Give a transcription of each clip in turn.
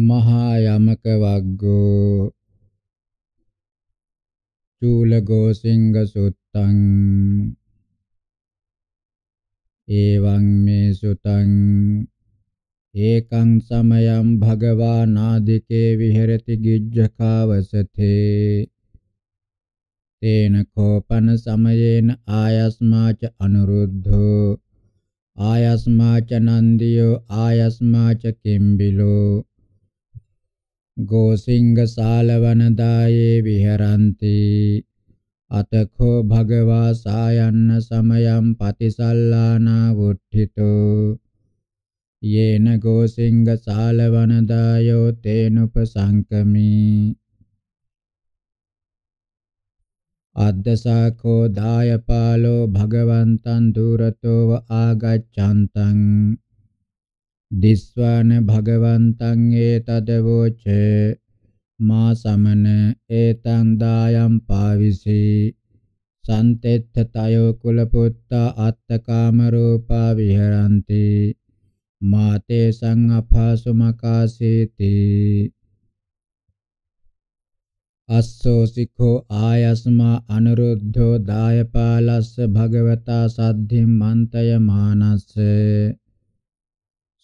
මහා යමක වග්ගෝ චූලගෝසිංග සුත්තං එවං මේ සුතං ඒකං සමයං භගවා නාදිකේ විහෙරති ගිජ්ජකාවසතේ තේන කෝපන සමයේන ආයස්මාච අනුරුද්ධෝ ආයස්මාච නන්දියෝ ආයස්මාච කිම්බිලෝ ගෝසිංගසාලවනදායේ විහරಂತಿ අතඛෝ භගවා සායන්න සමයම් පතිසල්ලානා වුද්ධිතෝ යේන ගෝසිංගසාලවනදායෝ තේනුපසංකමී අද්දසාකෝ දායපාලෝ භගවන්තං දුරතෝව ආගච්ඡන්තං දිස්වාන භගවන්තං ඒතදවෝච මා සමන ඒතං දායම් පාවිසී සන්තෙත්ත තයෝ කුල පුත්තා අත්තකාම රූපා විහරಂತಿ මාතේ සංඅපාසුමකාසීති අස්සෝ සික්ඛෝ ආයස්මා අනුරුද්ධෝ දායපාලස්ස භගවතා සද්ධිම්මන්තය මානස්සේ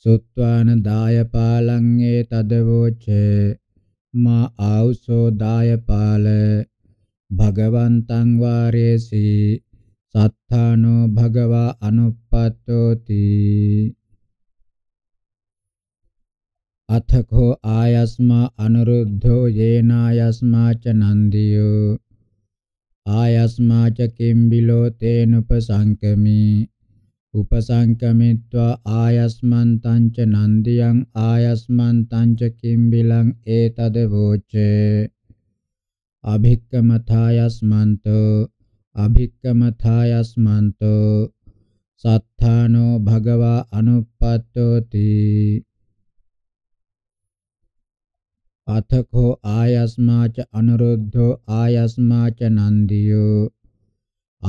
සුත්වාන දායපාලං ඒ තදවෝචේ මා ආවුසෝ දායපාල භගවන්තං වාරේසි සත්තානෝ භගවා අනුප්පත්තෝති අතකෝ ආයස්මා අනුරුද්ධෝ යේනායස්මා ච නන්දියෝ ආයස්මා ච කිම්බිලෝ තේනුපසංකමී උපසංකමිත්වා ආයස්මන්තං ච නන්දියං ආයස්මන්තං ච කිම්බිලං ඒතද වෝචේ අභික්කමථායස්මන්තෝ අභික්කමථායස්මන්තෝ සත්තානෝ භගවා අනුප්පත්තෝති අතකෝ ආයස්මාච අනුරුද්ධෝ ආයස්මාච නන්දියෝ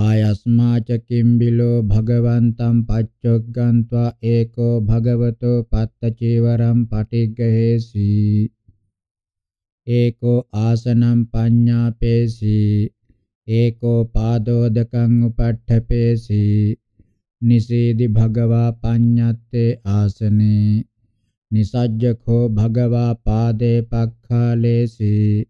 ආයස්මාච කිම්බිලෝ භගවන්තං පච්චොග්ගන්त्वा ඒකෝ භගවතෝ පත්තචීවරං පටිග්ගහේසි ඒකෝ ආසනං පඤ්ඤාපේසි ඒකෝ පාදෝදකං උපට්ඨපේසි නිසීදි භගවා පඤ්ඤත්තේ ආසනේ නිසජ්ජකෝ භගවා පාදේ පක්ඛාලේසී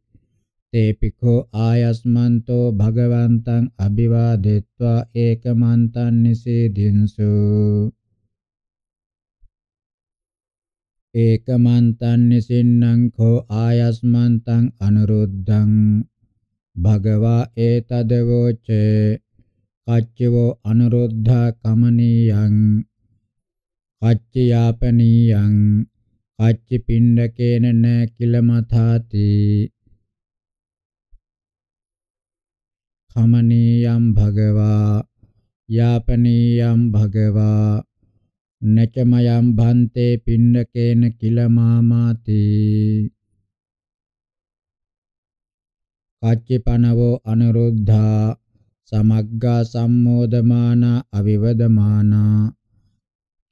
තේ පිඛෝ ආයස්මන්තෝ භගවන්තං අභිවාදෙත්වා ඒකමන්තං නිසීදින්සු ඒකමන්තං නිසින්නම් කෝ ආයස්මන්තං අනුරුද්ධං භගවා ඒතදවෝච කච්චවෝ අනුරුද්ධා කමනීයං කච්ච යාපනීයං කච්ච පිණ්ඩකේන න කිලමථාති කමනීයම් භගවා යාපනීයම් භගවා නචමයම් භන්තේ පින්නකේන කිලමාමාති කච්චිපනවෝ අනුරුද්ධා සමග්ගා සම්මෝදමානා අවිවදමානා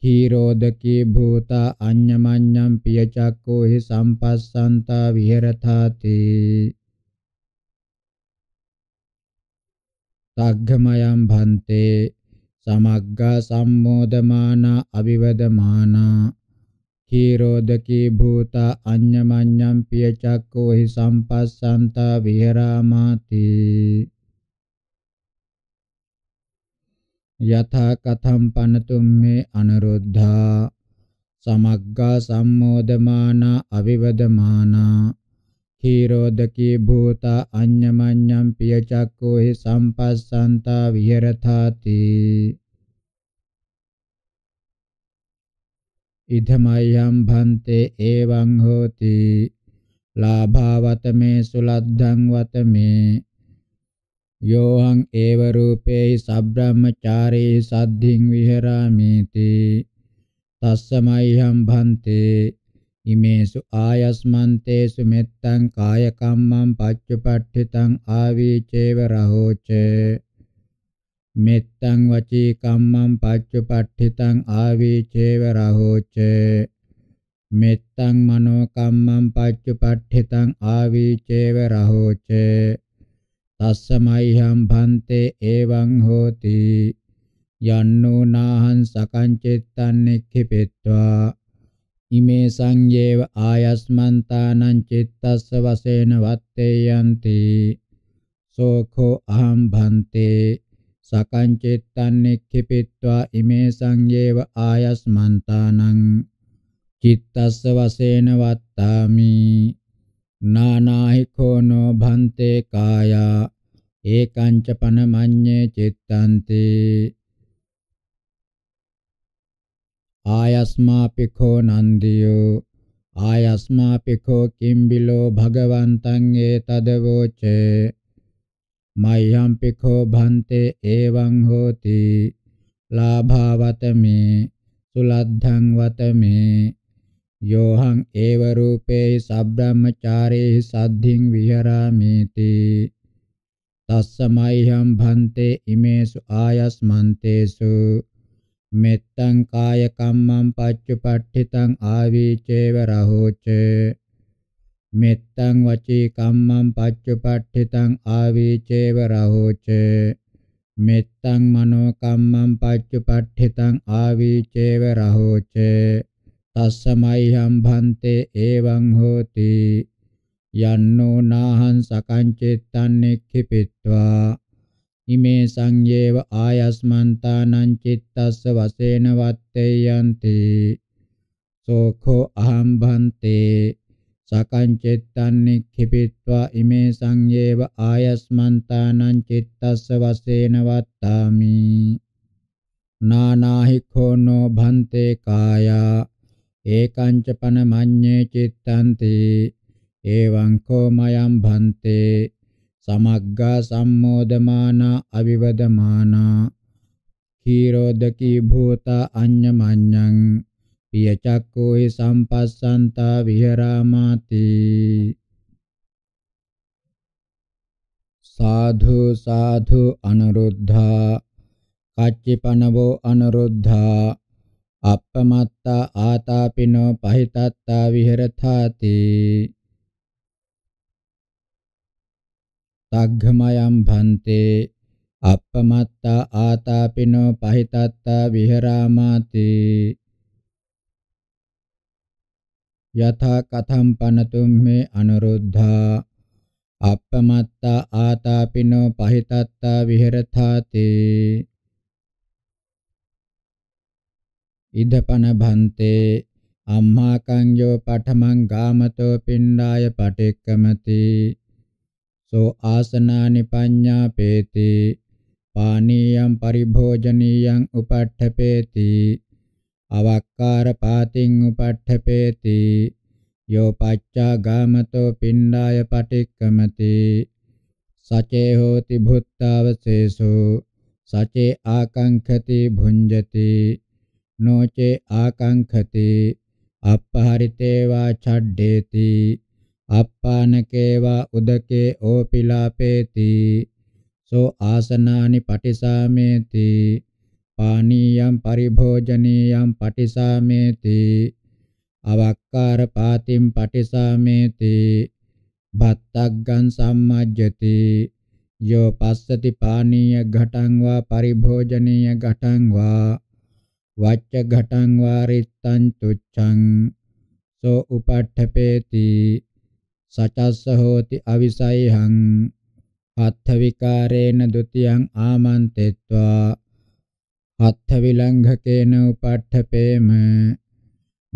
කීරෝදකී භූතා අඤ්ඤමඤ්ඤම් පියචක්කෝ හි සම්පස්සන්තා විහෙරතාති සග්ගමයම් භන්තේ සමග්ගා සම්මෝදමානා අවිවදමානා කීරෝදකී භූත අඤ්ඤමඤ්ඤම් පිය චක්කෝ හි සම්පස්සන්තා විහෙරාමාති යථා කතම් පනතුම් මේ අනුරුද්ධා සමග්ගා සම්මෝදමානා අවිවදමානා ඛීරෝදකී භූත අඤ්ඤමඤ්ඤම් පිය චක්කෝ හි සම්පස්සන්තා විහෙරථාති ඉදමයම් භන්තේ එවං හෝති ලාභවතමේ සුලද්ධං වතමේ යෝහං ඒව රූපේහි සබ්‍රාහ්මචාරේ සද්ධින් විහෙරාමේති තස්සමයිහම් භන්තේ ඉමේසු ආයස්මන්තේසු මෙත්තං කාය කම්මං පච්චපට්ඨිතං ආවිචේව රහෝච මෙත්තං වචී කම්මං පච්චපට්ඨිතං ආවිචේව රහෝච මෙත්තං මනෝ කම්මං පච්චපට්ඨිතං ආවිචේව රහෝච තස්සමයිහම් භන්තේ එවං හෝති යන්නෝ නාහං සකං චිත්තං නික්ඛිපෙත්වා ඉමේ සංයේව ආයස්මන්තානං චිත්තස්ස වශයෙන් වත්තේ යන්ති සෝඛෝ අහං භන්තේ සකං චිත්තං නික්ඛිපිत्वा ඉමේ සංයේව ආයස්මන්තානං චිත්තස්ස වශයෙන් වත්තාමි නානාහි කෝනෝ භන්තේ කායා ඒකං ච පනමඤ්ඤේ චිත්තන්තේ ආයස්මා පිඛෝ නන්දියෝ ආයස්මා පිඛෝ කිම්බිලෝ භගවන්තං ඒතදවෝචේ මය්‍යම් පිඛෝ භන්තේ එවං හෝති ලාභාවතමේ සුලද්ධං වතමේ යෝහං ඒව රූපේ සබ්‍රාහ්මචාරේ සද්ධින් විහරාමේති තස්සමයිහම් භන්තේ ඉමේසු ආයස්මන්තේසු මෙත්තං කාය කම්මං පච්චපට්ඨිතං ආවීචේව රහෝච මෙත්තං වචී කම්මං පච්චපට්ඨිතං ආවීචේව රහෝච මෙත්තං මනෝ කම්මං පච්චපට්ඨිතං ආවීචේව රහෝච තස්සමයිහම් භන්තේ එවං හෝති යන්නෝ නාහං සකං චිත්තං නික්ඛිපිත්වා ඉමේ සංයේව ආයස්මන්තානං චිත්තස්ස වශයෙන් වත්තේ යන්ති සෝඛෝ අහං භන්තේ සකං චිත්තං නික්ඛිපිत्वा ඉමේ සංයේව ආයස්මන්තානං චිත්තස්ස වශයෙන් වත්තාමි නානාහි කෝනෝ භන්තේ කායා ඒකංච පනමඤ්ඤේ චිත්තන්ති එවං කෝ මයං භන්තේ සමග්ගා සම්මෝදමානා අවිවදමානා කීරෝදකී භූත අඤ්ඤමඤ්ඤං පිය චක්කෝහි සම්පස්සන්තා විහෙරාමාති සාධු සාධු අනුරුද්ධා කච්චිපනවෝ අනුරුද්ධා අප්පමත්තා ආතාපිනෝ පහිතත්තා විහෙරථාති තග්ගමයම් භන්තේ අප්පමත්තා ආතාපිනෝ පහිතත්තා විහෙරාමාති යථා කතම් පනතුම්මේ අනුරුද්ධා අප්පමත්තා ආතාපිනෝ පහිතත්තා විහෙරථාති ඉදපන භන්තේ අම්මා කංයෝ පඨමං ගාමතෝ පිණ්ඩාය පටික්කමති සෝ ආසනානි පඤ්ඤාපේති පානීයම් පරිභෝජනීයං උපට්ඨපේති අවක්කාර පාතින් උපට්ඨපේති යෝ පච්චා ගාමතෝ පිණ්ඩාය පටික්කමති සචේ හෝති භුත්තාවසේසෝ සචේ ආකංඛති භුඤ්ජති නොචේ ආකංඛති අපහරිතේවා ඡඩ්ඩේති අප්පානකේවා උදකේ ඕපිලාපේති සෝ ආසනානි පටිසාමේති පානීයම් පරිභෝජනීයම් පටිසාමේති අවක්කාර පාතිම් පටිසාමේති භත්තග්ගං සම්මජ්ජති යෝ පස්සති පානීය ඝටං වා පරිභෝජනීය ඝටං වා වච්ච ඝටං වා රිත්තං තුච්ඡං සෝ උපට්ඨපේති සටස්ස හෝති අවිසයිහං අත්ථ විකාරේන ဒ ුතියං ආමන්තෙත්වා අත්ථ විලංඝකේන උපට්ඨපේම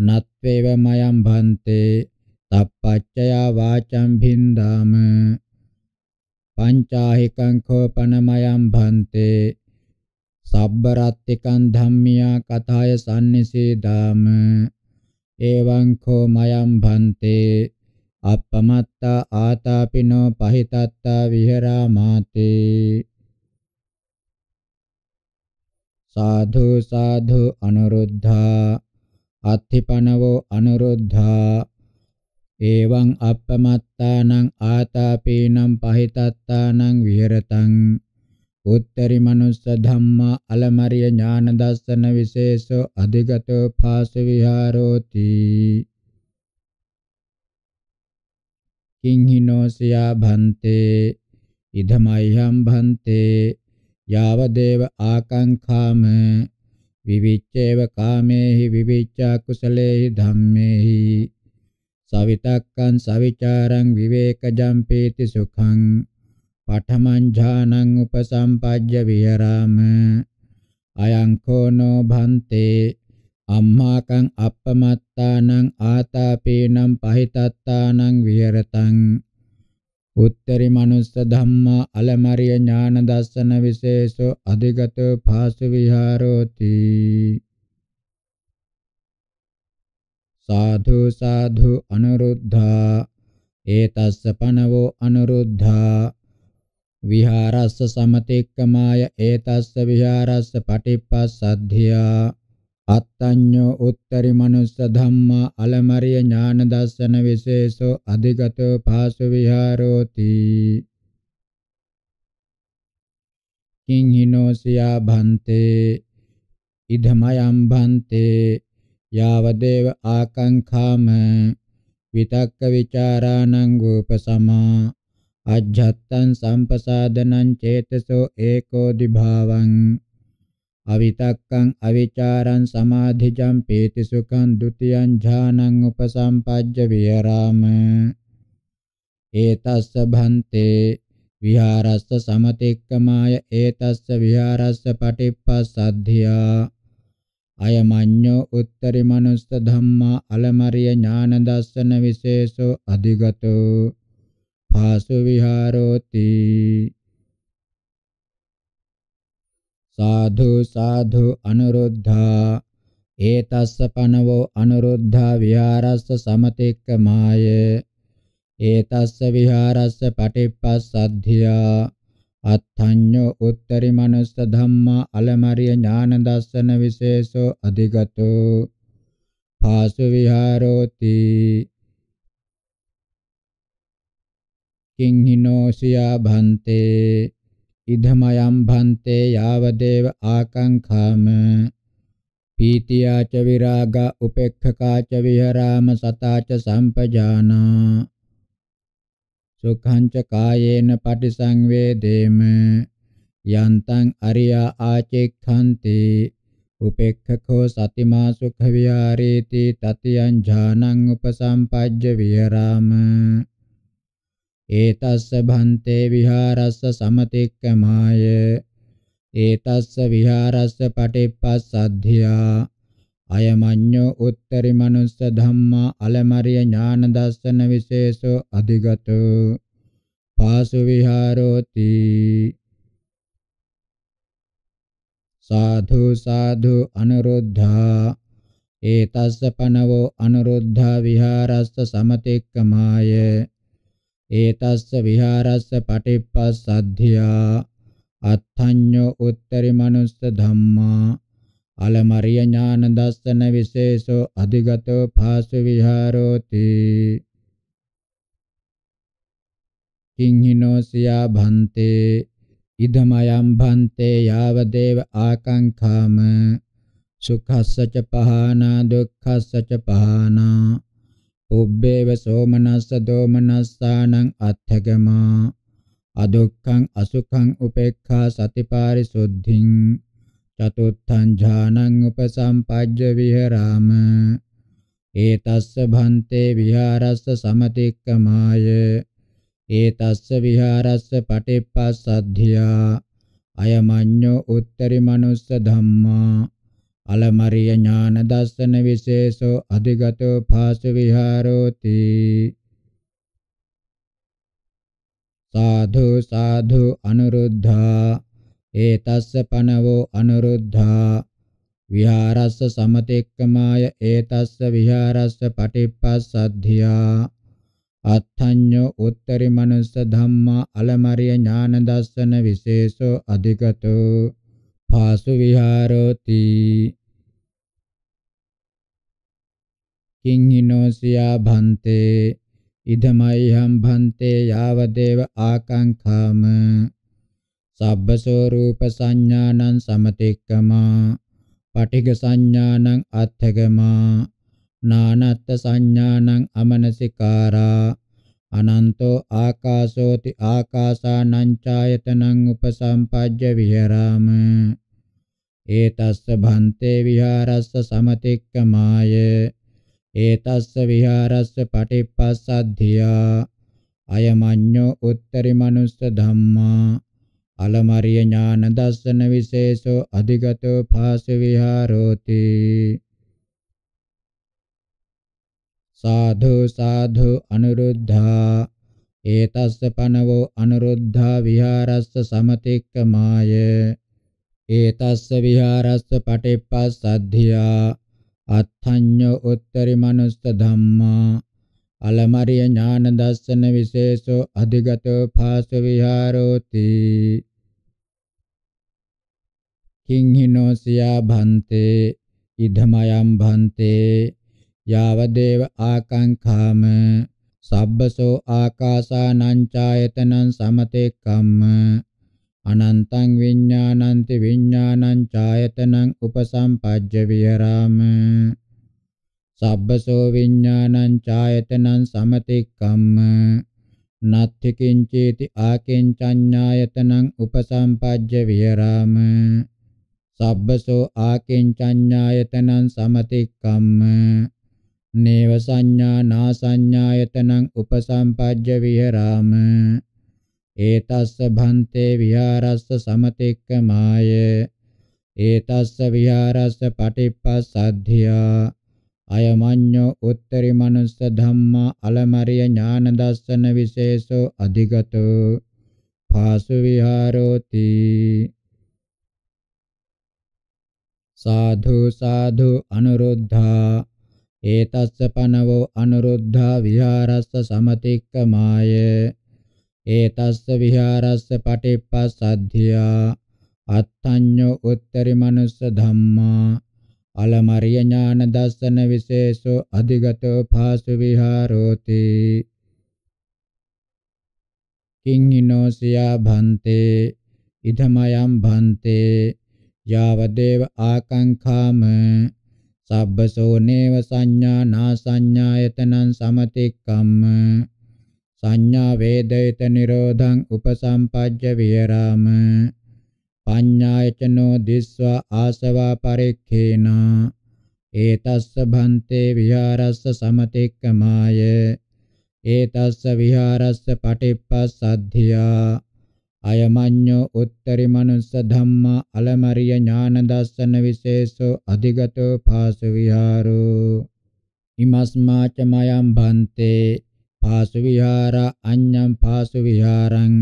නත්වේව මයම් භන්තේ තප්පච්චය වාචම් භින්දාම පංචාහිකං කෝපනමයම් භන්තේ සබ්බරත්තිකං ධම්මියා කථාය සම්නිසීදාම එවං කෝ මයම් භන්තේ අප්පමත්තා ආතාපිනෝ පහිතත්තා විහෙරාමාති සාධු සාධු අනුරුද්ධා අත්ථිපනවෝ අනුරුද්ධා එවං අප්පමත්තානං ආතාපීනම් පහිතත්තානං විහෙරතං උත්තරි මනුස්ස ධම්මා අලමරිය ඥාන දස්සන විශේෂෝ අධිගතෝ පාසු විහාරෝති කිං හිනෝසයා භන්තේ ඉදමයිහම් භන්තේ යාව දේව ආකංඛාම විවිච්ඡේව කාමේහි විවිච්ඡා කුසලේහි ධම්මේහි සවිතක්කං සවිචාරං විවේකජම් පීති සුඛං පඨමං ඥානං උපසම්පජ්ජ විහරාම අයං කෝනෝ භන්තේ අම්මාකං අප්පමත්තානං ආතාපේනං පහිතත්තානං විහෙරතං උත්තරි මනුස්ස ධම්මා අලමරිය ඥාන දස්සන විශේෂෝ අධිගතෝ පාසු විහාරෝති සාධු සාධු අනුරුද්ධා ඒතස්ස පනවෝ අනුරුද්ධා විහාරස්ස සමතික්කමාය ඒතස්ස විහාරස්ස පටිප්පස්සද්ධියා අත්තඤ්ඤෝ උත්තරි මනුස්ස ධම්මා අලමරිය ඥාන දර්ශන විශේෂෝ අධිගතෝ පාසු විහාරෝති කිං හිනෝසියා භන්තේ ඉදමයම් භන්තේ යාවදේව ආකංඛාම විතක්ක විචාරාණං ගෝපසමා අජ්ජත්තං සම්පසාදනං චේතසෝ ඒකෝ දිභාවං අවිතක්කං අවිචාරං සමාධිජං පේති සුඛං ဒ ුතියං ඥානං උපසම්පජ්ජ විහරාම ඒතස්ස භන්තේ විහාරස්ස සමතික්කමාය ඒතස්ස විහාරස්ස පටිප්පස්සද්ධියා අයමඤ්ඤෝ උත්තරි මනුස්ස ධම්මා අලමරිය ඥාන දස්සන විශේෂෝ අධිගතෝ පාසු විහාරෝති සාධු සාධු අනුරුද්ධා ඒතස්ස පනවෝ අනුරුද්ධා විහාරස්ස සමතික්කමාය ඒතස්ස විහාරස්ස පටිප්පස්සද්ධියා අත්ථඤ්ඤෝ උත්තරි මනස්ස ධම්මා අලමරිය ඥාන දස්සන විශේෂෝ අධිගතෝ පාසු විහාරෝති කිං හිනෝසියා භන්තේ ඉදමයම් භන්තේ යාවදේව ආකංඛාම පීතියාච විරාග උපේක්ඛකාච විහරාම සතාච සම්පජානා සුඛංච කායේන පටිසංවේදේම යන්තං අරියා ආචෙක්ඛන්ති උපේක්ඛකෝ සතිමා සුඛ විහාරේති තතියං ඥානං උපසම්පජ්ජ විහරාම ඒතස්ස භන්තේ විහාරස්ස සමතික්කමාය ඒතස්ස විහාරස්ස පටිප්පස්සද්ධියා අයමඤ්ඤෝ උත්තරි මනුස්ස ධම්මා අලමරිය ඥාන දර්ශන විශේෂෝ අධිගතෝ පාසු විහාරෝති සාධු සාධු අනුරුද්ධා ඒතස්ස පනවෝ අනුරුද්ධා විහාරස්ස සමතික්කමාය ඒතස්ස විහාරස්ස පටිප්පස්සද්ධියා අත්ථඤ්ඤෝ උත්තරි මනුස්ස ධම්මා අලමරිය ඥාන දස්සන විශේෂෝ අධිගතෝ පාසු විහාරෝති කිංහිනෝ සියා භන්තේ ඉදමයම් භන්තේ යාව දේව ආකංඛාම සුඛස්ස ච පහනා දුක්ඛස්ස ච පහනා උබ්බේව සෝමනස්ස දෝමනස්සානං අත්ථගමා අදුක්ඛං අසුඛං උපේක්ඛා සතිපාරිසුද්ධින් චතුත්ථං ඥානං උපසම්පජ්ජ විහෙරාම ඒතස්ස භන්තේ විහාරස්ස සමතික්කමාය ඒතස්ස විහාරස්ස පටිප්පස්සද්ධියා අයමඤ්ඤෝ උත්තරි මනුස්ස ධම්මා අලමරිය ඥාන දස්සන විශේෂෝ අධිගතෝ පාසු විහාරෝති සාධු සාධු අනුරුද්ධා ඒතස්ස පනවෝ අනුරුද්ධා විහාරස්ස සමතෙක්කමාය ඒතස්ස විහාරස්ස පටිප්පස්සද්ධියා අත්ථඤ්ඤෝ උත්තරි මනුස්ස ධම්මා අලමරිය ඥාන දස්සන විශේෂෝ අධිගතෝ පාසු විහාරෝති කිං හිනෝසියා භන්තේ ඉදමයිහම් භන්තේ යාවදේව ආකංඛාම සබ්බ ස්වરૂප සංඥානං සමතික්කමා පටිඝ සංඥානං අත්ථගමා නානත්ත් සංඥානං අමනසිකාරා අනන්තෝ ආකාශෝති ආකාසානං ඡායතනං උපසම්පජ්ජ විහරාම ඒතස්ස භන්තේ විහාරස්ස සමතික්කමාය ඒතස්ස විහාරස්ස පටිප්පස්සද්ධියා අයමඤ්ඤෝ උත්තරි මනුස්ස ධම්මා අලමරිය ඥාන දර්ශන විශේෂෝ අධිගතෝ භාස විහාරෝති साधु साधु अनिरुद्धा एतस्य पनवो अनिरुद्धा विहारस्य समतिक्रमाय एतस्य विहारस्य पटिप्पसद्धिया अत्थञ्यो उत्तरिमनुष्य धम्मा अलमर्य ज्ञानदर्शनविशेषो अधिगतो भासु विहारोति किं हिनोऽसिया भन्ते इदमयं भन्ते යාවදේව ආකාංඛාම සබ්බසෝ ආකාසානං ඡායතනං සමතේකම්ම අනන්තං විඤ්ඤාණන්ති විඤ්ඤාණං ඡායතනං උපසම්පජ්ජ විහරාම සබ්බසෝ විඤ්ඤාණං ඡායතනං සමතික්කම්ම නත්ති කිංචේති ආකින්චඤ්ඤායතනං උපසම්පජ්ජ විහරාම සබ්බසෝ ආකින්චඤ්ඤායතනං සමතික්කම්ම නේව සංඥා නා සංඥායතනං උපසම්පජ්ජ විහෙරාම ඒතස්ස භන්තේ විහාරස්ස සමතික්කමාය ඒතස්ස විහාරස්ස පටිප්පසද්ධියා අයමඤ්ඤෝ උත්තරි මනුස්ස ධම්මා අලමරිය ඥාන දස්සන විශේෂෝ අධිගතෝ පාසු විහාරෝති සාධු සාධු අනුරුද්ධා ඒතස්ස පනවෝ අනුරුද්ධා විහාරස්ස සමතික්කමාය ඒතස්ස විහාරස්ස පටිප්පස්සද්ධියා අත්ථඤ්ඤෝ උත්තරි මනුස්ස ධම්මා අලමරිය ඥාන දස්සන විශේෂෝ අධිගතෝ භාසු විහාරෝති කිං හිනෝසියා භන්තේ ඉදමයන් භන්තේ යාවදේව ආකංඛාම සබ්බසෝ නේව සංඥා නා සංඥායතනං සමතික්කම්ම සංඥා වේදේත නිරෝධං උපසම්පජ්ජ විහෙරාම පඤ්ඤායචනෝ දිස්වා ආසවා පරික්ඛේනා ඒතස්ස භන්තේ විහාරස්ස සමතික්කමාය ඒතස්ස විහාරස්ස පටිප්පස්සද්ධියා අයමඤ්ඤෝ උත්තරි මනුස්ස ධම්මා අලමරිය ඥාන දස්සන විශේෂෝ අධිගතෝ පාසු විහාරෝ ඉමස්මාච මයම් බන්තේ පාසු විහාරා අඤ්ඤම් පාසු විහාරං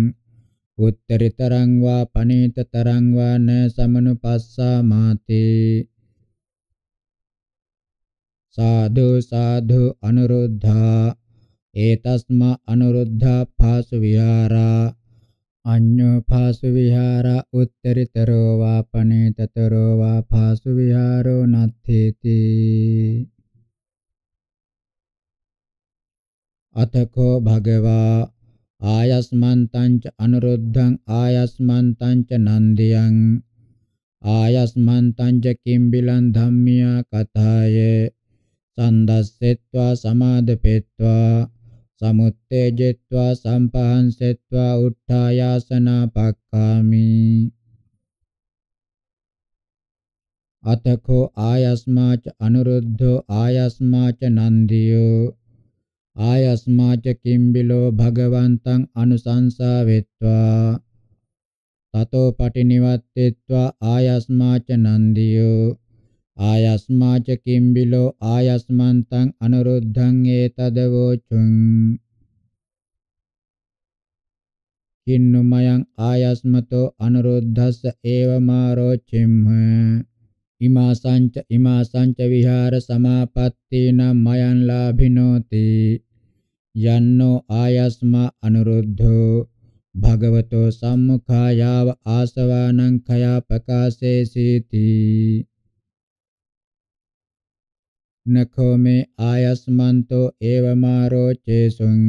උත්තරිතරං වා පනේතතරං වා න සමනුපස්සා මාතේ සාදු සාදු අනුරුද්ධා ඒතස්මා අනුරුද්ධා පාසු විහාරා අඤ්ඤෝ භාසු විහාරා උත්තරිතරෝ වා පනේතතරෝ වා භාසු විහාරෝ නත්ථේති අතකෝ භගවා ආයස්මන්තං ච අනුරුද්ධං ආයස්මන්තං ච නන්දියං ආයස්මන්තං ච කිම්බිලං ධම්මියා කතායේ සන්දස්සෙත්වා සමාදපෙත්වා සමුත්තේජිत्वा සම්පහන්සෙත්වා උට්ඨායාසනා පක්ඛාමි අතකෝ ආයස්මාච අනුරුද්ධෝ ආයස්මාච නන්දියෝ ආයස්මාච කිම්බිලෝ භගවන්තං අනුසංසා වෙත්වා තතෝ පටිනිවත්තේත්වා ආයස්මාච නන්දියෝ ආයස්මාච කිම්බිලෝ ආයස්මන්තං අනුරුද්ධං ඒතදවෝචුං කින්නුමයං ආයස්මතෝ අනුරුද්ධස්ස ඒව මාරෝචිම්හ ඉමාසංච ඉමාසංච විහාර සමාපත්තේන මයං ලාභිනෝති යන්නෝ ආයස්මා අනුරුද්ධෝ භගවතෝ සම්මුඛායාව ආසවානං khaya pakasesiti නඛෝමෙ ආයස්මන්තෝ ඒවමාරෝචේසුං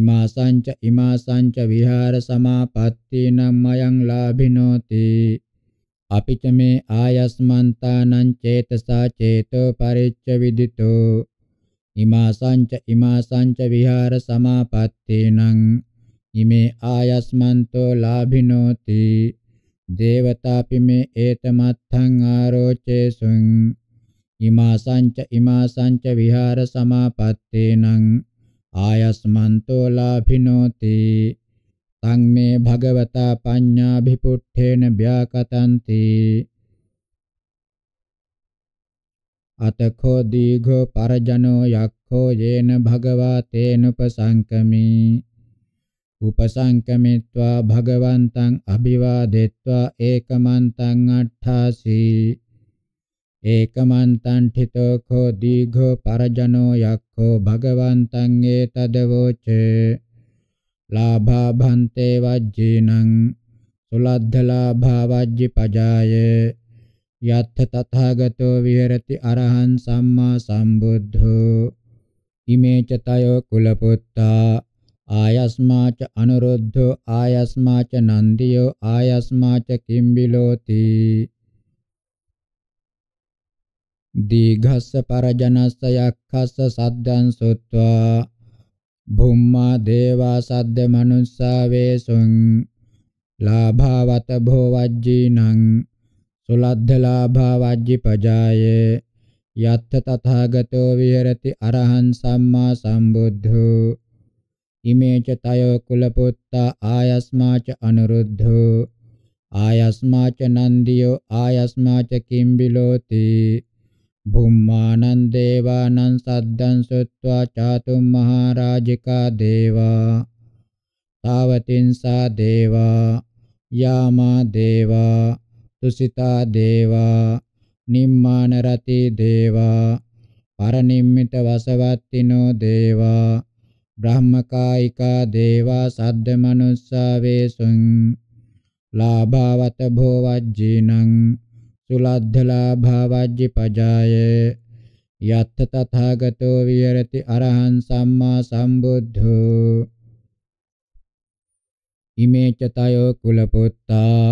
ඉමාසංච ඉමාසංච විහාර සමාපatti නම්මයන් ලාභිනෝති අපිච මේ ආයස්මන්තානං චේතසා චේතෝ පරිච්ඡ විදිතෝ ඉමාසංච ඉමාසංච විහාර සමාපatti නං ඉමේ ආයස්මන්තෝ ලාභිනෝති දේවතාපි මේ ඒතමත්ථං ආරෝචේසුං ඉමාසංච ඉමාසංච විහාර සමාපත්තේනං ආයස්මන්තෝ ලාභිනෝති තං මේ භගවතා පඤ්ඤාභිපුට්ඨේන ව්‍යාකතන්ති අතඛෝ දීඝෝ පරජනෝ යක්ඛෝ යේන භගවා තේනුපසංකමි උපසංකමිත්වා භගවන්තං අභිවාදෙත්වා ඒකමන්තං අට්ඨාසී ඒකමන්තං ඨිතෝ කෝ දීඝෝ පරජනෝ යක්ඛෝ භගවන්තං ඒතදවෝච ලාභා භන්තේ වජ්ජිනං සුලද්ධලාභා වජ්ජි පජාය යත්ථ තථාගතෝ විහෙරති අරහං සම්මා සම්බුද්ධෝ ඉමේච තයෝ කුලපුත්තා ආයස්මාච අනුරුද්ධෝ ආයස්මාච නන්දියෝ ආයස්මාච කිම්බිලෝති දීඝස්ස පරජනස්ස යක්ඛස්ස සද්දං සොත්වා භුම්මා දේවා සද්ද මනුස්සා වේසුං ලාභවත භෝවජ්ජිනං සුලද්ධ ලාභවජ්ජි පජාය යත්ත තථාගතෝ විහෙරති අරහං සම්මා සම්බුද්ධෝ ඉමේච තයෝ කුලපොත්තා ආයස්මාච අනුරුද්ධෝ ආයස්මාච නන්දියෝ ආයස්මාච කිම්බිලෝති බුම්මානන් දේවානං සද්දං සුත්වා චාතුම් මහරජිකා දේවා තාවතින්සා දේවා යාමා දේවා තුසිතා දේවා නිම්මාන රති දේවා පරනිම්මිත වසවත්තිනෝ දේවා බ්‍රහ්මකායිකා දේවා සද්ද මනුස්සා වේසුං ලාභවත භෝවජ්ජිනං සුලද්ධලාභාවජ්ජි පජාය යත්ත තථාගතෝ විහෙරති අරහං සම්මා සම්බුද්ධෝ ඉමේච තයෝ කුලපොත්තා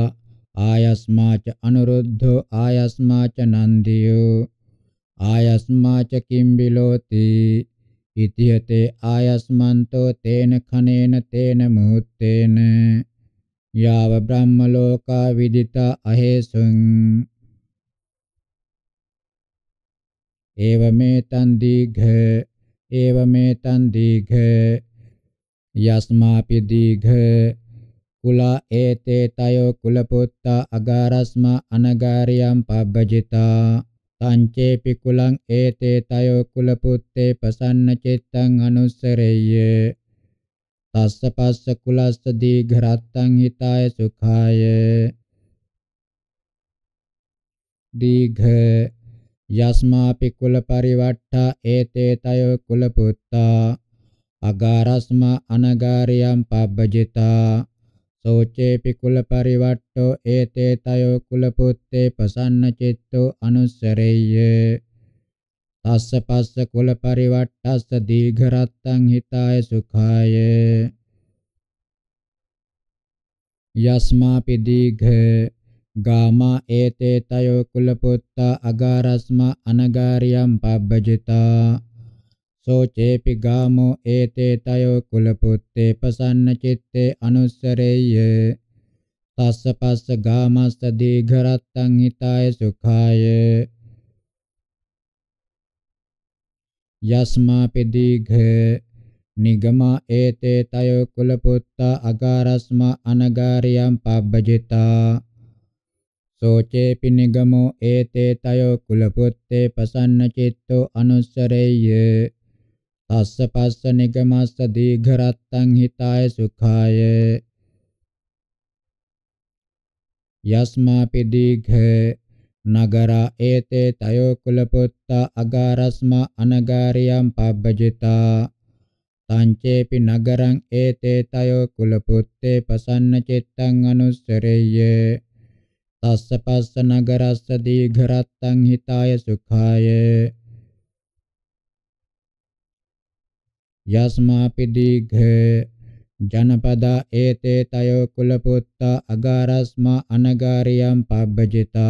ආයස්මාච අනුරුද්ධෝ ආයස්මාච නන්දියෝ ආයස්මාච කිම්බිලෝති ඉතිහතේ ආයස්මන්තෝ තේන කනේන තේන මුත්තේන යාව බ්‍රහ්ම ලෝකා විදිතා අහේසුං एवमेतन्दीघ एवमेतन्दीघ यस्मा दीघ कुला एते तयो कुलपुत्ता अगारस्मा अनगार्यं पब्बजिता तंचे कुलम् एते तयो कुलपुत्ते प्रसन्नचित्तम् अनुसरेय्ये तस्य पस्य कुलस्य दीघरत्तं हिताय सुखाय दीघ යස්මාපි කුල පරිවට්ඨා ඒතේ තයෝ කුල පුත්තා අගාරස්මා අනගාරියම් පබ්බජිතා සෝචේපි කුල පරිවට්ඨෝ ඒතේ තයෝ කුල පුත්තේ පසන්න චිත්තෝ අනුස්සරෙය්‍ය තස්ස පස්ස කුල පරිවට්ඨස්ස දීඝ රත්තං හිතාය සුඛාය යස්මාපි දීඝ ගාමා ඒතේ තයෝ කුල පුත්තා අගාරස්ම අනගාරියම් පබ්බජිතා සෝචේපි ගාමෝ ඒතේ තයෝ කුල පුත්තේ පසන්න චිත්තේ අනුස්සරෙය්‍ය තස්ස පස්ස ගාමස්ස දීඝරත්තං හිතාය සුඛාය යස්මා පෙදීඝ නිගමා ඒතේ තයෝ කුල පුත්තා අගාරස්ම අනගාරියම් පබ්බජිතා शोचे निगमो एते तयो कुलपुत्ते प्रसन्न चित्तो अनुसरेय तस्य पस्य निगमस्य दीर्घरत्तं हिताय सुखाय यस्मापि दीर्घ नगरा एते तयो कुलपुत्ता अगारस्म अनगार्यं पब्बजिता ताञ्चेऽपि नगरं एते तयो कुलपुत्ते प्रसन्न चित्तं अनुसरेय तस्य नगर नगरस्य दीर्घरत्तं हिताय सुखाय यस्मा दीर्घे जनपद एते तय कुलपुत्र अगारस्म अनगार्यं पभजिता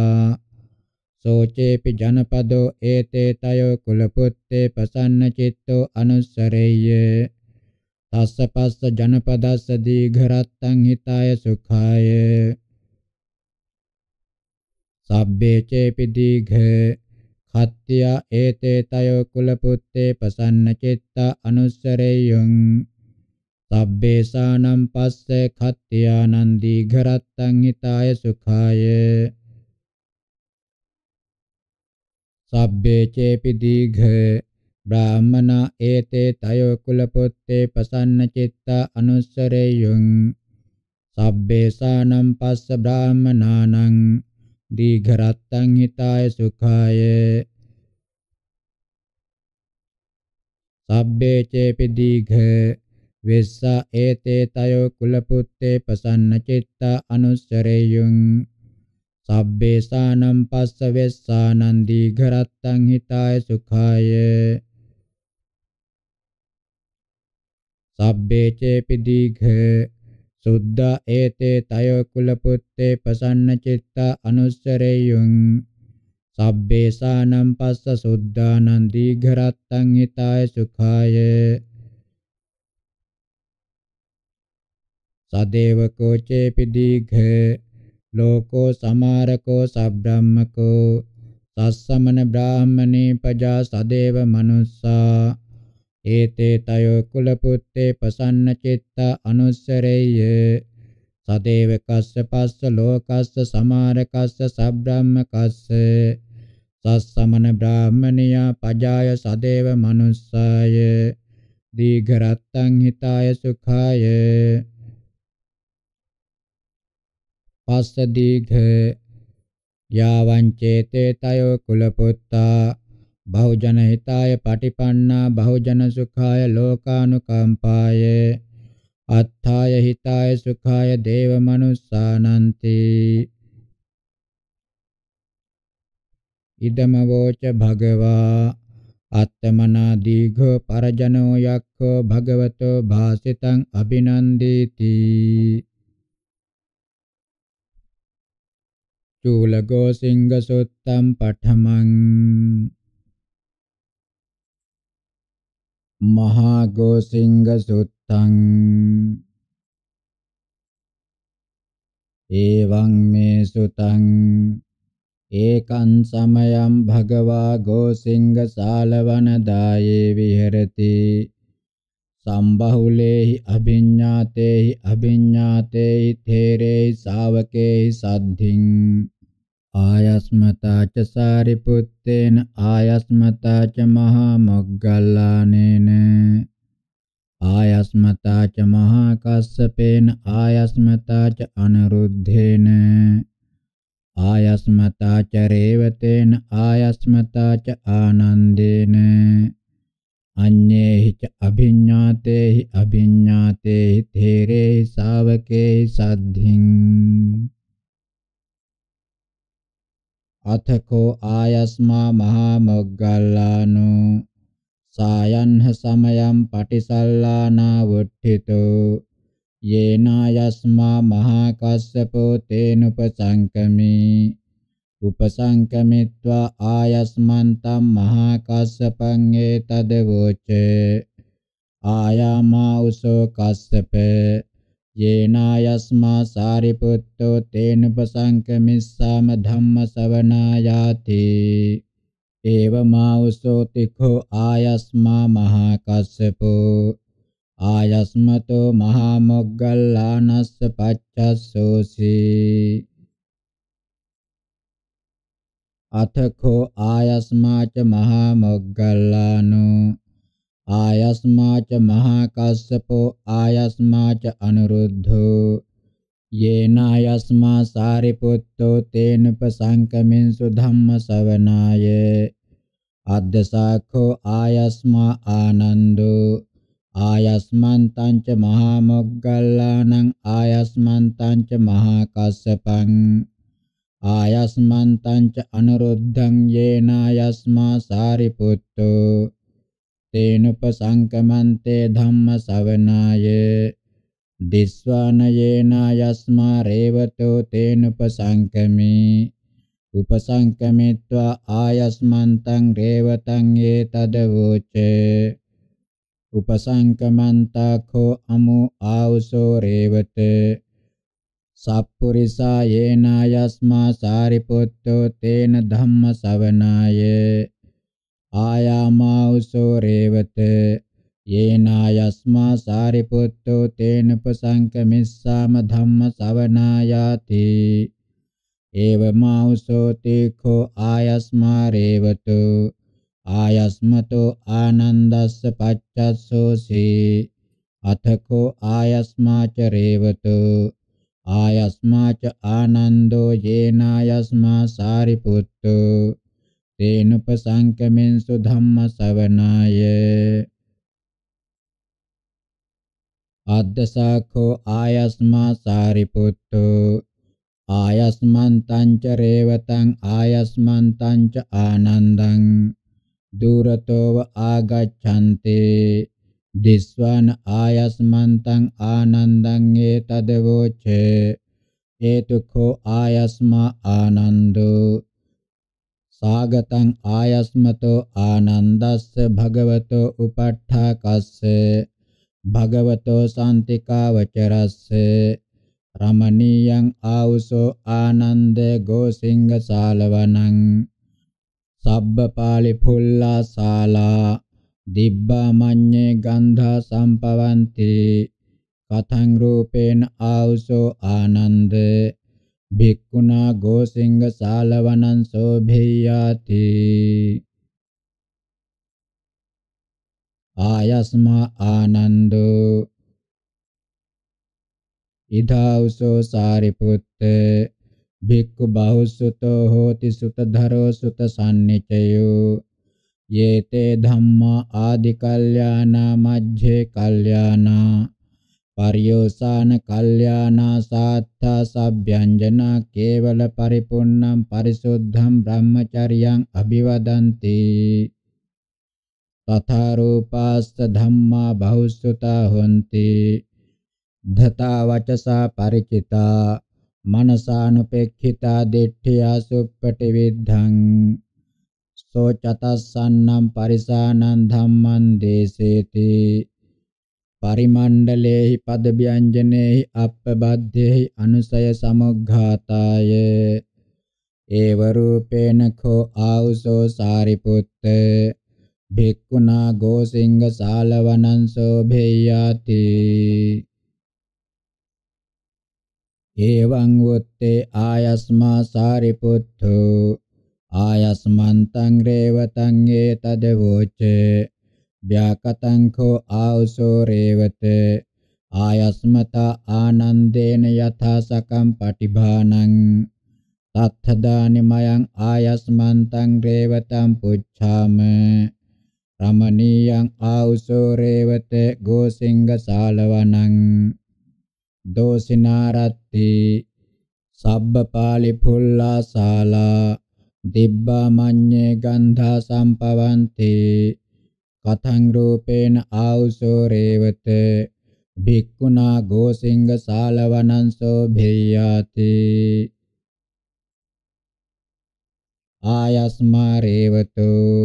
शोचेऽपि जनपद एते तय कुलपुत्ते प्रसन्नचित्तो अनुसरेय्ये तस्य पश्य जनपदस्य दीर्घरत्तं हिताय सुखाय සබ්බේ චේපි දීඝ කත්ත්‍ය ඒතේ තයෝ කුල පුත්තේ පසන්න චිත්ත අනුස්සරේයං සබ්බේ සානම් පස්සේ කත්ත්‍යානං දීඝ රත්තං හිතාය සුඛාය සබ්බේ චේපි දීඝ බ්‍රාහමන ඒතේ තයෝ කුල පුත්තේ පසන්න චිත්ත අනුස්සරේයං සබ්බේ සානම් පස්ස බ්‍රාහමනානං දීඝරත්තං හිතාය සුඛාය සබ්බේ චේපි දීඝ වෙස්සා ඒතේ තයෝ කුලපුත්තේ පසන්න චිත්ත අනුස්සරේයුං සබ්බේ සානම් පස්ස වෙස්සානං දීඝරත්තං හිතාය සුඛාය සබ්බේ චේපි දීඝ සුද්ධ ඒතේ තයෝ කුල පුත්තේ පසන්න චිත්ත අනුස්සරේයුං සබ්බේසානම් පස්ස සුද්ධානං දීඝරත්තං හිතාය සුඛාය සදේව කෝචේපි දීඝ ලෝකෝ සමාරකෝ සබ්‍රාහ්මකෝ සස්සමන බ්‍රාහ්මනේ පජා සදේව මනුස්සා ඒතේ තයෝ කුල පුත්තේ පසන්න චිත්ත අනුස්සරේය සදේව කස්ස පස්ස ලෝකස්ස සමාර කස්ස සබ්‍රාහ්ම කස්ස සස්සමන බ්‍රාහ්මනියා පජාය සදේව මනුස්සාය දීඝරත්තං හිතාය සුඛාය පස්ස දීඝ යාවං චේතේ තයෝ කුල පුත්තා බහුජන හිතාය පටිපන්නා බහුජන සුඛාය ලෝකානුකම්පාය අත්ථාය හිතාය සුඛාය දේව මනුස්සානන්ති ඉදම වෝච භගවා අත්තමනා දීඝෝ පරජනෝ යක්ඛෝ භගවතෝ භාසිතං අබිනන්දීති චූලගෝසිංහ සුත්තම් පඨමං මහා ගෝසිංග සුත්තං එවං මේ සුතං ඒකං සමයං භගවා ගෝසිංග සාලවනදායේ විහෙරති සම්බහුලේහි අභිඤ්ඤාතේහි අභිඤ්ඤාතේහි තේරේහි ශාවකේහි සද්ධින් ආයස්මතාච සාරිපුත්තේන ආයස්මතාච මහා මොග්ගල්ලානේන ආයස්මතාච මහා කස්සපේන ආයස්මතාච අනුරුද්ධේන ආයස්මතාච රේවතේන ආයස්මතාච ආනන්දේන අඤ්ඤේහි ච අභිඤ්ඤාතේහි අභිඤ්ඤාතේහි තේරේ ශාවකේ සද්ධින් අතකෝ ආයස්මා මහා මොග්ගල්ලානෝ සායන්හ සමයම් පටිසල්ලානා වුට්ඨිතෝ යේනායස්මා මහා කස්සපෝ තේනුපසංකමී උපසංකමිත්වා ආයස්මන්තම් මහා කස්සපං ඒතදවෝච ආයාමා උසෝ කස්සපේ යේනායස්මා සාරිපුත්තෝ තේනුපසංකමිස්සාම ධම්ම සවනායාති ඒවමාඋසෝ තිඛෝ ආයස්මා මහා කස්සපෝ ආයස්මතෝ මහා මොග්ගල්ලානස්ස පච්චස්සෝසී අතඛෝ ආයස්මාච මහා මොග්ගල්ලානෝ ආයස්මාච මහාකස්සපෝ ආයස්මාච අනුරුද්ධෝ යේනායස්මා සාරිපුත්තෝ තේනපසංකමින්සු ධම්ම සවනාය අද්දසාඛෝ ආයස්මා ආනන්දෝ ආයස්මන්තං ච මහා මොග්ගල්ලානං ආයස්මන්තං ච මහා කස්සපං ආයස්මන්තං ච අනුරුද්ධං යේනායස්මා සාරිපුත්තෝ තේනුපසංකමන්තේ ධම්ම සවනාය දිස්වානයේන යස්මා රේවතෝ තේනුපසංකමේ උපසංකමෙත්වා ආයස්මන්තං රේවතං ඒතදවෝචේ උපසංකමන්තඛෝ අමු ආවසෝ රේවත සප්පුරිසා යේනායස්මා සාරිපුත්තෝ තේන ධම්ම සවනාය ආයාමාවසෝ රේවත යේනා යස්මා සාරිපුත්තෝ තේන උපසංකමිස්සාම ධම්ම සවනායාති ඒවමාවසෝ තේඛෝ ආයස්මා රේවතු ආයස්මතෝ ආනන්දස්ස පච්චස්සෝසී අතකෝ ආයස්මාච රේවතු ආයස්මාච ආනන්දෝ යේනායස්මා සාරිපුත්තෝ තේනුපසංකමෙන්සු ධම්ම ශවනාය අද්දසාඛෝ ආයස්මා සාරිපුත්තෝ ආයස්මන්තං ච රේවතං ආයස්මන්තං ච ආනන්දං දුරතෝව ආගච්ඡන්තේ දිස්වාන ආයස්මන්තං ආනන්දං ඒතදවෝචේ ඒතුඛෝ ආයස්මා ආනන්දෝ සාගතං ආයස්මතෝ ආනන්දස්ස භගවතෝ උපට්ඨාකස්ස භගවතෝ සාන්තිකාවචරස්ස රමණීයං ආවුසෝ ආනන්ද ගෝසිංහ සාලවනං සබ්බපාලි පුල්ලා සාලා දිබ්බා මඤ්ඤේ ගන්ධා සම්පවන්ති කතං රූපේන ආවුසෝ ආනන්දේ භික්ඛුනා ගෝසිංග සාලවනං සෝභේයාති ආයස්මා ආනන්දෝ ඉදාවසෝ සාරිපුත්ත භික්ඛු බහුසුතෝ හෝති සුතධරෝ සුත සම්නිචයෝ යේතේ ධම්මා ආදි කල්යානා මජ්ජේ කල්යානා පරියෝසාන කල්යානා සාත්තා සබ්භ්‍යංජනා කේවල පරිපුන්නම් පරිසුද්ධම් බ්‍රහ්මචරියං අභිවදಂತಿ තථා රූපාස්ස ධම්මා බහුසුතා හොಂತಿ ධතා වචසා ಪರಿචිතා මනසානුපෙක්ඛිතා දිට්ඨියා සුප්පටි විද්ධං සෝචතස්සන්නම් පරිසානං ධම්මං දේසේති පරිමණ්ඩලේහි පද ව්‍යංජනේහි අප්පබද්දේහි අනුසය සමග්ඝාතාය ඒව රූපේන කෝ ආවුසෝ සාරිපුත්ත භික්ඛුනා ගෝසිංග සාලවනං සෝභේයාති ඒවං වොත්තේ ආයස්මා සාරිපුත්තෝ ආයස්මන්තං රේවතං ඒතදවෝචේ ව්‍යාකතංඛෝ ආවසෝ රේවත ආයස්මතා ආනන්දේන යථාසකම් පටිභානං තත්ථදානිමයං ආයස්මන්තං රේවතං පුච්ඡාම රමණීයං ආවසෝ රේවත ගෝසිංග සාලවනං දෝසිනාරත්ති සබ්බපාලි පුල්ලා සාලා දිබ්බා මඤ්ඤේ ගන්ධා සම්පවන්තේ කතං රූපේන ආවුසෝ රේවත භික්ඛුනා ගෝසිංග සාලවනංසෝ භේයාති ආයස්මා රේවතෝ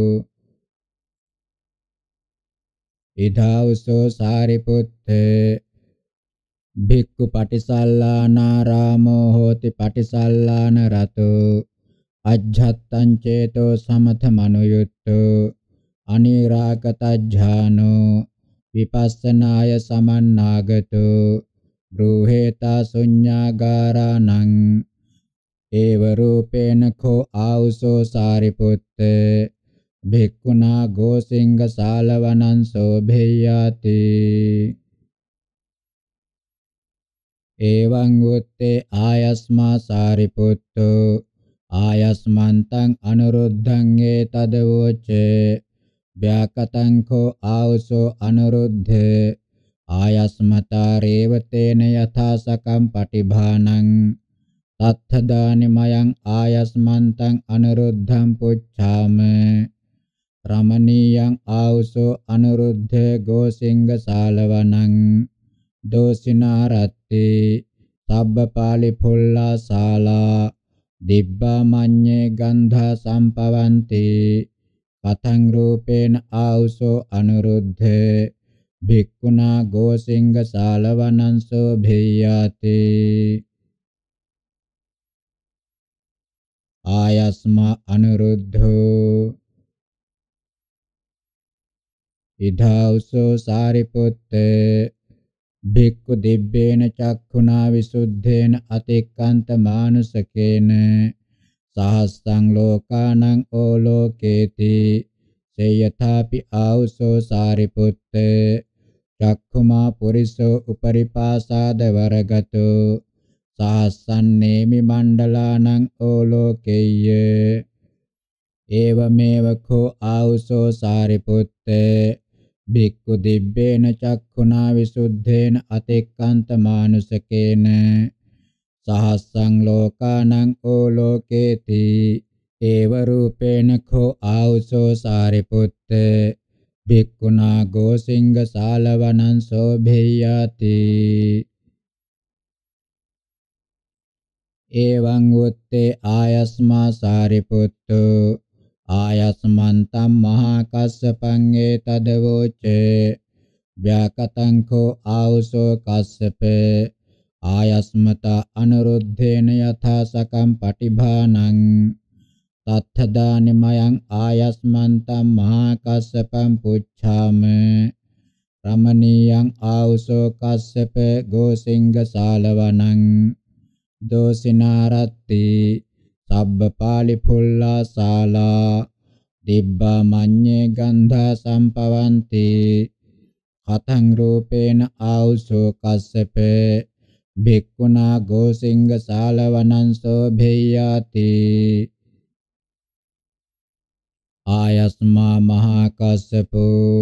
ඉදාවසෝ සාරිපුත්ත භික්ඛු පටිසල්ලානාරාමෝ හෝති පටිසල්ලාන රතෝ අජ්ජත්තං චේතෝ සමත මනුයුත්තෝ අනිරාගතඥානෝ විපස්සනාය සමන්නාගතෝ බ්‍රූහෙතා ශුඤ්ඤාගාරාණං ඒව රූපේන කෝ ආවුසෝ සාරිපුත්ත භික්ඛුනා ගෝසිංග සාලවනං සෝභේයාති එවං උත්තේ ආයස්මා සාරිපුත්තෝ ආයස්මන්තං අනුරුද්ධං ඒතදවෝචේ ව්‍යාකතංඛෝ ආවසෝ අනුරුද්ධ ආයස්මතා රේවතේන යථාසකම් පටිභානං තත්ථදානි මයං ආයස්මන්තං අනුරුද්ධං පුච්ඡාම රමණීයං ආවසෝ අනුරුද්ධ ගෝසිංග සාලවණං දෝසිනාරත්ති සබ්බපාලි පුල්ලා සාලා දිබ්බාමඤ්ඤේ ගන්ධා සම්පවන්තේ පතං රූපේන ආවුසෝ අනුරුද්ධ භික්ඛුනා ගෝසිංග සාලවනංසෝ භේයාති ආයස්මා අනුරුද්ධෝ ඉදාවුසෝ සාරිපුත්තේ භික්ඛු දිබ්බේන චක්ඛුනා විසුද්ධේන අතික්කන්ත මානුසකේන සහස්සං ලෝකානං ඕලෝකේති සේයථාපි ආවසෝ සාරිපුත්ත චක්ඛුමා පුරිසෝ උපරිපාසාද වරගතෝ සහස්සන්නේමි මණ්ඩලානං ඕලෝකේය ඒවමේව කෝ ආවසෝ සාරිපුත්ත භික්ඛු දිබ්බේන චක්ඛුනා විසුද්ධේන අතෙක්කන්ත මානුසකේන සහස්සං ලෝකානං ඕලෝකේති ඒව රූපේන ඛෝ ආවසෝ සාරිපුත්ත භික්ඛුනා ගෝසිංග සාලවනං සෝභේයාති එවං උත්තේ ආයස්මා සාරිපුත්තු ආයස්මන්තම් මහා කස්සපං ඒතදවෝච ව්‍යාකතං ඛෝ ආවසෝ කස්සපේ ආයස්මතා අනුරුද්ධේන යථා සකම් පටිභානං තත්ථදානිමයං ආයස්මන්තං මහා කස්සපං පුච්ඡාම රමණීයං ආවුසෝ කස්සප ගෝසිංග සාලවණං දෝසිනාරත්ති සබ්බ පාලි පුල්ලා සාලා දිබ්බා මඤ්ඤේ ගන්ධා සම්පවන්ති කතං රූපේන ආවුසෝ කස්සපේ භික්ඛුනා ගෝසිංග සාලවනංසෝ භේයාති ආයස්මා මහා කස්සපෝ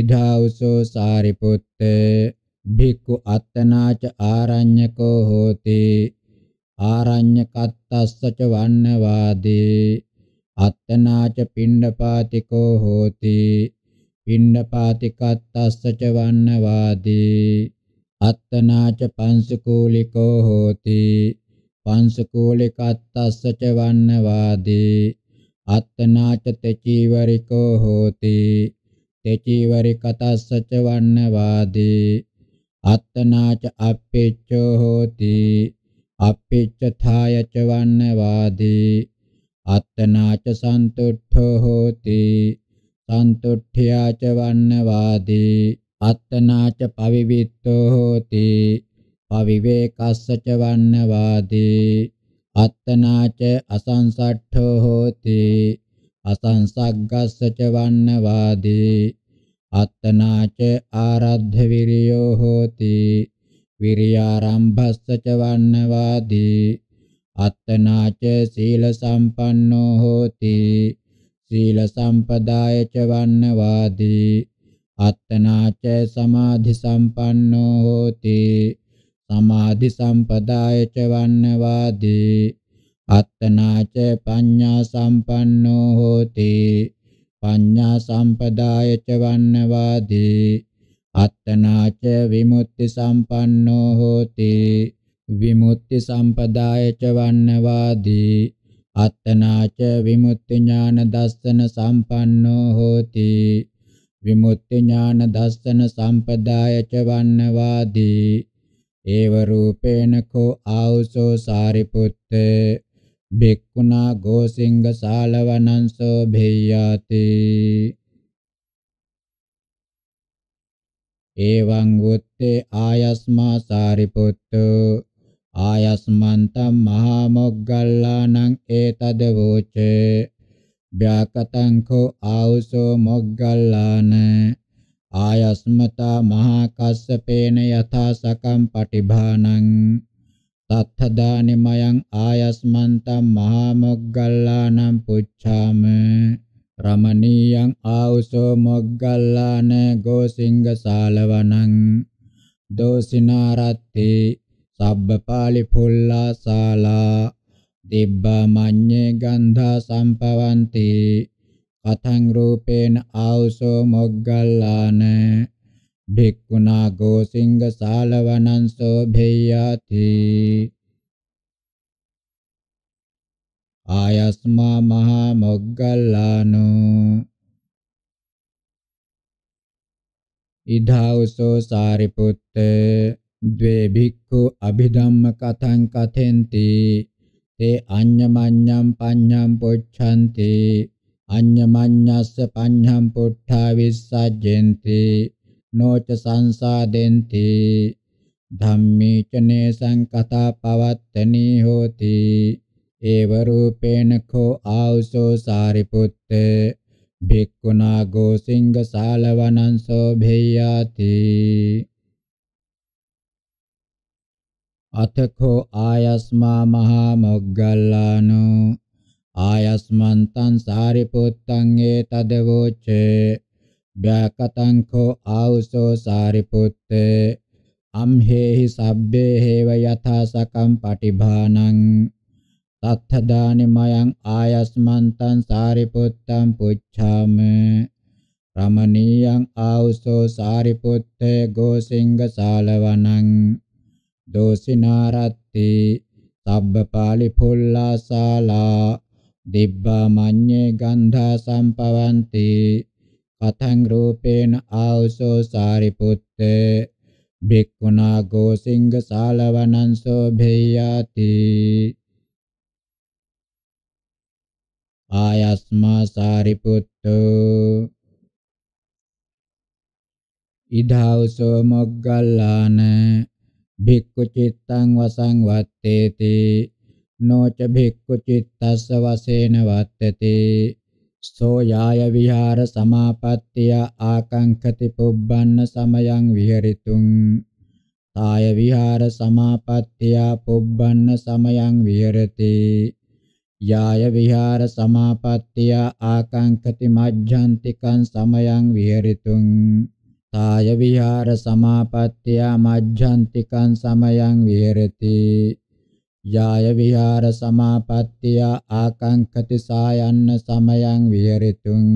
ඉදාවසෝ සාරිපුත්ත භික්ඛු අත්තනාච ආරඤ්‍යකෝ හෝති ආරඤ්‍යකත්තස්ස ච වන්නවාදී අත්තනාච පිණ්ඩපාතිකෝ හෝති පින්නපාතිකත්තස්ස ච වන්නවාදී අත්තනාච පංසකූලිකෝ හෝති පංසකූලිකත්තස්ස ච වන්නවාදී අත්තනාච තෙචීවරිකෝ හෝති තෙචීවරිකතස්ස ච වන්නවාදී අත්තනාච අප්පෙච්චෝ හෝති අප්පෙච්ච ථාය ච වන්නවාදී අත්තනාච සන්තුට්ඨෝ හෝති සන්තුට්ඨියාච වන්නවාදී අත්තනාච පවිවිත්තෝ හෝති පවිවේකස්සච වන්නවාදී අත්තනාච අසංසට්ඨෝ හෝති අසංසග්ගස්සච වන්නවාදී අත්තනාච ආරද්ධ විරියෝ හෝති විරියාරම්භස්සච වන්නවාදී අත්තනාච සීල සම්පන්නෝ හෝති සීල සම්පදාය ච වන්නවාදී අත්තනාච සමාධි සම්පන්නෝ හෝති සමාධි සම්පදාය ච වන්නවාදී අත්තනාච පඤ්ඤා සම්පන්නෝ හෝති පඤ්ඤා සම්පදාය ච වන්නවාදී අත්තනාච විමුක්ති සම්පන්නෝ හෝති විමුක්ති සම්පදාය ච වන්නවාදී අත්තනාච විමුක්ති ඥාන දස්සන සම්පන්නෝ හෝති විමුක්ති ඥාන දස්සන සම්පදාය ච වන්නවාදී ඒව රූපේන කෝ ආවුසෝ සාරිපුත්ත බික්කුණා ගෝසිංග සාලවනංසෝ භේයාති එවං වුත්තේ ආයස්මා සාරිපුත්තෝ ආයස්මන්තම් මහා මොග්ගල්ලානං ඒතද වූචේ ව්‍යාකතං කෝ ආවසෝ මොග්ගල්ලාන ආයස්මතා මහා කස්සපේන යථා සකම් පටිභානං තත්ථදානි මයං ආයස්මන්තම් මහා මොග්ගල්ලානං පුච්ඡාම රමණීයං ආවසෝ මොග්ගල්ලාන ගෝසිංග සාලවනං දෝසිනාරත්තේ සබ්බපාලි පුල්ලා සාලා දිබ්බා මඤ්ඤේ ගන්ධා සම්පවන්ති කතං රූපේන ආවසෝ මොග්ගල්ලාන භික්ඛුනා ගෝසිංග සාලවනංසෝ භේයාති ආයස්මා මහා මොග්ගල්ලානෝ ඉධාවසෝ සාරිපුත්තේ ද්වේ භික්ඛු අභිධම්ම කතං කතෙන්ති තේ අඤ්ඤමඤ්ඤම් පඤ්ඤම් පොච්ඡන්ති අඤ්ඤමඤ්ඤස්ස පඤ්ඤම් පොට්ඨා විස්සජ්ජෙන්ති නොච සංසාදෙන්ති ධම්මේචනේ සංකතා පවත්තනී හෝති ඒව රූපේන කෝ ආවසෝ සාරිපුත්ත භික්ඛුනා ගෝසිංග සාලවනං සෝභේයාති අතකෝ ආයස්මා මහා මොග්ගල්ලානෝ ආයස්මන්තං සාරිපුත්තං ඒ තදවෝචේ බ්‍යාකතං කෝ ආවුසෝ සාරිපුත්තේ අම්හෙහි සබ්බේ හේව යථා සකම් පටිභානං තත්ථදානි මයං ආයස්මන්තං සාරිපුත්තං පුච්ඡාම රමණීයං ආවුසෝ සාරිපුත්තේ ගෝසිංග සාලවණං දෝසිනාරත්ති සබ්බපාලි පුල්ලාසාලා දිබ්බා මඤ්ඤේ ගන්ධා සම්පවන්ති කතං රූපේන ආවසෝ සාරිපුත්ත භික්ඛුනා ගෝසිංග සාලවනං සෝභේයාති ආයස්මා සාරිපුත්තෝ ඉදාවසෝ මොග්ගල්ලාන භික්ඛු චිත්තං වසං වත්තේති නොච භික්ඛු චිත්තස්ස වසේන වත්තති සෝ යාය විහාර සමාපත්තිය ආකංකති පුබ්බන්න සමයං විහෙරිතුං ආය විහාර සමාපත්තිය පුබ්බන්න සමයං විහෙරති යාය විහාර සමාපත්තිය ආකංකති මජ්ජන්තිකං සමයං විහෙරිතුං තාය විහාර සමාපත්තිය මජ්ජන්තිකං සමයං විහෙරති යාය විහාර සමාපත්තිය ආකංකති සායන්න සමයං විහෙරිතුං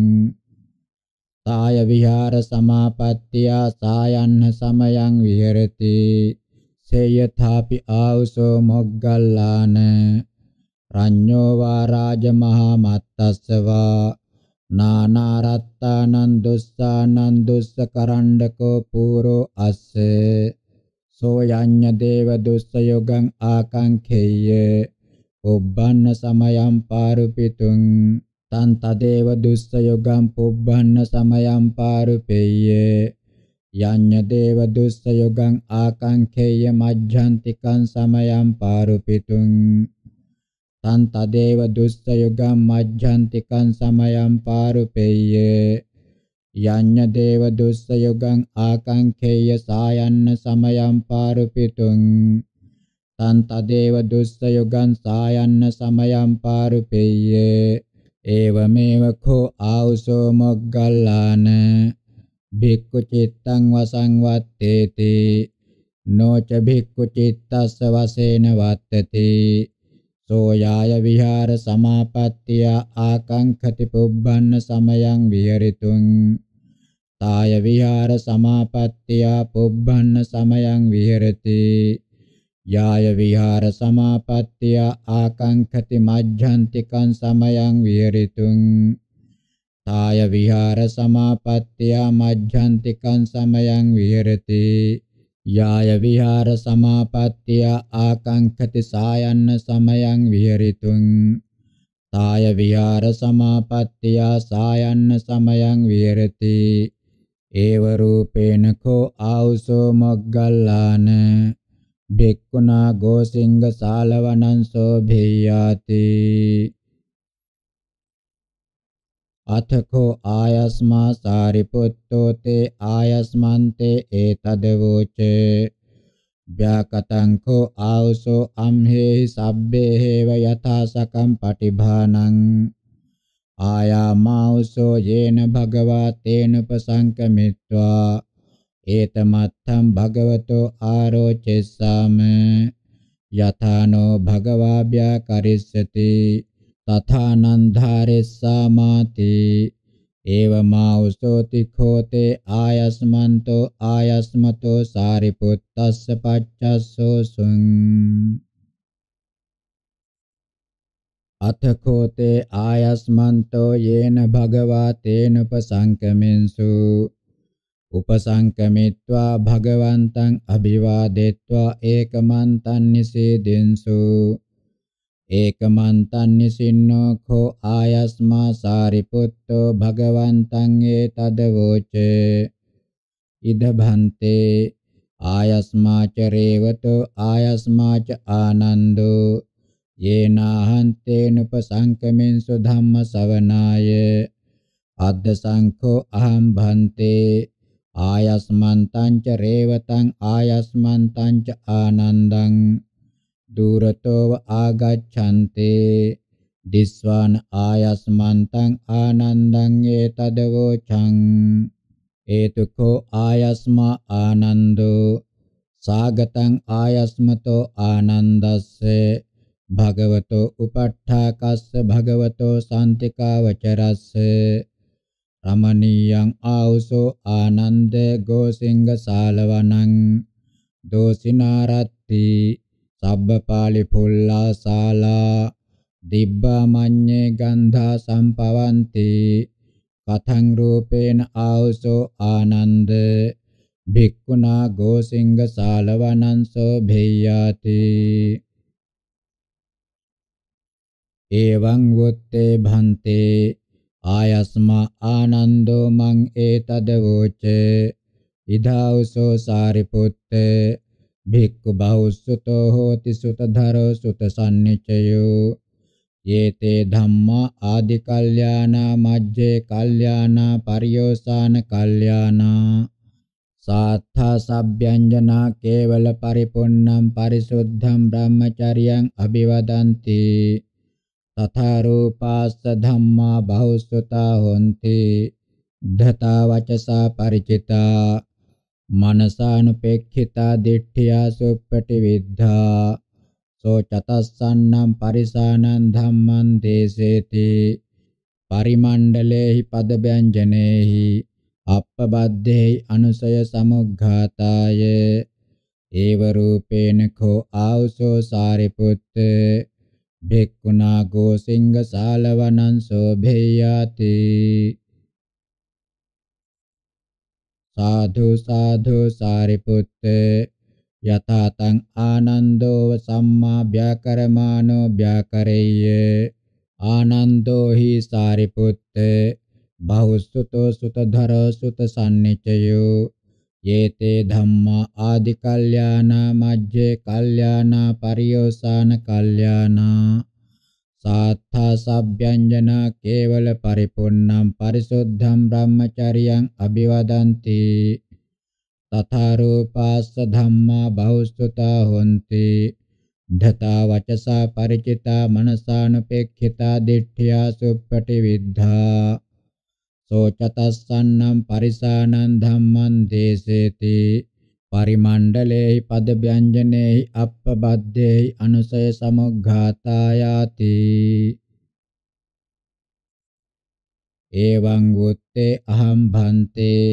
තාය විහාර සමාපත්තිය සායන්න සමයං විහෙරති සේයථාපි ආවසෝ මොග්ගල්ලාන රඤ්ඤෝ වා රාජමහා මත්තස්සවා නානාරත්තානං දුස්සානං දුස්ස කරණ්ඩකෝ පූරෝ අස්ස සෝ යඤ්ඤ දේව දුස්ස යෝගං ආකංඛේය පුබ්බන්න සමයම් පාරුපිතුං තන් තදේව දුස්ස යෝගං පුබ්බන්න සමයම් පාරුපෙය්‍ය යඤ්ඤ දේව දුස්ස යෝගං ආකංඛේය මජ්ජන්තිකං සමයම් පාරුපිතුං තන්තදේව දුස්සයුගම් මජ්ජන්තිකං සමයම් පාරුපෙය්‍ය යඤ්ඤ දේව දුස්සයුගං ආකංඛේය සායන්න සමයම් පාරුපිතුං තන්තදේව දුස්සයුගං සායන්න සමයම් පාරුපෙය්‍ය ඒවමේව කෝ ආවසෝ මොග්ගල්ලාන භික්ඛු චිත්තං වසං වත්තේති නොච භික්ඛු චිත්තස්ස වශයෙන් වත්තති සෝයාය විහාර සමාපත්තිය ආකංඛති පුබ්බන්න සමයං විහෙරිතුං තාය විහාර සමාපත්තිය පුබ්බන්න සමයං විහෙරති යාය විහාර සමාපත්තිය ආකංඛති මජ්ජන්තිකං සමයං විහෙරිතුං තාය විහාර සමාපත්තිය මජ්ජන්තිකං සමයං විහෙරති යාය විහාර සමාපත්තිය ආකංකති සායන්න සමයං විහෙරිතුං තාය විහාර සමාපත්තිය සායන්න සමයං විහෙරති ඒව රූපේන කෝ ආවුසෝ මොග්ගල්ලාන බික්කුණා ගෝසිංග සාලවනං සෝභියාති අතකෝ ආයස්මා සාරිපුත්තෝ තේ ආයස්මන්තේ ඒතදවෝච ව්‍යාකතං කෝ ආවසෝ අම්හෙහි සබ්බේ හේව යථාසකම් පටිභානං ආයාමාවසෝ යේන භගවා තේන උපසංකමිත්වා ඒතමත්තම් භගවතෝ ආරෝචෙස්සාම යථානෝ භගවාභ්‍යා කරිස්සති තථානන්ධාරෙස්සා මාති ඒවමා උසෝති කෝතේ ආයස්මන්තෝ ආයස්මතෝ සාරිපුත්තස්ස පච්චස්සෝ සුං අතකෝතේ ආයස්මන්තෝ යේන භගවා තේන උපසංකමෙන්සු උපසංකමිත්වා භගවන්තං අභිවාදෙත්වා ඒකමන්තං නිසේදෙන්සු ඒකමන්තඤ්ඤ සින්නෝ කෝ ආයස්මා සාරිපුත්තෝ භගවන්තං ඒතදවෝච ඉදභන්තේ ආයස්මාච රේවතෝ ආයස්මාච ආනන්දෝ යේනාහන්තේන උපසංකමෙන්සු ධම්ම සවනාය අද්ද සංඛෝ අහම් භන්තේ ආයස්මන්තං ච රේවතං ආයස්මන්තං ච ආනන්දං දුරතෝව ආගච්ඡන්ති දිස්වාන ආයස්මන්තං ආනන්දං ඒතදවෝචං ඒතුකෝ ආයස්මා ආනන්දෝ සාගතං ආයස්මතෝ ආනන්දස්සේ භගවතෝ උපට්ඨාකස්ස භගවතෝ සාන්තිකාවචරස්ස රමණීයං ආවුසෝ ආනන්ද ගෝසිංග සාලවණං දෝසිනාරත්ති සබ්බපාලි පුල්ලා සාලා දිබ්බමඤ්ඤේ ගන්ධා සම්පවන්ති කතං රූපේන ආවසෝ ආනන්ද භික්ඛුනා ගෝසිංග සාලවනංසෝ භේයාති එවං වොත්තේ භන්තේ ආයස්මා ආනන්දෝ මං ඒතදවෝච ඉදාවසෝ සාරිපුත්තේ භික්ඛු බහුසුතෝ හෝති සුතධරෝ සුත සම්නිච්ඡයෝ යේතේ ධම්මා ආදි කල්යාණා මජ්ජේ කල්යාණා පරියෝසాన කල්යාණා සාත්තා සබ්බ්‍යංජනා කේවල පරිපුන්නම් පරිසුද්ධම් බ්‍රහ්මචරියං අභිවදಂತಿ තථා රූපාස්ස ධම්මා බහුසුතා හොಂತಿ ධතා වචසා ಪರಿචිතා මනසානුපෙක්ඛිතා දිට්ඨියා සුප්පටිවිද්ධා සෝ චතස්සන්නම් පරිසානං ධම්මං දේසේති පරිමණ්ඩලේහි පදබ්‍යංජනේහි අප්පබද්දේහි අනුසය සමුග්ඝාතාය ඒව රූපේන කෝ ආවසෝ සාරිපුත්ත භික්ඛුනා ගෝසිංග සාලවනං සෝභේයාති සාදු සාදු සාරිපුත්ත යතාතං ආනන්දෝ සම්මා ව්‍යාකරමානෝ ව්‍යාකරෙය්‍ය ආනන්දෝ හි සාරිපුත්ත බහුසුතෝ සුතධරෝ සුත සම්නිචයෝ යේතේ ධම්මා ආදි කල්යාණ මජ්ජේ කල්යාණ පරියෝසాన කල්යාණ සාත්ථා සබ්බ්‍යංජනා කේවල පරිපුන්නම් පරිසුද්ධම් බ්‍රහ්මචරියං අභිවදಂತಿ තථා රූපාස්ස ධම්මා බහුසුතා හොಂತಿ ධතා වචසා ಪರಿචිතා මනසානුපේක්ඛිතා දිට්ඨියා සුප්පටිවිද්ධා සෝචතස්සන්නම් පරිසානං ධම්මං දේසේති පරිමණ්ඩලේහි පද ව්‍යංජනේහි අප්පබද්දේහි අනුසය සමුග්ඝාතායාති එවං වුත්තේ අහම් භන්තේ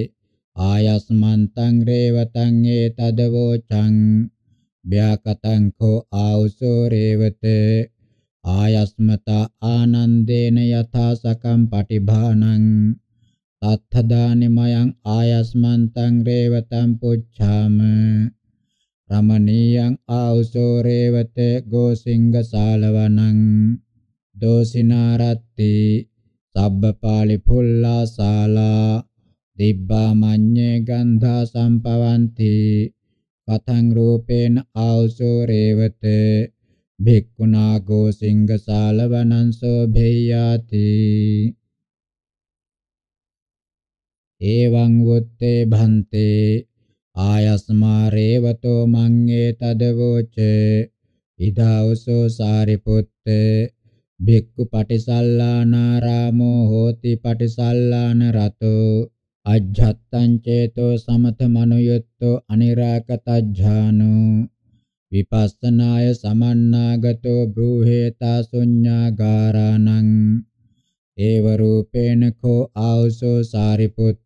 ආයස්මන්තං රේවතං ඒතදවෝචං ව්‍යාකතං කෝ ආඋසෝ රේවතේ ආයස්මතා ආනන්දේන යථාසකම් පටිභානං අත්ථදානිමයං ආයස්මන්තං රේවතං පුච්ඡාම රමණීයං ආඋසෝ රේවතේ ගෝසිංග සාලවනං දෝසිනාරත්ති සබ්බපාලි පුල්ලා සාලා දිබ්බා මඤ්ඤේ ගන්ධා සම්පවಂತಿ පතං රූපේන ආඋසෝ රේවතේ භික්ඛුනා ගෝසිංග සාලවනං සෝභේයාති එවං වුත්තේ භන්තේ ආයස්මා රේවතෝ මංගේ තදවෝච ඉදාවසෝ සාරිපුත්ත භික්ඛු පටිසල්ලානා රාමෝ හෝති පටිසල්ලාන රතෝ අජ්ජත්තං චේතෝ සමත මනුයුත්තෝ අනිරාකතඥානෝ විපස්සනාය සමන්නාගතෝ බ්‍රූහෙතා ශුඤ්ඤාගාරාණං ඒව රූපේන කෝ ආවසෝ සාරිපුත්ත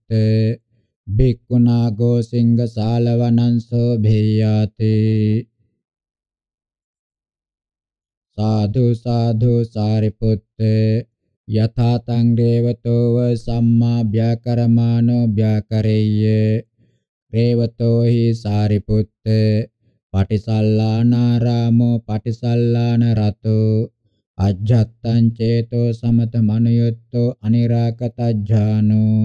භික්ඛුනා ගෝසිංග සාලවනංසෝ භේයාති සාදු සාදු සාරිපුත්ත යථා තං දේවතෝව සම්මා ව්‍යාකරමානෝ ව්‍යාකරෙය්‍ය රේවතෝ හි සාරිපුත්ත පටිසල්ලානාරාමෝ පටිසල්ලාන රතෝ අජ්ජත්තං චේතෝ සමත මනුයුත්තෝ අනිරාකතඥානෝ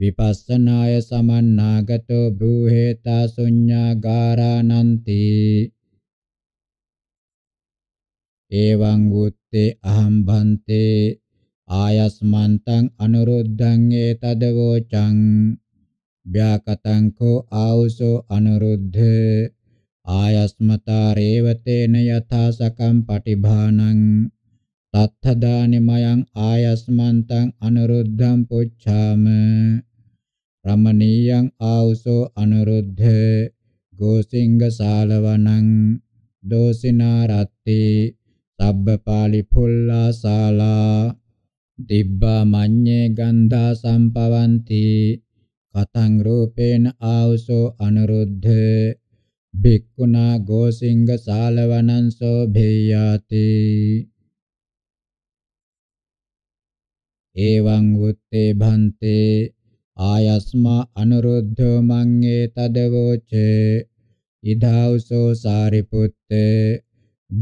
විපස්සනාය සමන්නාගතෝ බ්‍රූහෙතා ශුඤ්ඤාගාරානන්ති එවං වුත්තේ අහම් බන්තේ ආයස්මන්තං අනුරුද්ධං ඒතදවෝචං ව්‍යාකතං කෝ ආවුසෝ අනුරුද්ධ ආයස්මතා රේවතේන යථා සකම් පටිභානං තත්තදානි මයං ආයස්මන්තං අනුරුද්ධං පුච්ඡාම රමණීයං ආවුසෝ අනුරුද්ධ ගෝසිංග සාලවණං දෝසිනාරත්ති සබ්බපාලි පුල්ලා සාලා දිබ්බා මඤ්ඤේ ගන්ධා සම්පවಂತಿ කතං රූපේන ආවුසෝ අනුරුද්ධ භික්ඛුනා ගෝසිංග සාලවනංසෝ භේයාති එවං උත්තේ භන්තේ ආයස්මා අනුරුද්ධෝ මංගේ තදවෝචේ ඉදාවසෝ සාරිපුත්තේ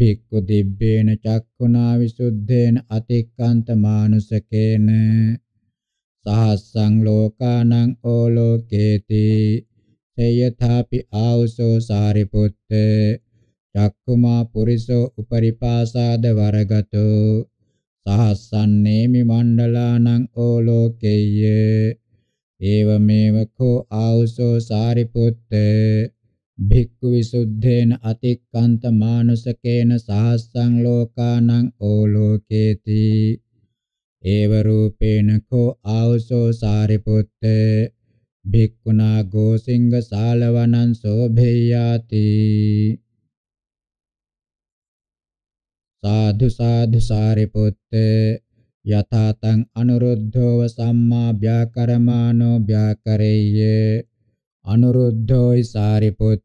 භික්ඛු දිබ්බේන චක්ඛුනා විසුද්ධේන අතික්කන්ත මානුසකේන සහස්සං ලෝකානං ඕලෝකේති යථාපි ආවසෝ සාරිපුත්ත චක්කුමා පුරිසෝ උපරිපාසාද වරගතෝ සහස්සන්නේමි මණ්ඩලානං ඕලෝකේය ඒවමේව කෝ ආවසෝ සාරිපුත්ත භික්ඛු විසුද්ධේන අතික්කන්ත මානුසකේන සහස්සං ලෝකානං ඕලෝකේති ඒව රූපේන කෝ ආවසෝ සාරිපුත්තේ භික්ඛුනා ගෝසිංග සාලවනං සෝභේයාති සාදු සාදු සාරිපුත්ත යථාතං අනුරුද්ධෝව සම්මා ව්‍යාකරමානෝ ව්‍යාකරෙය්‍ය අනුරුද්ධෝයි සාරිපුත්ත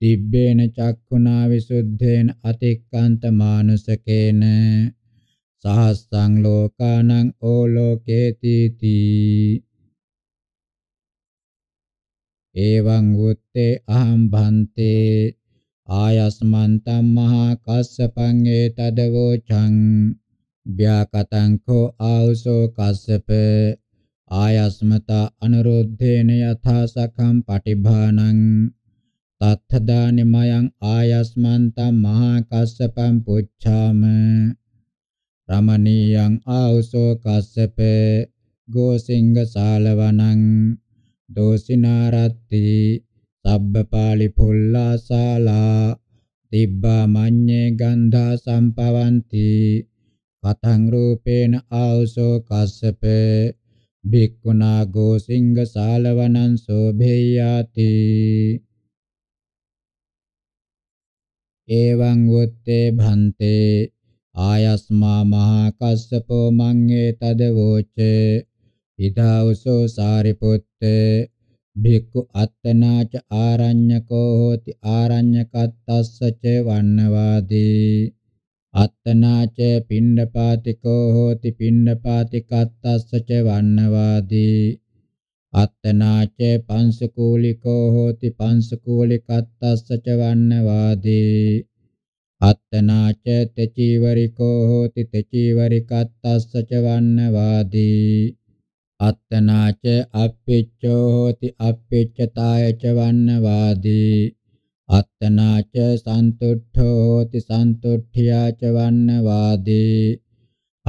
තිබ්බේන චක්ඛුනා විසුද්ධේන අතික්කාන්ත මානුසකේන සහස්සං ලෝකානං ඕලෝකේති තී එවං උත්තේ අහං භන්තේ ආයස්මන්තම් මහා කස්සපං ඒතදවෝචං ව්‍යාකතං කෝ ආවසෝ කස්සප ආයස්මතා අනුරුද්ධේන යථා සඛම් පටිභානං තත්ථදානි මයං ආයස්මන්තම් මහා කස්සපං පුච්ඡාම රමණීයං ආවසෝ කස්සප ගෝසිංග සාලවණං දෝසිනාරත්ති සබ්බපාලි පුල්ලාසාලා දිබ්බා මඤ්ඤේ ගන්ධා සම්පවಂತಿ පතං රූපේන ආවසෝ කස්සප භික්ඛුනා ගෝසිංග සාලවනං සෝභේයාති එවං වොත්තේ භන්තේ ආයස්මා මහා කස්සපෝ මං ඒතද වෝචේ හිතාවසෝ සාරිපුත්ත භික්ඛු අත්තනාච ආරඤ්‍යකෝ හෝති ආරඤ්‍යකත්තස්ස ච වන්නවාදී අත්තනාච පිණ්ඩපාතිකෝ හෝති පිණ්ඩපාතිකත්තස්ස ච වන්නවාදී අත්තනාච පංසකූලිකෝ හෝති පංසකූලිකත්තස්ස ච වන්නවාදී අත්තනාච තචීවරිකෝ හෝති තචීවරිකත්තස්ස ච වන්නවාදී අත්තනාච අප්පිච්චෝ හෝති අප්පිච්චතාය ච වන්නවාදී අත්තනාච සන්තුට්ඨෝ හෝති සන්තුට්ඨියා ච වන්නවාදී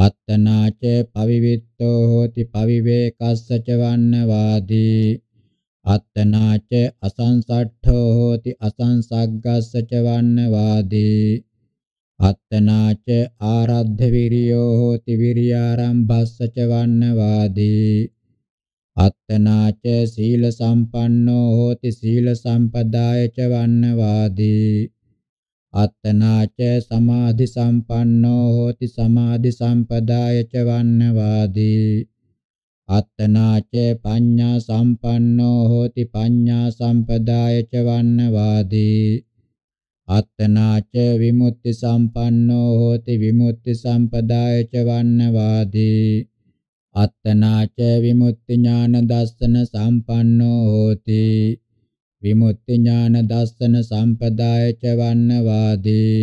අත්තනාච පවිවිත්තෝ හෝති පවිවේකස්ස ච වන්නවාදී අත්තනාච අසංසට්ඨෝ හෝති අසංසග්ගස්ස ච වන්නවාදී අත්තනාච ආරද්ධ විරියෝ හෝති විරියාරම්භස්ස ච වන්නවාදී අත්තනාච සීල සම්පන්නෝ හෝති සීල සම්පදාය ච වන්නවාදී අත්තනාච සමාධි සම්පන්නෝ හෝති සමාධි සම්පදාය ච වන්නවාදී අත්තනාච පඤ්ඤා සම්පන්නෝ හෝති පඤ්ඤා සම්පදාය ච වන්නවාදී අත්තනාච විමුක්ති සම්පන්නෝ හෝති විමුක්ති සම්පදාය ච වන්නවාදී අත්තනාච විමුක්ති ඥාන දස්සන සම්පන්නෝ හෝති විමුක්ති ඥාන දස්සන සම්පදාය ච වන්නවාදී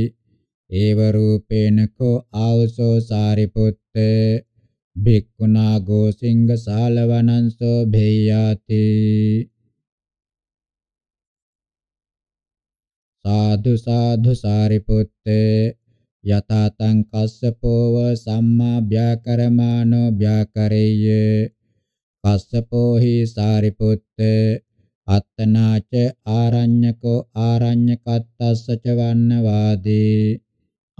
ඒව රූපේන කෝ ආවසෝ සාරිපුත්ත භික්ඛුනා ගෝසිංහ සාලවනංසෝ භේයාති සාදු සාදු සාරිපුත්තේ යතාතං කස්සපෝව සම්මා ව්‍යාකරමානෝ ව්‍යාකරෙය්‍ය කස්සපෝහි සාරිපුත්තේ අත්තනාච ආරඤ්‍යකෝ ආරඤ්‍යකත්තස්ස ච වන්නවාදී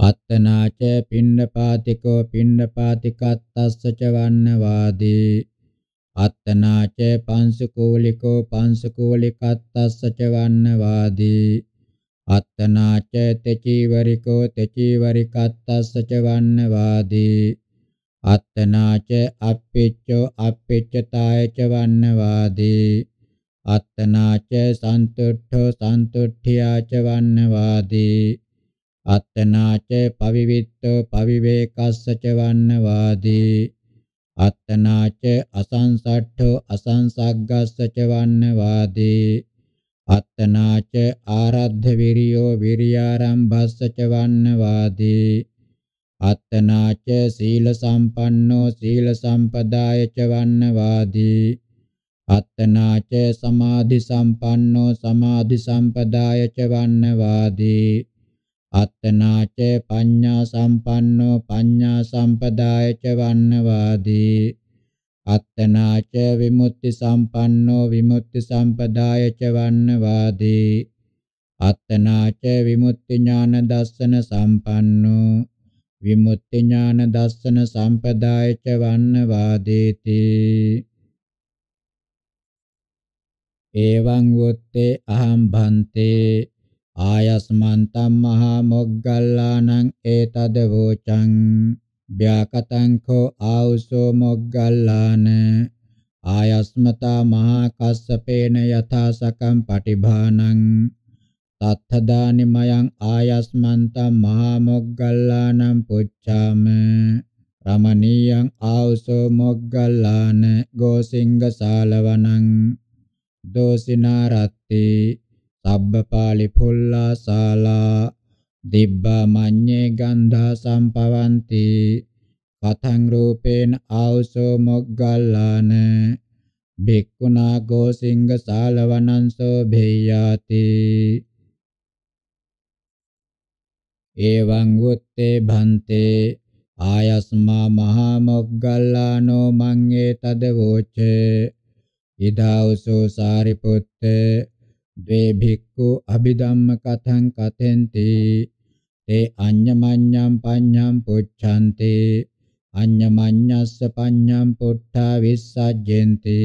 අත්තනාච පින්නපාතිකෝ පින්නපාතිකත්තස්ස ච වන්නවාදී අත්තනාච පංසුකූලිකෝ පංසුකූලිකත්තස්ස ච වන්නවාදී අත්තනාච තෙචීවරිකෝ තෙචීවරිකත්තස්ස ච වන්නවාදී අත්තනාච අප්පිච්චෝ අප්පිච්චතාය ච වන්නවාදී අත්තනාච සන්තුට්ඨෝ සන්තුට්ඨියා ච වන්නවාදී අත්තනාච පවිවිත්තෝ පවිවේකස්ස ච වන්නවාදී අත්තනාච අසංසට්ඨෝ අසංසග්ගස්ස ච වන්නවාදී අත්තනාච ආරද්ධ විරියෝ විරියාරම්භස්ස ච වන්නවාදී අත්තනාච සීල සම්පන්නෝ සීල සම්පදාය ච වන්නවාදී අත්තනාච සමාධි සම්පන්නෝ සමාධි සම්පදාය ච වන්නවාදී අත්තනාච පඤ්ඤා සම්පන්නෝ පඤ්ඤා සම්පදාය ච වන්නවාදී අත්තනාච විමුක්ති සම්පන්නෝ විමුක්ති සම්පදාය ච වන්නවාදී අත්තනාච විමුක්ති ඥාන දස්සන සම්පන්නෝ විමුක්ති ඥාන දස්සන සම්පදාය ච වන්නවාදීති එවං වොත්තේ අහම් භන්තේ ආයස්මන්තම් මහා මොග්ගල්ලානං ඒතද වෝචං ව්‍යාකතංකෝ ආවුසෝ මොග්ගල්ලාන ආයස්මතා මහා කස්සපේන යථාසකම් පටිභානං තත්තදානි මයං ආයස්මන්තං මහා මොග්ගල්ලානං පුච්ඡාම රමණීයං ආවුසෝ මොග්ගල්ලාන ගෝසිංග සාලවනං දෝසිනාරත්ති සබ්බපාලි පුල්ලා සාලා දිබ්බා මඤ්ඤේ ගන්ධා සම්පවන්ති පතං රූපේන ආවසෝ මොග්ගල්ලාන බික්කුණා ගෝසිංග සාලවනංසෝ භේයාති එවං උත්තේ භන්තේ ආයස්මා මහා මොග්ගල්ලානෝ මං ඒතද වෝචේ ඉදාවසෝ සාරිපුත්ත ද්වේ භික්ඛු අභිධම්ම කතං කතෙන්ති තේ අඤ්ඤමඤ්ඤම් පඤ්ඤම් පුච්ඡන්ති අඤ්ඤමඤ්ඤස්ස පඤ්ඤම් පුට්ඨා විස්සජ්ජෙන්ති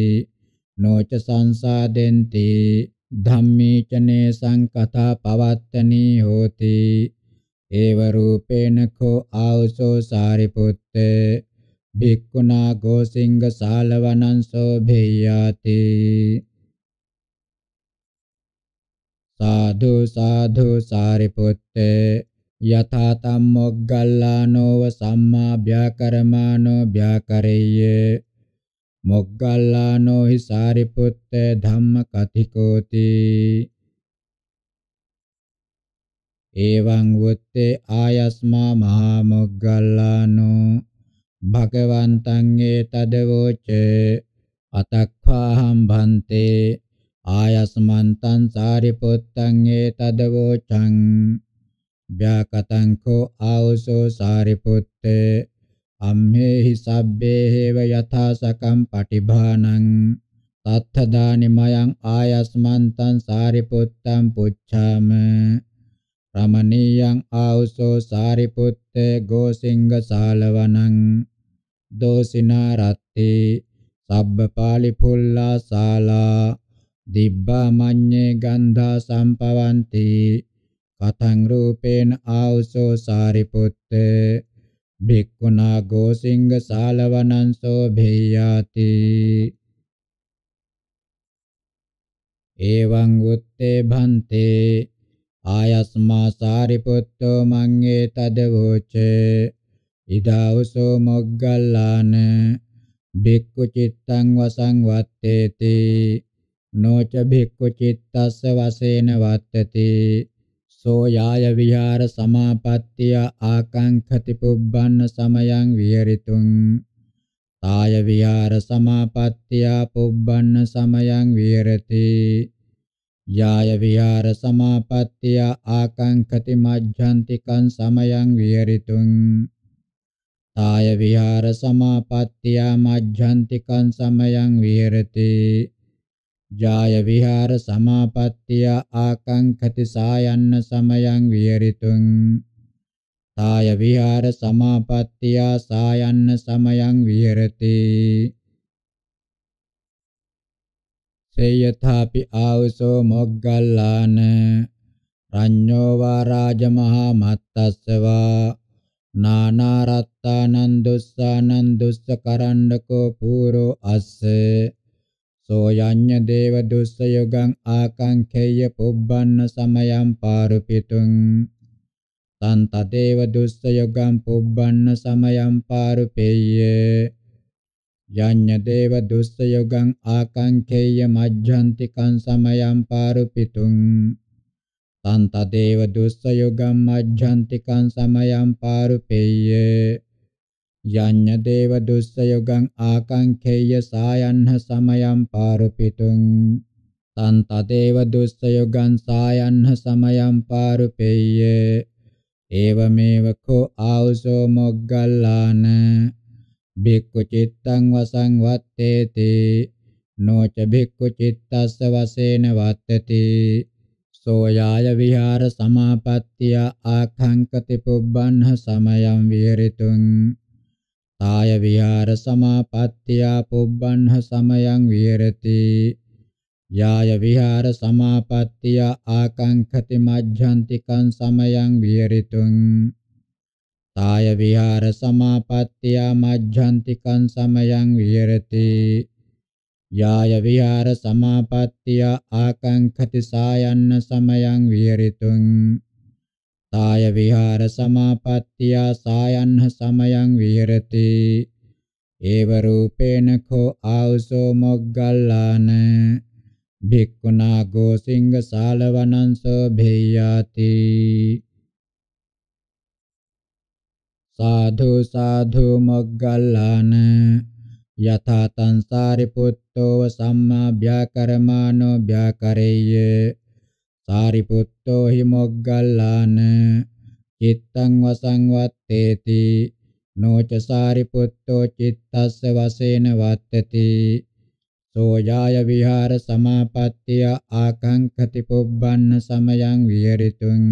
නොච සංසාදෙන්ති ධම්මේචනේ සංකතා පවත්තනී හෝති ඒව රූපේන කෝ ආවසෝ සාරිපුත්තේ භික්ඛුනා ගෝසිංග සාලවනං සෝභේයාති සාධු සාධු සාරිපුත්තේ යථා තම්මොග්ගල්ලානෝව සම්මා ව්‍යාකරමානෝ ව්‍යාකරෙය්‍ය මොග්ගල්ලානෝ හි සාරිපුත්ත ධම්ම කතිකෝති එවං වොත්තේ ආයස්මා මහා මොග්ගල්ලානෝ භගවන්තං ඒතදවෝච අතක්ඛාහම් භන්තේ ආයස්මන්තං සාරිපුත්තං ඒතදවෝචං ව්‍යාකතංකෝ ආවසෝ සාරිපුත්තේ අම්හෙහි සබ්බේ හේව යථාසකම් පටිභානං තත්තදානි මයං ආයස්මන්තං සාරිපුත්තං පුච්ඡාම රමණීයං ආවසෝ සාරිපුත්තේ ගෝසිංග සාලවනං දෝසිනා රත්ති සබ්බපාලි පුල්ලා සාලා දිබ්බා මඤ්ඤේ ගන්ධා සම්පවන්ති පතං රූපේන ආවසෝ සාරිපුත්ත භික්ඛුනා ගෝසිංග සාලවනංසෝ භේයාති එවං උත්තේ භන්තේ ආයස්මා සාරිපුත්තෝ මංගේ තදවෝච ඉදාවසෝ මොග්ගල්ලාන භික්ඛු චිත්තං වසං වත්තේති නොච භික්ඛු චිත්තස්ස වශයෙන් වත්තති සෝයාය විහාර සමාපත්තිය ආකාංඛති පුබ්බන්න සමයං විහෙරිතුං තාය විහාර සමාපත්තිය පුබ්බන්න සමයං විහෙරති යාය විහාර සමාපත්තිය ආකාංඛති මජ්ජන්තිකං සමයං විහෙරිතුං තාය විහාර සමාපත්තිය මජ්ජන්තිකං සමයං විහෙරති ජාය විහාර සමාපත්තිය ආකංකති සායන්න සමයං විහෙරිතුං තාය විහාර සමාපත්තිය සායන්න සමයං විහෙරති සේයථාපි ආවසෝ මොග්ගල්ලාන රඤ්ඤෝ වා රාජමහා මත්තස්සවා නානාරත්තානන් දුස්සානන් දුස්ස කරණ්ඩකෝ පූරෝ අස්සේ සෝයඤ්ඤ දේව දුස්ස යෝගං ආකාංකේය පුබ්බන්න සමයං පාරුපිතුං තන්ත දේව දුස්ස යෝගං පුබ්බන්න සමයං පාරුපේය යඤ්ඤ දේව දුස්ස යෝගං ආකාංකේය මජ්ජන්තිකං සමයං පාරුපිතුං තන්ත දේව දුස්ස යෝගං මජ්ජන්තිකං සමයං පාරුපේය යඤ්ඤ දේව දුස්සයෝගං ආකාංඛේය සායන්හ සමයම් පාරුපිතුං තන්ත දේව දුස්සයෝගං සායන්හ සමයම් පාරුපේය ඒවමේව කෝ ආවසෝ මොග්ගල්ලාන බික්ඛු චිත්තං වසං වත්තේති නොච බික්ඛු චිත්තස්ස වසේන වත්තති සෝයාය විහාර සමාපත්තිය ආඛංකති පුබ්බන්හ සමයම් විහෙරිතුං තාය විහාර සමාපත්තියා පුබ්බන්හ සමයං විහෙරති යාය විහාර සමාපත්තිය ආකංකති මජ්ජන්තිකං සමයං විහෙරිතුං තාය විහාර සමාපත්තිය මජ්ජන්තිකං සමයං විහෙරති යාය විහාර සමාපත්තිය ආකංකති සායන්න සමයං විහෙරිතුං තාය විහාර සමාපත්තිය සායන්හ සමයං විහෙරති ඒව රූපේන කෝ ආවසෝ මොග්ගල්ලාන භික්ඛුනා ගෝසිංග සාලවනංසෝ භේයාති සාධු සාධු මොග්ගල්ලාන යථා තං සාරිපුත්තෝ සම්මා ව්‍යාකරමානෝ ව්‍යාකරේය සාරිපුත්තෝ හි මොග්ගල්ලාන චිත්තං වසං වත්තේති නොච සාරිපුත්තෝ චිත්තස්ස වශයෙන් වත්තති සෝයාය විහාර සමාපත්තිය ආකංකති පුබ්බන්න සමයං විහෙරිතුං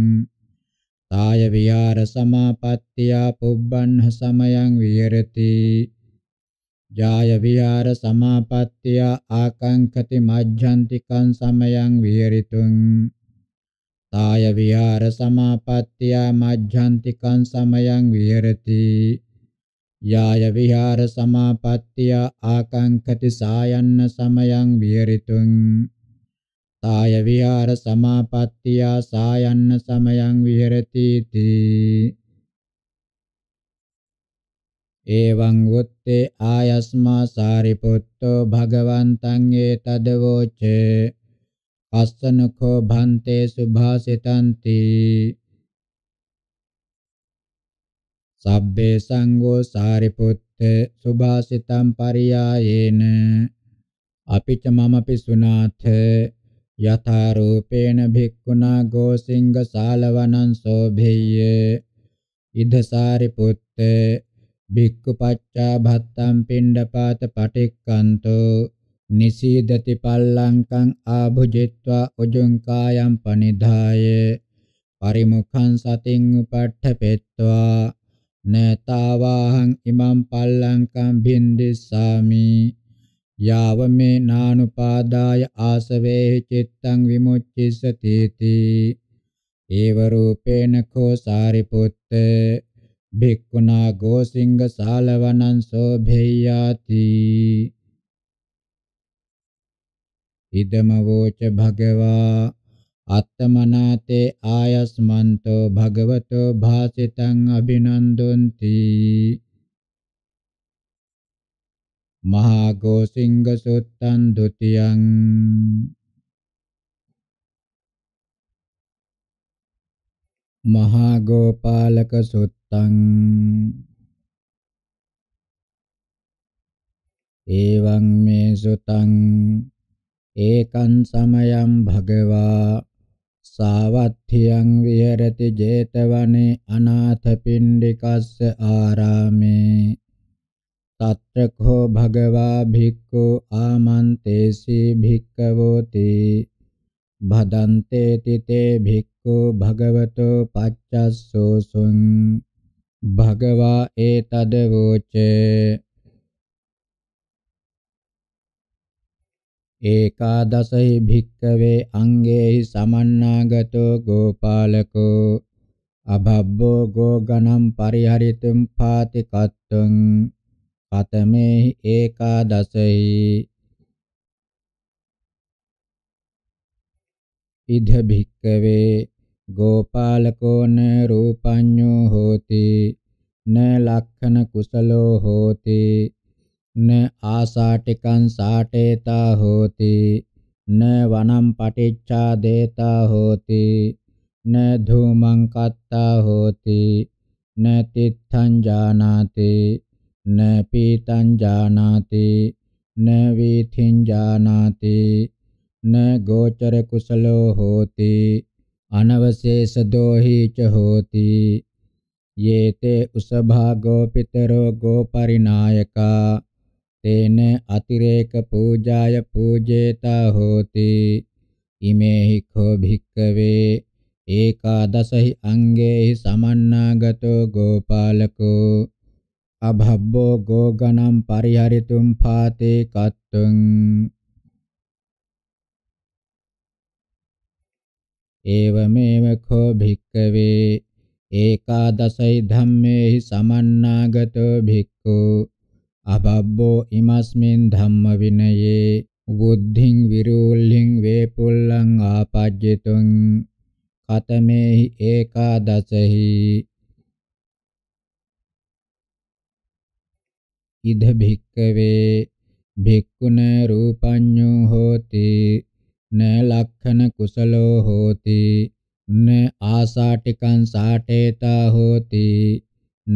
තාය විහාර සමාපත්තිය පුබ්බන්න සමයං විහෙරති ජාය විහාර සමාපත්තිය ආකංකති මජ්ජන්තිකං සමයං විහෙරිතුං තාය විහාර සමාපත්තිය මජ්ජන්තිකං සමයං විහෙරති යාය විහාර සමාපත්තිය ආකංකති සායන්න සමයං විහෙරිතුං තාය විහාර සමාපත්තිය සායන්න සමයං විහෙරති තී එවං උත්තේ ආයස්මා සාරිපුත්තෝ භගවන්තං ඒතදවෝචේ අස්සනකෝ භන්තේ සුභාසිතන්ති සබ්බේ සංඝෝ සාරිපුත්ත සුභාසිතම් පරියායේන අපිච මමපි සුනාථ යථා රූපේන භික්ඛුනා ගෝසිංග සාලවනං සෝභෙය්‍ය ඉද සාරිපුත්ත භික්ඛු පච්චා භත්තම් පිණ්ඩපාත පටික්කන්තෝ නිසීදති පල්ලංකං ආභුජිත්වා උජුං කායම් පනිධාය පරිමුඛං සතින් උපට්ඨපෙත්වා නතාවාහං ඉමං පල්ලංකං භින්දිස්සාමි යාව මේ නානුපාදාය ආසවේ චිත්තං විමුච්චිසතිති ඒව රූපේන කෝ සාරිපුත්ත භික්ඛුනා ගෝසිංග සාලවනං සෝභේයාති ඉදමවෝච භගවා අත්තමනාතේ ආයස්මන්තෝ භගවතෝ භාසිතං අභිනන්දොන්ති මහා ගෝසිංග සුත්තං ဒ ුතියං මහා ගෝපාලක සුත්තං එවං මේ සුතං ඒකං සමයං භගවා සාවත්ථියං විහෙරති 제තවනේ අනාථපිණ්ඩිකස්ස ආරාමේ තත්‍රකෝ භගවා භික්ඛු ආමන්තේසි භික්ඛවෝති භදන්තේ තිතේ භික්ඛු භගවතෝ පච්චස්සෝසුං භගවා ඒතදවෝචේ ඒකාදසහි භික්කවේ අංගේහි සමන්නාගතෝ ගෝපාලකෝ අභබ්බෝ ගෝගණම් පරිහරිතුම් පාති කත්තුං කතමේහි ඒකාදසහි ඉද භික්කවේ ගෝපාලකෝ න රූපඤ්ඤෝ හෝති න ලක්ඛන කුසලෝ හෝති न आसाटिकं साटेता होति न वनं पटिच्छादेता होति न धूमं कत्ता होति न तित्थं जानाति न पीतं जानाति न वीथिं जानाति न गोचर कुशलो होति अनवशेष दोही च होति ये ते उसभागो पितरो गोपरिनायका තේන අතිරේක පූජාය පූජේතා හෝති ඉමේහි කෝ භික්කවේ ඒකාදසහි අංගේහි සමන්නාගතෝ ගෝපාලකෝ අභබ්බෝ ගෝගණම් පරිහරිතුම් පාතේ කත්තුං ඒවමේව කෝ භික්කවේ ඒකාදසයි ධම්මේහි සමන්නාගතෝ භික්ඛු අපබ්බෝ ඉමස්මින් ධම්ම විනයේ බුද්ධින් විරූල්හින් වේපුල්ලං ආපජ්ජිතුං කතමේහි ඒකාදසහි ඉද භික්කවේ භික්ඛුන රූපඤ්ඤෝ හෝති න ලක්ඛන කුසලෝ හෝති න ආසාටිකං සාටේතා හෝති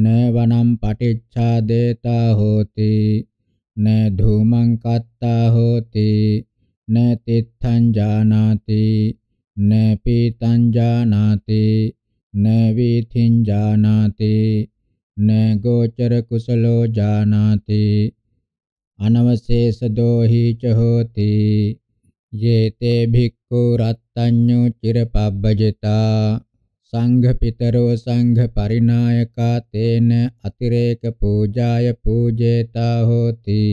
न वनं पटिच्छादेता होति न धूमं कत्ता होति न तित्थं जानाति न पीतं जानाति न वीथिं जानाति न गोचर कुशलो जानाति अनवशेष दोहि च होति ये ते भिक्खुरत्तඤ්ඤු चिरपब्बजिता සංඝ පිතරෝ සංඝ පරිනායකා තේන අතිරේක පූජාය පූජේතා හෝති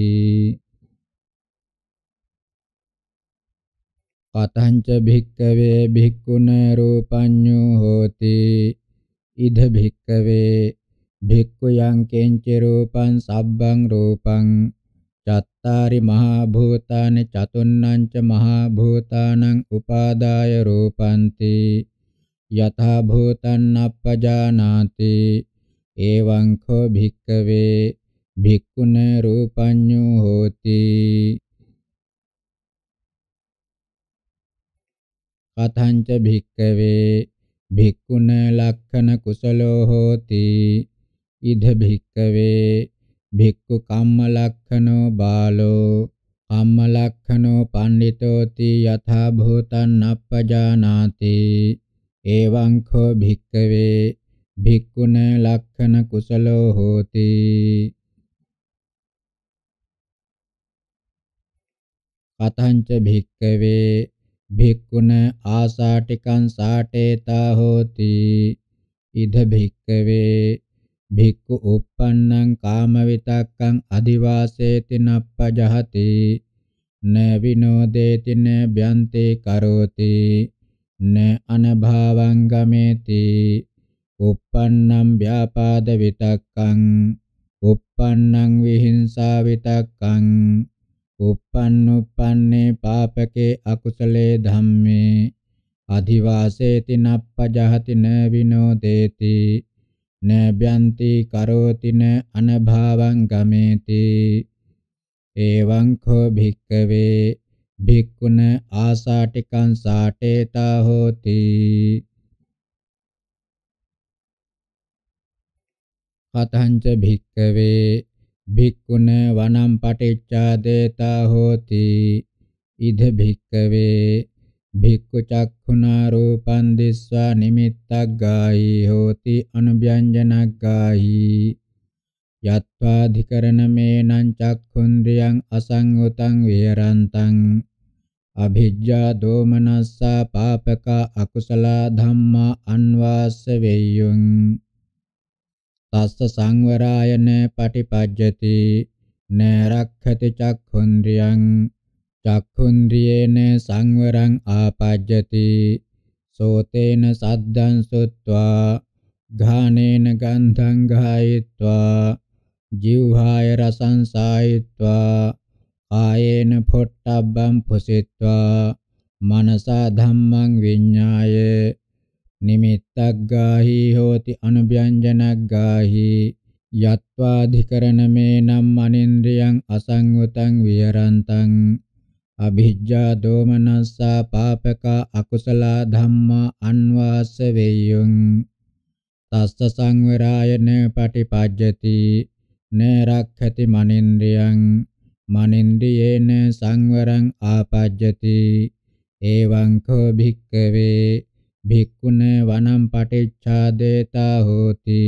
කතංච භික්කවේ භික්ඛුන රූපඤ්ඤෝ හෝති ඉද භික්කවේ භික්ඛු යං කෙංච රූපං සබ්බං රූපං චත්තාරි මහා භූතානි චතුන්නං ච මහා භූතානං උපාදාය රූපන්ති යථා භූතං අපජානාති එවං කෝ භික්කවේ භික්ඛුන රූපඤ්ඤෝ හෝති කතංච භික්කවේ භික්ඛුන ලක්ඛන කුසලෝ හෝති ඉද භික්කවේ භික්ඛු කම්ම ලක්ඛනෝ බාලෝ කම්ම ලක්ඛනෝ පණ්ඩිතෝති යථා භූතං අපජානාති එවං කෝ භික්කවේ භික්ඛුන ලක්ඛන කුසලෝ හෝති කතංච භික්කවේ භික්ඛුන ආසාටිකං සාටේතා හෝති ඉද භික්කවේ භික්ඛු uppannං කාමවිතක්කං අදිවාසේති නප්පජහති න විනෝදේති න බ්‍යන්තේ කරෝති න අනභාවං ගමේති uppannam vyapada vitakkaං uppannං vihinsa vitakkaං uppannuppanne papake akusale dhamme adhivaseeti nappajahati na vinodeti na byanti karoti na anabhavang gameti evankho bhikkave භික්ඛුන ආසාටිකං සාටේතා හෝති කතංච භික්ඛවේ භික්ඛුන වනම් පටිච්චාදේතා හෝති ඉද භික්ඛවේ භික්ඛු චක්ඛුනා රූපං දිස්වා නිමිත්තක් ගාහි හෝති අනුභ්‍යංජනක් ගාහි යත්වාධිකරණමේ නං චක්ඛුන්ද්‍රියං අසංයුතං විහරන්තං අභිජ්ජා දෝමනස්සා පාපක අකුසල ධම්මා අන්වාස්ස වෙය්‍යුං තස්ස සංවරායන පටිපජ්ජති නරක්ඛති චක්ඛුන්ද්‍රියං චක්ඛුන්ද්‍රියේන සංවරං ආපජ්ජති සෝතේන සද්දං සුත්වා ඝානේන ගන්ධං ගායित्वा ජීවහාය රසං සායිත්වා කායේන පොට්ටබ්බං පුසිත්වා මනසා ධම්මං විඤ්ඤාය නිමිත්තක් ගාහි හෝති අනුභ්‍යංජනක් ගාහි යත්වාධිකරණමේ නම් අනින්ද්‍රියං අසංගතං විහරන්තං අභිජ්ජා දෝමනස්සා පාපකා අකුසල ධම්මා අන්වාස වේයුං තස්ස සංවරායන පටිපජ්ජති න රක්ඛති මනින්ද්‍රියං මනින්ද්‍රියේන සංවරං ආපජ්ජති එවං කෝ භික්ඛවේ භික්ඛුන වනම් පටිච්ඡාදේතා හෝති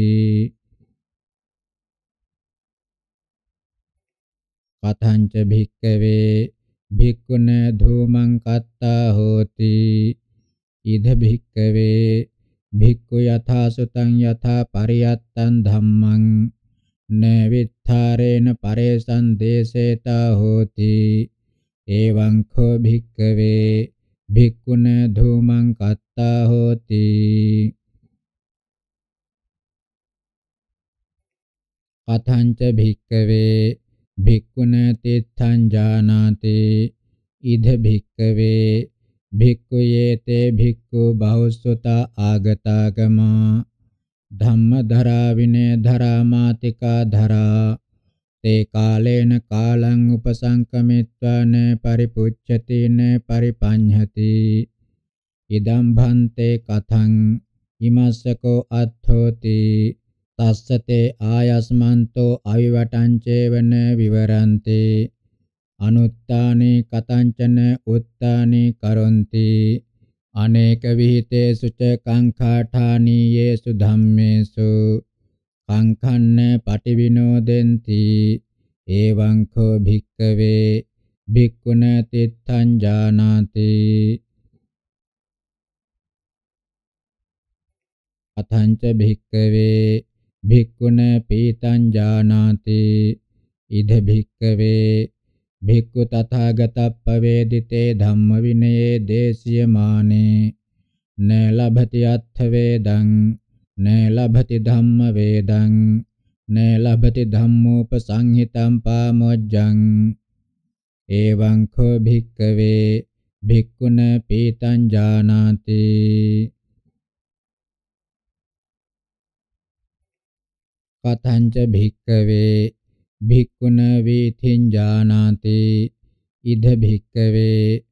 කතංච භික්ඛවේ භික්ඛුන ධූමං කත්තා හෝති ඉද භික්ඛවේ භික්ඛු යථා සුතං යථා පරියත්තං ධම්මං නවිත්තරේන පරේසං දේසේතා හෝති එවං කෝ භික්කවේ භික්ඛුන ධූමං කත්තා හෝති කතංච භික්කවේ භික්ඛුන තිත්තං ජානාති ඉද භික්කවේ භික්ඛුයේතේ භික්ඛු බහුසුත ආගතාගමා ධම්ම ධරා විනේ ධරා මාතිකා ධරා තේ කාලේන කාලං උපසංකමිත්වාන පරිපුච්ඡති න පරිපඤ්ඤති ඉදම් භන්තේ කතං ඉමස්සකෝ අත්ථෝති තස්සතේ ආයස්මන්තෝ අවිවටංචේවන විවරන්ති අනුත්තානේ කතංචන උත්තානේ කරොන්ති අනේක විහිතේසු ච කංඛාඨානීයේසු ධම්මේසු කංඛන්න පටිවිනෝදෙන්ති එවං කෝ භික්කවේ භික්ඛුන තිත්තං ජානාති අතංච භික්කවේ භික්ඛුන පීතං ජානාති ඉද භික්කවේ භික්ඛු තථාගතප්පවේදිතේ ධම්ම විනයේ දේශියමානේ න ලබති අත්ථ වේදං න ලබති ධම්ම වේදං න ලබති ධම්මෝපසංහිතං පාමොජ්ජං එවං කෝ භික්ඛවේ භික්ඛුන පීතං ජානාති කතංච භික්ඛවේ භික්ඛුන වේතින් ජානාති ඉද භික්ඛවේ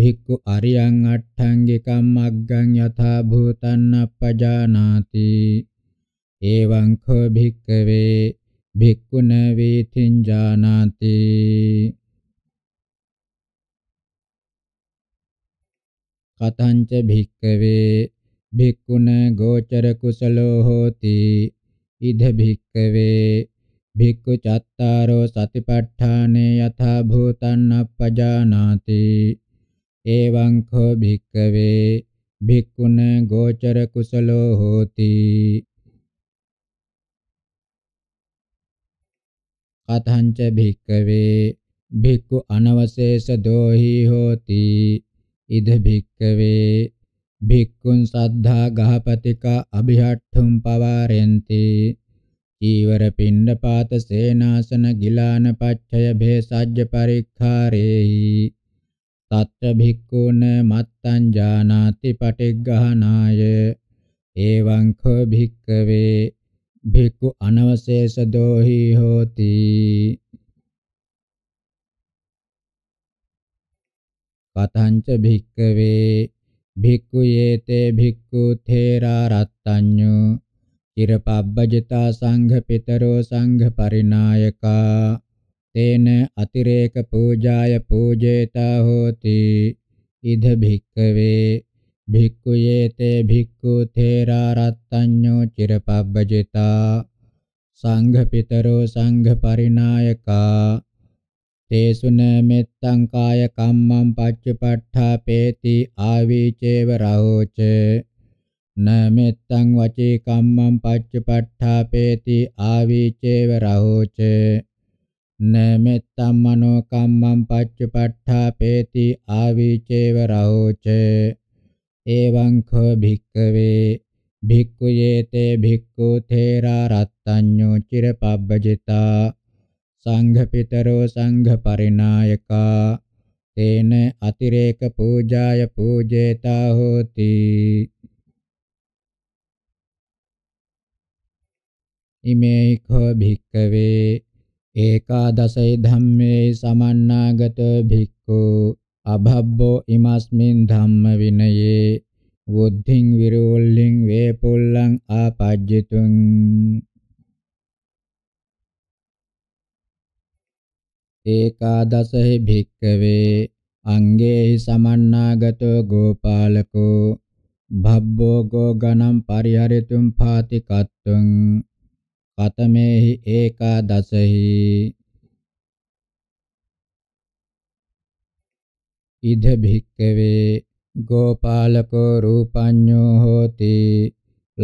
භික්ඛු අරියං අට්ඨංගිකම්මග්ගං යථා භූතං අපජානාති එවං කෝ භික්ඛවේ භික්ඛුන වේතින් ජානාති කතංච භික්ඛවේ භික්ඛුන ගෝචර කුසලෝ හෝති ඉද භික්ඛවේ භික්ඛු චත්තාරෝ සතිපට්ඨානේ යථා භූතං අපජානාති එවං කෝ භික්ඛවේ භික්ඛුන ගෝචර කුසලෝ හෝති කතංච භික්ඛවේ භික්ඛු අනවශේෂ දෝහි හෝති ඉද භික්ඛවේ භික්ඛුන් සද්ධා ගහපතික අභිහට්ඨුම් පවාරෙන්ති ඊවර පිණ්ඩපාත සේනාසන ගිලාන පච්ඡය භේසජ්‍ය පරික්ඛාරේහි තත්ත භික්ඛුන මත්තං ජානාති පටිග්ගහනාය එවං ඛ භික්ඛවේ භික්ඛු අනවශේෂ දෝහි හෝති කතංච භික්ඛවේ භික්ඛු යේතේ භික්ඛු තේරා රත්තඤ්ඤෝ චිරපබ්බජිතා සංඝ පිතරෝ සංඝ පරිනායකා තේන අතිරේක පූජාය පූජේතා හෝති ඉද භික්කවේ භික්ඛු යේතේ භික්ඛු තේරා රත්ත්‍ඤ්ඤෝ චිරපබ්බජිතා සංඝ පිතරෝ සංඝ පරිනායකා තේසුන මෙත්තං කාය කම්මං පච්චපට්ඨාපේති ආවිචේව රහෝච නමෙත්තං වචේ කම්මං පච්චපට්ඨාපේති ආවිචේව රහෝච නමෙත්තං මනෝ කම්මං පච්චපට්ඨාපේති ආවිචේව රහෝච එවං ඛ භික්කවේ භික්ඛු යේතේ භික්ඛු තේරා රත්තඤ්ඤෝ චිරපබ්බජිතා සංඝ පිතරෝ සංඝ පරිනායකා තේන අතිරේක පූජාය පූජේතා හෝති ඉමේ ඛ භික්කවේ ඒකාදසේ ධම්මේ සමන්නාගත භික්ඛු අභබ්බෝ ඉමස්මින් ධම්ම විනයේ වොද්ධින් විරෝල්ලින් වේපුල්ලං ආපජ්ජිතුං ඒකාදසහි භික්කවේ අංගේහි සමන්නාගතෝ ගෝපාලකෝ භබ්බෝ ගෝගණම් පරිහරිතුම් පාති කත්තුං කතමේහි ඒකාදසහි ඉද භික්කවේ ගෝපාලකෝ රූපඤ්ඤෝ හෝති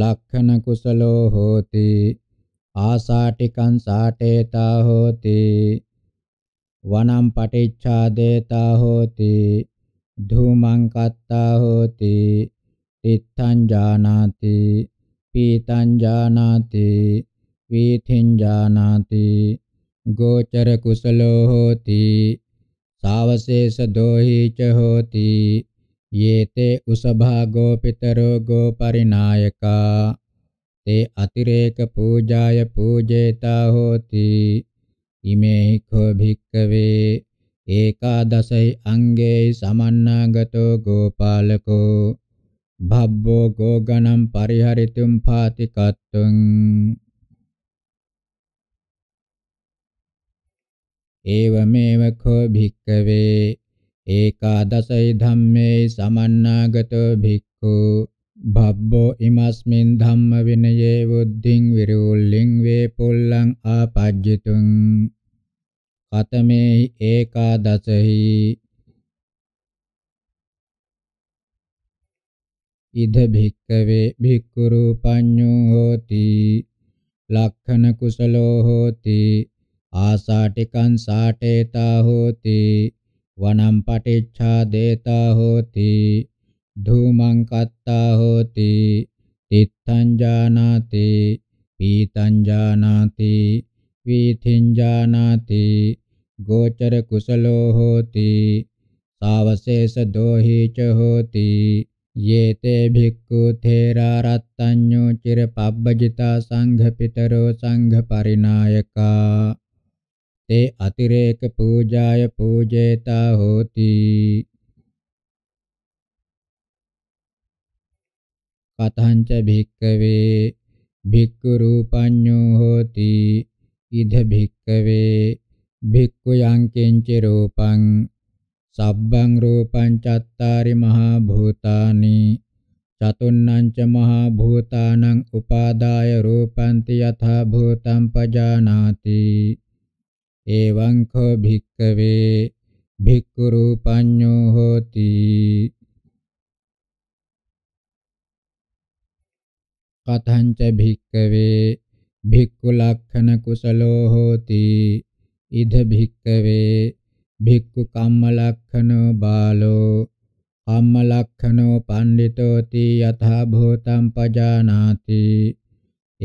ලක්ඛන කුසලෝ හෝති ආසාටිකං සාටේතා හෝති වනම් පටිච්ඡාදේතා හෝති ධූමං කත්තා හෝති තිත්තං ජානාති පීතං ජානාති වීතිං ජානාති ගෝචර කුසලෝ හෝති සාවශේෂ දෝහි ච හෝති යේතේ උසභාගෝ පිතරෝ ගෝ පරිනායකා තේ අතිරේක පූජාය පූජේතා හෝති ඉමේ කෝ භික්කවේ ඒකාදසයි අංගේ සමන්නාගතෝ ගෝපාලකෝ භබ්බෝ ගෝගණම් පරිහරිතුම් පාති කත්තුං एवमेव खो भिक्खवे एकादशै धम्मे समन्नागतो भिक्खु භබ්බෝ ඉමස්මින් ධම්ම විනයේ බුද්ධින් විරුල්ලින් වේ පුල්ලං ආපජ්ජිතුං කතමේ ඒකාදසහි ඉද භික්කවේ භික්ඛු රූපඤ්ඤෝ හෝති ලක්ඛන කුසලෝ හෝති ආසාටිකං සාටේතා හෝති වනම් පටිච්ඡා දේතා හෝති ධූමං කත්තා හෝති තිත්තං ජානාති පීතං ජානාති වීතිං ජානාති ගෝචර කුසලෝ හෝති සාවශේෂ දෝහිච හෝති යේතේ භික්ඛු තේරා රත්තඤ්ඤෝ චිර පබ්බජිතා සංඝ පිතරෝ සංඝ පරිනායකා ते अतिरेक पूजाय पूजेता होति कथञ्च भिक्कवे भिक्खुरूपඤ्ञो होति इद भिक्कवे भिक्खुयं किञ्च रूपं සබ්බං රූපං චත්තාරි මහා භූතානි චතුන්නං ච මහා භූතානං උපාදාය රූපන්ති යථා භූතං පජානාති එවං කෝ භික්කවේ භික්ඛු රූපඤ්ඤෝ හෝති කතං ච භික්කවේ භික්ඛු ලක්ඛන කුසලෝ හෝති ඉද භික්කවේ භික්ඛු කම්ම ලක්ඛනෝ බාලෝ කම්ම ලක්ඛනෝ පණ්ඩිතෝති යථා භූතං පජානාති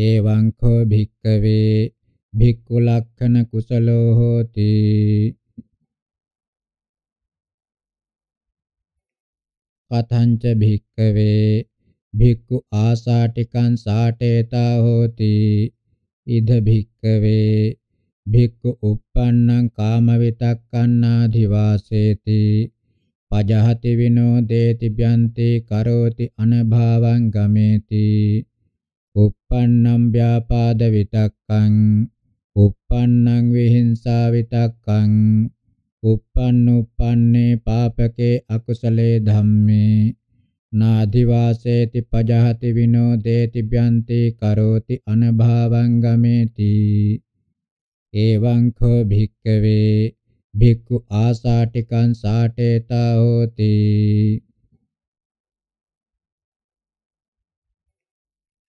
එවං කෝ භික්කවේ භික්ඛු ලක්ඛන කුසලෝ හෝති කතංච භික්ඛවේ භික්ඛු ආසාටිකං සාටේතා හෝති ඉද භික්ඛවේ භික්ඛු uppannං කාමවිතක්කන්නාදි වාසේති පජහති විනෝදේති බ්‍යන්ති කරෝති අනභාවං ගමේති uppannam ව්‍යාපාද විතක්කං uppannang vihingsa vitakkang uppannuppanne papake akusale dhamme නාධිවාසේති පජහති විනෝදේති භ්‍යන්ති කරෝති අනභාවං ගමේති එවං කෝ භික්කවේ භික්ඛු ආසාටිකං සාටේතා හෝති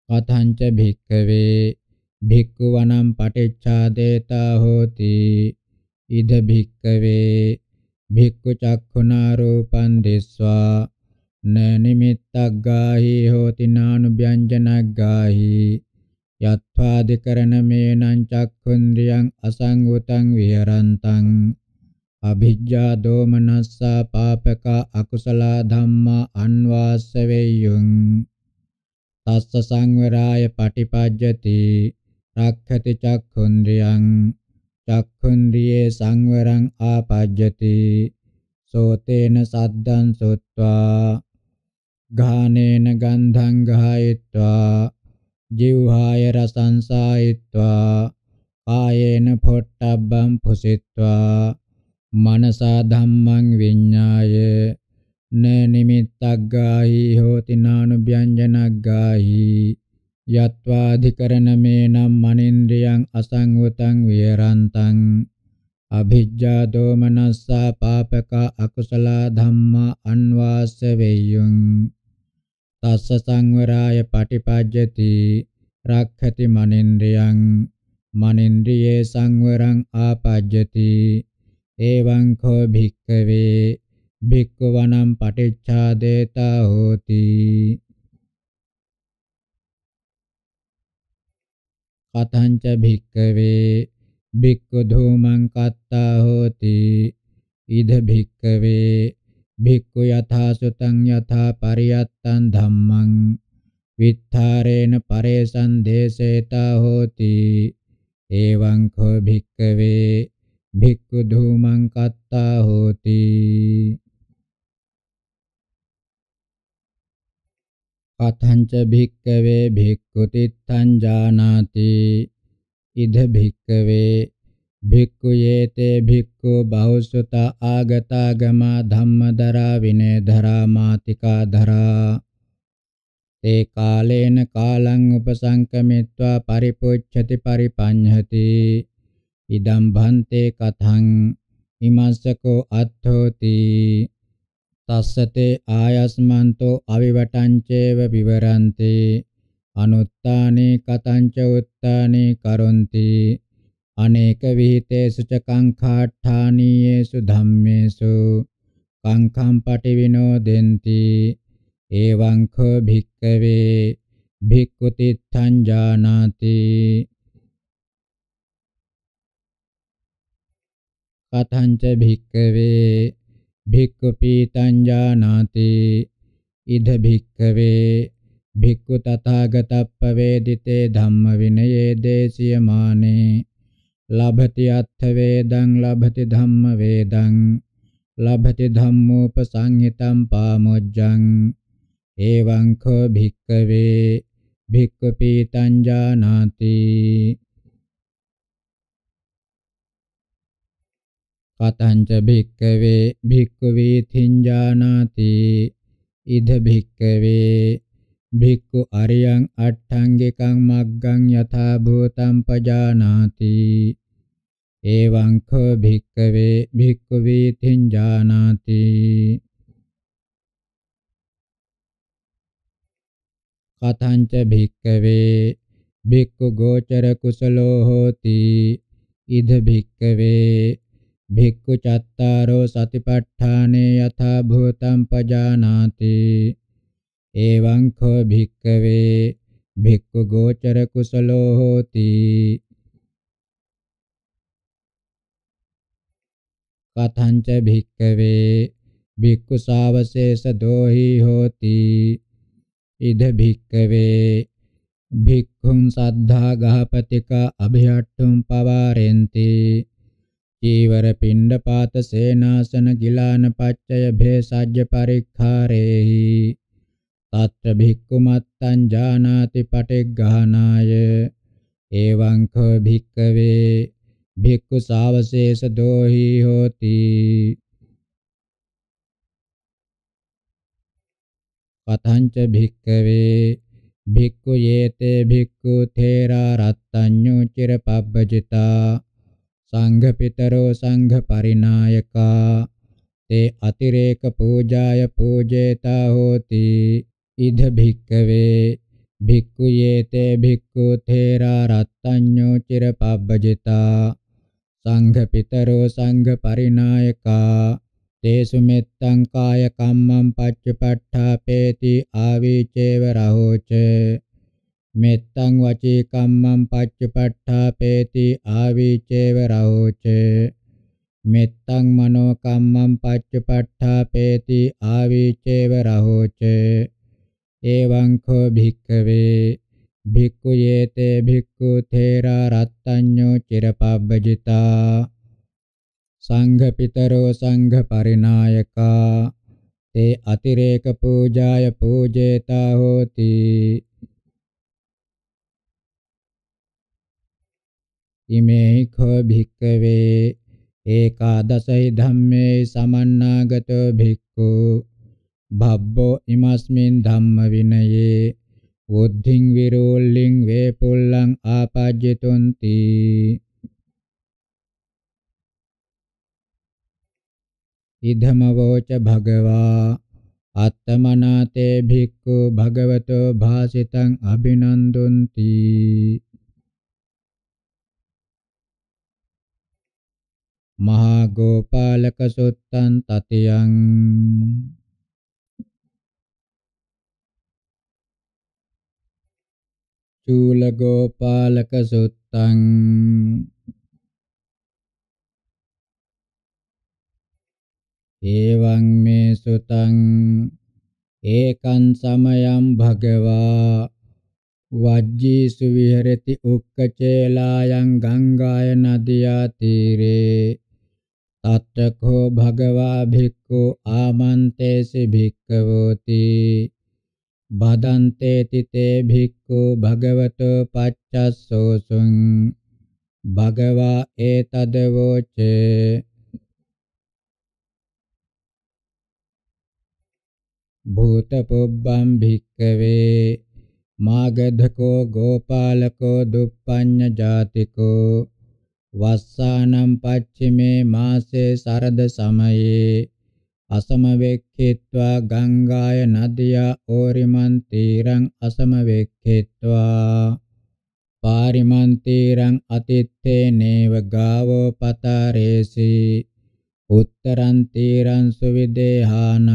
කතංච භික්කවේ භික්ඛුවනම් පටිච්චාදේතා හෝති ඉද භික්ඛවේ භික්ඛු චක්ඛුනා රූපං දිස්වා න නිමිත්තක් ගාහි හෝති නානුභ්‍යංජනක් ගාහි යත්වාදිකරණ මේනං චක්ඛුන්ද්‍රියං අසංගතං විහරන්තං අභිජ්ජා දෝමනස්සා පාපක අකුසල ධම්මා අන්වාස්ස වේයුං තස්ස සංවරාය පටිපජ්ජති රක්ඛති චක්ඛුන්ද්‍රියං චක්ඛුන්ද්‍රියේ සංවරං ආපජ්ජති සෝතේන සද්දං සොත්වා ගානේන ගන්ධං ගායත්වා ජීවහාය රසං සායත්වා ආයේන පොට්ටබ්බං පුසිත්වා මනසා ධම්මං විඤ්ඤාය න නිමිත්තග්ගාහි හෝති නානුභ්‍යංජනග්ගාහි යත්වාධිකරණමේ නම් මනින්ද්‍රියං අසංවතං විහරන්තං අභිජ්ජා දෝමනස්සා පාපක අකුසල ධම්මා අන්වාස වේයුං තස්ස සංවරාය පටිපජ්ජති රක්ඛති මනින්ද්‍රියං මනින්ද්‍රියේ සංවරං ආපජ්ජති එවං කෝ භික්ඛවේ භික්ඛවනම් පටිච්ඡාදේතා හෝති කතංච භික්කවේ භික්ඛු ධූමං කත්තා හෝති ඉද භික්කවේ භික්ඛු යථා සුතං යථා පරියත්තං ධම්මං විත්තරේන පරේසං දේසේතා හෝති එවං කෝ භික්කවේ භික්ඛු ධූමං කත්තා හෝති කතංච භික්කවේ භික්ඛු තිත්තං ජානාති ඉද භික්කවේ භික්ඛු යේතේ භික්ඛු බහුසුත ආගතා ගමා ධම්මදරා විනේ ධරා මාතිකා ධරා තේ කාලේන කාලං උපසංකමිත්වා පරිපොච්ඡති පරිපඤ්ඤති ඉදම් භන්තේ කතං ඉමස්සකෝ අත්ථෝති තස්සතේ ආයස්මන්තෝ අවිවටංචේව විවරಂತಿ අනුත්තානේ කතංච උත්තානේ කරොන්ති අනේක විහිතේසු ච කංඛාඨානීයේසු ධම්මේසු කංඛම් පටිවිනෝ දෙන්ති එවං ඛ භික්කවේ භික්ඛුතිත්තං ජානාති කතංච භික්කවේ භික්ඛුපීතං ජානාති ඉද භික්ඛවේ භික්ඛු තථාගතප්පවේදිතේ ධම්ම විනයේ දේශියමානේ ලබති අත්ථ වේදං ලබති ධම්ම වේදං ලබති ධම්මෝපසංහිතං පාමොජ්ජං එවං කෝ භික්ඛවේ භික්ඛුපීතං ජානාති කතංච භික්කවේ භික්කවේ තින්ජානාති ඉද භික්කවේ භික්ඛු අරියං අට්ඨංගිකං මග්ගං යථා භූතං පජානාති එවං ඛ භික්කවේ භික්ඛු වේතිං ජානාති කතංච භික්කවේ භික්ඛු ගෝචර කුසලෝ හෝති ඉද භික්කවේ භික්ඛු චත්තාරෝ සතිපට්ඨානේ යථා භූතං පජානාති එවං කෝ භික්ඛවේ භික්ඛු ගෝචර කුසලෝ හෝති කතංච භික්ඛවේ භික්ඛු සාවශේෂ දෝහි හෝති ඉද භික්ඛවේ භික්ඛුන් සද්ධා ගහපතික අභිහට්ටුම් පවාරෙන්ති චීවර පිණ්ඩ පාත සේනාසන ගිලාන පච්චය භේසජ්‍ය පරික්ඛාරේහි తත්‍ර භික්ඛු මත්තං ජානාති පටිග්ගහනාය එවං ඛ භික්ඛවේ භික්ඛු සාවශේෂ දෝහි හෝති කතංච භික්කවේ භික්ඛු යේතේ භික්ඛු තේරා රත්තඤ්ඤෝ චිරපබ්බජිතා සංඝ පිටරෝ සංඝ පරිනායකා තේ අතිරේක පූජාය පූජේතා හෝති ඉද භික්කවේ භික්ඛු යේතේ භික්ඛු තේරා රත්තඤ්ඤෝ චිර පබ්බජිතා සංඝ පිටරෝ සංඝ පරිනායකා තේසු මෙත්තං කාය කම්මං පච්චපට්ඨාපේති ආවිචේව රහෝචේ මෙත්තං වචී කම්මං පච්චපට්ඨාපේති ආවිචේව රහෝචේ මෙත්තං මනෝ කම්මං පච්චපට්ඨාපේති ආවිචේව රහෝචේ එවං කෝ භික්ඛවේ භික්ඛු යේතේ භික්ඛු තේරා රත්තඤ්ඤෝ චිරපබ්බජිතා සංඝ පිතරෝ සංඝ පරිනායකා තේ අතිරේක පූජාය පූජේතා හෝති ඉමේ ඛ භික්කවේ ඒකාදසයි ධම්මේ සමන්නාගතෝ භික්ඛු භබ්බෝ ඉමස්මින් ධම්ම විනයේ බුද්ධින් විරෝල්ලින් වේපුල්ලං ආපජ්ජතුන්ති ඉදමවෝච භගවා අත්තමනාතේ භික්ඛු භගවතෝ භාසිතං අභිනන්දුන්ති මහා ගෝපාලක සුත්තං තතියං චූල ගෝපාලක සුත්තං එවං මේ සුතං ඒකං සමයං භගවා වජ්ජීසු විහෙරති උක්කචේලායන් ගංගාය නදියා තීරේ තත්තකෝ භගවා භික්ඛු ආමන්තේසි භික්ඛවෝති බදන්තේ තිතේ භික්ඛු භගවතෝ පච්චස්සෝසුං භගවා ඒතද වෝචේ භූත පුබ්බම් භික්ඛවේ මාගධකෝ ගෝපාලකෝ දුප්පඤ්ඤ ජාතිකෝ වස්සානම් පච්චිමේ මාසේ සරද සමයේ අසමවෙක්ඛේत्वा ගංගාය නදියා ඕරිමන් තීරං අසමවෙක්ඛේत्वा පාරිමන් තීරං අතිත්තේ නේව ගාවෝ පතරේසි උත්තරං තීරං සුවිදේහානං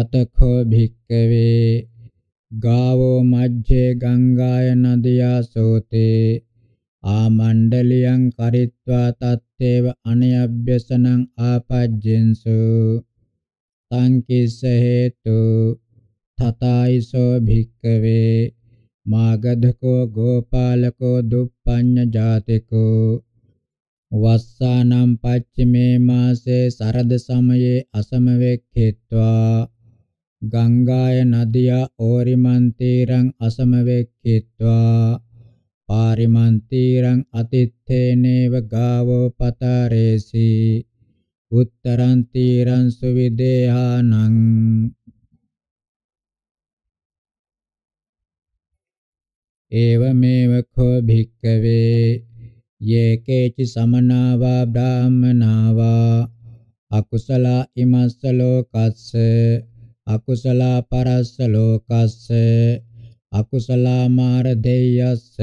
අතඛෝ භික්කවේ ගාවෝ මජ්ජේ ගංගාය නදියා සෝතේ ආමණ්ඩලියං කරිත්වා තත්තේව අනයබ්බ්‍යසනං ආපජ්ජෙන්සු තං කිස්ස හේතු තතයිසෝ භික්කවේ මාගධකෝ ගෝපාලකෝ දුප්පඤ්ඤ ජාතිකෝ වස්සානම් පච්චමේ මාසේ සරද සමයේ අසමවෙක්ඛෙත්වා ගංගාය නදියා ඕරිමන් තීරං අසමවෙක්ඛෙත්වා පාරිමන්තිරං අතිත්තේනේව ගාවෝ පතරේසි උත්තරං තීරං සුවිදේහානං ඒවමේව කෝ භික්කවේ යේකේචි සමනා වා බ්‍රාහමනා වා අකුසල ඉමස්ස ලෝකස්ස අකුසල පරස්ස ලෝකස්ස අකුසල අමාර දෙයස්ස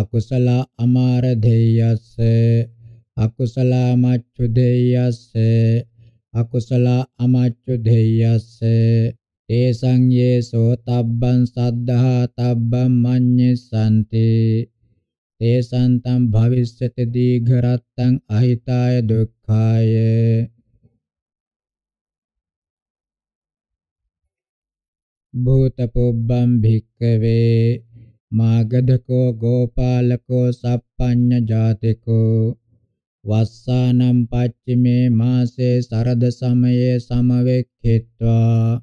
අකුසල අමාර දෙයස්ස අකුසල මච්චු දෙයස්ස අකුසල අමච්චු දෙයස්ස තේසං යේසෝ තබ්බං සද්ධා තබ්බං මඤ්ඤසන්ති තේසං තම් භවිස්සති දීඝරත්තං අහිතාය දුක්ඛාය භූතපොබ්බම් භික්කවේ මාගධකෝ ගෝපාලකෝ සප්පඤ්ඤ ජාතිකෝ වස්සානම් පච්චිමේ මාසේ සරද සමයේ සමවෙක්ඛෙත්වා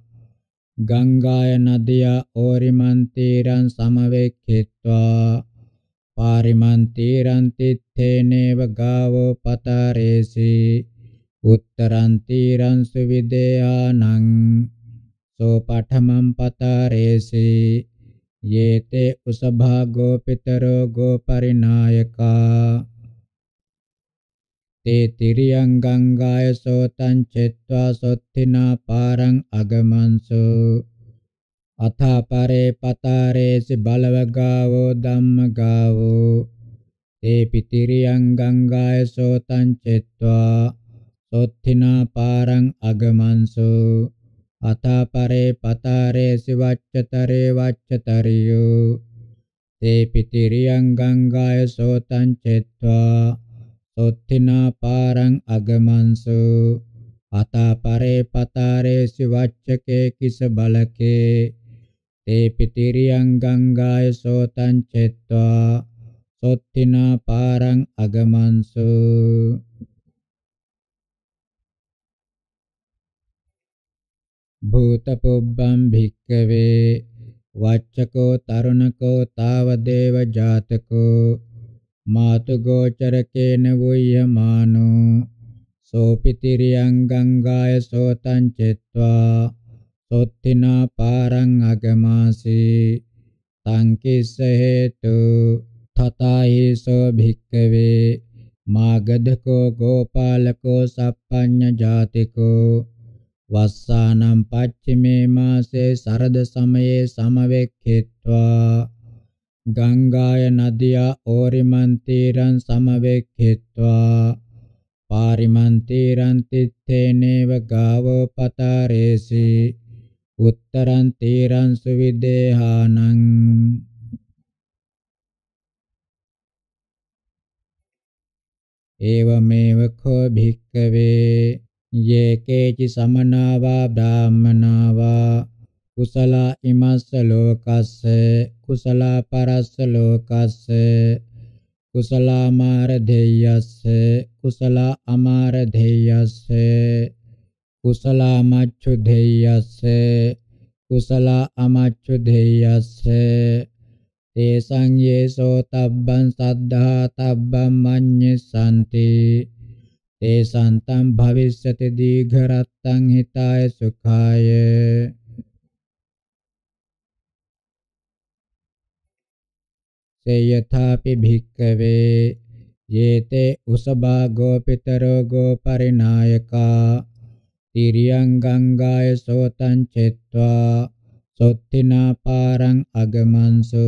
ගංගාය නදිය ඕරිමන් තීරං සමවෙක්ඛෙත්වා පාරිමන් තීරං තිත්තේනේව ගාවෝ පතරේසි උත්තරං තීරං සුවිදේයානං සෝපඨමම් පතරේසේ යේතේ උසභාගෝ පිතරෝ ගෝපරිනායකා තේ තිරියං ගංගාය සෝතං චෙත්වා සොත්තිනා පාරං අගමන්සෝ අථා පරේ පතරේසි බලවගාවෝ ධම්මගාවෝ තේ පිතිරියං ගංගාය සෝතං චෙත්වා සොත්තිනා පාරං අගමන්සෝ අතාපරේ පතාරේ සිවච්චතරේ වච්චතරියෝ තේ පිතිරියං ගංගාය සෝතං චෙත්වා සොත්තිනා පාරං අගමන්සු අතාපරේ පතාරේ සිවච්චකේ කිස බලකේ තේ පිතිරියං ගංගාය සෝතං චෙත්වා සොත්තිනා පාරං අගමන්සු භූතපොබ්බම් භික්කවේ වච්චකෝ තරුණකෝ తాවදේව ජාතකෝ මාතු ගෝචරකේන වුය්‍යමානෝ සෝපිතිරියං ගංගාය සෝතං චෙත්වා සොත්තිනා පාරං අගමාසි තං කිස්ස හේතු තතයි සෝ භික්කවේ මාගධකෝ ගෝපාලකෝ සප්පඤ්ඤ ජාතිකෝ වස්සානම් පච්චමේ මාසේ සරද සමයේ සමවෙක්ඛෙත්වා ගංගාය නදියා ඕරිමන් තීරං සමවෙක්ඛෙත්වා පාරිමන් තීරං තිත්තේනේව ගාවෝ පතරේසි උත්තරං තීරං සුවිදේහානං ඒවමේව කෝ භික්කවේ යේකේචි සමනාවා බ්‍රාහමනාවා කුසලා ඉමස්ස ලෝකස්ස කුසලා පරස්ස ලෝකස්ස කුසලා මාර දෙයස්ස කුසලා අමාර දෙයස්ස කුසලා මච්චු දෙයස්ස කුසලා අමච්චු දෙයස්ස තේසං යේසෝ තබ්බං සද්ධා තබ්බං මඤ්ඤසන්ති තේසන්තම් භවිස්සති දීඝරත්තං හිතාය සුඛාය සේයථාපි භික්කවේ යේතේ උසබා ගෝපිතරෝ ගෝපරිනායකා තිරියං ගංගාය සෝතං චෙත්වා සොත්තිනා පාරං අගමන්සු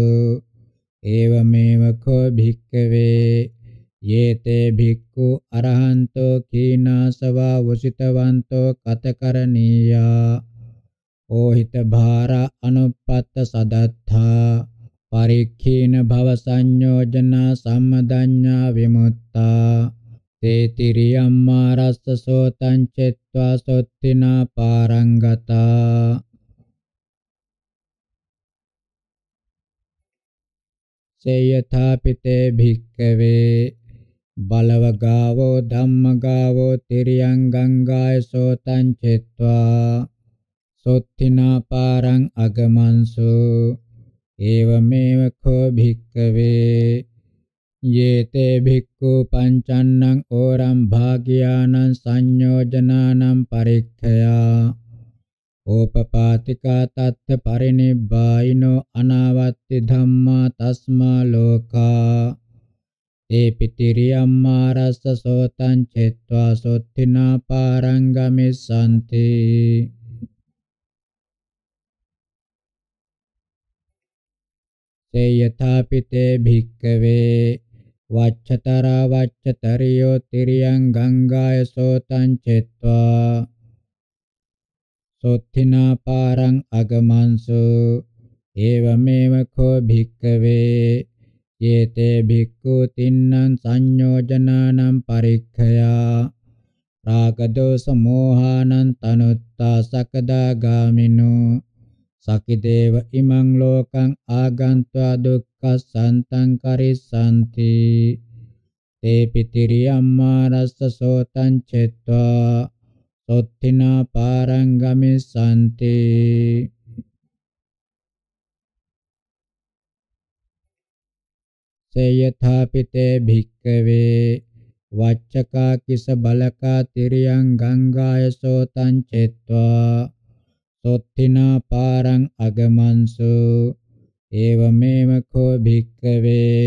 ඒවමේව කෝ භික්කවේ යේතේ භික්ඛු අරහන්තෝ කීනාසවා වසිතවන්තෝ කතකරණීයා ඕහිත භාර අනුපත්ත සදත්තා පරික්ඛීන භව සංයෝජනා සම්මදඤ්ඤා විමුත්තා තේතිරියම්මා රස්ස සෝතං චෙත්වා සොත්තිනා පාරංගතා සේයථාපිතේ භික්කවේ බලවගාවෝ ධම්මගාවෝ තිරියංගංගාය සෝතං චෙත්වා සොත්තිනාපාරං අගමන්සු ඒවමේව කෝ භික්කවේ යේතේ භික්ඛු පංචන්නං ඕරම් භාග්‍යානං සංයෝජනානම් පරික්ඛයා ඕපපාතිකා තත්ථ පරිනිබ්බායිනෝ අනාවත්ති ධම්මා තස්මා ලෝකා ඒපිතිරියම්මා රස්ස සෝතං චෙත්වා සොත්තිනා පාරංගමිස්සන්ති සේයථාපිතේ භික්කවේ වච්චතරා වච්චතරියෝ තිරියං ගංගාය සෝතං චෙත්වා සොත්තිනා පාරං අගමන්සු ඒවමේව කෝ භික්කවේ යේතේ භික්ඛු තින්නම් සංයෝජනානම් පරික්ඛයා රාග දෝෂ මෝහානං තනුත්තා සකදාගාමිනෝ සකිදේව ඉමං ලෝකං ආගන්त्वा දුක්ඛසන්තං කරිස්සanti තේ පිතිරියම්මා රස්ස සෝතං චෙත්වා සොත්තිනා පාරංගමිස්සanti සේයථාපිතේ භික්කවේ වච්චකා කිස බලකා තිරියං ගංගාය සෝතං චෙත්වා සොත්තිනා පාරං අගමන්සු ඒවමේව කෝ භික්කවේ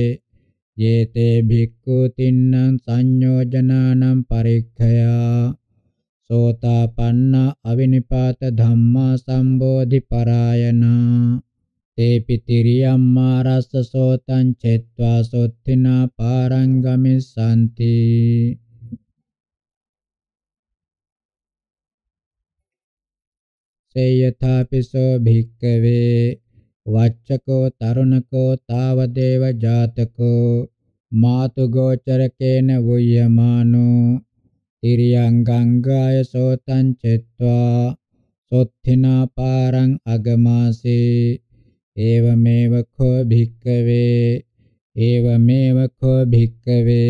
යේතේ භික්ඛු තින්නම් සංයෝජනානම් පරික්ඛයා සෝතාපන්න අවිනිපාත ධම්මා සම්බෝධි පරායනා තේ පිතිරියම්මා රස්ස සෝතං චෙත්වා සොත්තිනා පාරංගමිසanti සේයථාපිසෝ භික්කවේ වච්චකෝ තරුණකෝ తాවදේව ජාතකෝ මාතු ගෝචරකේන වුයමානෝ තිරියං ගංගාය සෝතං චෙත්වා සොත්තිනා පාරං අගමාසේ एवमेव खो भिक्कवे एवमेव खो भिक्कवे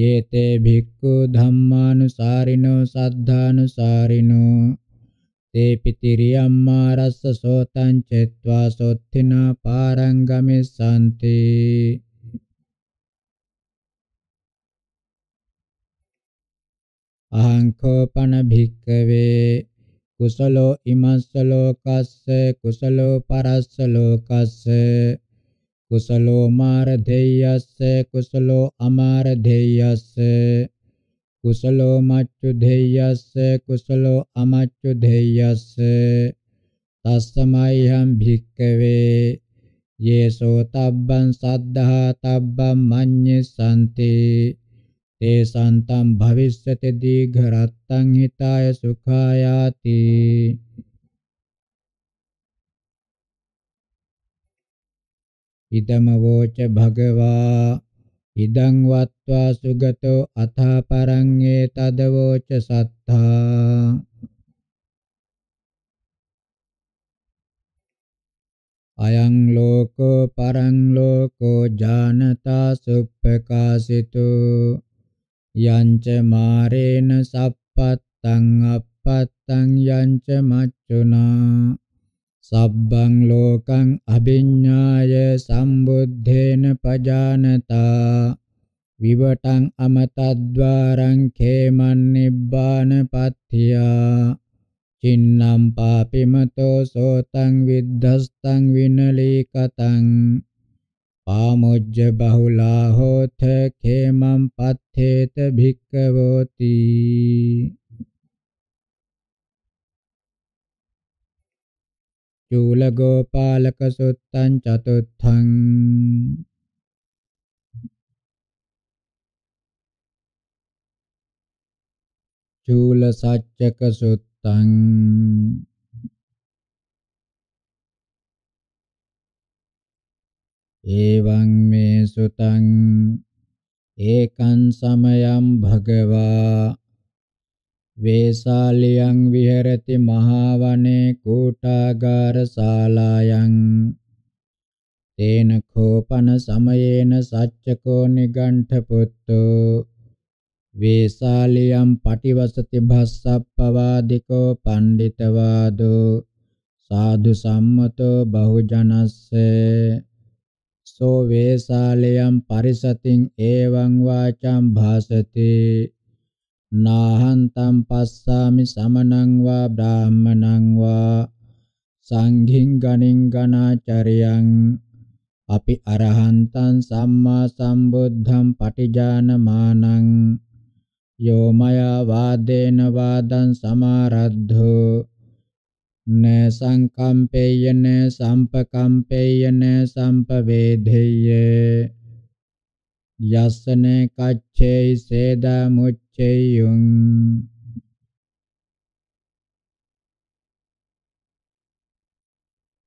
ये ते भिक्खु धम्मानुसारिणो साद्धानुसारिणो ते पितिरियम्मा रस्स सोतं चेत्वा सोत्थिना पारं गमिष्यन्ति අහං කෝපන භික්කවේ කුසලෝ ඉමස්ස ලෝකස්ස කුසලෝ පරස්ස ලෝකස්ස කුසලෝ මාර දෙයස්ස කුසලෝ අමාර දෙයස්ස කුසලෝ මච්චු දෙයස්ස කුසලෝ අමච්චු දෙයස්ස තස්සමයිහම් භික්කවේ යේසෝ තබ්බං සද්ධා තබ්බං මඤ්ඤසන්තේ තේසන්තම් භවිස්සති දීඝරත්තං හිතාය සුඛායාති ඉදම වෝච භගවා ඉදං වත්වා සුගතෝ අථා පරං ඒතද වෝච සත්තා අයං ලෝකෝ පරං ලෝකෝ ජානතා සුප්පකාසිතෝ යංච මාරේන සප්පත්තං අපත්තං යංච මච්චුනා සබ්බං ලෝකං අභිඤ්ඤාය සම්බුද්ධේන පජානතා විවටං අමතද්වාරං ඛේමන් නිබ්බාන පත්තියා චින්නම් පාපිමතෝ සෝතං විද්ධස්තං විනලීකතං ආමොජ්ජ බහුලා හෝත ඛේමං පත්තේත භික්ඛවෝති චූලගෝපාලක සුත්තං චතුත්ථං චූල සච්චක සුත්තං එවං මේ සුතං ඒකං සමයං භගවා වේසාලියං විහෙරති මහාවනේ කූටාගාර ශාලායන් තේන කෝපන සමයේන සච්චකෝ නිගණ්ඨ පුත්තෝ වේසාලියම් පටිවසති භස්සප්පවාදිකෝ පණ්ඩිතවාදෝ සාදු සම්මතෝ බහුජනස්සේ සෝ වේසාලයම් පරිසතින් ඒවං වාචම් භාසති නාහන්තම් පස්සාමි සමනං වා බ්‍රාහමණං වා සංඝින් ගණින් ගණාචරයන් අපි අරහන්තං සම්මා සම්බුද්ධං පටිජානමානං යෝ මයා වාදේන වාදං සමාරද්ධෝ න සංකම්පේයන සම්පකම්පේයන සම්පවේදෙය්‍ය යස්සන කච්චේ සේද මුච්චේයුං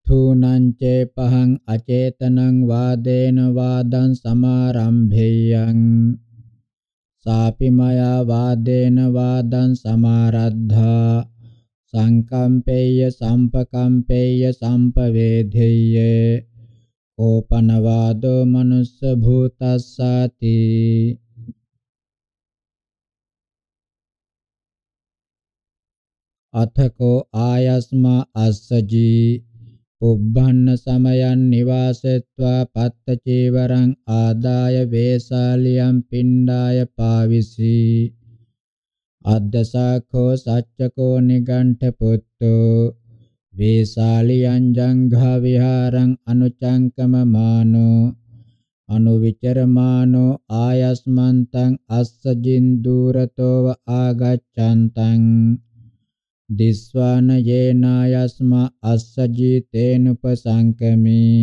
තුනංචේ පහං අචේතනං වාදේන වාදං සමාරම්භේයං සාපි මයා වාදේන වාදං සමාරද්ධා සංකම්පේය සම්පකම්පේය සම්පවේධේය ඕපනවාදෝ මනුස්ස භූතස්සති අතකෝ ආයස්මා අස්සජී පුබ්බන්න සමයන් නිවාසෙත්වා පත්ත චීවරං ආදාය වේසාලියම් පිණ්ඩාය පාවිසී අද්දසාඛෝ සච්චකෝ නිගණ්ඨ පුත්තෝ වේසාලියං ජංඝා විහාරං අනුචංකම මානෝ අනුවිචරමානෝ ආයස්මන්තං අස්සජින් දුරතෝව ආගච්ඡන්තං දිස්වාන යේනායස්ම අස්සජීතේන උපසංකමේ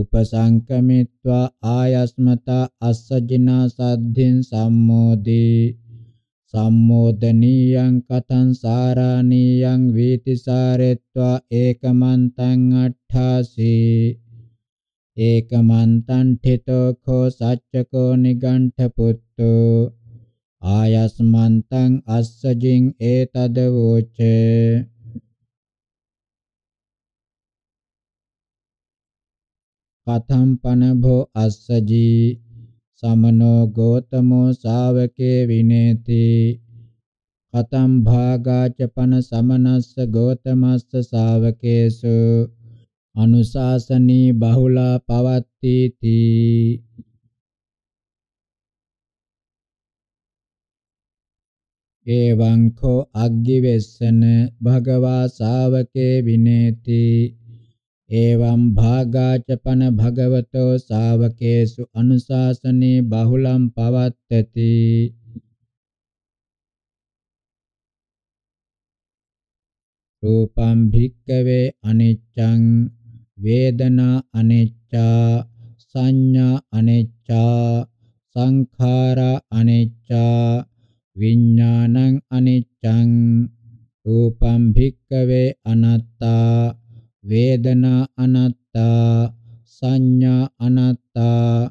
උපසංකමිත්වා ආයස්මතා අස්සජිනා සද්ධින් සම්මෝදී සම්මෝදනීයං කතං සාරාණීයං වීතිසාරෙත්වා ඒකමන්තං අට්ඨාසී ඒකමන්තං ඨිතෝ කෝ සච්චකෝ නිගණ්ඨ පුත්තෝ ආයස්මන්තං අස්සජින් ඒතද වූචේ කතම් පනභෝ අස්සජී සමනෝ ගෝතමෝ ශාවකේ විනේති කතම් භාගාච පන සමනස්ස ගෝතමස්ස ශාවකේසු අනුශාසනී බහුලා පවත්තිති එවං කෝ අග්ගිවෙස්සන භගවා ශාවකේ විනේති එවං භාගාචපන භගවතෝ ශාවකේසු අනුශාසනේ බහුලම් පවත්තති රූපං භික්කවේ අනිච්ඡං වේදනා අනිච්චා සංඥා අනිච්චා සංඛාරා අනිච්චා විඥානං අනිච්චං රූපං භික්කවේ අනාත්තා වේදනා අනාත්තා සංඥා අනාත්තා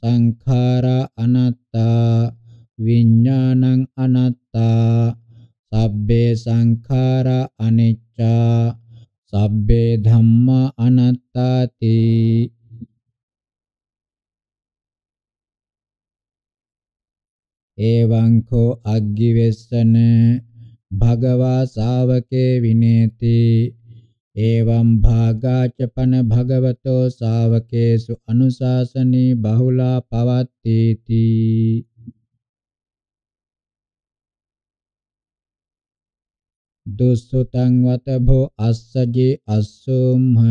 සංඛාරා අනාත්තා විඥානං අනාත්තා සබ්බේ සංඛාරා අනිච්චා සබ්බේ ධම්මා අනාත්තාති එවං කෝ අග්ගිවෙස්සන භගවා ශාවකේ විනේති एवं भागाचपन भगवतो सावकेषु अनुशासने बहुला पवत्तेति दुस्सुतं वतभो अस्सजे अस्सुम्ह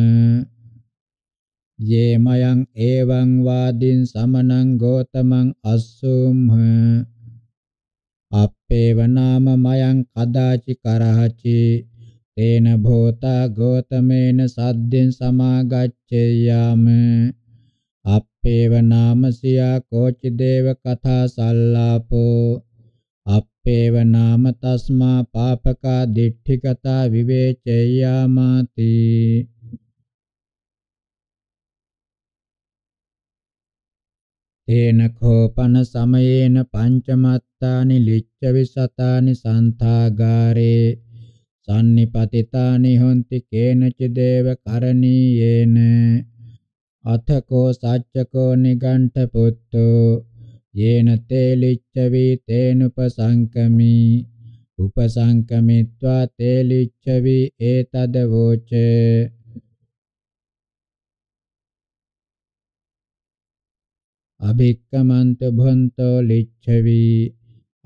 ये मयं एवं वादिं समनं गोतमं अस्सुम्ह අපේව නාම මයං කදාචි කරහචි තේන භෝතා ගෝතමේන සද්දෙන් සමාගච්ඡේයාම අප්පේව නාමසියා කෝචි දේව කථා සල්ලාපෝ අප්පේව නාම තස්මා පාපකා දිට්ඨිකතා විවේචේයාමාති තේන කෝපන සමයේන පංචමත්තානි ලිච්ඡ විසතානි සන්තාගාරේ සම්නිපතිතානි හොಂತಿ කේනච දේව කරණීයේන අතකෝ සච්චකෝ නිගණ්ඨ පුත්තෝ යේන තේලිච්ඡ වී තේනුපසංකමි උපසංකමිත්වා තේලිච්ඡ වී ඒතද වෝච අභික්කමන්ත භොන්තෝ ලිච්ඡවි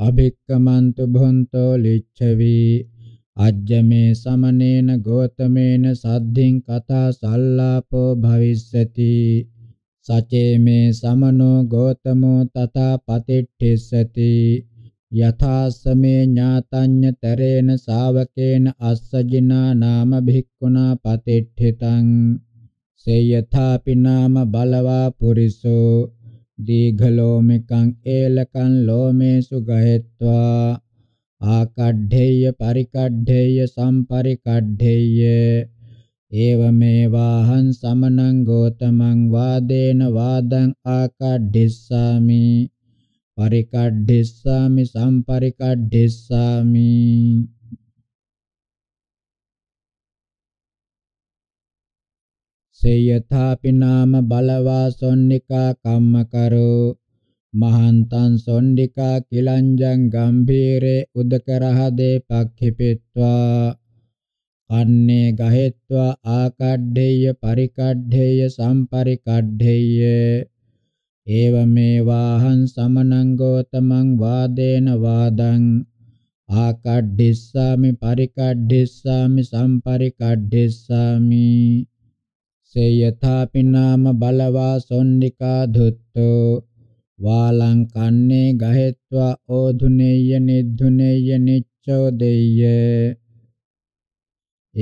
අභික්කමන්ත භොන්තෝ ලිච්ඡවි අජ්ජමේ සමනේන ගෝතමේන සද්ධින් කතා සල්ලාපෝ භවිස්සති සචේමේ සමනෝ ගෝතමෝ තථා පතිට්ඨිස්සති යථාසමේ ඥාතඤ්ඤ තරේන ශාවකේන අස්සජිනා නාම භික්ඛුනා පතිට්ඨිතං සේයථාපි නාම බලවා පුරිසෝ දීඝලෝමිකං ඒලකං ලෝමේසු ගහෙත්වා आकढ्येय परिकढ्येय सम्परिकढ्येय एवमेवाहं समनं गोतमं वादेन वादं आकढिस्सामि परिकढिस्सामि सम्परिकढिस्सामि से यथापि नाम बलवा सोन्निका कम्मकरो මහන්තං සොණ්ඩිකා කිලංජං ගම්භීරේ උදකරහදේ පක්ඛිපෙත්වා කන්නේ ගහෙත්වා ආකඩ්ඩේය පරිකඩ්ඩේය සම්පරිකඩ්ඩේය ඒවමේවාහං සමනං ගෝතමං වාදේන වාදං ආකඩ්ඩිස්සාමි පරිකඩ්ඩිස්සාමි සම්පරිකඩ්ඩිස්සාමි සේයථාපි නාම බලවා සොණ්ඩිකා දුත්තෝ වාලං කන්නේ ගහෙත්වා ඕධුනේය නිද්ධුනේය නිච්ඡෝදෙය්‍ය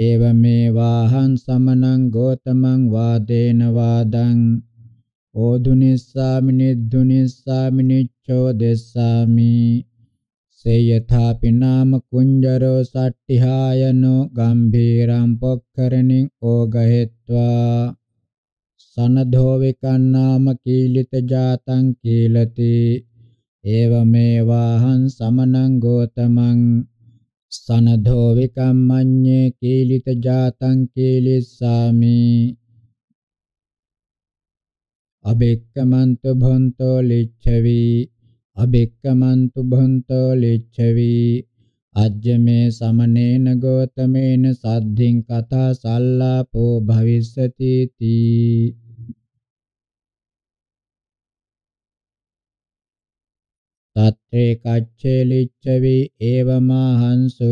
ඒවමේ වාහං සමනං ගෝතමං වාදේන වාදං ඕධුනිස්සාමි නිද්ධුනිස්සාමි නිච්ඡෝදෙස්සාමි සේයථාපි නාම කුඤ්ජරෝ සට්ඨිහායනෝ ගම්භීරං පොක්කරණින් ඕගහෙත්වා සනධෝ විකන්නාම කීලිත ජාතං කීලති ඒවමේවාහං සමනං ගෝතමං සනධෝ විකම්මඤ්ඤේ කීලිත ජාතං කීලිස්සාමි අබෙක්කමන්තු භොන්තෝ ලිච්ඡවි අබෙක්කමන්තු භොන්තෝ ලිච්ඡවි අජ්ජමේ සමනේන ගෝතමේන සද්ධින් කතා සල්ලාපෝ භවිස්සති තී තත්ත්‍රේ කච්චේලිච්ඡවි ඒවමාහංසු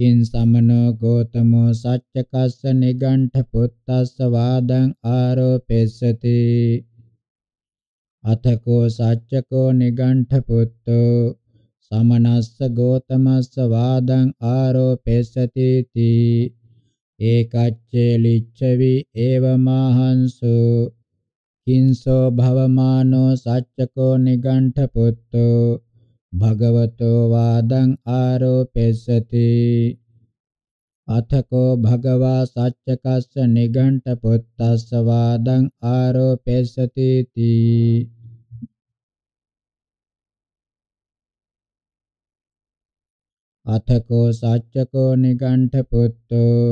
කින් සමනෝ ගෝතමෝ සච්චකස්ස නිගණ්ඨ පුත්තස්ස වාදං ආරෝපෙස්සති අතකෝ සච්චකෝ නිගණ්ඨ පුත්තෝ සමනස්ස ගෝතමස්ස වාදං ආරෝපෙස්සති තී ඒකච්චේලිච්ඡවි ඒවමාහංසු හිංසෝ භවමානෝ සච්චකෝ නිගණ්ඨ පුත්තෝ භගවතෝ වාදං ආරෝපෙස්සති අතකෝ භගවා සච්චකස්ස නිගණ්ඨ පුත්තස්ස වාදං ආරෝපෙස්සති තී අතකෝ සච්චකෝ නිගණ්ඨ පුත්තෝ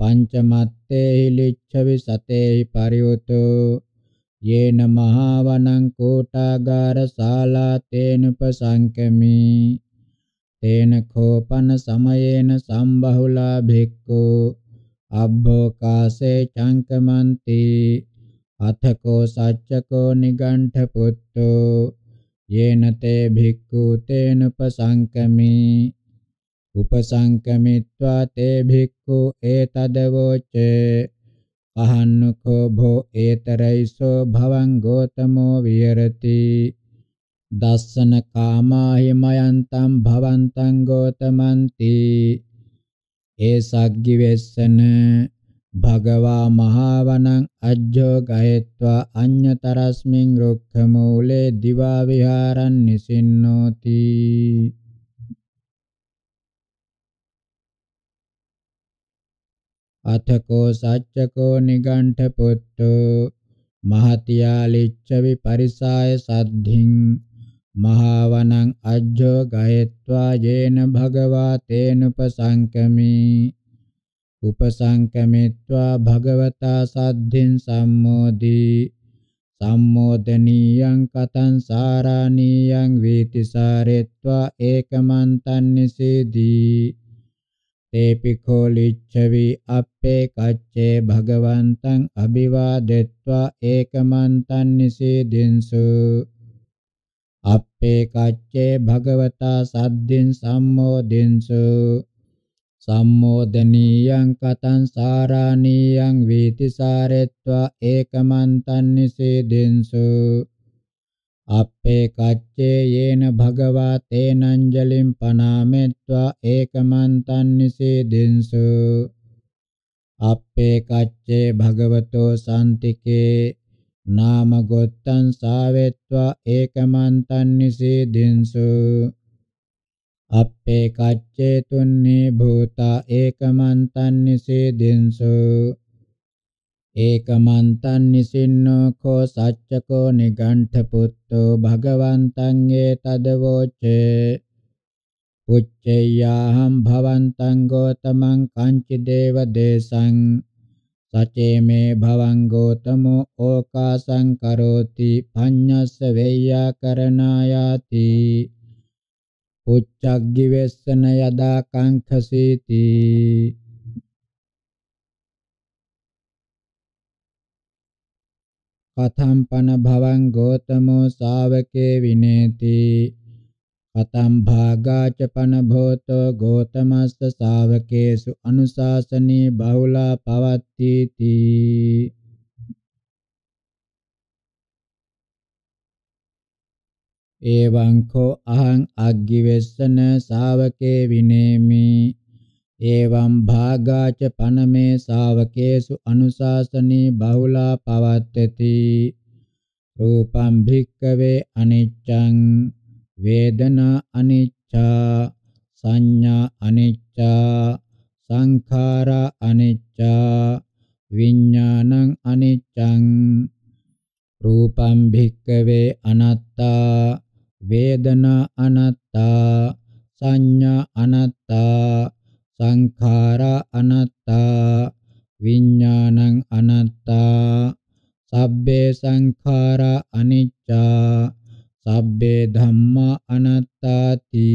පංචමත්තේ ලිච්ඡවි සතේහි පරියුතෝ යේන මහාවනං කෝටාගාර ශාලා තේනුපසංකමි තේන කෝපන සමයේන සම්බහුලා භික්ඛු අබ්බෝකාසේ චංකමන්ති අතකෝ සච්චකෝ නිගණ්ඨ පුත්තෝ යේන තේ භික්ඛු තේනුපසංකමි උපසංකමිත්වා තේ භික්ඛු ඒතදවෝචේ අහන්නකෝ භෝ ඒතරයිසෝ භවං ගෝතමෝ විහෙරති දස්සන කාමාහි මයන්තම් භවන්තං ගෝතමන්ති ඒ සග්ගි වෙස්සන භගවා මහාවනං අජ්ජෝ ගහෙත්වා අඤ්‍යතරස්මින් රුක්ඛ මූලේ දිවා විහාරං නිසින්නෝති අතකෝ සච්චකෝ නිගණ්ඨ පුත්තෝ මහතියා ලිච්ඡ විපරිසාය සද්ධින් මහාවනං අජ්ජෝ ගයත්වා යේන භගවා තේනුපසංකමී උපසංකමිත්වා භගවතා සද්ධින් සම්මෝදී සම්මෝදනීයං කතං සාරාණීයං වීතිසාරෙත්වා ඒකමන්තං නිසීදී තේපිඛෝ ලිච්ඡවි අපේ කච්චේ භගවන්තං අභිවාදෙත්වා ඒකමන්තං නිසීදින්සු අපේ කච්චේ භගවතා සද්දින් සම්මෝදින්සු සම්මෝදනීයං කතං සාරාණීයං වීතිසාරෙත්වා ඒකමන්තං නිසීදින්සු අපේ කච්චේ යේන භගවා තේනංජලිම් පනාමෙත්වා ඒකමන්තං නිසීදින්සු අපේ කච්චේ භගවතෝ සාන්තිකේ නාම ගොත්තං සාවෙත්වා ඒකමන්තං නිසීදින්සු අපේ කච්චේ තුන්නේ භූතා ඒකමන්තං නිසීදින්සු ඒකමන්තං නිසින්නෝ කෝ සච්චකෝ නිගණ්ඨ පුත් තෝ භගවන්තං ඒතදවෝචේ උච්චේයාහම් භවන්තං ගෝතමං කංචි දේව දේශං සචේමේ භවං ගෝතමෝ ඕකාසං කරෝති පඤ්ඤස්ස වේයා කරණායාති උච්චග්ගි වෙස්සන යදා කංඛසීති කතම්පන භවං ගෝතමෝ ශාවකේ විනේති කතම් භාගාච පන භෝතෝ ගෝතමස්ස ශාවකේසු අනුශාසනේ බහුලා පවත්තිති එවං කෝ අහං අග්ගිවෙස්සන ශාවකේ විනේමි එවම් භාගාච පනමේ ශාවකේසු අනුශාසනේ බහුලා පවත්තති රූපං භික්කවේ අනිච්ඡං වේදනා අනිච්ඡා සංඥා අනිච්ඡා සංඛාරා අනිච්ඡා විඥානං අනිච්ඡං රූපං භික්කවේ අනත්තා වේදනා අනත්තා සංඥා අනත්තා සංඛාරා අනාත්තා විඥානං අනාත්තා සබ්බේ සංඛාරා අනිච්චා සබ්බේ ධම්මා අනාත්තාති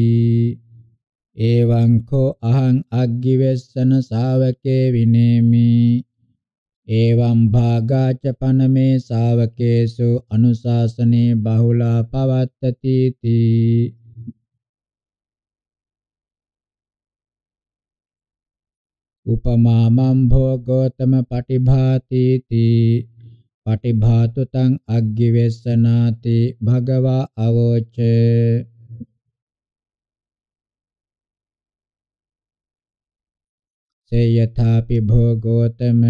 එවං කෝ අහං අග්ගිවෙස්සන ශාවකේ විනේමි එවං භාගාච පනමේ ශාවකේසු අනුශාසනේ බහුලා පවත්තති තී උපමා මම්භෝ ගෝතම පටිභාතිති පටිභාතු තං අග්ගිවෙස්සනාති භගවා අවෝච සේයථාපි භෝ ගෝතම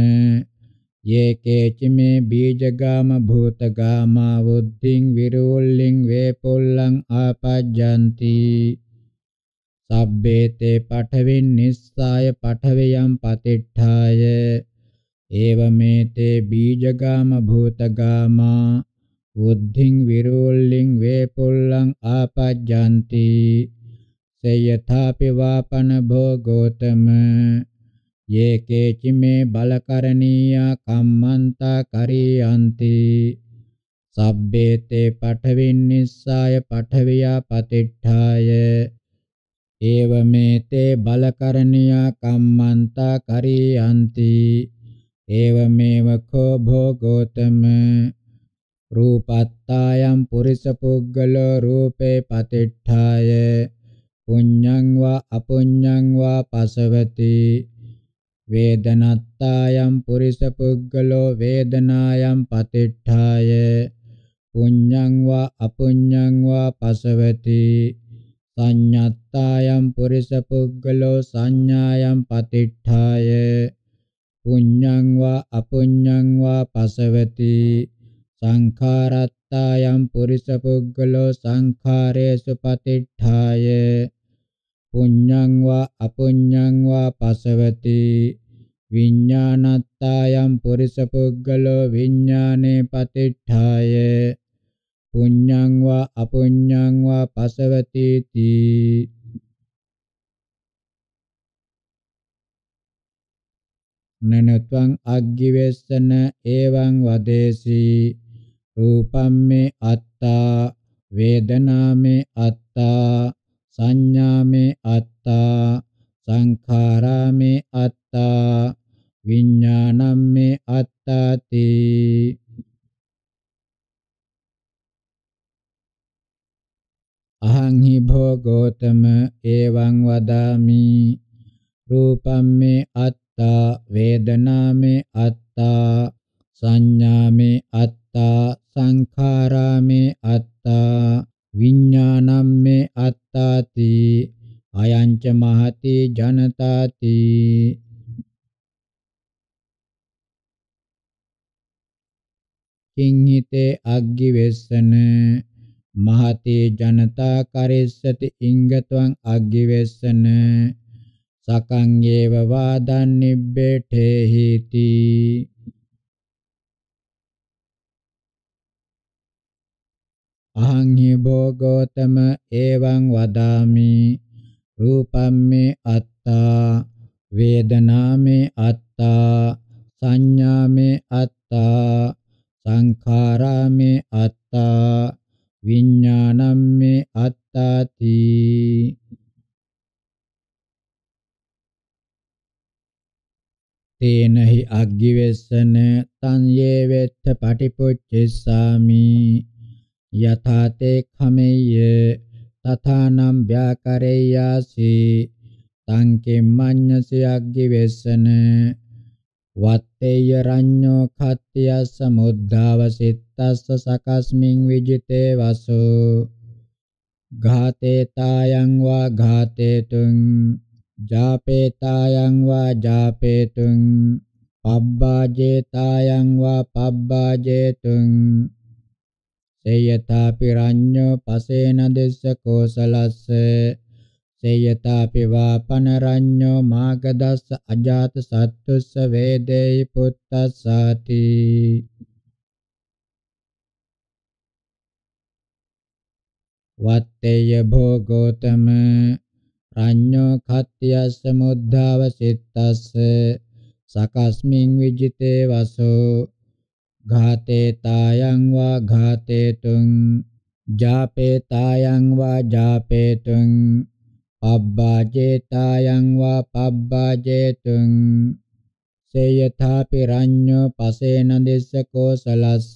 ये केचि मे बीजगाम भूतगामा बुद्धिं विरूल्लिं वेपुल्लम् आपज्यन्ति සබ්බේතේ පඨවින් නිස්සාය පඨවියම් පතිට්ඨාය ඒවමේතේ බීජගාම භූතගාමා උද්ධින් විරෝල්ලින් වේපොල්ලං ආපජ්ජಂತಿ සේයථාපි වාපන භෝගෝතම යේකේචි මේ බලකරණීයා කම්මන්තා කරියන්ති සබ්බේතේ පඨවින් නිස්සාය පඨවියා පතිට්ඨාය ඒවමේතේ බලකරණියා කම්මන්තා කරියන්ති ඒවමේව කෝ භෝගෝතම රූපත්තායම් පුරිස පුද්ගලෝ රූපේ පතිට්ඨාය පුඤ්ඤං වා අපුඤ්ඤං වා පසවති වේදනත්තායම් පුරිස පුද්ගලෝ වේදනායම් පතිට්ඨාය පුඤ්ඤං වා අපුඤ්ඤං වා පසවති සංඤත්තායම් පුරිස පුද්ගලෝ සංඥායම් පතිට්ඨාය පුඤ්ඤං වා අපුඤ්ඤං වා පසවති සංඛාරත්තායම් පුරිස පුද්ගලෝ සංඛාරේසු පතිට්ඨාය පුඤ්ඤං වා අපුඤ්ඤං වා පසවති විඤ්ඤාණත්තායම් පුරිස පුද්ගලෝ විඤ්ඤාණේ පතිට්ඨාය පුඤ්ඤං වා අපුඤ්ඤං වා පසවතීති නනත්වං අග්ගිවෙස්සන එවං වදේසි රූපම් මේ අත්තා වේදනා මේ අත්තා සංඥා මේ අත්තා සංඛාරා මේ අත්තා විඥානම් මේ අත්තාති අහං හි භෝගෝතම එවං වදාමි රූපම් මේ අත්තා වේදනා මේ අත්තා සංඥා මේ අත්තා සංඛාරා මේ අත්තා විඥානම් මේ අත්තාති අයංච මහති ජනතාති කිංහිතේ අග්ගි වෙස්සන මහතේ ජනතා කරෙස්සති ඉංගතවං අග්ගිවෙස්සන සකං ඒව වාදන් නිබ්බේඨේහිති අහං හි භෝගෝතම එවං වදාමි රූපම් මේ අත්තා වේදනා මේ අත්තා සංඥා මේ අත්තා සංඛාරා මේ අත්තා විඥානං මේ අත්තාති තේනහි අග්ගිවෙස්සන තං යේ වෙත්ත පටිපුච්චෙස්සාමි යථාතේ ඛමෙය්‍ය තථානම් ව්‍යාකරේයාසි තං කිම්මඤ්ඤසි අග්ගිවෙස්සන වත්තේය රඤ්ඤෝ කත්තිය සමුද්ධාවසිත තස්ස සකස්මින් විජිතේ වසෝ ඝාතේතායං වා ඝාතේතුං ජාපේතායං වා ජාපේතුං පබ්බාජේතායං වා පබ්බාජේතුං සේයතා පිරඤ්ඤෝ පසේන දෙස්ස කෝසලස්ස සේයතා පිවාපන රඤ්ඤෝ මාගදස්ස අජාත සත්තුස්ස වේදේයි පුත්තස්සාති වත්තේය භෝගෝතම රඤ්ඤෝ කත්තියස්ස මුද්ධාව සිත්තස්ස සකස්මින් විජිතේ වසෝ ඝාතේ තායං වා ඝාතේතුං ජාපේ තායං වා ජාපේතුං පබ්බාජේ තායං වා පබ්බාජේතුං සේයථාපි රඤ්ඤෝ පසේන දිස්ස කෝසලස්ස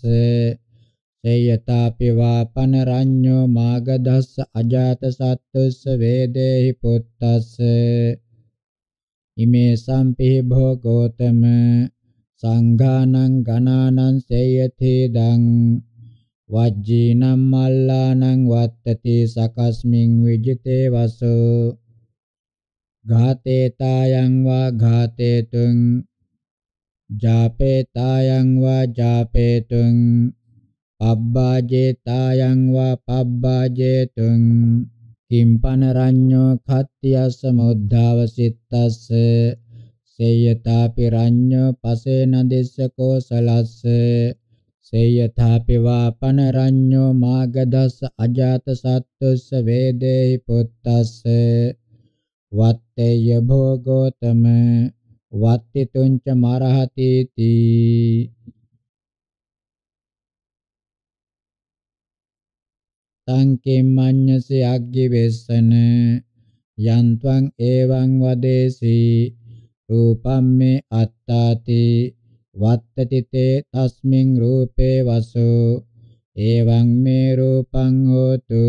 තේයතාපිවා පනරඤ්ඤෝ මාගදස්ස අජාත සත්තුස්ස වේදේහි පුත්තස්ස ඉමේ සම්පිහි භෝගෝතම සංඝානං ගණානං සේයති දං වජ්ජිනම් මල්ලානං වත්තති සකස්මින් විජිතේ වසෝ ඝාතේතායං වා ඝාතේතුං ජාපේතායං වා ජාපේතුං අබ්බාජේතායං වා පබ්බාජේතුං කිම්පනරඤ්ඤෝ කත්තියස්ස මොද්ධාව සිත්තස්ස සේයතාපි රඤ්ඤෝ පසේන දෙස්ස කෝසලස්ස සේයතාපි වාපන රඤ්ඤෝ මාගදස්ස අජාත සත්තුස්ස වේදේහි පුත්තස්ස වත්තේය භෝගෝතම වත්ති තුංච මරහති තී තං කිම්මඤ්ඤසි අග්ගි වෙස්සන යන්ත්වං එවං වදේසි රූපම් මේ අත්තාති වත්තතිතේ තස්මින් රූපේ වසෝ එවං මේ රූපං හෝතු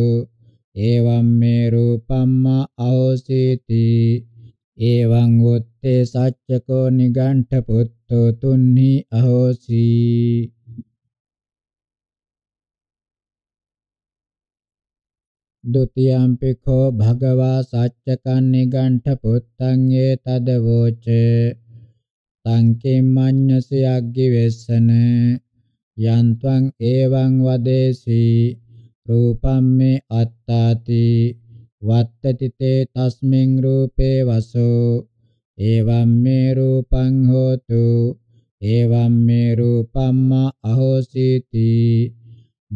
එවං මේ රූපම්ම අහෝසීති එවං උත්තේ සච්චකෝ නිගණ්ඨ පුත්තෝ තුන්හි අහෝසී द्वितीयम्पिखो भगवा साच्चकं निगण्ठपुत्तं ये तदवोच තං කිම්මඤ්ඤසි අග්ගිවෙස්සන යං ත්වං එවං වදේසි රූපම් මේ අත්තාති වත්තති තේ තස්මින් රූපේ වසෝ එවං මේ රූපං හෝතු එවං මේ රූපම්ම අහෝසීති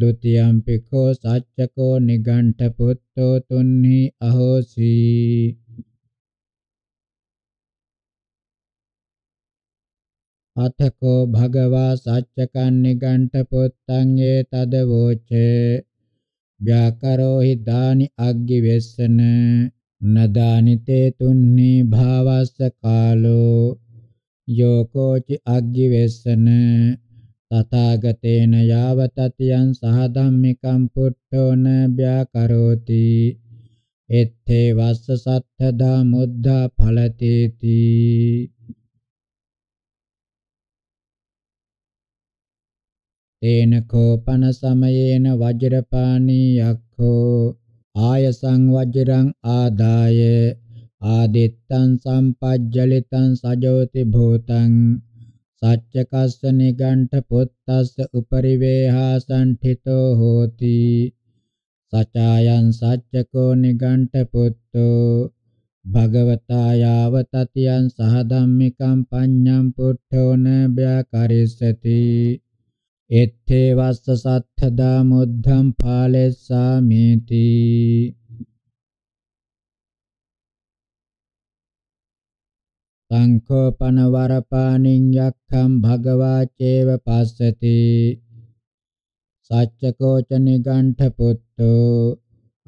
द्वितीयम्पिको साच्चको निगण्ठपुत्तो तुन्हि अहोसि अथको भगवा साच्चकं निगण्ठपुत्तं ये तदवोचे व्याकरोहि दानि अग्गिवेशन न दानि ते तुन्हि भावस्य कालो योकोचि अग्गिवेशन තථාගතේන යාවතතියං සහ ධම්මිකං පුට්ඨෝන ව්‍යාකරෝති එත්තේ වස්ස සත්ථදා මුද්ධා ඵලතේති තේන කෝපන සමයේන වජ්‍රපාණී යක්ඛෝ ආයසං වජ්‍රං ආදාය ආදිත්තං සම්පජ්ජලිතං සජෝති භූතං සච්චකස්ස නිගණ්ඨ පුත්තස්ස උපරිවේහා සම්ඨිතෝ හෝති සචායන් සච්චකෝ නිගණ්ඨ පුත්තෝ භගවතා යාව තතියන් සහ ධම්මිකම් පඤ්ඤම් පුට්ඨෝන බ්‍යාකරිස්සති එත්තේ වස්ස සත්ථදා මුද්ධම් ඵාලෙස්සාමේති සංකෝපනවරපාණින් යක්ඛම් භගවා චේව පස්සති සච්චකෝච නිගණ්ඨ පුත්තෝ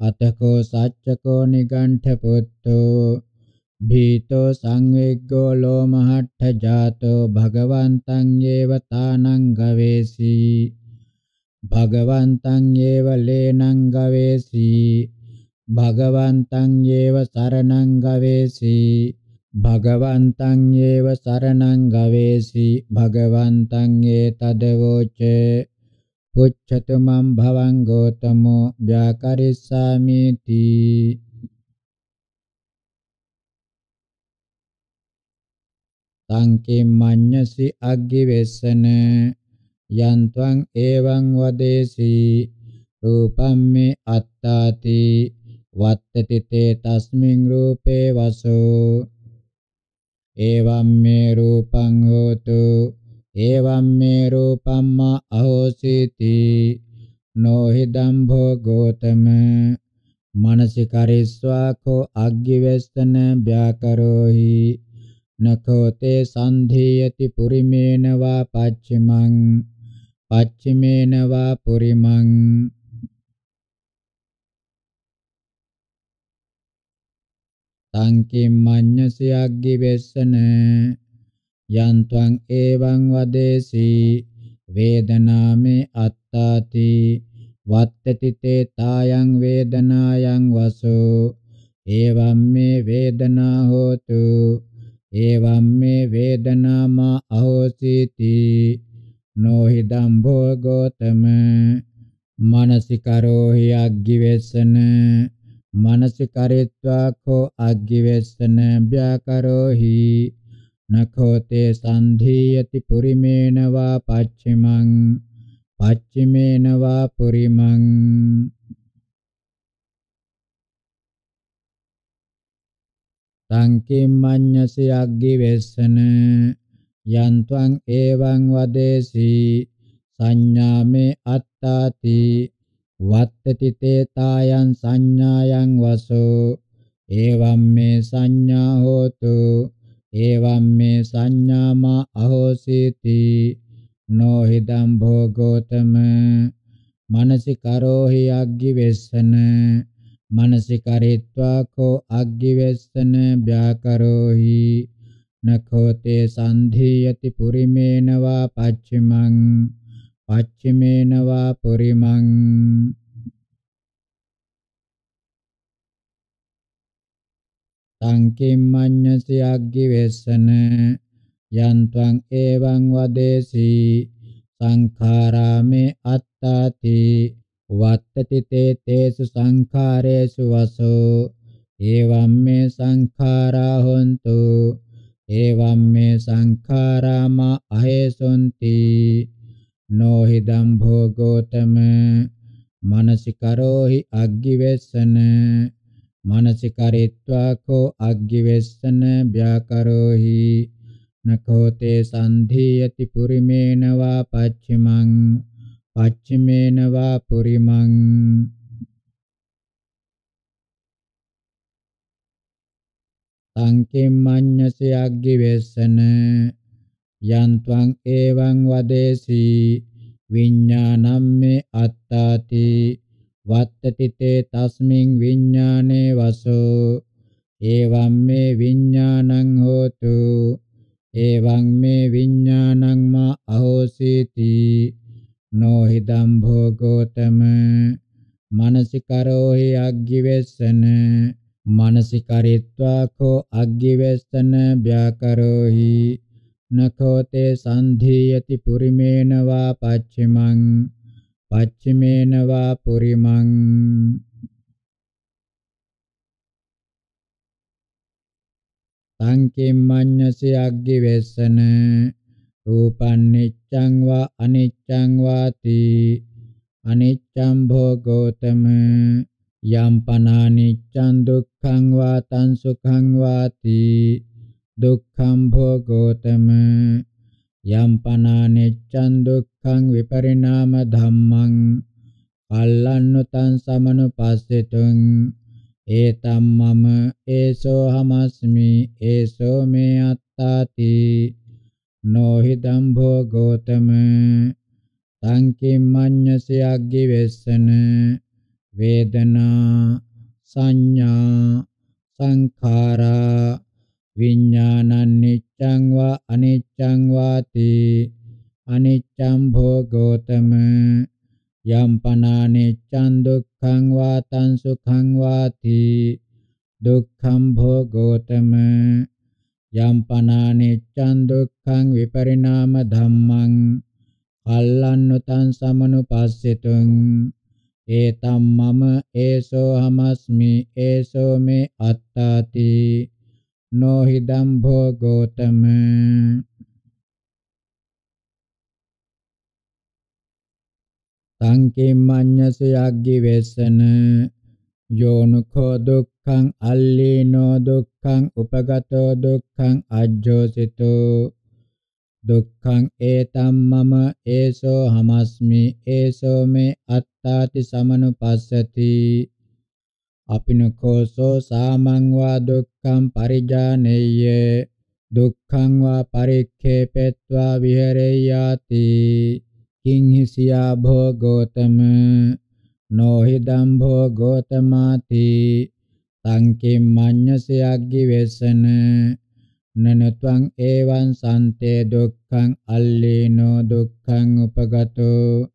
අතකෝ සච්චකෝ නිගණ්ඨ පුත්තෝ භීතෝ සංවේග්ගෝ ලෝමහට්ඨ ජාතෝ භගවන්තං ඒව තානං ගවේසි භගවන්තං ඒව ලේනං ගවේසි භගවන්තං ඒව සරණං ගවේසි භගවන්තං ඒව සරණං ගවේසි භගවන්තං ඒතදවෝච උච්චතු මම් භවං ගෝතමෝ ව්‍යාකරිස්සාමි තී සංකේ මඤ්ඤසි අග්ගිවෙස්සන යන්ත්වං එවං වදේසි රූපම් මේ අත්තාති වත්තති තේ තස්මින් රූපේ වසෝ එවම් මේ රූපං හෝතු එවම් මේ රූපම්ම අහෝසීති නොහිදම් භෝගෝතම මනසිකරිස්වාකෝ අග්ගිවෙස්සන ව්‍යාකරෝහි නඛෝතේ සන්ධියති පුරිමේන වා පච්චිමං පච්චිමේන වා පුරිමං තං කිම්මඤ්ඤසි අග්ගි වෙස්සන යන්ත්වං එවං වදේසි වේදනාමේ අත්තාති වත්තති තේ තායන් වේදනායන් වසෝ එවම් මේ වේදනා හෝතු එවම් මේ වේදනාම අහෝසීති නොහි දම්භෝ ගෝතම මනසිකරෝහි අග්ගිවෙස්සන මනසිකරිත්වා කෝ අග්ගිවෙස්සන ව්‍යාකරෝහි නඛෝතේ සන්ධියති පුරිමේන වා පච්චිමං පච්චිමේන වා පුරිමං සංකේමඤ්ඤසි අග්ගිවෙස්සන යන්ත්වං එවං වදේසි සංඥාමේ අත්තාති වත්තති තේතායන් සංඥායන් වසෝ එවම් මේ සංඥා හෝතු එවම් මේ සංඥාම අහෝසීති නොහිදම් භෝගෝතම මනසිකරෝහි අග්ගි වෙස්සන මනසිකරිත්වා කෝ අග්ගි වෙස්සන ව්‍යාකරෝහි නඛෝතේ සන්ධියති පුරිමේනවා පච්චමං පච්චිමේනවා පුරිමං සංකිම්මඤ්ඤසි අග්ගි වෙස්සන යන්ත්වං එවං වදේසි සංඛාරාමේ අත්තාති වත්තති තේ තේසු සංඛාරේසු වසෝ එවම් මේ සංඛාරා හොන්තු එවම් මේ සංඛාරාම අහේසොන්ති නොහිදම් භෝගෝතම මනසිකරෝහි අග්ගිවෙස්සන මනසිකරිත්වා කෝ අග්ගිවෙස්සන ව්‍යාකරෝහි නකෝතේ සන්ධියති පුරිමේන වා පච්චිමං පච්චිමේන වා පුරිමං සංකෙම්මඤ්ඤසේ අග්ගිවෙස්සන යන්ත්වං එවං වදේසි විඥානං මේ අත්තාති වත්තතිතේ තස්මින් විඥානේ වසෝ එවං මේ විඥානං හෝතු එවං මේ විඥානං මා අහෝසීති නොහිදම් භෝගෝතම මනසිකරෝහි අග්ගිවෙස්සන මනසිකරිත්වා කෝ අග්ගිවෙස්සන ව්‍යාකරෝහි නඛෝතේ සන්ධියති පුරිමේන වා පච්චිමං පච්චිමේන වා පුරිමං සංකෙම්මඤ්ඤසි අග්ගි වෙස්සන රූපං නිච්ඡං වා අනිච්ඡං වාති අනිච්ඡං භෝගෝතම යම් පනානිච්ඡං දුක්ඛං වා තං සුඛං වාති දුක්ඛං භෝගෝතම යම්පනානෙච්ඡන් දුක්ඛං විපරිණාම ධම්මං කල්ලන්නුතං සමනුපස්සෙතුං ඒතම් මම ඒසෝ හමස්මි ඒසෝ මේ අත්තාති නොහිදම් භෝගෝතම තං කිම්මඤ්ඤසි අග්ගි වෙස්සන වේදනා සංඥා සංඛාරා විඥානං නිච්ඡං වා අනිච්ඡං වාති අනිච්ඡම් භෝගෝතම යම් පනානිච්ඡං දුක්ඛං වා තං සුඛං වාති දුක්ඛම් භෝගෝතම යම් පනානිච්ඡං දුක්ඛං විපරිණාම ධම්මං කල්ලන්නුතං සමනුපස්සෙතුං ඒතම් මම ඒසෝ හමස්මි ඒසෝ මේ අත්තාති නොහි දම්භෝ ගෝතම සංකේමඤ්ඤස යග්ගි වෙස්සන යෝනුඛෝ දුක්ඛං අල්ලීනෝ දුක්ඛං උපගතෝ දුක්ඛං අජ්ජෝසිතෝ දුක්ඛං ඒතම් මම ඒසෝ හමස්මි ඒසෝ මේ අත්තාති සමනුපස්සති අපිනකෝසෝ සාමං වා දුක්ඛං පරිජානෙය්‍ය දුක්ඛං වා පරික්ඛේපෙත්වා විහෙරෙය්‍යාති කිං හිසියා භෝ ගෝතම නොහි දම්භෝ ගෝතමාති සංකෙම් මඤ්ඤසේ අග්ගි වෙසන නනත්වං ඒවං සන්තේ දුක්ඛං අල්ලේනෝ දුක්ඛං උපගතෝ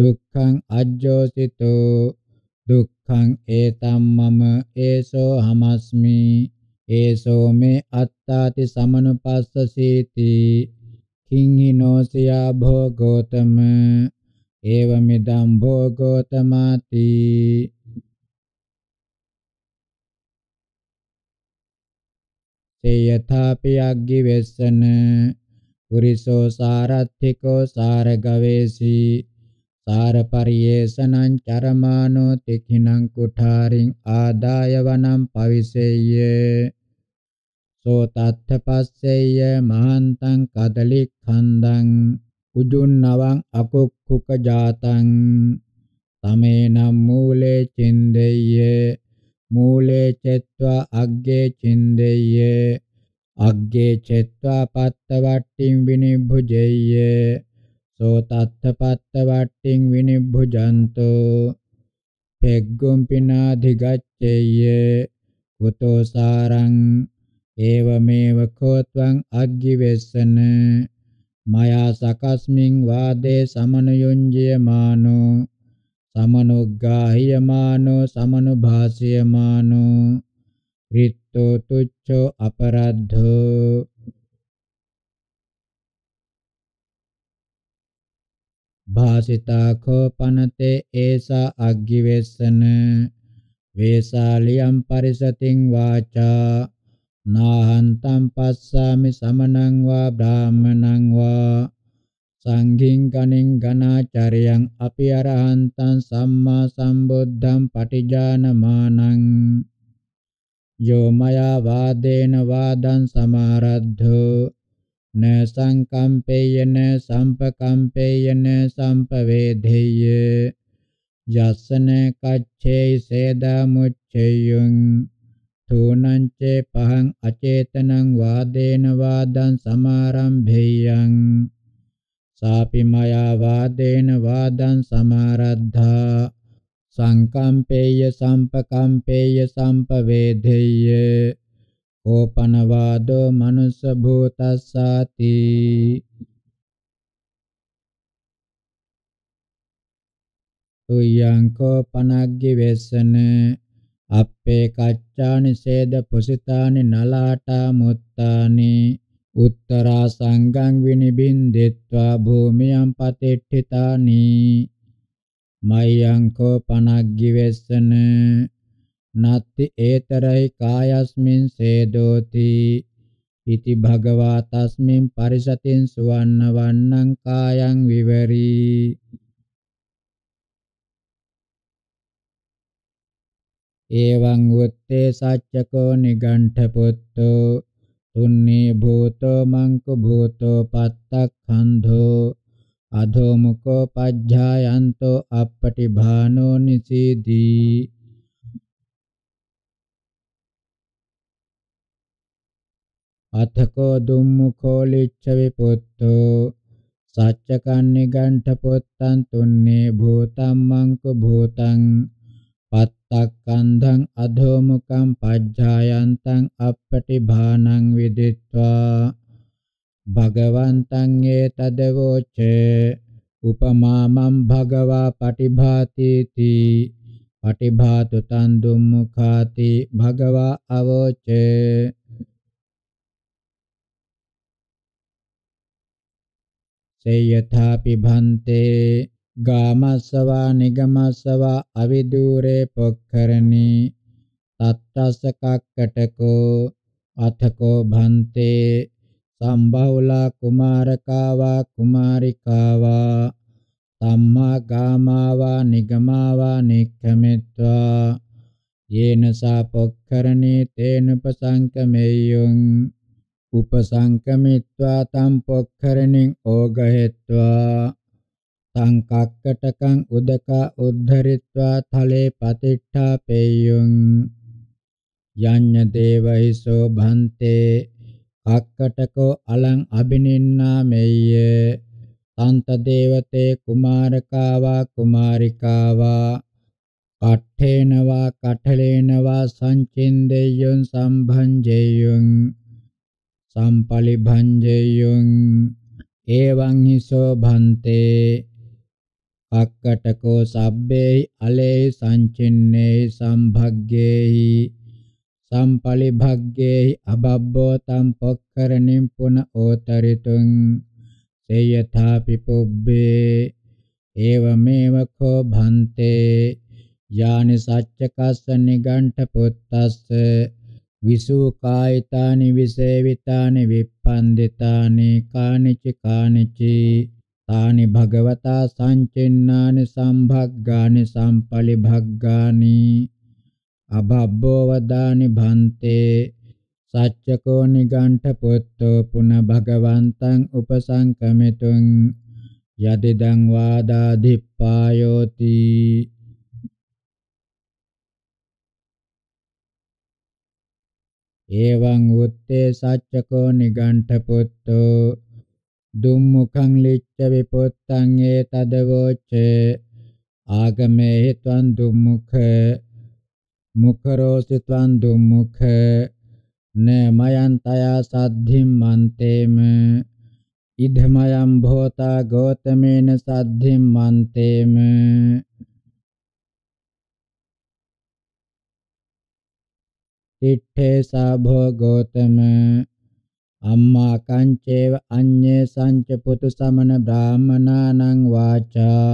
දුක්ඛං අජ්ජෝසිතෝ දුක් දුක්ඛං ඒතම් මම ඒසෝ හමස්මි ඒසෝ මේ අත්තාති සමනුපස්සසීති කිං හිනෝසියා භෝගෝතම ඒවමිදම් භෝගෝතමාති තේයථාපි අග්ගි වෙස්සන පුරිසෝ සාරත්ථිකෝ සාරගවේසී සාරපරියේසනං චරමානෝ තික්ඛිනං කුඨාරින් ආදාය වනම් පවිසෙය්‍ය සෝ තත්ථ පස්සෙය්‍ය මහන්තං කදලි ඛන්දං උජුන්නවං අකුක්කුක ජාතං තමේනම් මූලේ චින්දෙය්‍ය මූලේ චෙත්වා අග්ගේ චින්දෙය්‍ය අග්ගේ චෙත්වා පත්තවට්ටිම් විනිභුජෙය්‍ය සෝ තත්තපත්ත වට්ටින් විනිබ්බුජන්තෝ පෙග්ගුම් පිනාධිගච්ඡේය කුතෝ සාරං ඒවමේව කෝත්වං අග්ගිවෙස්සන මයා සකස්මින් වාදේ සමනුයුංජියමානෝ සමනුග්ගාහියමානෝ සමනුභාසියමානෝ විත්තෝ තුච්ඡෝ අපරද්ධෝ භාසිතා කෝපනතේ ඒසා අග්ගිවෙස්සන වේසාලියම් පරිසතින් වාචා නාහන්තම් පස්සාමි සමනං වා බ්‍රාහමණං වා සංඝින් ගණින් ගණාචරයන් අපි අරහන්තං සම්මා සම්බුද්ධං පටිජානමානං යෝ මයා වාදේන වාදං සමාරද්ධෝ න සංකම්පේයන සම්පකම්පේයන සම්පවේදෙය යස්සන කච්චේ සේදා මුච්චයං තුනං චේ පහං අචේතනං වාදේන වාදං සමාරම්භේයං සාපි මයා වාදේන වාදං සමාරද්ධා සංකම්පේය සම්පකම්පේය සම්පවේදෙය ඕපනවාදෝ මනුස්ස භූතස්සාති තුයංකෝ පනග්ගි වෙස්සන අපේ කච්චානි සේද පුසිතානි නලාටා මුත්තානි උත්තරා සංගං විනිබින්දෙත්වා භූමියම් පතිට්ඨිතානි මයංකෝ පනග්ගි වෙස්සන නත්ති ඒතරයි කායස්මින් සේදෝති ඉති භගවා තස්මින් පරිසතින් සුවන්න වන්නං කායං විවරි එවං උත්තේ සච්චකෝ නිගණ්ඨ පුත්තෝ තුන්නේ භූතෝ මංකු භූතෝ පත්තක්ඛන්ධෝ අධෝමුකෝ පජ්ජායන්තෝ අපපටි භානෝ නිසීදී අතකෝ දුම්මුඛෝ ලිච්ඡ විපුත්තෝ සච්චකන්නේ ගණ්ඨ පොත්තං තුන්නේ භූතං මංක භූතං පත්තක්කන්ධං අධෝමුඛං පජ්ජායන්තං අපපටිභානං විදිත්වා භගවන්තං ඒතදවෝච උපමාමං භගවා පටිභාතිති පටිභාතු තන් දුම්මුඛාති භගවා අවෝචේ සේයථාපි භන්තේ ගාමස්සවා නිගමස්සවා අවිදූරේ පොක්කරණී තත්තස්ස කක්කටකෝ අතකෝ භන්තේ සම්බහුලා කුමාරකාවා කුමාරිකාවා සම්මා ගාමාවා නිගමාවා නික්ඛමෙත්වා යේන සාපොක්කරණේ තේන උපසංකමෙය්‍යං උපසංකමිත්වා තම් පොක්ඛරණින් ඕගහෙත්වා සංකක්කටකං උදකා උද්ධරිත්වා තලේ පතිට්ඨාපේයුං යඤ්ඤ දේවහිසෝ භන්තේ කක්කටකෝ අලං අබිනින්නාමෙය්‍ය තන්ත දේවතේ කුමාරකාවා කුමාරිකාවා කට්ඨේනවා කටලේනවා සංචින්දෙය්‍යං සම්භංජෙය්‍යං සම්පලිභංජේයං එවං හිසෝ භන්තේ පක්කටකෝ සබ්බේ අලේ සංචින්නේ සම්භග්ගේහි සම්පලිභග්ගේහි අබබ්බෝ තම් පොක්කරණින් පුන ඕතරිතුං සේයථාපි පුබ්බේ එවමෙව කෝ භන්තේ යානි සච්චකස්ස නිගණ්ඨ පුත්තස්ස විසුකායිතානි විසේවිතානි විප්පන්දිතානි කානිච කානිචි තානි භගවතා සංචෙන්නානි සම්භග්ගානි සම්පලි භග්ගානි අභබ්බෝ වදානි භන්තේ සච්චකෝ නිගණ්ඨ පුත්තෝ පුන භගවන්තං උපසංකමිතුං යදිදං වාදාදිප්පායෝති එවං උත්තේ සච්චකෝ නිගණ්ඨ පුත්තෝ දුම්මුඛං ලිච්ඡ විපොත්තං ඒ තදවෝච්චේ ආගමේ හිතං දුම්මුඛ මුඛරෝසි ත්වං දුම්මුඛ නමයන් තය සද්ධිම් මන්තේම ඉදමයම් භෝතා ගෝතමේන සද්ධිම් මන්තේම තිට්ඨේ සාභෝ ගෝතම අම්මා කංචේව අඤ්ඤේ සංච පුතු සමන බ්‍රාහමනානං වාචා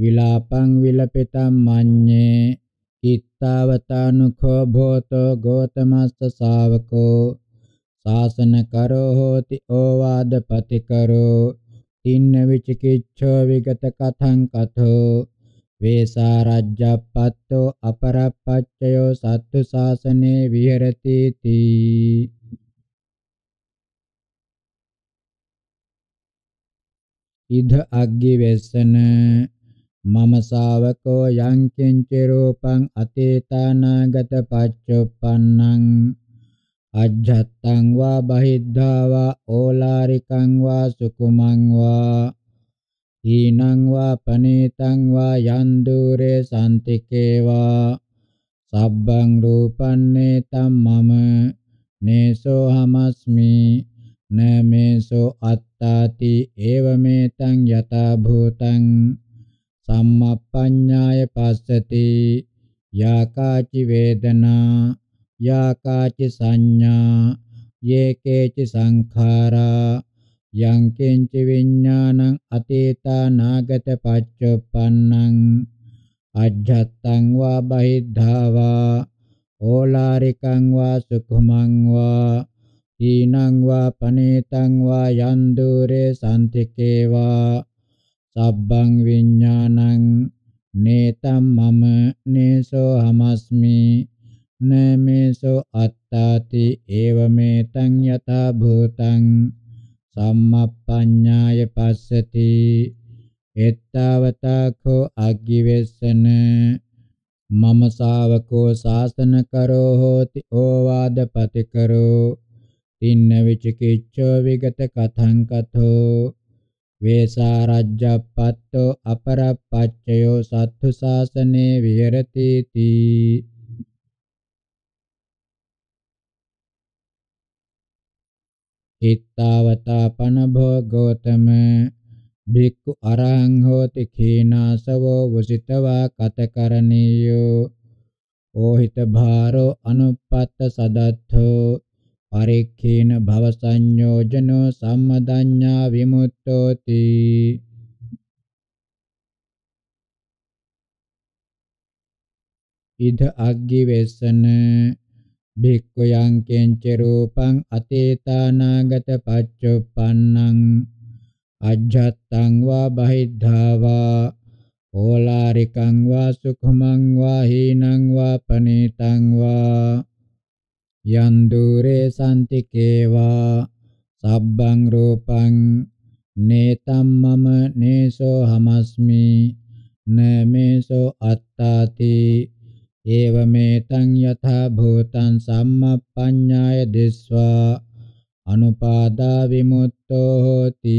විලාපං විලපිතම් මඤ්ඤේ කිත්තාවතානුඛෝ භෝතෝ ගෝතමස්ස ශාවකෝ සාසන කරෝ හෝති ඕවාද පති කරෝ තින්න විචිකිච්ඡෝ විගත කතං කතෝ වේසා රජ්ජප්පත්තෝ අපරප්පච්චයෝ සත්තු සාසනේ විහෙරති තී ඉද අග්ගි වෙස්සන මම ශාවකෝ යං කිංච රූපං අතීතානාගත පච්චුප්පන්නං අජ්ජත්තං වා බහිද්ධා වා ඕලාරිකං වා සුකුමං වා ඊනං වා පනේතං වා යන් දුරේ සම්තිකේවා සබ්බං රූපන්නේ තම්මම නේසෝ හමස්මි නමේසෝ අත්තාති ඒවමෙතං යතා භූතං සම්මප්පඤ්ඤාය පස්සති යාකාචි වේදනා යාකාචි සංඥා යේකේචි සංඛාරා යං කෙන්ච විඥානං අතීතා නාගත පච්චුප්පන්නං අජ්ජත්තං වා බහිද්ධා වා ඕලාරිකං වා සුඛමං වා ඊනං වා පනේතං වා යන් දුරේ සම්තිකේ වා සබ්බං විඥානං නේතම් මම නේසෝ හමස්මි නමේසෝ අත්තාති ඒවමෙතං යතා භූතං සම්මප්පඤ්ඤාය පස්සති එත්තවතඛෝ අග්ගිවෙස්සන මම ශාවකෝ ශාසන කරෝ හෝති ඕවාද පතිකරෝ තින්න විචිකිච්ඡෝ විගත කතං කතෝ වේසා රජ්ජප්පත්තෝ අපරප්පච්චයෝ සත්තු ශාසනේ විහෙරති තී හිත්තාවතා පනභෝ ගෝතම භික්ඛු අරහං හෝති කීනාසවෝ වසිතවා කතකරණීයෝ ඕහිත භාරෝ අනුපත්ත සදත්තෝ පරික්ඛේන භව සංයෝජනෝ සම්මදඤ්ඤා විමුක්තෝති ඉද අග්ගි වෙස්සන භික්ඛු යං කෙංච රූපං අතීතානාගත පච්චුප්පන්නං අජ්ජත්තං වා බහිද්ධා වා ඕලාරිකං වා සුඛමං වා හීනං වා පනේතං වා යන් දුරේ සම්තිකේවා සබ්බං රූපං නේතම් මම නේසෝ හමස්මි නමේසෝ අත්තාති ඒවමේතං යථා භූතං සම්මප්පඤ්ඤාය දිස්වා අනුපාදා විමුක්තෝ හෝති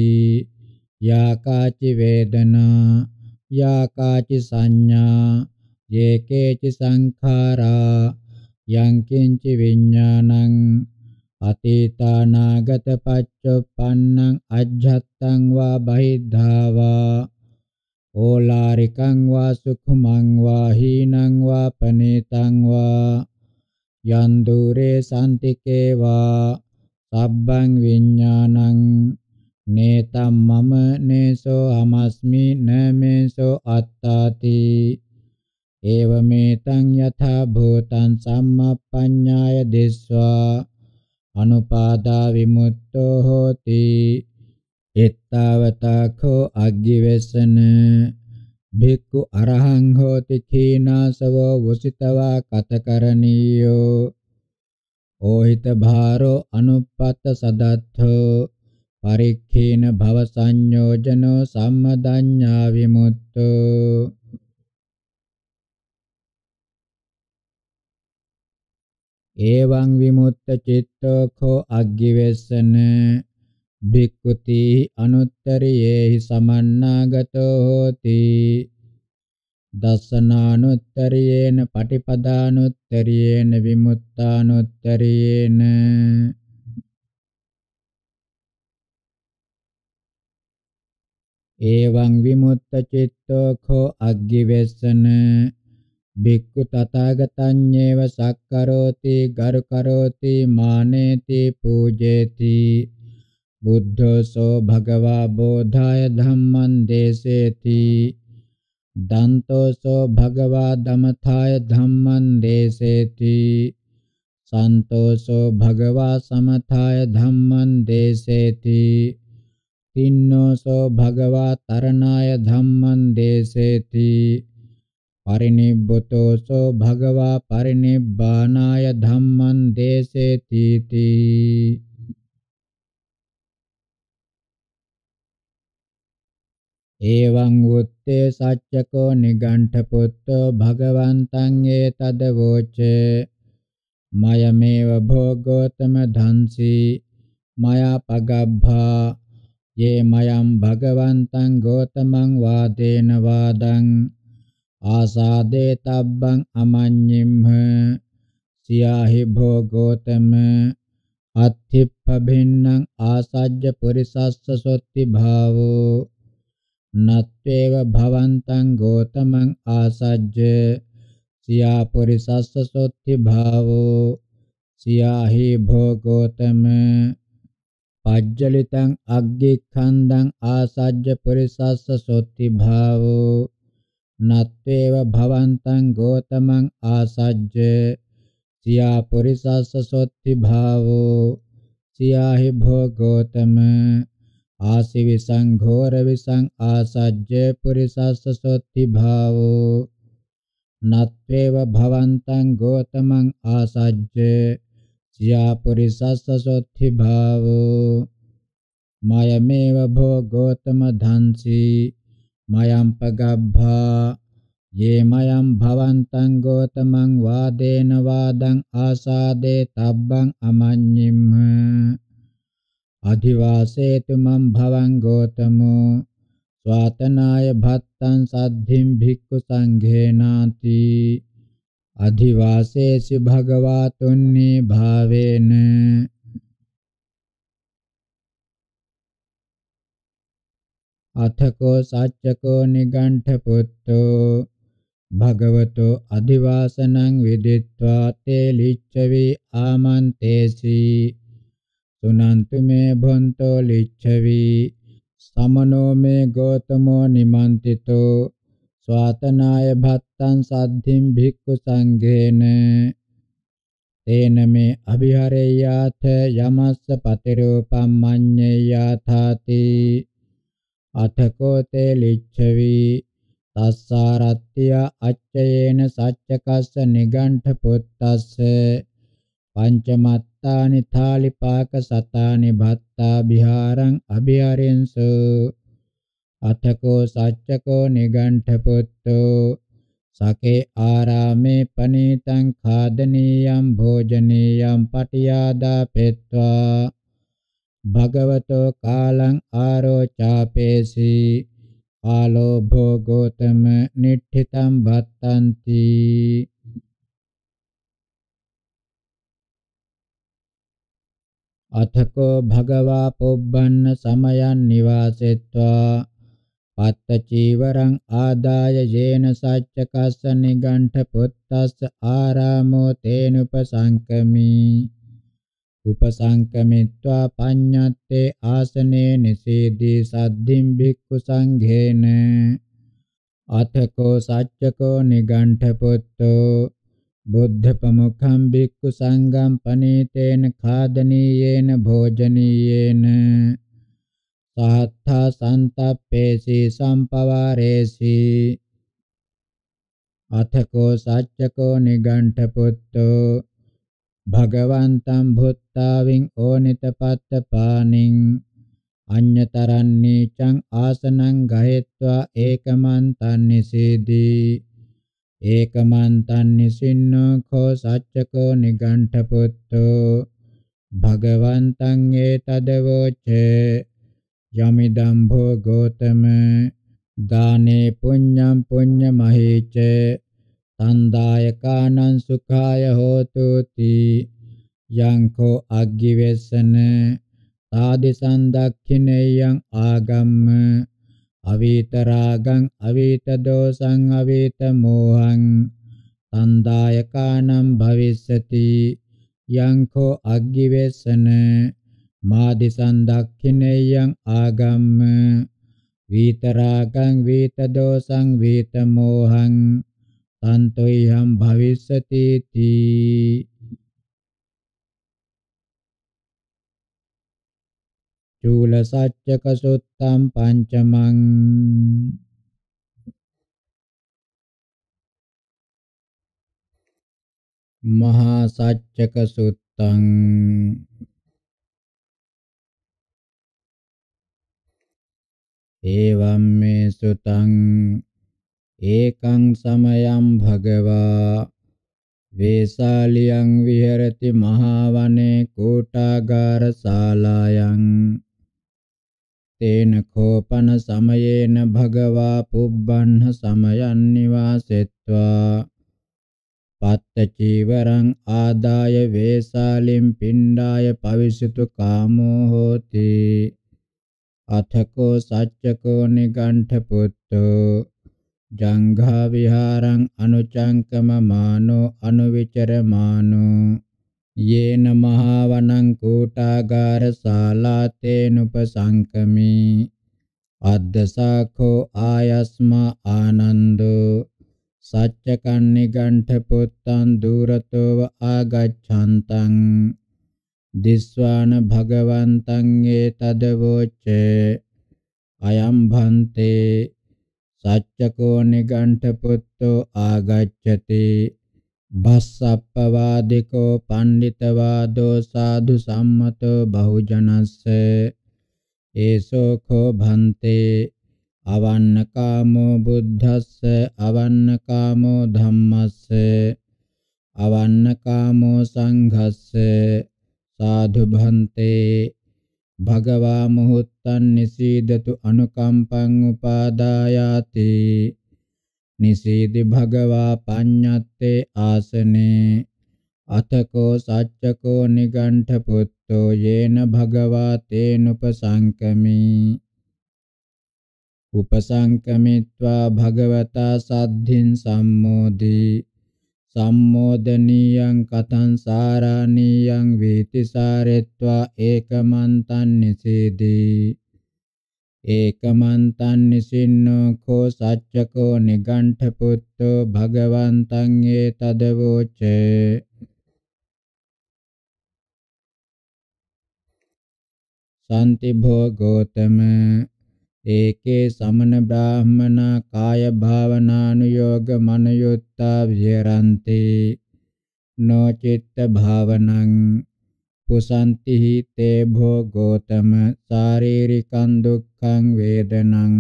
යාකාචි වේදනා යාකාචි සංඥා යේකේචි සංඛාරා යංකින්චි විඥානං අතීතානාගත පච්චපන්නං අජ්ජත්තං වා බහිද්ධා වා ඕලාරිකං වා සුඛමං වා හීනං වා පනේතං වා යන් දුරේ සම්තිකේ වා සබ්බං විඥානං නේතම් මම නේසෝ අමස්මි නමේසෝ අත්තාති ඒවමෙතං යථා භූතං සම්මප්පඤ්ඤාය දිස්වා අනුපාදා විමුක්තෝ හෝති එත්තාවතාඛෝ අග්ගිවේසන භික්ඛු අරහං හෝති ඛීනාසවෝ වසිතවා කතකරණීයෝ ඕහිත භාරෝ අනුප්පත්ත සදත්ථෝ පරික්ඛේන භව සංයෝජනෝ සම්මදඤ්ඤා විමුක්තෝ එවං විමුක්ත චිත්තෝ කෝ අග්ගිවේසන භික්ඛුති අනුත්තරියේහි සමන්නාගතෝ හෝති දසනානුත්තරයේන පටිපදානුත්තරයේන විමුක්තානුත්තරයේන එවං විමුක්ත චිත්තෝ කෝ අග්ගිවෙස්සන භික්ඛු තථාගතඤ්ඤේව සක්කරෝති ගරු කරෝති මානේති පූජේති බුද්ධෝසෝ භගවා බෝධාය ධම්මං දේසේති දන්තෝසෝ භගවා දමථාය ධම්මං දේසේති සන්තෝසෝ භගවා සමථාය ධම්මං දේසේති තින්නෝසෝ භගවා තරණාය ධම්මං දේසේති පරිනිබ්බතෝසෝ භගවා පරිනිබ්බානාය ධම්මං දේසේති තී එවං උත්තේ සච්චකෝ නිගණ්ඨ පුත්තෝ භගවන්තං ඒතද වෝචේ මයමේව භෝගෝතම ධම්සි මයා පගබ්භා යේ මයම් භගවන්තං ගෝතමං වාදේන වාදං ආසාදේ තබ්බං අමඤ්ඤිම්හ සියාහි භෝගෝතම අත්ථිප්ප භින්නම් ආසජ්ජ පුරිසස්ස සොත්ති භාවෝ නත්වේව භවන්තං ගෝතමං ආසජ්ජ සියා පුරිසස්ස සොත්ති භාවෝ සියාහි භෝගෝතම පජ්ජලිතං අග්ගිඛන්දං ආසජ්ජ පුරිසස්ස සොත්ති භාවෝ නත්වේව භවන්තං ගෝතමං ආසජ්ජ සියා පුරිසස්ස සොත්ති භාවෝ සියාහි භෝගෝතම ආසිවිසං ඝෝර විසං ආසජ්ජ පුරිසස්ස සොත්ති භාවෝ නත්වේව භවන්තං ගෝතමං ආසජ්ජ සියා පුරිසස්ස සොත්ති භාවෝ මයමේව භෝ ගෝතම ධන්සි මයම් පගබ්භා යේ මයම් භවන්තං ගෝතමං වාදේන වාදං ආසාදේ තබ්බං අමඤ්ඤිම්හ අධිවාසේතු මම් භවං ගෝතමෝ ස්වාතනාය භත්තං සද්ධිම් භික්ඛු සංඝේනාති අධිවාසේසි භගවාතුන්නි භාවේන අථකෝ සච්චකෝ නිගණ්ඨ පුත්තෝ භගවතෝ අධිවාසනං විදිත්වා තේ ලිච්ඡවි ආමන්තේසි තුනන්තු මේ භොන්තෝ ලිච්ඡවි සමනෝ මේ ගෝතමෝ නිමන්තිතෝ ස්වාතනාය භත්තං සද්ධිම් භික්ඛු සංඝේන තේන මේ අභිහරේයාත යමස්ස පතිරූපම් මඤ්ඤේයාථාති අතකෝ තේ ලිච්ඡවි තස්සාරත්ත්‍ය අච්චයේන සච්චකස්ස නිගණ්ඨ පුත්තස්ස පංචමත්තානි ථාලිපාක සතානි භත්තා විහාරං අභිහරෙන්සු අතකෝ සච්චකෝ නිගණ්ඨපුත්තෝ සකේ ආරාමේ පනීතං ඛාදනීයම් භෝජනීයම් පටියාදා පෙත්වා භගවතෝ කාලං ආරෝචාපේසි ආලෝභෝ ගෝතම නිට්ඨිතං භත්තන්ති අතකෝ භගවා පොබ්බන්න සමයන් නිවාසෙත්වා පත්ත චීවරං ආදාය යේන සච්ච කස්ස නිගණ්ඨ පුත්තස්ස ආරාමෝ තේනුපසංකමි උපසංකමිත්වා පඤ්ඤත්තේ ආසනේ නිසීදී සද්ධින් භික්ඛු සංඝේන අතකෝ සච්චකෝ නිගණ්ඨ පුත්තෝ බුද්ධ ප්‍රමුඛං බික්ඛු සංඝං පනීතේන ඛාදනීයේන භෝජනීයේන සහත්ථා සන්තප්පේසි සම්පවාරේසි අතකෝ සච්චකෝ නිගණ්ඨ පුත්තෝ භගවන්තං භුත්තාවින් ඕනිතපත්ත පානින් අඤ්‍යතරන්නී චං ආසනං ගහෙත්වා ඒකමන්තන් නිසීදී ඒකමන්තං නිසින්නෝ කෝ සච්චකෝ නිගණ්ඨපුත්තෝ භගවන්තං ඒතදවෝචේ යමිදම් භෝගෝතම දානේ පුඤ්ඤම් පුඤ්ඤ මහේච තණ්ඩාය කානං සුඛාය හෝතු තී යංකෝ අග්ගිවෙසන ආදිසන් දක්ඛිනේයං ආගම්ම අවීත රාගං අවීත දෝසං අවීත මෝහං තණ්හායකානම් භවිස්සති යංකෝ අග්ගිවේසන මාදිසං දක්ඛිනේයං ආගම්ම වීතරාගං වීතදෝසං වීතමෝහං තන්තොයං භවිස්සති තී චූල සච්චක සුත්තම් පංචමං මහා සච්චක සුත්තං ඒවම් මේ සුතං ඒකං සමයං භගවා වේසාලියං විහෙරති මහා වනේ කෝටාගාර ශාලායන් තේන කෝපන සමයේන භගවා පුබ්බන්න සමයන් නිවාසෙත්වා පත්ත චීවරං ආදාය වේසාලිම් පිණ්ඩාය පවිසුතු කාමෝ හෝති අතකෝ සච්චකෝ නිගණ්ඨ පුත්තෝ ජංඝා විහාරං අනුචංකම මානෝ අනුවිචර මානෝ යේන මහා වනං කෝටාගාර ශාලාතේන උපසංකමි අද්දසාඛෝ ආයස්මා ආනන්දෝ සච්ච කන්නේ ගණ්ඨ පුත්තං දුරතෝව ආගච්ඡන්තං දිස්වාන භගවන්තං ඒතද වෝචේ අයම් භන්තේ සච්චකෝ නිගණ්ඨ පුත්තෝ ආගච්ඡති බස්සප්පවාදිකෝ පණ්ඩිතවාදෝ සාදු සම්මතෝ බහුජනස්ස ඒසෝ කෝ භන්තේ අවන්නකාමෝ බුද්ධස්ස අවන්නකාමෝ ධම්මස්ස අවන්නකාමෝ සංඝස්ස සාදු භන්තේ භගවා මුහුත්තන් නිසීදතු අනුකම්පං උපාදායාති නිසීදි භගවා පඤ්ඤත්තේ ආසනේ අතකෝ සච්චකෝ නිගණ්ඨ පුත්තෝ යේන භගවා තේනුපසංකමී උපසංකමිත්වා භගවතා සද්ධින් සම්මෝදී සම්මෝදනීයං කතං සාරාණීයං වේති සාරෙත්වා ඒකමන්තං නිසීදී ඒකමන්තං නිසින්නෝ කෝ සච්චකෝ නිගණ්ඨ පුත්තෝ භගවන්තං ඒ තදවෝචේ සාන්ති භෝගෝතම ඒකේ සමන බ්‍රාහමනා කාය භාවනානුയോഗ මනයුත්තා විහෙරಂತಿ නොචිත්ත භාවනං පුසන්ති හිතේ භෝගෝතම ශාරීරිකං දුක්ඛං වේදනං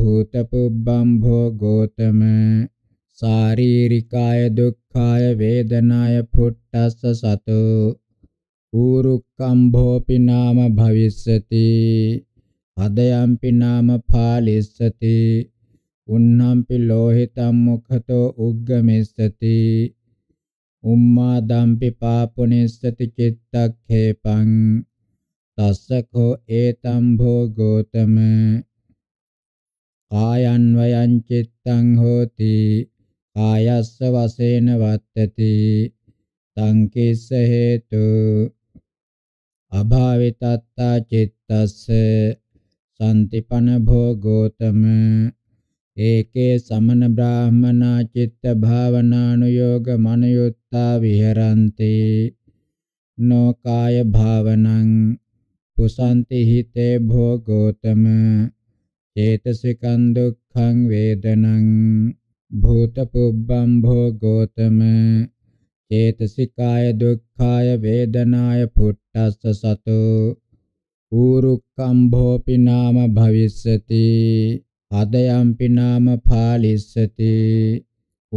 භූතපුබ්බං භෝගෝතම ශාරීරිකාය දුක්ඛාය වේදනාය පුට්ටස්ස සතෝ ඌරුක්කම්භෝපි නාම භවිස්සති අදයම්පි නාම පාලිස්සති උන්නම්පි ලෝහිතම් මුඛතෝ උග්ගමිස්සති උම්මාදම්පි පාපුනිස්සති චිත්තක්ඛේපං තස්සකෝ ඒතම් භෝගෝතම කායන් වයං චිත්තං හෝති කායස්ස වශයෙන් වත්තති සංකේස හේතු අභාවිතත්තා චිත්තස්ස සම්තිපන භෝගෝතම ඒකේ සමන බ්‍රාහමනා චිත්ත භාවනානුയോഗ මනයුත්තා විහෙරಂತಿ නෝ කාය භාවනං පුසන්ති හිතේ භෝගෝතම චේතසිකං දුක්ඛං වේදනං භූතපුබ්බං භෝගෝතම චේතසිකාය දුක්ඛාය වේදනාය පුට්ටස්ස සතෝ ඌරුක්ඛම්භෝපි නාම භවිස්සති අදයම්පි නාම පාලිස්සති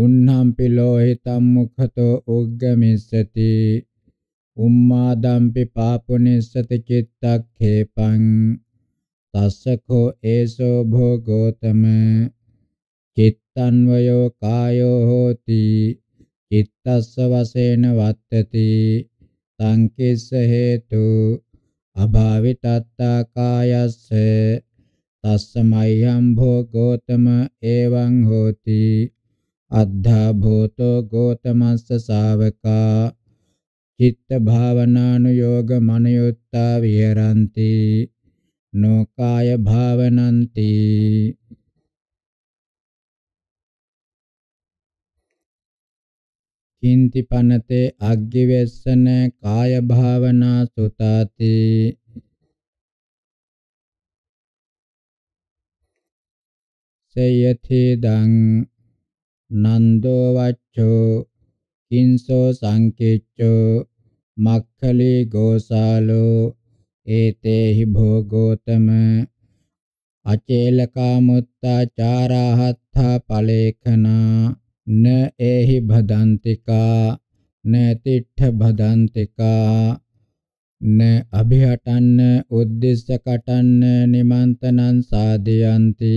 උන්හම්පි ලෝහිතම් මුඛතෝ උග්ගමිස්සති උම්මාදම්පි පාපුනිස්සති චිත්තක්ඛේපං තස්සකෝ ඒසෝ භෝගෝතම චිත්තන්වයෝ කායෝ හෝති චිත්තස්ස වශයෙන් වත්තති සංකිස්ස හේතු අභාවිතත්තා කායස්සේ තස්සමය්යම් භෝ ගෝතම එවං හෝති අද්ධා භූතෝ ගෝතමස්ස ශාවකා චිත්ත භාවනානුയോഗ මනයුත්තා විහෙරಂತಿ නෝකාය භාවනಂತಿ කින්ති පනතේ අග්ගිවෙස්සන කාය භාවනා සුතාති සයති දං නන්දෝ වච්චෝ කිංසෝ සංකේච්චෝ මක්ඛලි ගෝසාලෝ ඒතේහි භෝගෝතම අචේලකා මුත්තාචාරහත්ථා පලේඛනා න ඒහි භදන්තිකා න තිට්ඨ භදන්තිකා න અભිහටන්න උද්දේශ කටන්න නිමන්තනං සාදයන්ති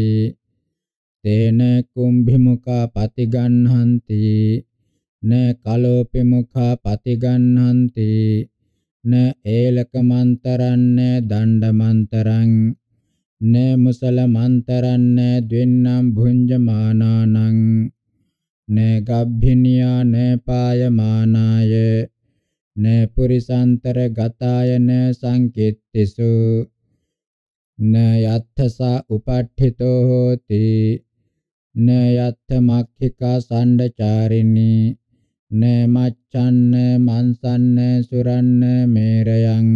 තේන කුම්භිමුඛා පතිගණ්හಂತಿ න කලෝපිමුඛා පතිගණ්හಂತಿ න ඒලකමන්තරන්න දණ්ඩමන්තරං න මුසලමන්තරන්න ද්වින්නම් භුඤ්ජමානානං න ගබ්භිනියා න පායමානාය න පුරිසාන්තර ගතාය න සංකිට්ඨිසු න යත්තසා උපට්ඨිතෝ හෝති න යත්ත මක්ඛිකා සණ්ඩචාරිනී න මච්ඡන්න මන්සන්න සුරන්න මේරයන්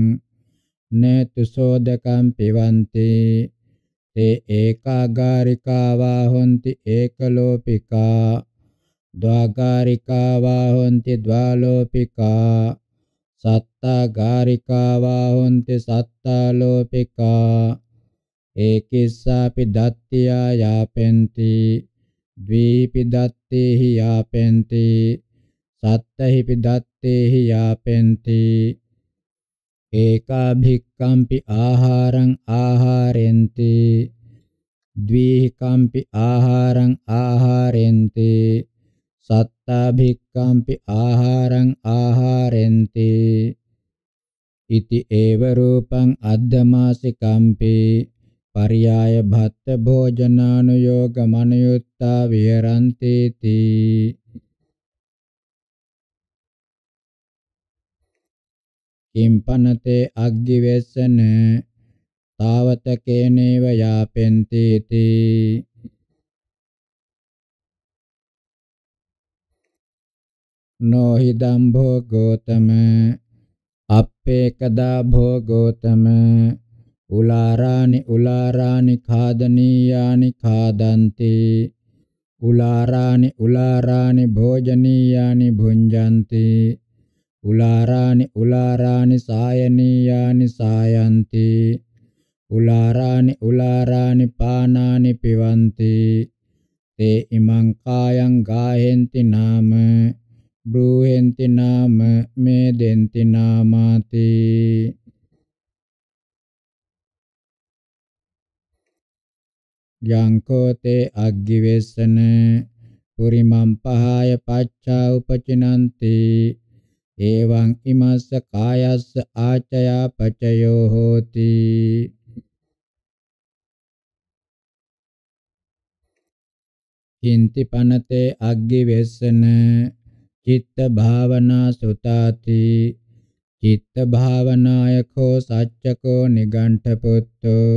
න තුසෝදකම් පිවන්ති තේ ඒකාගාരികා වා හොಂತಿ ඒකලෝපිකා ද්වාගාരികා වා හොಂತಿ ද්වාලෝපිකා සත්තාගාരികා වා හොಂತಿ සත්තාලෝපිකා ඒකෙස්සාපි දත්තියා යාපෙන්ති ද්වීපි දත්තේහි යාපෙන්ති සත්තහි පිදත්තේහි යාපෙන්ති ඒකා භික්කම්පි ආහාරං ආහාරෙන්ති ද්විහිකම්පි ආහාරං ආහාරෙන්ති සත්තා භික්කම්පි ආහාරං ආහාරෙන්ති ඉති ඒව රූපං අද්ධමාසිකම්පි පරියාය භත්ත භෝජනානුയോഗ මනයුත්තා විහරන්ති තී කිම්පනතේ අග්ගිවෙස්සන තාවත කේනේව යාපෙන්ති තී නොහි දම්භෝ ගෝතම අපේකදා භෝ ගෝතම උලාරානි උලාරානි ඛාදනීයානි ඛාදන්ති උලාරානි උලාරානි භෝජනීයානි භුඤ්ජන්ති උලාරානි උලාරානි සායනීයානි සායන්ති උලාරානි උලාරානි පානානි පිවන්ති තේ ඉමං කායං ගාහෙන්ති නාම බ්‍රූහෙන්ති නාම මේදෙන්ති නාමාති යංකෝතේ අග්ගිවෙස්සන පුරිමම් පහය පච්චා උපචිනන්ති එවං ඉමස්ස කායස්ස ආචයා පචයෝ හෝති කින්ති පනතේ අග්ගිවෙස්සන චිත්ත භාවනා සුතාති චිත්ත භාවනායකෝ සච්චකෝ නිගණ්ඨ පුත්තෝ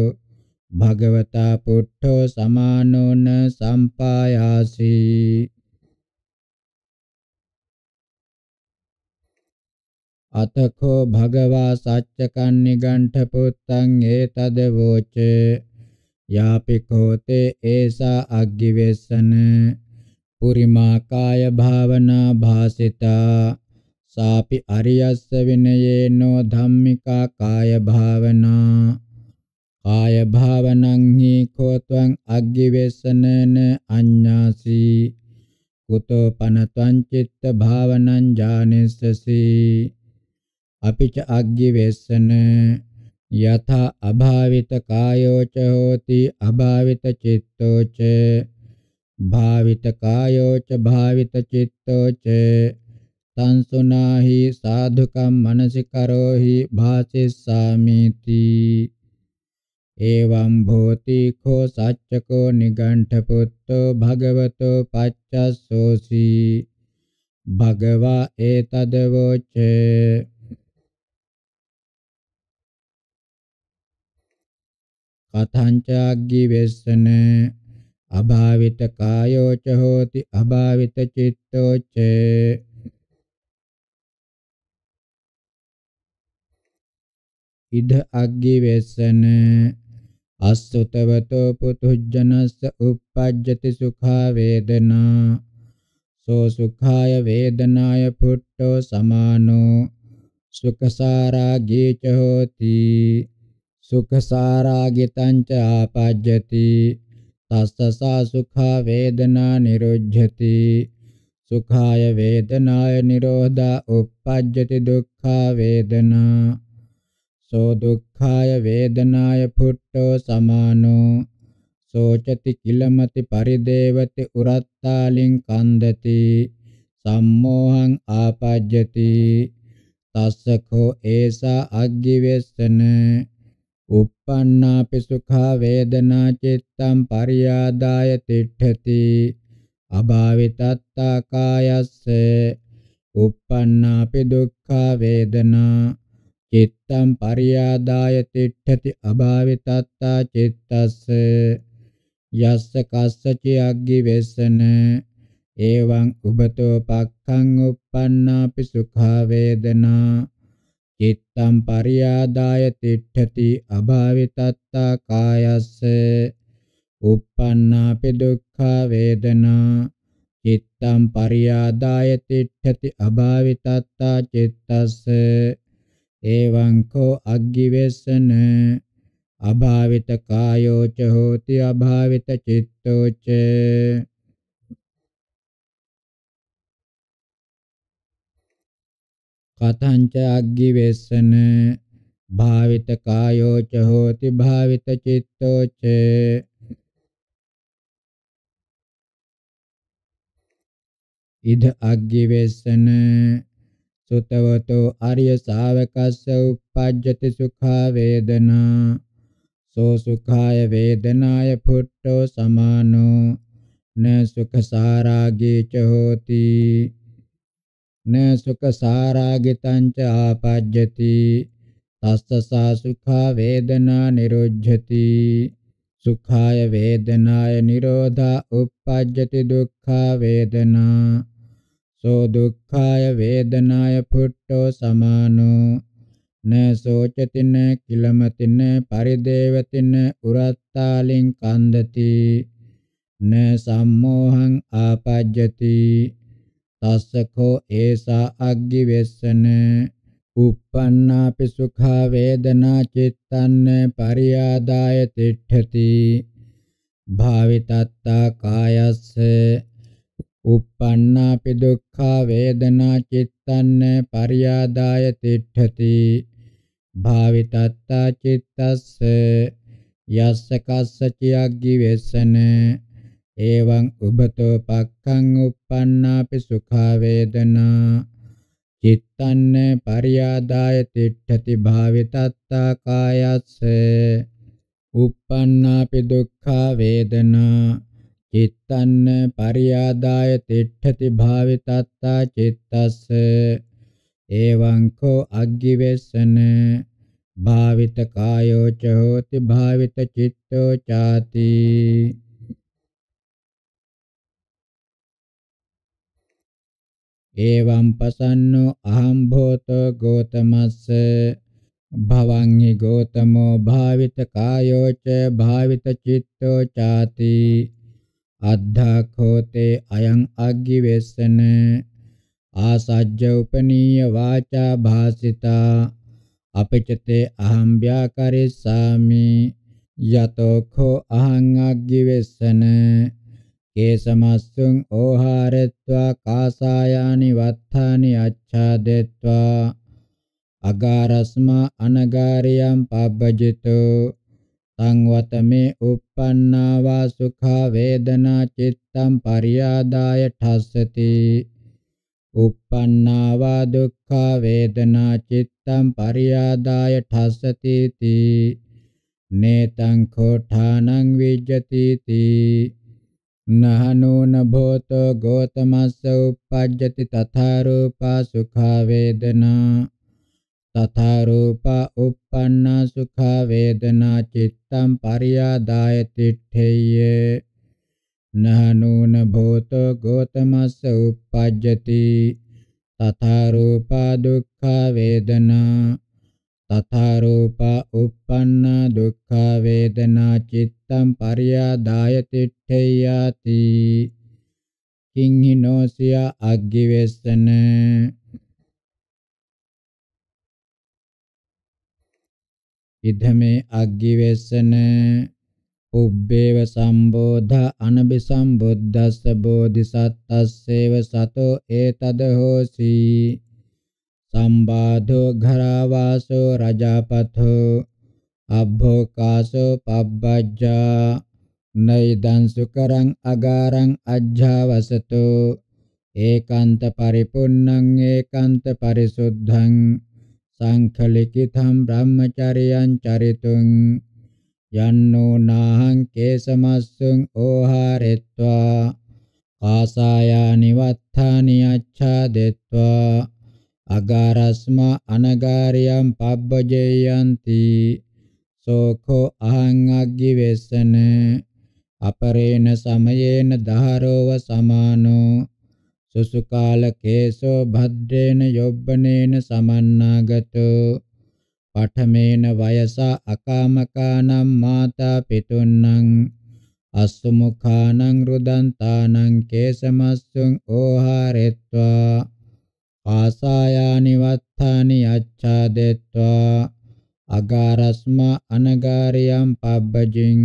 භගවතා පුට්ඨෝ සමානෝන සම්පායාසි අතකෝ භගවා සච්චකන් නිගණ්ඨ පුත්තං ඒතද වෝච යාපිකෝතේ ඒසා අග්ගිවෙස්සන පුරිමා කාය භාවනා භාසිතා සාපි අරියස්ස විනයේනෝ ධම්මිකා කාය භාවනා කාය භාවනං හි කෝත්වං අග්ගිවේසනන අඤ්ඤාසි කුතෝ පනත්වං චිත්ත භාවනං ඥානෙස්සසි අපිච අග්ගිවේසන යථා අභාවිත කායෝච හෝති අභාවිත චිත්තෝච භාවිත කායෝච භාවිත චිත්තෝච තංසුනාහි සාධුකම් මනසිකරෝහි භාසිස්සාමිති एवं भूति खो साच्चको निगण्ठपुत्तो भगवतो पच्चसोऽसि भगवा एतद्वोचे කතංච අග්ගිවෙස්සන අභාවිත කායෝ ච හෝති අභාවිත චිත්තෝ ච ඉද අග්ගිවෙස්සන අස්සතවතෝ පුතුජනස්ස uppajjati sukha vedana so sukhaya vedanaya phutto samano sukhasara gecha hoti sukhasara gitan ca apajjati tassa sa sukha vedana nirujjati sukhaya vedanaya nirodha uppajjati dukkha vedana so dukha දුක්ඛාය වේදනාය පුට්ඨෝ සමානෝ සෝචති කිලමති පරිදේවති උරත්තාලින් කන්දති සම්මෝහං ආපජ්ජති තස්සකෝ ඒසා අග්ගිවෙස්සන uppannāpi sukha vedanā cittam pariyādāya titthati abhāvitattā kāyassa uppannāpi dukkha vedanā චිත්තම් පරියාදාය තිට්ඨති අභාවිතත්තා චිත්තස්ස යස්ස කස්සචි අග්ගි වෙසන එවං උබතෝ පක්ඛං uppannāpi sukhā vedanā චිත්තම් පරියාදාය තිට්ඨති අභාවිතත්තා කායස්ස uppannāpi dukkha vedanā චිත්තම් පරියාදාය තිට්ඨති අභාවිතත්තා චිත්තස්ස එවංකෝ අග්ගිවෙස්සන අභාවිත කායෝච හෝති අභාවිත චිත්තෝච කතංච අග්ගිවෙස්සන භාවිත කායෝච හෝති භාවිත චිත්තෝච ඉද අග්ගිවෙස්සන සුතවතෝ ආර්ය ශාවකස්ස uppajjati sukha vedana සෝ සුඛාය වේදනාය පුට්ඨෝ සමානෝ න සුඛසාරාගේ ච හෝති න සුඛසාරාගිතං ච ආපජ්ජති තස්ස සා සුඛා වේදනා නිරුජ්ජති සුඛාය වේදනාය නිරෝධා uppajjati dukkha vedana සෝ දුක්ඛාය වේදනාය පුට්ඨෝ සමානෝ න සෝචතින කිලමතින පරිදේවතින උරත්තාලින් කන්දති න සම්මෝහං ආපජ්ජති තස්සකෝ ඒසා අග්ගි වෙස්සන uppannāpi sukhā vedanā cittaṇ pariyādāya tiṭṭhati භාවිතත්තා කායස්ස uppannāpi dukkha vedanā cittanna pariyādāya tiṭṭhati භාවිතත්තා චිත්තස්ස යස්ස කස්සචි අග්ගි වෙස්සන එවං උබතෝ පක්ඛං uppannāpi sukha vedanā චිත්තන්න පරියාදාය තිට්ඨති භාවිතත්තා කායස්ස uppannāpi dukkha vedanā චිත්තන්න පරියාදාය තිට්ඨති භාවිතත්තා චිත්තස්ස එවං කෝ අග්ගිවෙස්සන භාවිත කායෝ ච හෝති භාවිත චිත්තෝ ചാති එවං පසන්නෝ අහං භෝතෝ ගෝතමස්ස භවං හි ගෝතමෝ භාවිත කායෝ ච භාවිත චිත්තෝ ചാති අද්ධාඛෝතේ අයං අග්ගිවෙස්සන ආසජ්ජ උපනීය වාචා භාසිතා අපචතේ අහං ව්‍යාකරිස්සාමි යතෝ ඛෝ අහං අග්ගිවෙස්සන කේසමස්සුං ඕහාරෙත්වා කාසායානි වත්තානි අච්ඡාදෙත්වා අගාරස්මා අනගාරියම් පබ්බජිතෝ සංවතමේ uppannā vā sukha vedanā cittaṃ pariyādāya ṭhassati uppannā vā dukkha vedanā cittaṃ pariyādāya ṭhassati ti netaṃ khotthānaṃ vijjati ti නහනෝ නභෝතෝ ගෝතමස්ස uppajjati තථා රූපා සුඛා වේදනා තථා රූප uppanna sukha vedana cittam pariyadaya tittheye නහනෝන භූත ගෝතමස්ස uppajjati තථා රූප දුක්ඛ වේදනා තථා රූප uppanna dukkha vedana cittam pariyadaya tittheyati කිං හිනෝසිය අග්ගිවෙස්සන ඉද්ධමේ අග්ගිවේසන උබ්බේව සම්බෝධ අනබි සම්බුද්දස්ස බෝධිසත්තස්සේව සතෝ ඒතද හෝසි සම්බාධෝ ඝරවාසෝ රජාපතෝ අබ්භෝකාසෝ පබ්බජ්ජා නෛදං සුකරං අගාරං අජ්ජාවසතෝ ඒකාන්ත පරිපුන්නං ඒකාන්ත පරිසුද්ධං සංඛලිකිතම් බ්‍රහ්මචරියං චරිතුං යන්නෝ නාහං කේසමස්සුං ඕහාරෙත්වා ආසායානි වත්තානි අච්ඡාදෙත්වා අගාරස්මා අනගාරියම් පබ්බජේයන්ති සෝඛෝ අහං අග්ගි වෙස්සන අපරේණ සමයේන දහරෝව සමානෝ සුසුකාල කේසෝ භද්දේන යොබ්බනේන සමන්නාගතෝ පඨමේන වයසා අකාමකානම් මාතා පිතුන්නං අස්සුමුඛානං රුදන්තානං කේසමස්සුං ඕහාරෙත්වා ආසායානි වත්තානි අච්ඡාදෙත්වා අගාරස්ම අනගාරියම් පබ්බජින්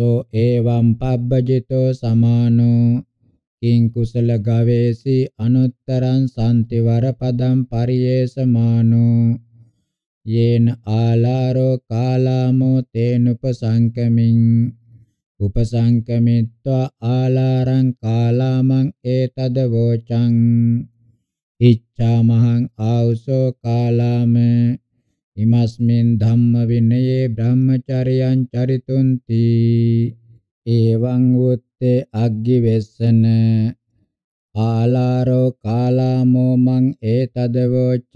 සෝ එවම් පබ්බජිතෝ සමානෝ කිං කුසල ගවේසි අනුත්තරං සම්තිවර පදම් පරියේසමානෝ යේන ආලාරෝ කාලාමෝ තේනුපසංකමින් උපසංකමිත්වා ආලාරං කාලාමං ඒතද වෝචං ඉච්ඡාමහං ආවුසෝ කාලාමේ ඉමස්මින් ධම්ම විනයේ බ්‍රහ්මචර්යං චරිතුන්ති එවං උත්තේ අග්ගි වෙස්සන ආලාරෝ කාලාමෝ මං ඒතදවෝච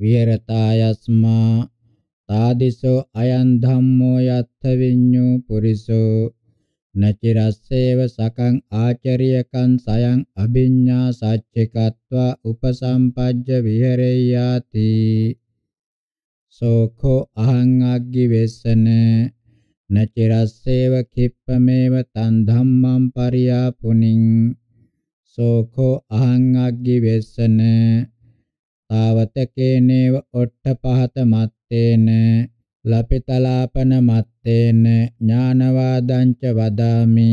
විහෙරතායස්මා තාදිසෝ අයං ධම්මෝ යත්ථ විඤ්ඤෝ පුරිසෝ නචිරස්සේව සකං ආචරියකං සයං අභිඤ්ඤා සච්චිකත්වා උපසම්පජ්ජ විහෙරෙය්‍යාති සෝකෝ අහං අග්ගි වෙස්සන නචිරස්සේව කිප්පමේව තන් ධම්මං පරියාපුනින් සෝකෝ අහං අග්ගි වෙස්සන තාවතකේනේව ඔට්ඨපහත මත්තේන ලපිතලාපන මත්තේන ඥානවාදංච වදාමි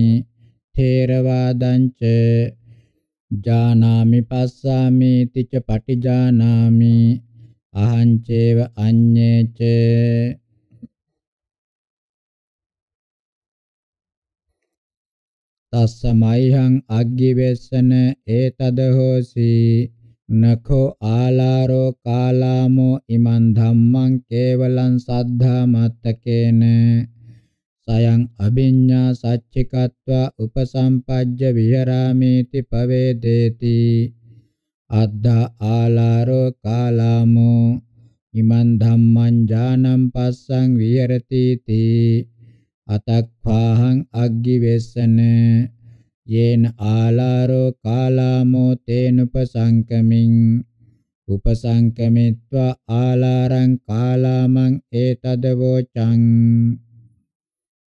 ථේරවාදංච ජානාමි පස්සාමි තිච පටිජානාමි අහංචේව අඤ්ඤේච තස්සමයිහං අග්ගිවෙස්සන ඒතද හෝසි නඛෝ ආලාරෝ කාලාමෝ ඉමන් ධම්මං කේවලං සද්ධා මත්තකේන සයං අභිඤ්ඤා සච්චිකත්වා උපසම්පජ්ජ විහරාමේති පවේදේති අද්දා ආලාරෝ කාලාමෝ ඉමන් ධම්මං ඥානං පස්සං විහෙරති තී අතක්ඛාහං අග්ගි වෙස්සන යේන ආලාරෝ කාලාමෝ තේනුපසංකමින් උපසංකමිත්වා ආලාරං කාලාමං ඒතද වෝචං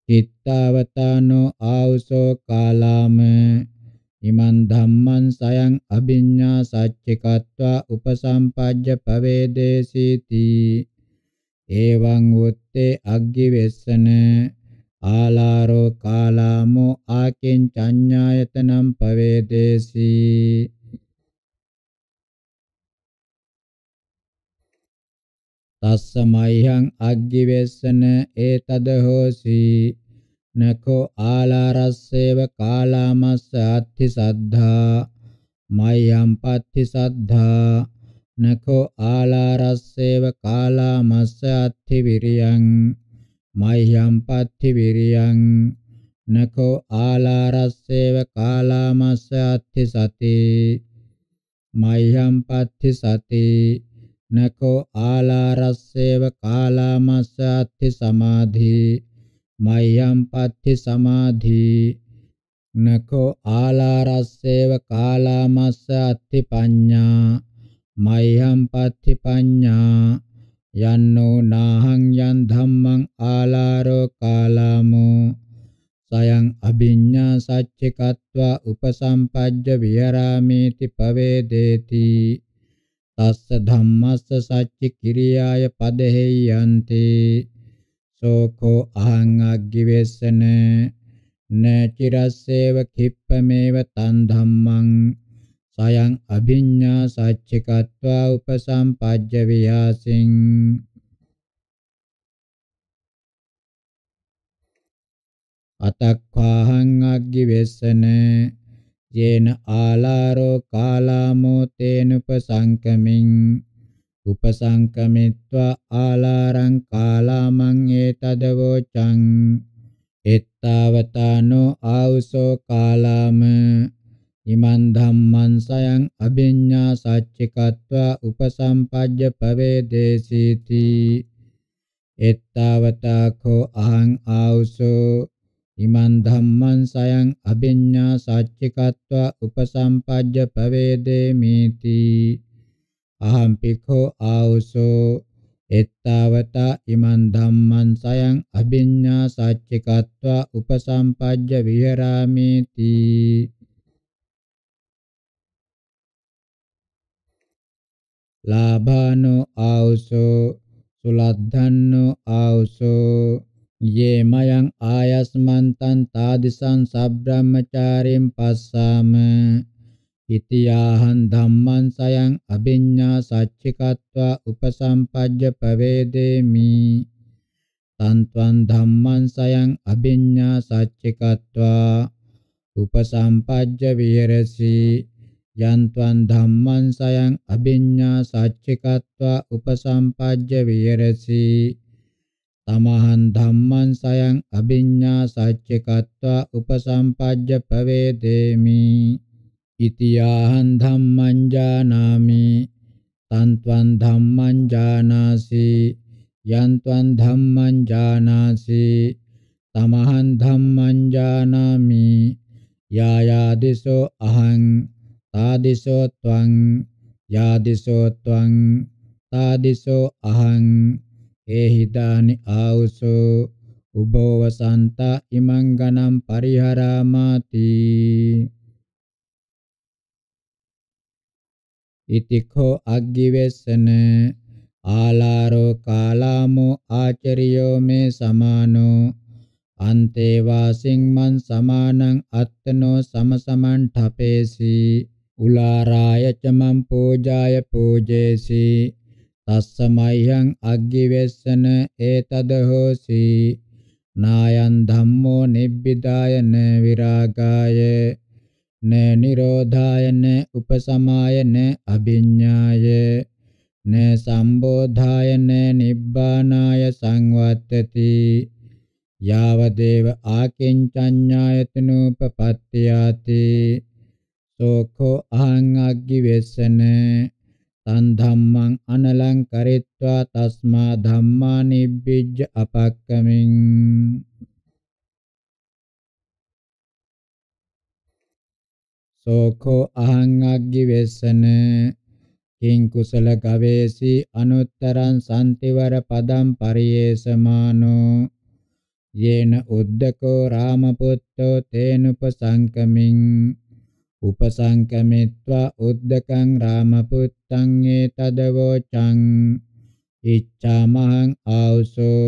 චිත්තවතානෝ ආවසෝ කාලාමේ ඉමන් ධම්මං සයං අභිඤ්ඤා සච්චිකත්වා උපසම්පජ්ජ පවේදේසීති එවං උත්තේ අග්ගි වෙස්සන ආලාරෝ කාලාමෝ ආකින් චඤ්ඤායතනම් පවේදේසී තස්ස මයිහං අග්ගි වෙස්සන ඒතද හෝසී නකෝ ආලාරස්සේව කාලාමස්ස අත්ථි සද්ධා මයම් පත්ථි සද්ධා නකෝ ආලාරස්සේව කාලාමස්ස අත්ථි විරියං මයම් පත්ථි විරියං නකෝ ආලාරස්සේව කාලාමස්ස අත්ථි සති මයම් පත්ථි සති නකෝ ආලාරස්සේව කාලාමස්ස අත්ථි සමාධි මය්යම් පත්ති සමාධි නකෝ ආලාරස්සේව කාලාමස්ස අත්ති පඤ්ඤා මය්යම් පත්ති පඤ්ඤා යන්නෝ නාහං යන් ධම්මං ආලාරෝ කාලාමෝ සයං අභිඤ්ඤා සච්චිකत्वा උපසම්පජ්ජ විහරාමේති පවේදේති තස්ස ධම්මස්ස සච්චි කිරියාය පදෙහි යන්තේ සෝකෝ අහං අග්ගිවේසන නචිරස්සේව කිප්පමේව තන් ධම්මං සයං අභිඤ්ඤා සච්චිකत्वा උපසම්පජ්ජ විහාසින් අතක්ඛාහං අග්ගිවේසන යේන ආලාරෝ කාලාමෝ තේනුපසංකමින් උපසංකමිත්වා ආලාරං කාලාමං ඒතදවෝචං එත්තාවතානෝ ආවුසෝ කාලාම ඉමන් ධම්මං සයං අභිඤ්ඤා සච්චිකත්වා උපසම්පජ්ජ පවේදේසීති එත්තාවතාඛෝ අහං ආවුසෝ ඉමන් ධම්මං සයං අභිඤ්ඤා සච්චිකත්වා උපසම්පජ්ජ පවේදේමීති aham pikho auso ettavata iman dhamman sayang abhinnya saccikatva upasampajja viharami ti labhano auso suladdanno auso ye mayang ayasmantan tadisan sabbrammacarim passama ඉතියාහං ධම්මං සයං අභිඤ්ඤා සච්චිකත්වා උපසම්පජ්ජ පවේදේමි තන්ත්වං ධම්මං සයං අභිඤ්ඤා සච්චිකත්වා උපසම්පජ්ජ විහෙරසි යන්ත්වං ධම්මං සයං අභිඤ්ඤා සච්චිකත්වා උපසම්පජ්ජ විහෙරසි තමහං ධම්මං සයං අභිඤ්ඤා සච්චිකත්වා උපසම්පජ්ජ පවේදේමි ඉතියාහං ධම්මං ජානාමි තන්ත්වං ධම්මං ජානාසි යන්ත්වං ධම්මං ජානාසි තමහං ධම්මං ජානාමි යායාදිසෝ අහං తాదిశో త్వం యాదిశో త్వం తాదిశో అహం ఏహితాని ఆవుసో උබෝව සන්තා ඉමං ගනම් පරිහරාමාති ඉතිඛෝ අග්ගිවෙස්සන ආලාරෝ කාලාමෝ ආචරියෝ මේ සමානෝ අන්තේ වාසින් මන් සමානං අත්තනෝ සමසමන් ඨපේසි උලාරාය චමං පූජාය පූජේසි තස්සමයිහං අග්ගිවෙස්සන ඒතද හෝසි නායන් ධම්මෝ නිබ්බිදායන විරාගාය න නිරෝධාය න උපසමාය න අභිඤ්ඤාය න සම්බෝධාය න නිබ්බානාය සංවත්තති යාවදේව ආකින්චඤ්ඤායතනූපපත්ත්‍යාති සෝඛෝ අහං අග්ගි වෙස්සන තන් ධම්මං අනලං කරිත්වා තස්මා ධම්මා නිබ්බිජ්ජ අපක්කමින් සෝකෝ අහං අග්ගි වෙස්සන කිං කුසල ගවේසි අනුත්තරං සම්තිවර පදම් පරියේසමානෝ යේන උද්දකෝ රාමපුත්තෝ තේනුපසංකමින් උපසංකමිත්වා උද්දකං රාමපුත්තං ඒතදවෝචං ඉච්ඡාමහං ආවසෝ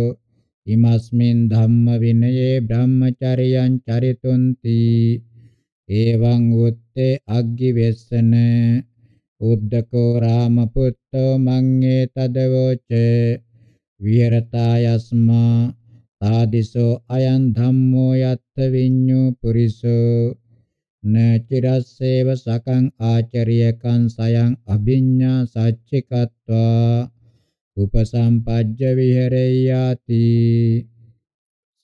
ඉමස්මින් ධම්ම විනයේ බ්‍රහ්මචරියං චරිතුන්ති එවං උත්තේ අග්ගි වෙස්සන උද්දකෝ රාමපුත්තෝ මං ඒතදවෝච විහෙරතායස්මා ආදිසෝ අයං ධම්මෝ යත්ත විඤ්ඤෝ පුරිසෝ නචිරස්සේව සකං ආචරියකං සයං අභිඤ්ඤා සච්චිකත්වා උපසම්පජ්ජ විහෙරෙය්‍යාති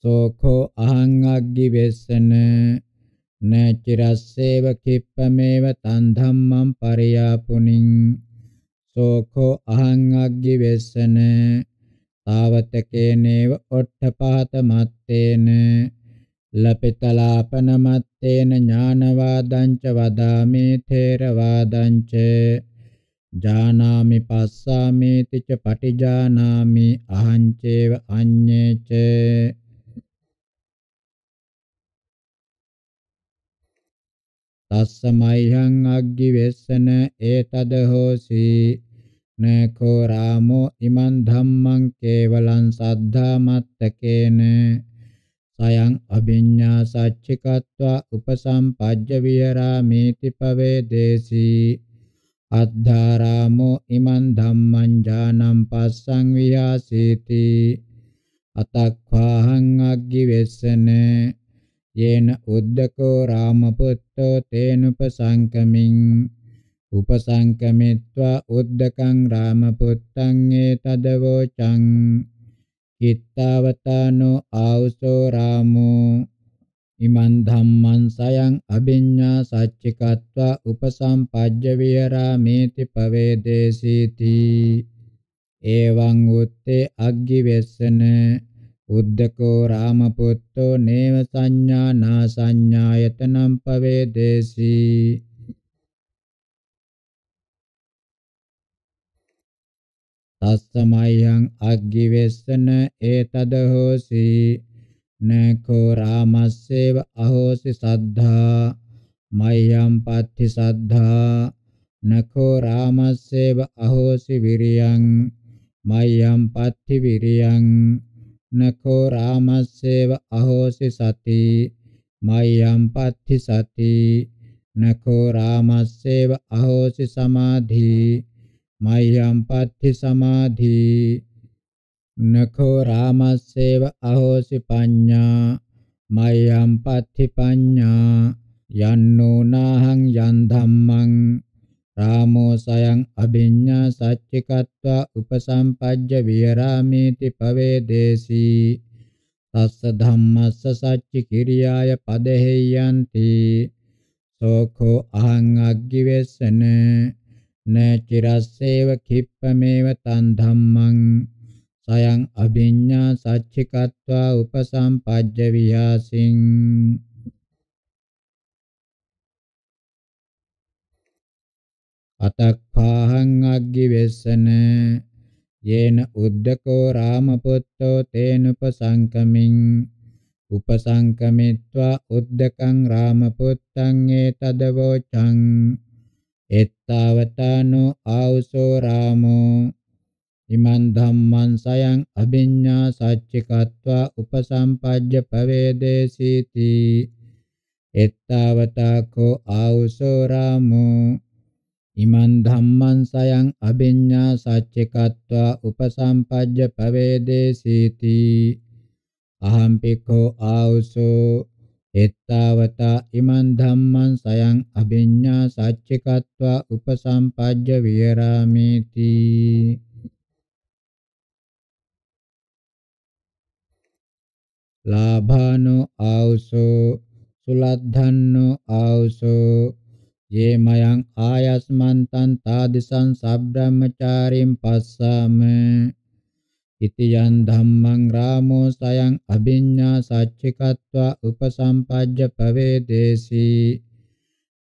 සෝඛෝ අහං අග්ගි වෙස්සන නචිරස්සේව කිප්පමේව තන් ධම්මං පරියාපුනින් සෝඛෝ අහං අග්ගි වෙස්සන තාවතකේනේව ඔට්ඨපාත මත්තේන ලපිතලාපන මත්තේන ඥානවාදං ච වදාමේ තේරවාදං ච ජානාමි පස්සාමේති ච පටිජානාමි අහං චේව අඤ්ඤේ ච තස්සමයිහං අග්ගි වෙස්සන ඒතද හෝසි නකෝ රාමෝ ඉමන් ධම්මං කේවලං සද්ධාමත්තකේන සයං අභිඤ්ඤා සච්චිකत्वा උපසම්පජ්ජ විහරාමේති පවේදේසී අද්ධාරාමෝ ඉමන් ධම්මං ඥානං පස්සං වියාසීති අතක්ඛාහං අග්ගි වෙස්සන යේන උද්දකෝ රාමපුත් තෝ තේනුපසංකමින් උපසංකමිත්වා උද්දකං රාමපුත්තං ඒතදවෝචං කිත්තවතානෝ ආවුසෝ රාමෝ ඉමන් ධම්මං සයං අභිඤ්ඤා සච්චිකත්වා උපසම්පජ්ජ විහරාමේති පවේදේසීති එවං උත්තේ අග්ගිවෙස්සන උද්දකෝ රාමපුත්තෝ නේව සංඥා නා සංඥායතනම් පවේදේසි තස්සමයං අග්ගිවෙස්සන ඒතද හෝසි නකෝ රාමස්සේව අහෝසි සද්ධා මයං පත්ති සද්ධා නකෝ රාමස්සේව අහෝසි විරියං මයං පත්ති විරියං නකෝ රාමස්සේව අහෝසි සති මයම් පත්ති සති නකෝ රාමස්සේව අහෝසි සමාධි මයම් පත්ති සමාධි නකෝ රාමස්සේව අහෝසි පඤ්ඤා මයම් පත්ති පඤ්ඤා යන්නෝ නාහං යන් ධම්මං රාමෝ සයං අභිඤ්ඤා සච්චිකත්වා උපසම්පජ්ජ විහරාමේති පවේදේසී තස්ස ධම්මස්ස සච්චි කිරියාය පදෙහෙයන්ති සෝඛෝ අහං අග්ගිවෙස්සන න චිරස්සේව කිප්පමේව තන් ධම්මං සයං අභිඤ්ඤා සච්චිකත්වා උපසම්පජ්ජ විහාසින් අතක් පාහං අග්ගි වෙස්සන යේන උද්දකෝ රාමපුත්තෝ තේනුපසංකමින් උපසංකමිත්වා උද්දකං රාමපුත්තං ඒතදවෝචං එත්තාවතානෝ ආවුසෝ රාමෝ ඉමන් ධම්මං සයං අභිඤ්ඤා සච්චිකත්වා උපසම්පජ්ජ පවේදේසීති එත්තාවතාකෝ ආවුසෝ රාමෝ ඉමන් ධම්මං සයං අබිඤ්ඤා සච්චිකත්වා උපසම්පජ්ජ පවේදේසීති අහං පික්ඛෝ ආවසෝ එත්තාවතා ඉමන් ධම්මං සයං අබිඤ්ඤා සච්චිකත්වා උපසම්පජ්ජ විහෙරාමේති ලාභානෝ ආවසෝ සුලද්ධන්නෝ ආවසෝ Ye mayang ayasmantan tadisan sabbramacariṃ passāme iti yan dhammaṃ rāmo sayang abhiññā sacchikatvā upasampajja pavedesi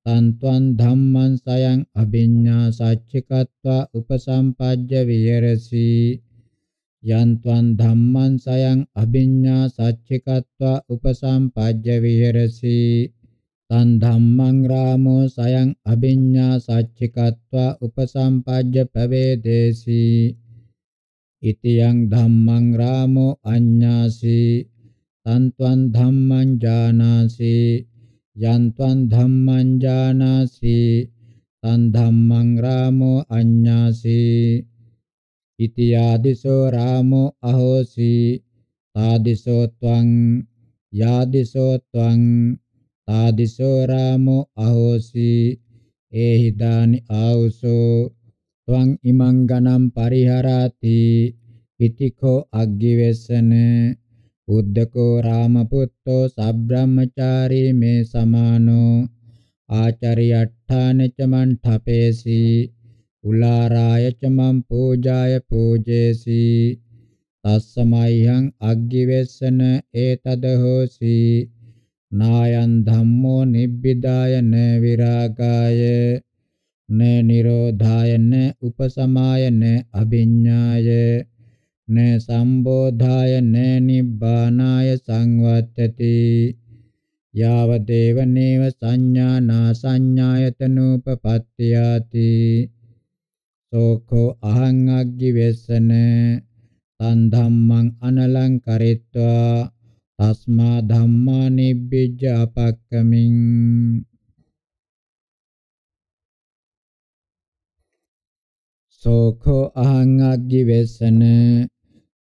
tantvaṃ dhammaṃ sayang abhiññā sacchikatvā upasampajja viyarasi Yantvan dhamman sayang abhiññā sacchikatvā upasampajja viharasi තන් ධම්මං රාමෝ සයං අභිඤ්ඤා සච්චිකत्वा උපසම්පජ්ජ පවේදේසි ඉතියං ධම්මං රාමෝ අඤ්ඤාසි තන්ත්වං ධම්මං ජානාසි යන්ත්වං ධම්මං ජානාසි තන් ධම්මං රාමෝ අඤ්ඤාසි ඉතියාදිසෝ රාමෝ අහෝසි ආදිසෝ ත්වං යාදිසෝ ත්වං తాదిశో రామో అహోసి ඒහි දානි ආවුසෝ ත්වං ඉමං ගණම් පරිහරති පිටිකෝ අග්ගිවෙසන බුද්ධකෝ රාමපුත්තෝ සබ්‍රාහ්මචාරී මේ සමානෝ ආචාරියට්ඨාන ච මණ්ඨපේසි උලාරාය ච මං පූජාය පූජේසි තස්සමයිහං අග්ගිවෙසන ඒතද හෝසී නායන් ධම්මෝ නිබ්බිදාය න විරාගාය න නිරෝධාය න උපසමාය න අභිඤ්ඤාය න සම්බෝධාය න නිබ්බානාය සංවත්තති යාව දේවනේව සංඥා නා සංඥායතනූපපත්ත්‍යාති සෝඛෝ අහං අග්ගි වෙස්සන තන් ධම්මං අනලං කරිත්වා තස්මා ධම්මා නිබ්බිජ්ජ අපක්කමින් සෝඛෝ අහං අග්ගිවේසන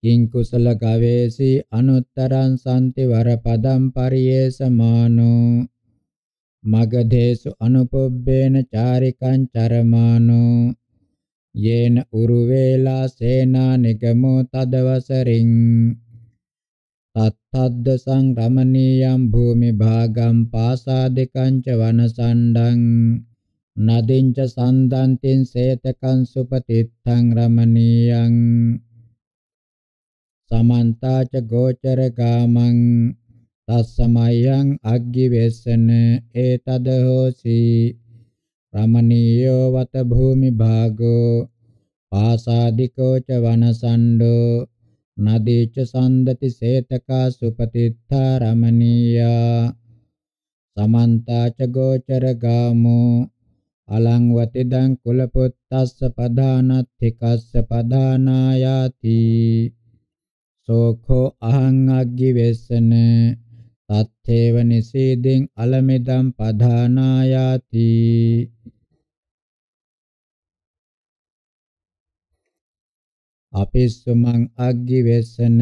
කිං කුසල ගවේසි අනුත්තරං සම්ති වරපදම් පරියේසමානෝ මගධේසු අනුපොබ්බේන චාරිකං චරමානෝ යේන උරු වේලා සේනා නිගමෝ තදවසරින් තත්තද්ද සංරමණීයම් භූමි භාගම් පාසාදිකං ච වනසණ්ඩං නදින්ච සන්දන්තින් සේතකං සුපතිත්තං රමණීයං සමන්තාච ගෝචර ගාමං තස්සමයං අග්ගි වෙස්සන ඒතද හෝසි රමණීයෝ වත භූමි භාගෝ පාසාදිකෝ ච වනසණ්ඩෝ නදීච සන්දති සේතකා සුපතිත්ථා රමණීයා සමන්තා ච ගෝචර ගාමෝ අලං වතිදං කුල පුත්තස්ස පදානත්ථිකස්ස පදානායාති සෝඛෝ අහං අග්ගි වෙස්සන තත්තේව නිසීදෙන් අලමෙදම් පදානායාති අපිස්සුමං අග්ගි වෙස්සන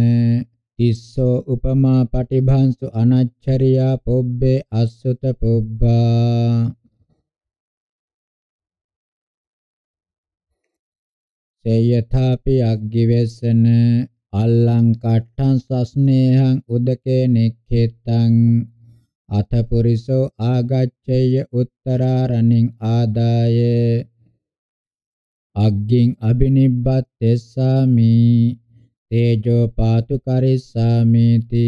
තිස්සෝ උපමා පටිභාන්සු අනච්චරියා පොබ්බේ අස්සුත පොබ්බා සේයථාපි අග්ගි වෙස්සන අල්ලං කට්ඨං සස්නේහං උදකේ නෙක්ඛෙත්තං අතපුරිසෝ ආගච්ඡේය උත්තරාරණින් ආදාය අග්ගින් අබිනිබ්බත්තෙස්සාමි තේජෝ පාතු කරිස්සාමිති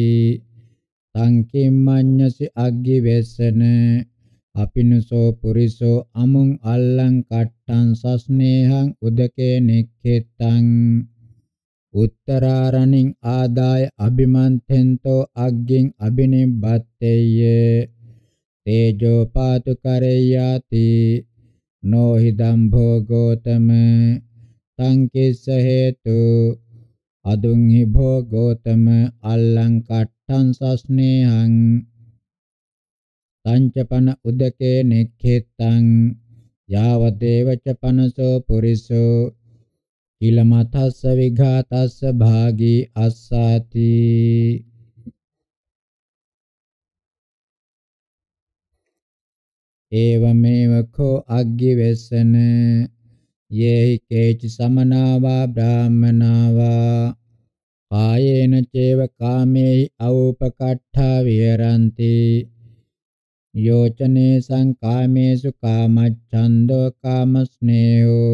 සංකිම්මඤ්ඤසි අග්ගි වෙස්සන අපිනසෝ පුරිසෝ අමුං අල්ලං කට්ටං සස්නේහං උදකේ නෙක්ඛෙත්තං උත්තරාරණින් ආදාය අබිමන්තෙන්තෝ අග්ගින් අබිනිබ්බත්තේය තේජෝ පාතු කරේයාති no hi dambho gotama tang kissa hetu adung hi bho gotama allang kattan sasnehang tanchapana udake nekhetang yava devacha panaso puriso kila mathassa vighatassa bhagi assati ඒවමේවකෝ අග්ගි වෙස්සන යේහි කේච සමනාවා බ්‍රාහමනාවා කායේන චේව කාමේහි අවූපකට්ඨා විහරಂತಿ යෝචනේ සංකාමේසු කාමච්ඡන්தோ කාමස්නේහෝ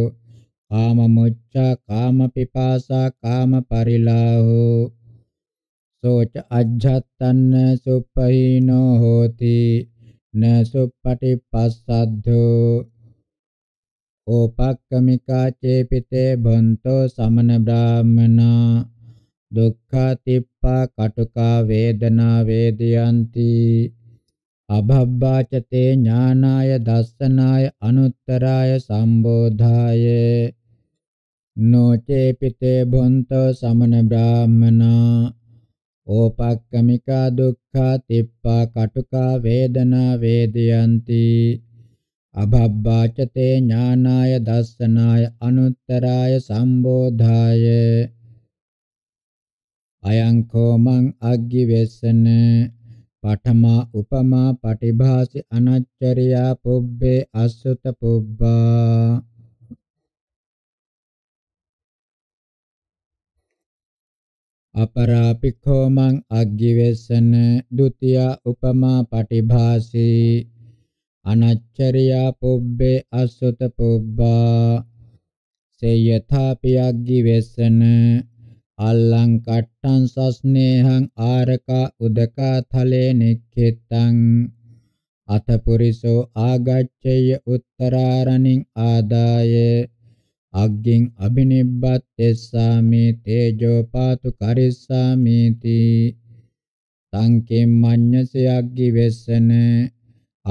කාමමුච්ඡා කාමපිපාසා කාමපරිලාහෝ සෝච අජ්ජත්තන්න සුප්පහීනෝ හෝති न सुपටිපස්සද්ධෝ ඕපක්කමිකා චේපිතේ භන්තෝ සමන බ්‍රාහමනා දුක්ඛාතිප්පා කටුකා වේදනා වේදයන්ති අභබ්බාචතේ ඥානාය දස්සනාය අනුත්තරාය සම්බෝධාය නොචේපිතේ භන්තෝ සමන බ්‍රාහමනා ඕපක්කමිකා දුක්ඛා තිප්පා කටුකා වේදනා වේදයන්ති අභබ්බාච තේ ඥානාය දස්සනාය අනුත්තරාය සම්බෝධාය අයං කෝමං අග්ගි වෙස්සන පඨමා උපමා පටිභාසි අනච්චරියා පුබ්බේ අසුත පුබ්බා अपरापिखो मං අග්ගිවෙස්සන ဒ ුතිය උපමා පටිභාසී අනච්චරියා පුබ්බේ අසුත පුබ්බා සේයථාපි අග්ගිවෙස්සන අල්ලං කට්ටං සස්නේහං ආරකා උදකා තලේ නික්ඛිතං අතපුරිසෝ ආගච්ඡය උත්තරාරණින් ආදායේ අග්ගින් අබිනිබ්බත් තෙස්සාමි තේජෝ පාතු කරිස්සාමිති සංකේම් මඤ්ඤස යග්ගි වෙස්සන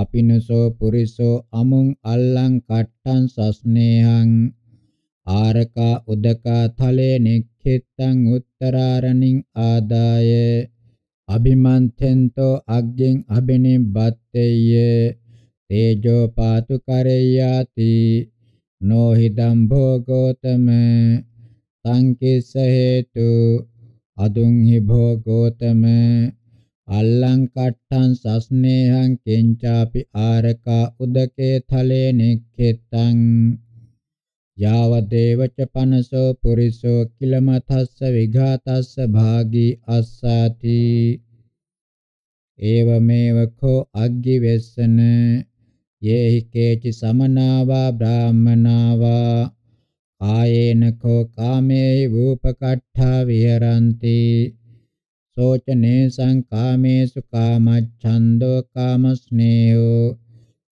අපිනසෝ පුරිසෝ අමුං අල්ලං කට්ටං සස්නේහං ආරකා උදකා තලේ නෙක්ඛිත්තං උත්තරාරණින් ආදාය අභිමන්තෙන්තෝ අග්ගෙන් අබිනිබ්බත්තේය තේජෝ පාතු කරෙය්‍යාති නොහිදම් භෝගෝතම සංකිස්ස හේතු අදුංහි භෝගෝතම අල්ලං කට්ඨං සස්නේහං කිංචාපි ආරකා උදකේ තලේ නික්ඛිතං යාව දේවච පනසෝ පුරිසෝ කිලමතස්ස විඝාතස්ස භාගී අස්සාති ඒවමේවකෝ අග්ගි වෙස්සන යේහි කේචි සමනාවා බ්‍රාහමනාවා ආයේන කෝ කාමේ වූපකට්ඨා විහරಂತಿ සෝචනේ සංකාමේසු කාමච්ඡන්தோ කාමස්නේහෝ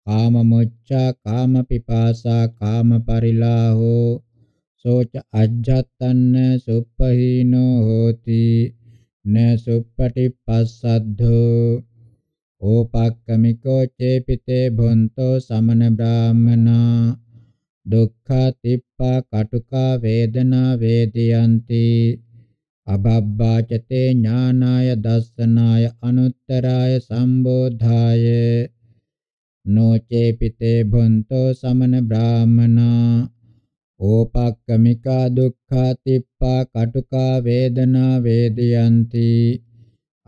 කාම මොච්ඡා කාම පිපාසා කාම පරිලාහෝ සෝච අජ්ජත්තන්න සුප්පහීනෝ හෝති න සුප්පටිපස්සද්ධෝ ඕපක්කමිකෝ චේපිතේ භොන්තෝ සමන බ්‍රාහමනා දුක්ඛා තිප්පා කටුකා වේදනා වේදයන්ති අබබ්බාචතේ ඥානාය දස්සනාය අනුත්තරාය සම්බෝධාය නොචේපිතේ භොන්තෝ සමන බ්‍රාහමනා ඕපක්කමිකා දුක්ඛා තිප්පා කටුකා වේදනා වේදයන්ති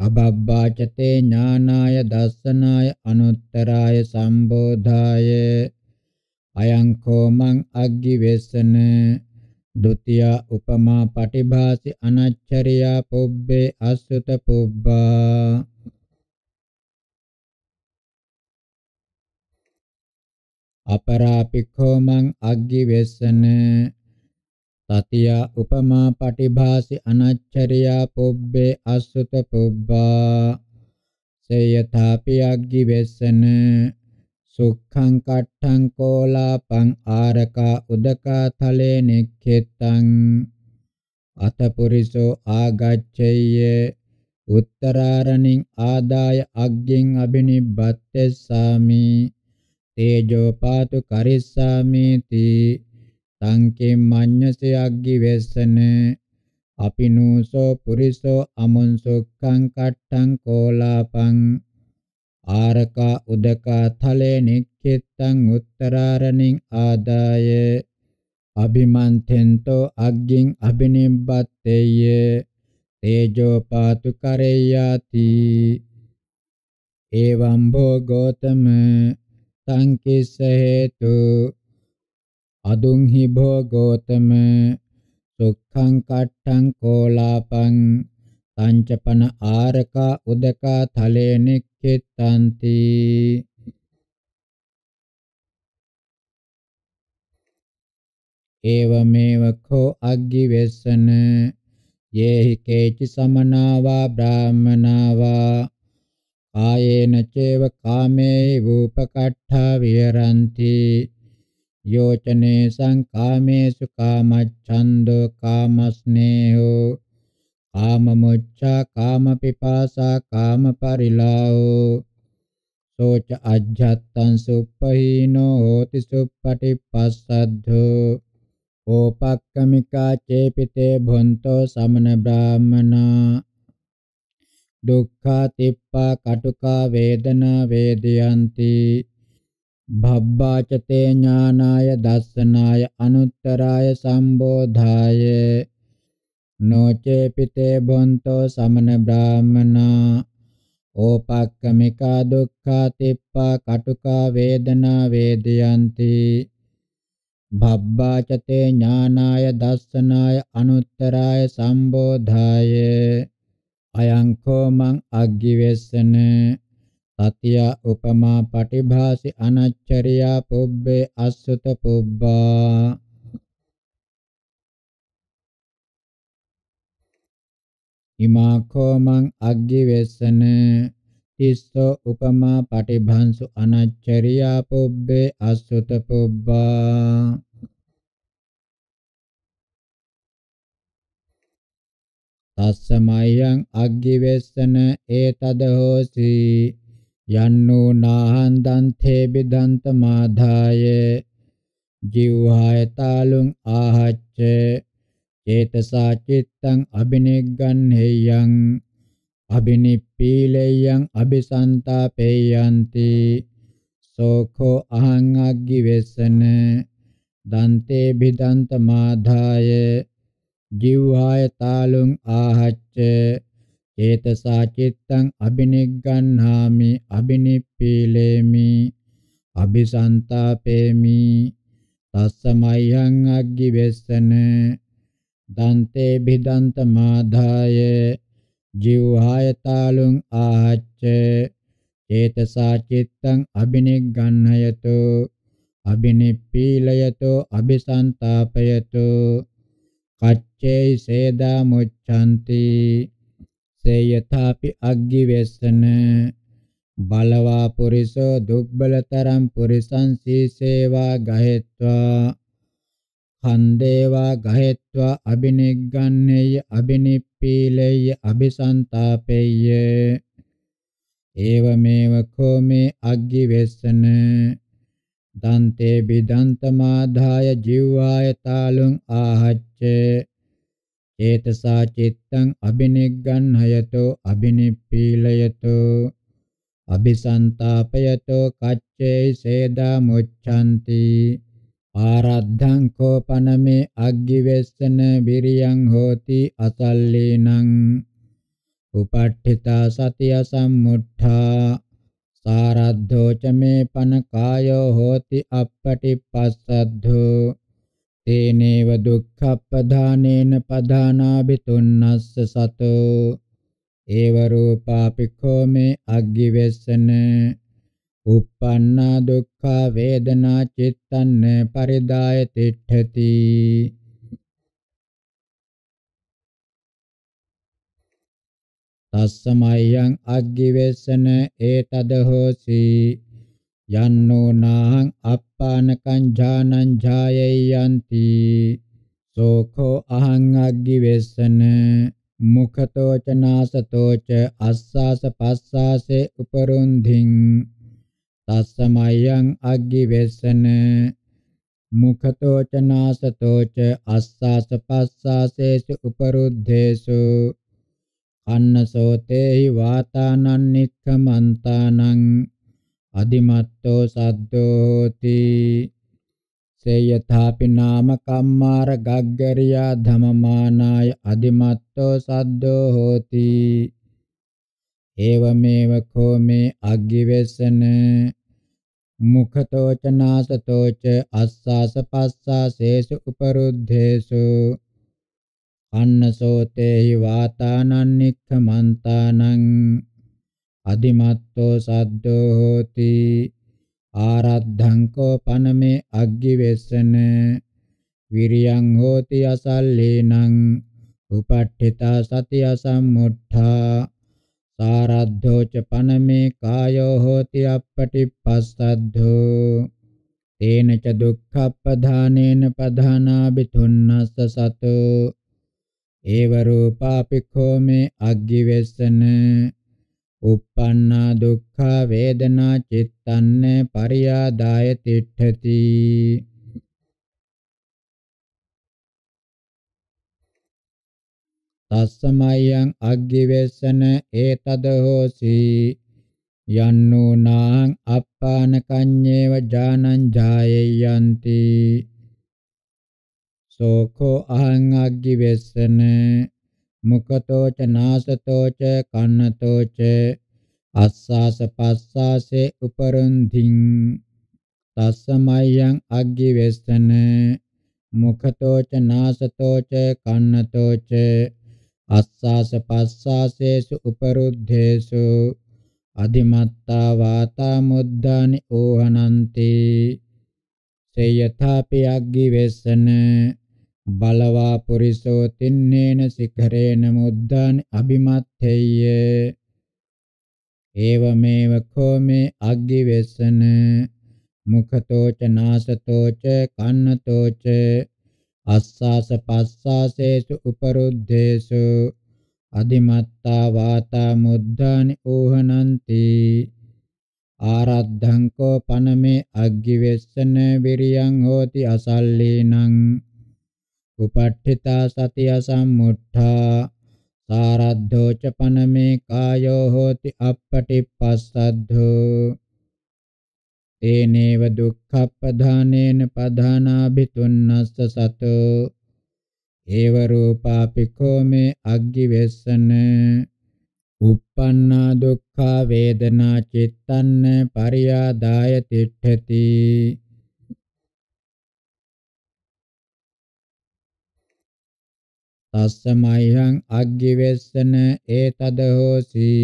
අබබ්බාචතේ ඥානාය දස්සනාය අනුත්තරාය සම්බෝධාය අයං කෝමං අග්ගි වෙස්සන ဒ ුතිය උපමා පටිභාසි අනච්චරියා පොබ්බේ අසුත පොබ්බා අපරාපික්ඛෝ මං අග්ගි වෙස්සන තතියා උපමා පටිභාසි අනච්චරියා පොබ්බේ අසුත පොබ්බා සේයථාපි අග්ගි වෙස්සන සුක්ඛං කට්ඨං කෝලාපං ආරකා උදකා තලේ නෙක්ඛෙත්තං අතපුරිසෝ ආගච්ඡේය උත්තරාරණින් ආදාය අග්ගෙන් අබිනිබ්බත්තේ සාමි තේජෝ පාතු කරිස්සාමි තී සංකේ මඤ්ඤසේ අග්ගි වෙස්සන අපිනූසෝ පුරිසෝ අමොන් සුක්ඛං කට්ඨං කෝලාපං ආරකා උදකා තලේ නික්කෙත්තං උත්තරාරණින් ආදාය අභිමන්තෙන්තෝ අග්ගින් අබිනිබ්බත්තේය තේජෝ පාතු කරේයාති එවම්බෝ ගෝතම සංකිස්ස හේතු අදුංහි භෝ ගෝතම සුක්ඛං කට්ඨං කෝලාපං තංචපන ආරක උදක තලේ නික්කෙත්තන්ති ඒවමේව කෝ අග්ගි වෙස්සන යේහි කේචි සමනාවා බ්‍රාහමනාවා ආයේන චේව කාමේ වූපකට්ඨා විහරಂತಿ යෝචනේ සංකාමේසු කාමච්ඡන්தோ කාමස්නේහෝ කාමමුච්ඡා කාමපිපාසා කාමපරිලාහෝ සෝච අජ්ජත්තං සුප්පහීනෝ හෝති සුප්පටිපස්සද්ධෝ ඕපක්කමිකා චේපිතේ භොන්තෝ සමන බ්‍රාහමනා දුක්ඛා තිප්පා කටුකා වේදනා වේදයන්ති භබ්බාචතේ ඥානාය දස්සනාය අනුත්තරාය සම්බෝධාය නොචේ පිතේ බොන්තෝ සමන බ්‍රාහමනා ඕපක්කමිකා දුක්ඛා තිප්පා කටුකා වේදනා වේදයන්ති භබ්බාචතේ ඥානාය දස්සනාය අනුත්තරාය සම්බෝධාය අයං කෝ මං අග්ගිවෙස්සනේ තතිය උපමා පටිභාසි අනච්චරියා පුබ්බේ අස්සත පුබ්බා ඉමා කෝමං අග්ගිවෙස්සන තිස්සෝ උපමා පටිභංසු අනච්චරියා පුබ්බේ අස්සත පුබ්බා තස්සමයං අග්ගිවෙස්සන ඒතද හෝසී යන්නෝ නාහං දන්තේ බිදන්ත මාධාය ජීවහාය තාලුං ආහච්ච චේතසා චිත්තං අබිනෙග්ගන්හෙයං අබිනිප්පීලෙයං අபிසන්තාපේයන්ති සෝඛෝ අහං අග්ගි වෙසන දන්තේ බිදන්ත මාධාය ජීවහාය තාලුං ආහච්ච චේතසා චිත්තං අබිනිග්ගණ්හාමි අබිනිප්පීලේමි අபிසන්තාපේමි තස්සමයං අග්ගි වෙස්සන දන්තේ බිදන්ත මාධාය ජීවහාය තාලුං ආච්ච චේතසා චිත්තං අබිනිග්ගණ්හයතෝ අබිනිප්පීලයතෝ අபிසන්තාපයතෝ කච්චේ සේදා මුච්ඡන්ති තස්සේ යථාපි අග්ගිවේසන බලවා පුරිසෝ දුබ්බලතරම් පුරිසං සීසේවා ගහෙත්වා ඛන්දේවා ගහෙත්වා අබිනෙග්ගන්නේය අබිනිප්පීලේය අபிසන්තාපේය ඒවමේව කෝමේ අග්ගිවේසන දන්තේ බිදන්තමාදාය ජීවාය තාලුං ආහච්චේ චේතසා චිත්තං අබිනෙග්ගන්හයතෝ අබිනිප්පීලයතෝ අபிසන්තාපයතෝ කච්චේ සේදා මුච්ඡanti ආරද්ධං කෝපනමේ අග්ගිවෙස්සන බිරියං හෝති අසල්ලීනං උපට්ඨිතා සතිය සම්මුඨා සාරද්ධෝ ච මේ පන කායෝ හෝති අපටිපස්සද්ධෝ තේනේව දුක්ඛප්පදානේන පදානාබිතුන්නස්ස සතෝ ඒව රූපාපිකෝ මේ අග්ගිවෙස්සන uppannā dukkha vedanā cittanne paridāya titthati තස්සමයං අග්ගිවෙසන ඒතද හෝසි යන්නෝ නාං අප්පානකං ඥානං ඡායයන්ති සෝඛෝ අහං අග්ගි වෙස්සන මුඛතෝ ච නාසතෝ ච අස්සාස පස්සාසේ උපරුන්ධින් තස්සමයං අග්ගි වෙස්සන මුඛතෝ ච නාසතෝ ච අස්සාස පස්සාසේසු උපරුද්ධේසු අන්නසෝතේහි වාතානං නික්ඛමන්තානං අදිමත්තෝ සද්දෝති සේයථාපි නාම කම්මාර ගග්ගරියා ධමමානාය අදිමත්තෝ සද්දෝ හෝති ඒවමේව කෝ මේ අග්ගිවෙසන මුඛතෝ ච නාසතෝ ච අස්සාස පස්සාසේසු උපරුද්ධේසු අන්නසෝතේහි වාතානන්නික්ඛමන්තානං අදිමත්තෝ සද්දෝ හෝති ආරද්ධං කෝ පනමේ අග්ගි වෙස්සන විරියං හෝති අසල්ලේනං උපට්ඨිතා සතිය සම්මුත්තා සාරද්ධෝ ච පනමේ කායෝ හෝති අපටිපස්සද්ධෝ තේන ච දුක්ඛප්පධානේන පධානාබිතුන්නස්ස සතෝ ඒව රූපාපිඛෝ මේ අග්ගිවෙස්සන uppannā dukkha vedanā cittanne pariyādāya titthati තස්සමයං අග්ගිවෙසන ඒතද හෝසි යන්නෝ නාං අප්පාන කඤ්ඤේව ජානං ජායයන්ති සෝකෝ අහං අග්ගිවෙසන මුඛතෝ ච නාසතෝ ච කන්නතෝ ච අස්සාස පස්සාසේ උපරන්ධින් තස්සමයං අග්ගි වෙස්සන මුඛතෝ ච නාසතෝ ච කන්නතෝ ච අස්සාස පස්සාසේසු උපරුද්ධේසු අධිමත්තා වාතා මුද්ධානි ඕහනන්ති සේයථාපි අග්ගි වෙස්සන බලවා පුරිසෝ තින්නේන සිකරේන මුද්දාන අබිමත්ථෙය්‍ය ඒවමේව කෝමේ අග්ගිවෙසන මුඛතෝ ච නාසතෝ ච කන්නතෝ ච අස්සාස පස්සාසේසු උපරුද්දේසු අදිමත්තා වාතා මුද්දානි ඕහනಂತಿ ආරද්ධං කෝ පනමේ අග්ගිවෙස්සන විරියං හෝති අසල්ලීනං උපට්ඨිතා සතිය සම්මුත්තා සාරද්ධෝ ච පනමේ කායෝ හෝති අපපටිපස්සද්ධෝ තේනේව දුක්ඛප්පධානේන පධානාභිතුන්නස්ස සතෝ ඒව රූපාපිකෝ මේ අග්ගි වෙස්සන uppannā dukkha vedanā cittaṇ pariyādāya tiṭṭhati තස්සමයිහං අග්ගිවෙස්සන ඒතද හෝසි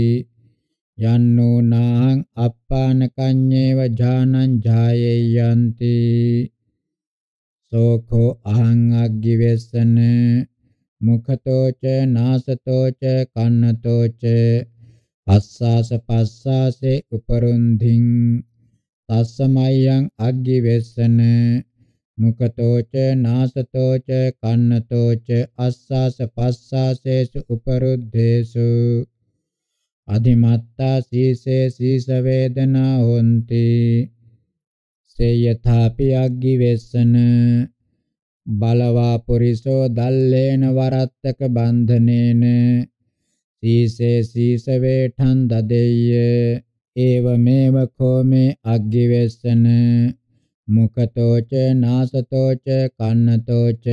යන්නෝ නාං අප්පාන කඤ්ඤේව ඥානං ඡායේයන්ති සෝඛෝ අහං අග්ගිවෙස්සන මුඛතෝ ච නාසතෝ ච කන්නතෝ ච පස්සාස පස්සාසේ උපරුන්ධින් තස්සමයියං අග්ගිවෙස්සන මුඛතෝච නාසතෝච කන්නතෝච අස්වාස පස්වාසේසු උපරුද්දේසු අධිමත්තා සීසේ සීස වේදනා හොಂತಿ සේයථාපි අග්ගි වෙස්සන බලවා පුරිසෝ දල්ලේන වරත්තක බන්ධනේන සීසේ සීස වේඨං දදෙය්‍ය ඒව මේව කෝමේ අග්ගි වෙස්සන මුඛතෝච නාසතෝච කන්නතෝච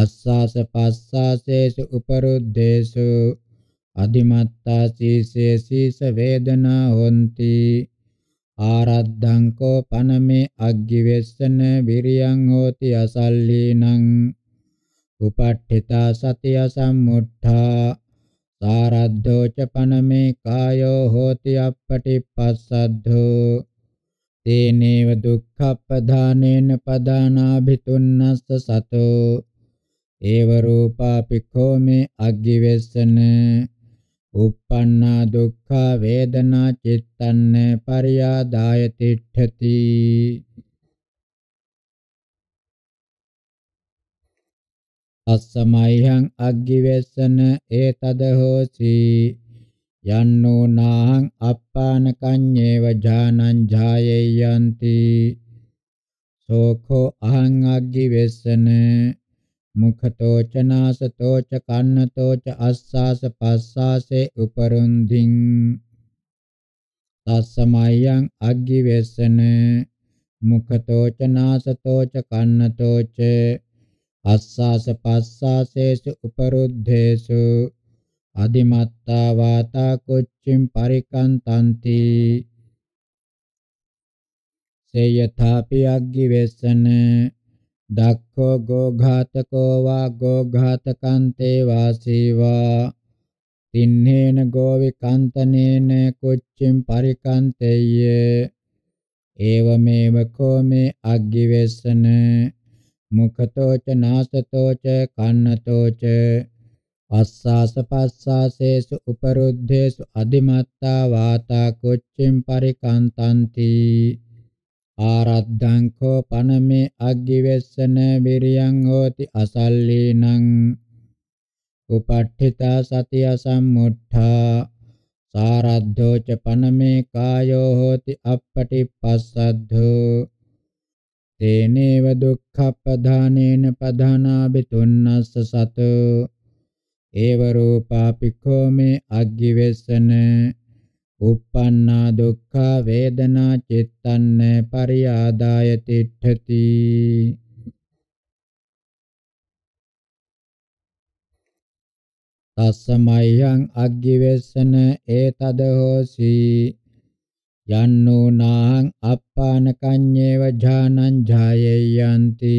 අස්සාස පස්සාසේසු උපරුද්දේසු අදිමත්තා සීසේ සීස වේදනා හොಂತಿ ආරද්ධං කෝ පනමේ අග්ගි වෙස්සන විරියං හෝති අසල්ලීනං උපට්ඨිතා සතිය සම්මුත්තා සාරද්ධෝ ච පනමේ කායෝ හෝති අපටිපස්සද්ධෝ තේනේව දුක්ඛප්පදානේන පදානාභිතුන්නස්ස සතෝ ඒව රූපා පිඛෝ මේ අග්ගිවෙස්සන uppannā dukkha vedanā cittanne pariyādāya titthati අස්සමයිහං අග්ගිවෙස්සන ඒතද හෝසී යන්නෝ නාහං අප්පාන කඤ්ඤේව ඥානං ඡායේයන්ති සෝඛෝ අහං අග්ගි වෙස්සන මුඛතෝ ච නාසතෝ ච කන්නතෝ ච අස්සාස පස්සාසේ උපරුන්දිං තස්සමයං අග්ගි වෙස්සන මුඛතෝ ච නාසතෝ ච කන්නතෝ ච අස්සාස පස්සාසේසු උපරුද්දේසු අදිමත්තා වාතා කුච්චින් පරිකන්තන්ති සේයථාපි අග්ගි වෙස්සන දක්ඛෝ ගෝඝාතකෝ වා ගෝඝාතකන්තේ වාසීවා තින්නේන ගෝවිකන්තනේන කුච්චින් පරිකන්තේය ඒවමේව කෝමේ අග්ගිවෙස්සන මුඛතෝච නාසතෝච කන්නතෝච අස්සාස පස්සාසේසු උපරුද්ධේසු අදිමත්තා වාතා කුච්චින් පරිකාන්තಂತಿ ආරද්ධං කෝ පනමේ අග්ගිවෙස්සන බිරියං හෝති අසල්ලීනං උපට්ඨිතා සතිය සම්මුත්තා සාරද්ධෝ ච පනමේ කායෝ හෝති අපටිපස්සද්ධෝ තේනේව දුක්ඛප්පදානේන පධානාබිතුන්නස්ස සතෝ ඒව රූපාපික්ඛෝ මේ අග්ගිවෙස්සන uppannā dukkha vedanā cittanne pariyādāya titthati තස්සමයං අග්ගිවෙස්සන ඒතද හෝසි යන්නෝ නාං අප්පානකඤ්ඤේව ඥානං ඡායේයන්ති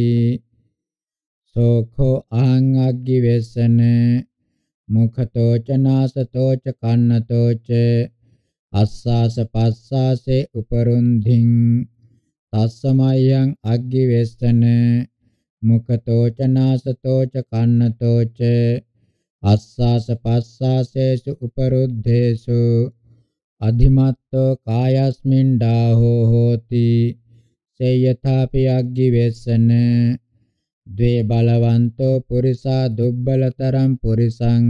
සෝඛෝ අං අග්ගිවෙස්සන මුඛතෝ ච නාසතෝ ච කන්නතෝ ච අස්සාස පස්සාසේ උපරුන්ධින් තස්සමයං අග්ගි වෙස්සන මුඛතෝ ච නාසතෝ ච කන්නතෝ ච අස්සාස පස්සාසේසු උපරුද්ධේසු අධිමත්තෝ කායස්මින් ඩාහෝ හෝති සේයථාපි අග්ගි වෙස්සන ද්වේ බලවන්තෝ පුරිසා දුබ්බලතරම් පුරිසං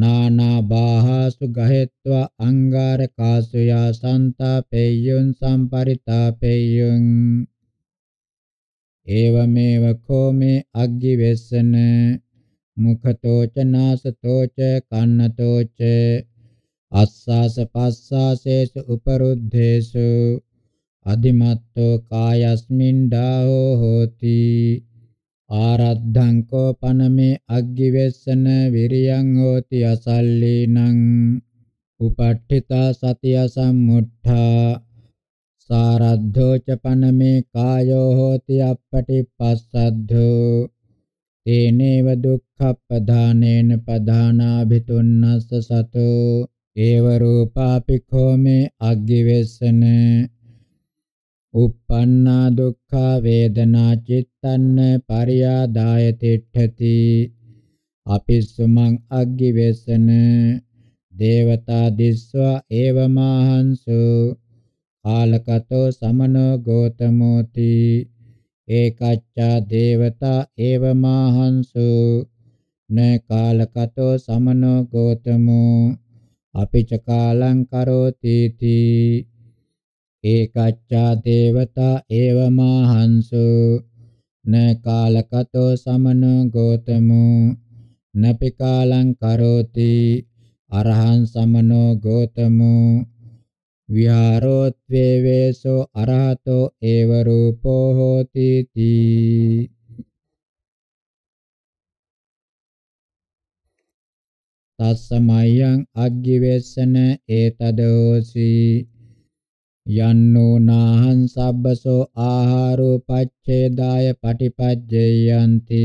නානා බාහසු ගහෙත්වා අංගාරකාසු යා සන්තාපේයුන් සම්පරිතාපේයුන් ඒවමේව කෝමේ අග්ගි වෙස්සන මුඛතෝච නාසතෝච කන්නතෝච අස්සාස පස්සාසේසු උපරුද්ධේසු අධිමත්තෝ කායස්මින් ඩාහෝ හෝති ආරද්ධංකෝ පනමේ අග්ගිවෙස්සන විරියං හෝති අසල්ලීනං උපට්ඨිතා සතිය සම්මුත්තා සාරද්ධෝ ච පනමේ කායෝ හෝති අපටිපස්සද්ධෝ තේනේව දුක්ඛප්පදානේන පදානාභිතුන්නස්ස සතෝ ඒව රූපාපිඛෝ මේ අග්ගිවෙස්සන uppannā dukkha vedanā cittanna pariyādāya tiṭṭhati apissumang aggivēsana දේවතා දිස්වා ඒවමාහංසු කාලකතෝ සමනෝ ගෝතමෝති ඒකච්ඡා දේවතා ඒවමාහංසු න කාලකතෝ සමනෝ ගෝතමෝ අපිච කාලං කරෝති තී ඒකච්ඡා දේවතා ඒව මාහංසු න කාලකතෝ සමනෝ ගෝතමෝ නපි කාලං කරෝති අරහං සමනෝ ගෝතමෝ විහාරෝත්වේ වේසෝ අරහතෝ ඒව රූපෝ හෝති තී තස්සමයං අග්ගිවෙස්සන ඒතදෝසී යන්නෝ නාහං සබ්බසෝ ආහාරෝ පච්ඡේදාය පටිපජ්ජේයන්ති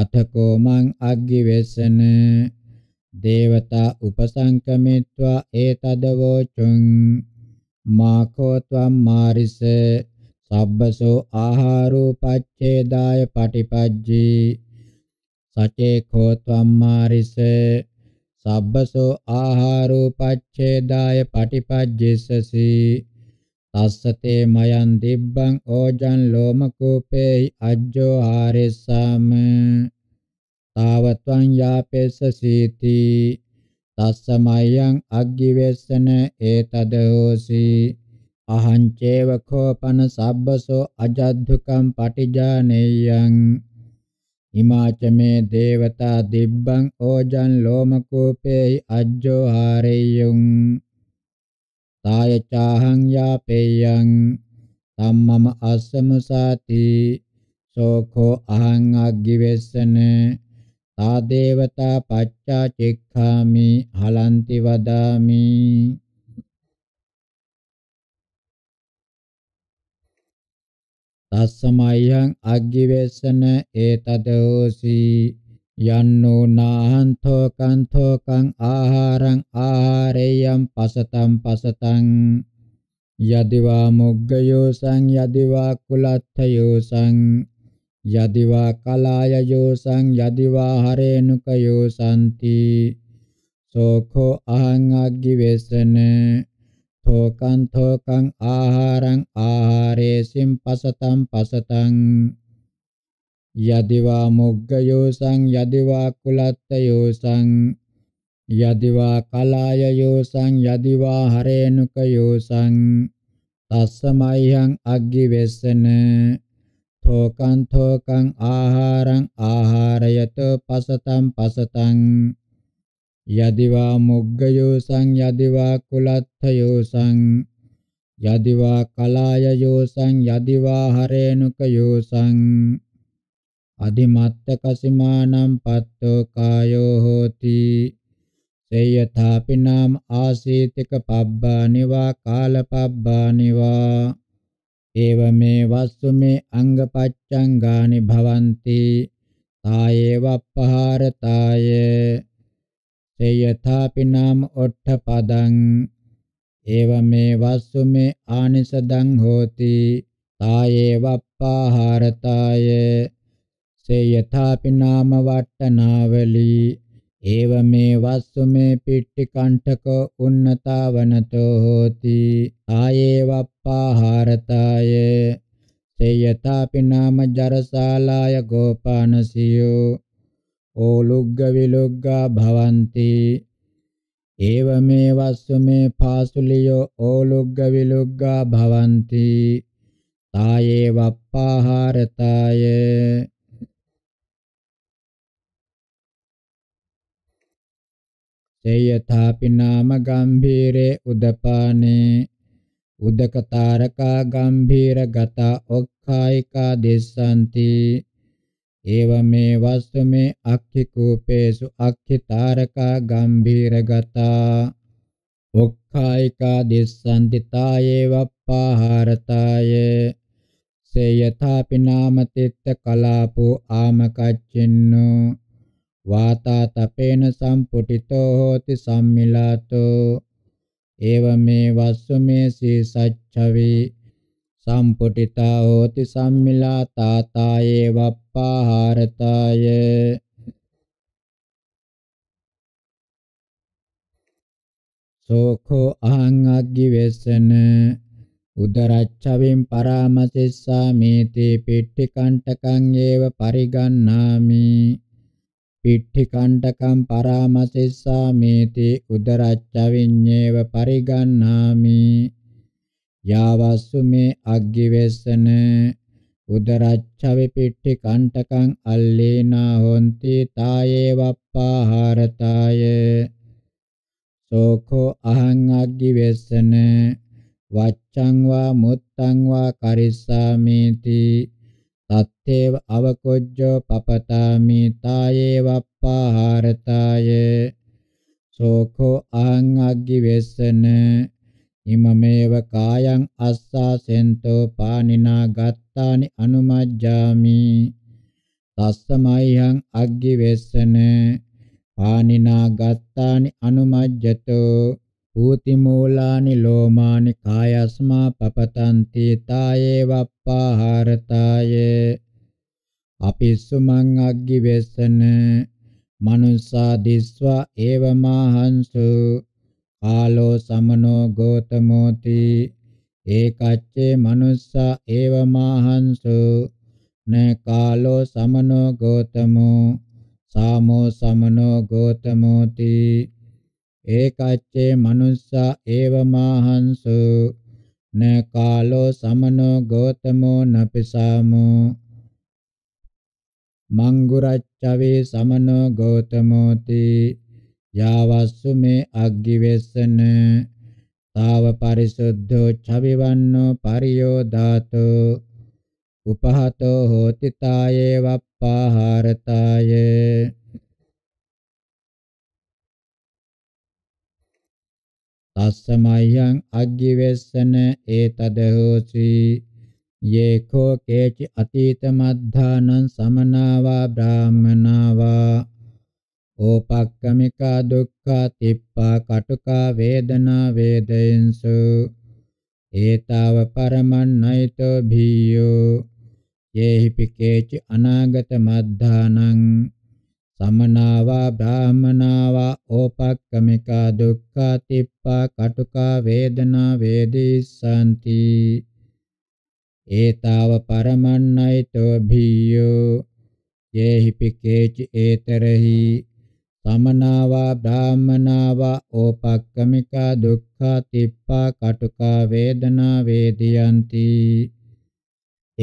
අතකෝ මං අග්ගි වෙසන දේවතා උපසංකමිත්වා ඒතදවෝචුං මාකෝ ත්වම් මාරිස සබ්බසෝ ආහාරෝ පච්ඡේදාය පටිපජ්ජී සචේ කෝ ත්වම් මාරිස සබ්බසෝ ආහාරෝ පච්ඡේදාය පටිපජ්ජෙස්සසි තස්සතේ මයන් දිබ්බං ඕජන් ලෝමකූපේයි අජ්ජෝ ආරෙස්සාම තාවත්වං යාපෙස්සසීති තස්සමයං අග්ගිවෙස්සන ඒතද හෝසි අහං චේව කෝපන සබ්බසෝ අජද්ධුකම් පටිජානේයං ඉමාචමේ දේවතා දිබ්බං ඕජං ලෝමකූපේයි අජ්ජෝ හාරෙය්‍යුං තායචාහං යාපේයං තම්මම අස්සමසාති සෝඛෝ අහං අග්ගිවෙස්සන තා දේවතා පච්චා චික්ඛාමි හලන්ති වදාමි තස්සමයං අග්ගිවේසන ඒතදෝසි යන්නෝ නාහන්තෝ කන්තෝ කං ආහාරං ආහාරේයම් පසතම් පසතං යදිවා මොග්ගයෝ සං යදිවා කුලත්ථයෝ සං යදිවා කලායයෝ සං යදිවා හරේනුකයෝ සම්ති සෝඛෝ අහං අග්ගිවේසන තෝකං තෝකං ආහාරං ආහාරේසින් පසතං පසතං යදිවා මොග්ගයෝසං යදිවා කුලත්තයෝසං යදිවා කලායයෝසං යදිවා හරේනුකයෝසං තස්සමයිහං අග්ගි වෙස්සන තෝකං තෝකං ආහාරං ආහාරයතෝ පසතං පසතං යදිවා මොග්ගයෝසං යදිවා කුලත්ථයෝසං යදිවා කලායයෝසං යදිවා හරේනුකයෝසං අධිමත්ත කසිමානම් පත්තෝ කායෝ හෝති සේයථාපි නාම ආසීතික පබ්බානිවා කාලපබ්බානිවා ඒවමේ වස්සුමේ අංගපච්ඡංගානි භවಂತಿ තායේවප්පහාරතායේ ච යථාපිනම් ඔට්ඨපදං ඒවමේ වස්සුමේ ආනිසදං හෝති තායේ වප්පාහාරතාය සේ යථාපි නාම වට්ටනාවලි ඒවමේ වස්සුමේ පිට්ටි කණ්ඨක උන්නතාවනතෝ හෝති ආයේ වප්පාහාරතාය සේ යථාපි නාම ජරසාලාය ගෝපානසියෝ ඕලුග්ග විලුග්ගා භවಂತಿ ඒවමේවස්ස මේ පාසුලියෝ ඕලුග්ග විලුග්ගා භවಂತಿ තායේ වප්පාහාරතාය සේයථාපි නාම ගම්භීරේ උදපානේ උදකතාරකා ගම්භීර ගතා ඔක්ඛායිකා දෙස්සන්ති ඒවමේ වස්සුමේ අක්ඛිකූපේසු අක්ඛිතාරකා ගම්භීරගතා ඔක්ඛායිකා දිස්සන්තිතායේ වප්පාහාරතාය සේයථාපි නාමතිත්ත කලාපෝ ආමකච්චින්නෝ වාතා තපේන සම්පුටිතෝ හෝති සම්මිලාතෝ ඒවමේ වස්සුමේ සී සච්චවේ සම්පුටිතා හෝති සම්මිලා තාතායේ වප්පාහාරතාය සෝඛෝ අහං අග්ගි වෙස්සන උදරච්ඡවෙන් පරාමසිස්සාමේ තේ පිට්ඨි කණ්ඨකං ඒව පරිගන්නාමි පිට්ඨි කණ්ඨකම් පරාමසිස්සාමේ තේ උදරච්ඡවින්නේව පරිගන්නාමි යාවස්සු මේ අග්ගිවෙස්සන උදරච්ඡවෙ පිට්ටි කණ්ඨකං අල්ලේනා හොಂತಿ තායේ වප්පාහාරතාය සෝඛෝ අහං අග්ගිවෙස්සන වච්ඡං වා මුත්තං වා කරිස්සාමේති තත්තේව අවකොජ්ජෝ පපතාමි තායේ වප්පාහාරතාය සෝඛෝ අහං අග්ගිවෙස්සන ඉමමේව කායං අස්සාසෙන්තෝ පානිනා ගත්තානි අනුමජ්ජාමි තස්සමයිහං අග්ගි වෙස්සන පානිනා ගත්තානි අනුමජ්ජතෝ ඌති මූලානි ලෝමානි කායස්මා පපතන්ති තායේ වප්පාහාරතායේ අපිස්සු මං අග්ගි වෙස්සන මනුසා දිස්වා ඒවමාහංසු කාලෝ සමනෝ ගෝතමෝති ඒකච්චේ මනුස්සා ඒව මාහංසු න කාලෝ සමනෝ ගෝතමෝ සාමෝ සමනෝ ගෝතමෝති ඒකච්චේ මනුස්සා ඒව මාහංසු න කාලෝ සමනෝ ගෝතමෝ නපිසාමෝ මංගුරච්චවේ සමනෝ ගෝතමෝති යාවස්සු මේ අග්ගිවෙස්සන තාව පරිසුද්ධෝ චවිවන්නෝ පරියෝ ධාතු උපහතෝ හෝති තායේ වප්පාහාරතාය තස්සමයං අග්ගිවෙස්සන ඒතද හෝසි යේකෝ කේචි අතීත මද්ධානං සමනාවා බ්‍රාහමනාවා ඕපක්කමිකා දුක්ඛා තිප්පා කටුකා වේදනා වේදයන්සු ඒතාව පරමන්නයිතෝ භීයෝ යේහි පිකේච අනාගත මද්ධානං සමනාවා බ්‍රාහමනාවා ඕපක්කමිකා දුක්ඛා තිප්පා කටුකා වේදනා වේදිසාන්ති ඒතාව පරමන්නයිතෝ භීයෝ යේහි පිකේච ඒතරහි සමනාවා බ්‍රාහමනාවා ඕපක්කමිකා දුක්ඛා තිප්පා කටුකා වේදනා වේදියಂತಿ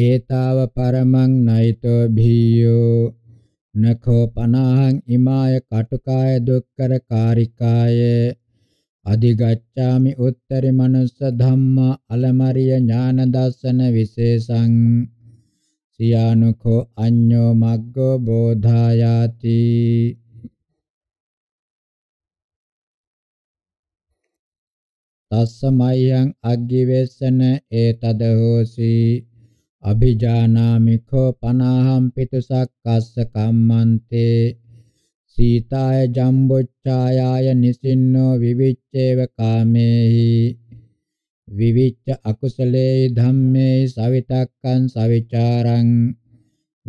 ඒතාව පරමං නයිතෝ භීයෝ නඛෝ පනහං ඉමාය කටුකාය දුක්කර කාරිකාය අධිගච්ඡාමි උත්තරි මනුස්ස ධම්මා අලමරිය ඥාන දර්ශන විශේෂං සියානුකෝ අඤ්ඤෝ මග්ගෝ බෝධායාති තස්සමයං අග්ගිවෙස්සන ඒතද හෝසි අභිජානාමිඛෝ පනාහම් පිතුසක්කස්ස කම්මන්තේ සීතාය ජම්බොච්ඡායාය නිසින්නෝ විවිච්ඡේව කාමේහි විවිච්ඡ අකුසලේ ධම්මේ සවිතක්කං සවිචාරං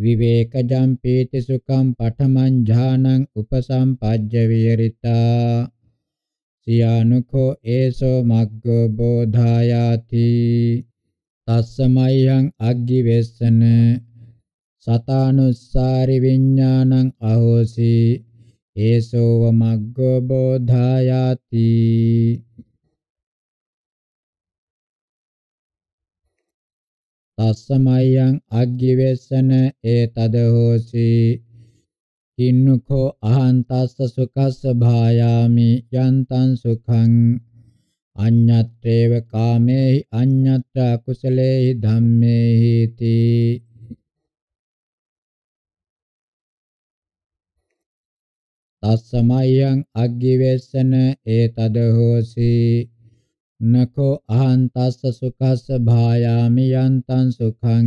විවේකජම් පීති සුඛම් පඨමං ඥානං උපසම්පජ්ජ විරිතා සියානුකෝ ඒසෝ මග්ගෝ බෝධායාති තස්සමයිහං අග්ගි වෙස්සන සතානුස්සාරි විඥානං අහෝසි ඒසෝව මග්ගෝ බෝධායාති තස්සමයිහං අග්ගි වෙස්සන ඒතද හෝසි කින්නුකෝ අහන්තස්ස සුඛස්ස භායාමි යන්තං සුඛං අඤ්ඤත්‍රේව කාමේහි අඤ්ඤත්‍ර කුසලේහි ධම්මේහි තී තස්සමයං අග්ගිවෙස්සන ඒතද හෝසි නකෝ අහන්තස්ස සුඛස්ස භායාමි යන්තං සුඛං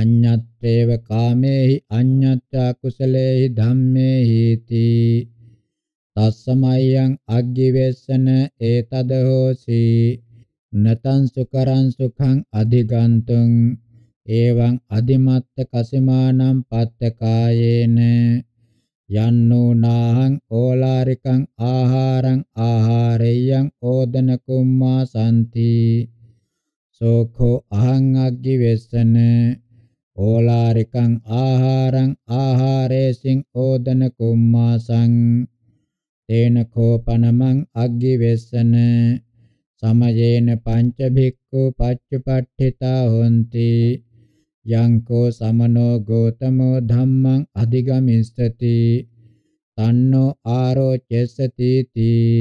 අඤ්ඤත්තේව කාමේහි අඤ්ඤත්තා කුසලේහි ධම්මේහිති තස්සමයං අග්ගිවේසන ඒතද හෝසි නතං සුකරං සුඛං අධිගන්තුං එවං අධිමත්ත කසිමානම් පත්තකායේන යන්නෝ නාහං ඕලාරිකං ආහාරං ආහාරේයං ඕදන කුම්මා සම්ති සෝඛෝ අහං අග්ගිවේසන ඕලාරිකං ආහාරං ආහාරේසින් ඕදන කුම්මාසං තේන කෝපනමං අග්ගි වෙස්සන සමයේන පංච භික්ඛු පච්චපට්ඨිතා හොಂತಿ යංකෝ සමනෝ ගෝතමෝ ධම්මං අධිගමිස්සති තන්නෝ ආරෝචස්සති තී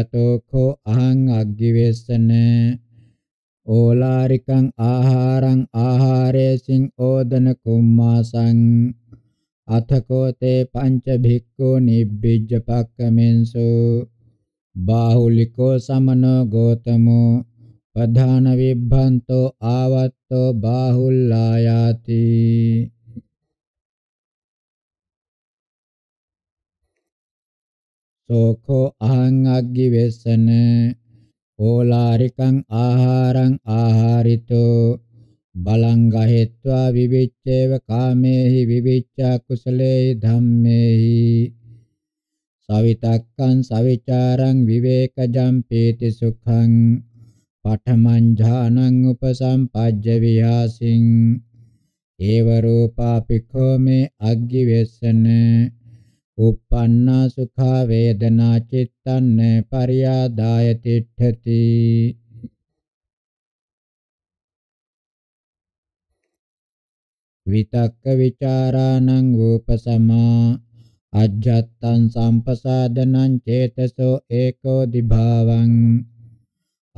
යතෝඛෝ අහං අග්ගි වෙස්සන ඕලාරිකං ආහාරං ආහාරේසින් ඕදන කුම්මාසං අතකෝතේ පංච භික්ඛු නිබ්බිජ්ජ පක්කමෙන්සු බාහුලිකෝ සමනෝ ගෝතමෝ පධාන විභ්‍රන්තෝ ආවත්තෝ බාහුල්ලායාති සෝඛෝ අහං අග්ගි වෙස්සනේ ඕලාරිකං ආහාරං ආහාරිතෝ බලං ගහෙත්වා විවිච්ඡේව කාමේහි විවිච්ඡා කුසලේ ධම්මේහි සවිතක්කං සවිචාරං විවේකජම් පීති සුඛං පඨමං ඥානං උපසම්පජ්ජ විහාසින් ඒව රූපාපිඛෝ මේ අග්ගිවෙස්සන uppannā sukha vedanā cittanne pariyādāya titthati vitakka vicarānaṁ upasamā ajjattaṁ sampasādanaṁ cetaso eko dibhavaṁ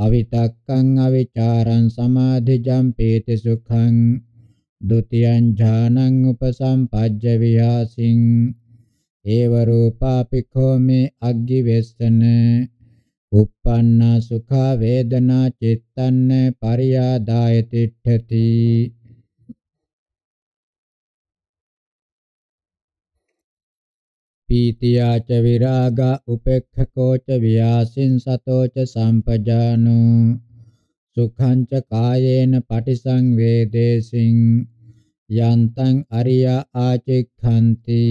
අවිතක්කං අවිචාරං සමාධිජං පීති සුඛං ဒ ුතියං ඥානං උපසම්පජ්ජ විහාසින් ඒව රූපාපිඛෝ මේ අග්ගි වෙස්සන uppannā sukha vedanā cittanna pariyādāya titthati පීතියා ච විරාගා උපේක්ඛකෝ ච වියාසින් සතෝ ච සම්පජානෝ සුඛං ච කායේන පටිසංවේදේසින් යන්තං අරියා ආචික්ඛන්ති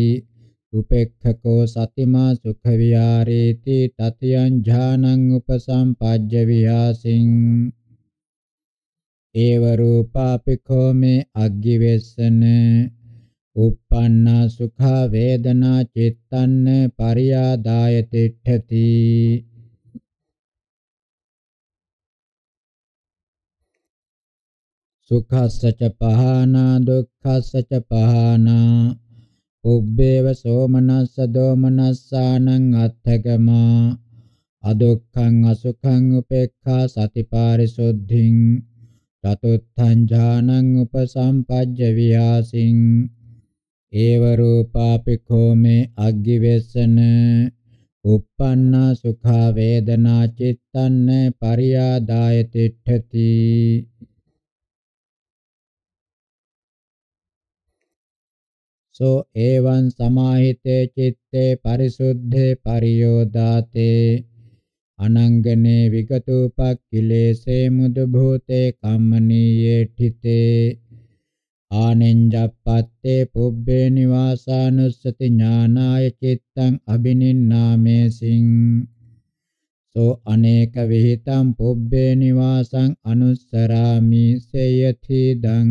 උපේක්ඛකෝ සතිමා සුඛ විහාරේති තතියං ඥානං උපසම්පජ්ජ විහාසින් ඒව රූපාපිකෝ මේ අග්ගිවෙස්සන uppannā sukha vedanā cittanna pariyādāya titthati සුඛස්ස ච පහනා දුක්ඛස්ස ච පහනා උබ්බේව සෝමනස්ස දෝමනස්සානං අත්ථගමා අදුක්ඛං අසුඛං උපේක්ඛා සතිපාරිසුද්ධින් චතුත්ථං ඥානං උපසම්පජ්ජ වියාසින් ඒව රූපාපිකෝ මේ අග්ගිවෙස්සන uppannā sukha vedanā cittaṇ pariyādāya tiṭṭhati සෝ එවං සමාහිතේ චitte පරිසුද්ධේ පරියෝදාතේ අනංගනේ විගතූපක්ඛිලේසේ මුදු භූතේ කම්මනීයේ ඨිතේ ආනෙන්ජප්පත්තේ පුබ්බේ නිවාසානුස්සති ඥානාය චිත්තං අබිනින්නාමේසින් සෝ අනේක විಹಿತං පුබ්බේ නිවාසං අනුස්සරාමි සේයති දං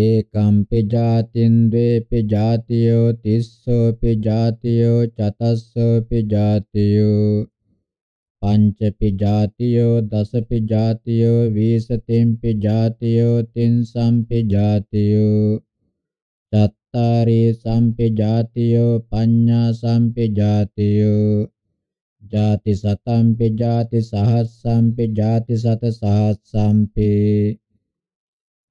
ඒකම්පි ජාතින් ද්වේපි ජාතියෝ තිස්සෝපි ජාතියෝ චතස්සෝපි ජාතියෝ පංචපි ජාතියෝ දසපි ජාතියෝ විසතිම්පි ජාතියෝ තින්සම්පි ජාතියෝ චත්තාරේ සම්පි ජාතියෝ පඤ්ඤා සම්පි ජාතියෝ ජාති සතම්පි ජාති සහස්සම්පි ජාති සත සහස්සම්පි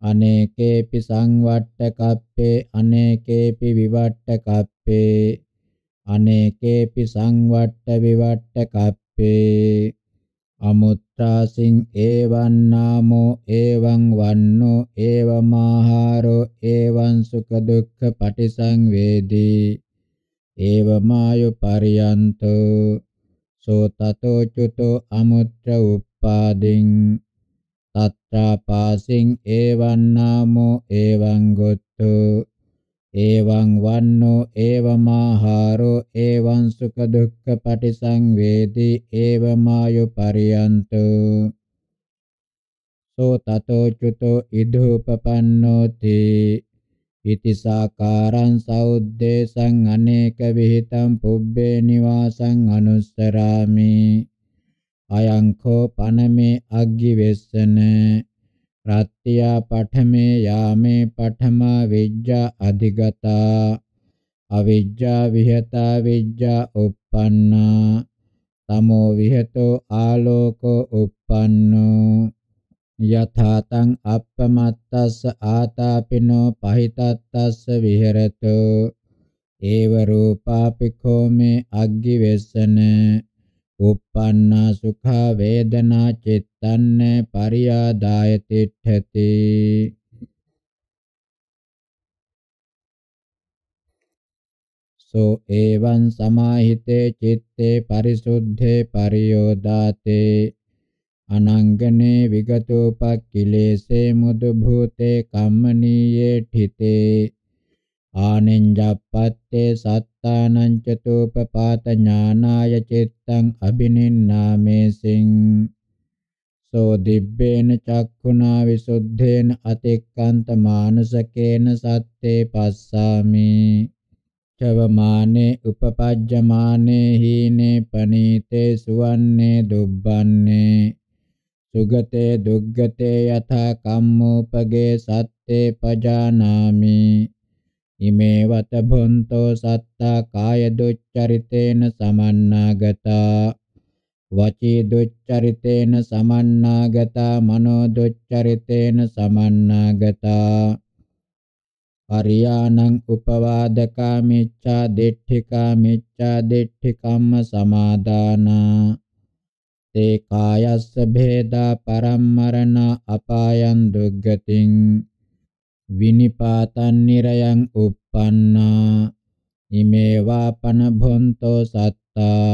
අනේකේපි සංවට්ඨ කප්පේ අනේකේපි විවට්ඨ කප්පේ අනේකේපි සංවට්ඨ විවට්ඨ කප්පේ අමුත්‍රාසින් ඒවං නාමෝ ඒවං වන්නෝ ඒවමාහාරෝ ඒවං සුඛ දුක්ඛ පටිසංවේදී ඒවමායු පරියන්තෝ සෝ තතෝ චුතෝ අමුත්‍ර උප්පාදින් තත්‍රාපාසින් ඒවං නාමෝ ඒවං ගොත්තු ඒවං වන්නෝ ඒවමාහාරෝ ඒවං සුඛ දුක්ඛ පටිසංවේදී ඒවමායු පරියන්තු සෝ තතෝ චුතෝ ඉදූපපන්නෝති ඉති සාකාරං සෞද්දේශං අනේක විಹಿತං පුබ්බේ නිවාසං අනුස්සරාමි අයංකෝ පනමේ අග්ගි වෙස්සන රත්ත්‍යා පඨමේ යාමේ පඨමා විජ්ජා අධිගතා අවිජ්ජා විහෙතා විජ්ජා uppannā තමෝ විහෙතෝ ආලෝකෝ uppannō යථාතං අප්පමත්තස්ස ආතාපිනෝ පහිතත්තස්ස විහෙරතෝ ඒව රූපාපිකෝ මේ අග්ගි වෙස්සන uppannā sukha vedanā cittanne pariyādāya titthati so evan samāhite citte parisuddhe pariyodāte අනංගනේ විගතෝපක්ඛිලේසේ මුදු භූතේ කම්මනීයේ ඨිතේ ආනෙන්ජප්පත්තේ සත් නානං චතුපපාත ඥානාය චිත්තං අබිනින්නාමේසින් සෝ දිබ්බේන චක්ඛුනා විසුද්ධේන අතික්කන්ත මානසකේන සත්තේ පස්සාමි චවමානේ උපපජ්ජමානේ හීනේ පනීතේ සුවන්නේ දුබ්බන්නේ සුගතේ දුග්ගතේ යථා කම්මෝපගේ සත්තේ පජානාමි ඉමේවත භොන්තෝ සත්තා කාය දුච්චරිතේන සමන්නාගතා වචී දුච්චරිතේන සමන්නාගතා මනෝ දුච්චරිතේන සමන්නාගතා අරියානං උපවාදකා මිච්ඡා දිට්ඨිකා මිච්ඡා දිට්ඨිකම්ම සමාදානා තේ කායස්ස භේදා පරම්මරණ අපායන් දුග්ගතින් විනිපාතං නිරයං uppannā ඉමේවා පනභොන්තෝ සත්තා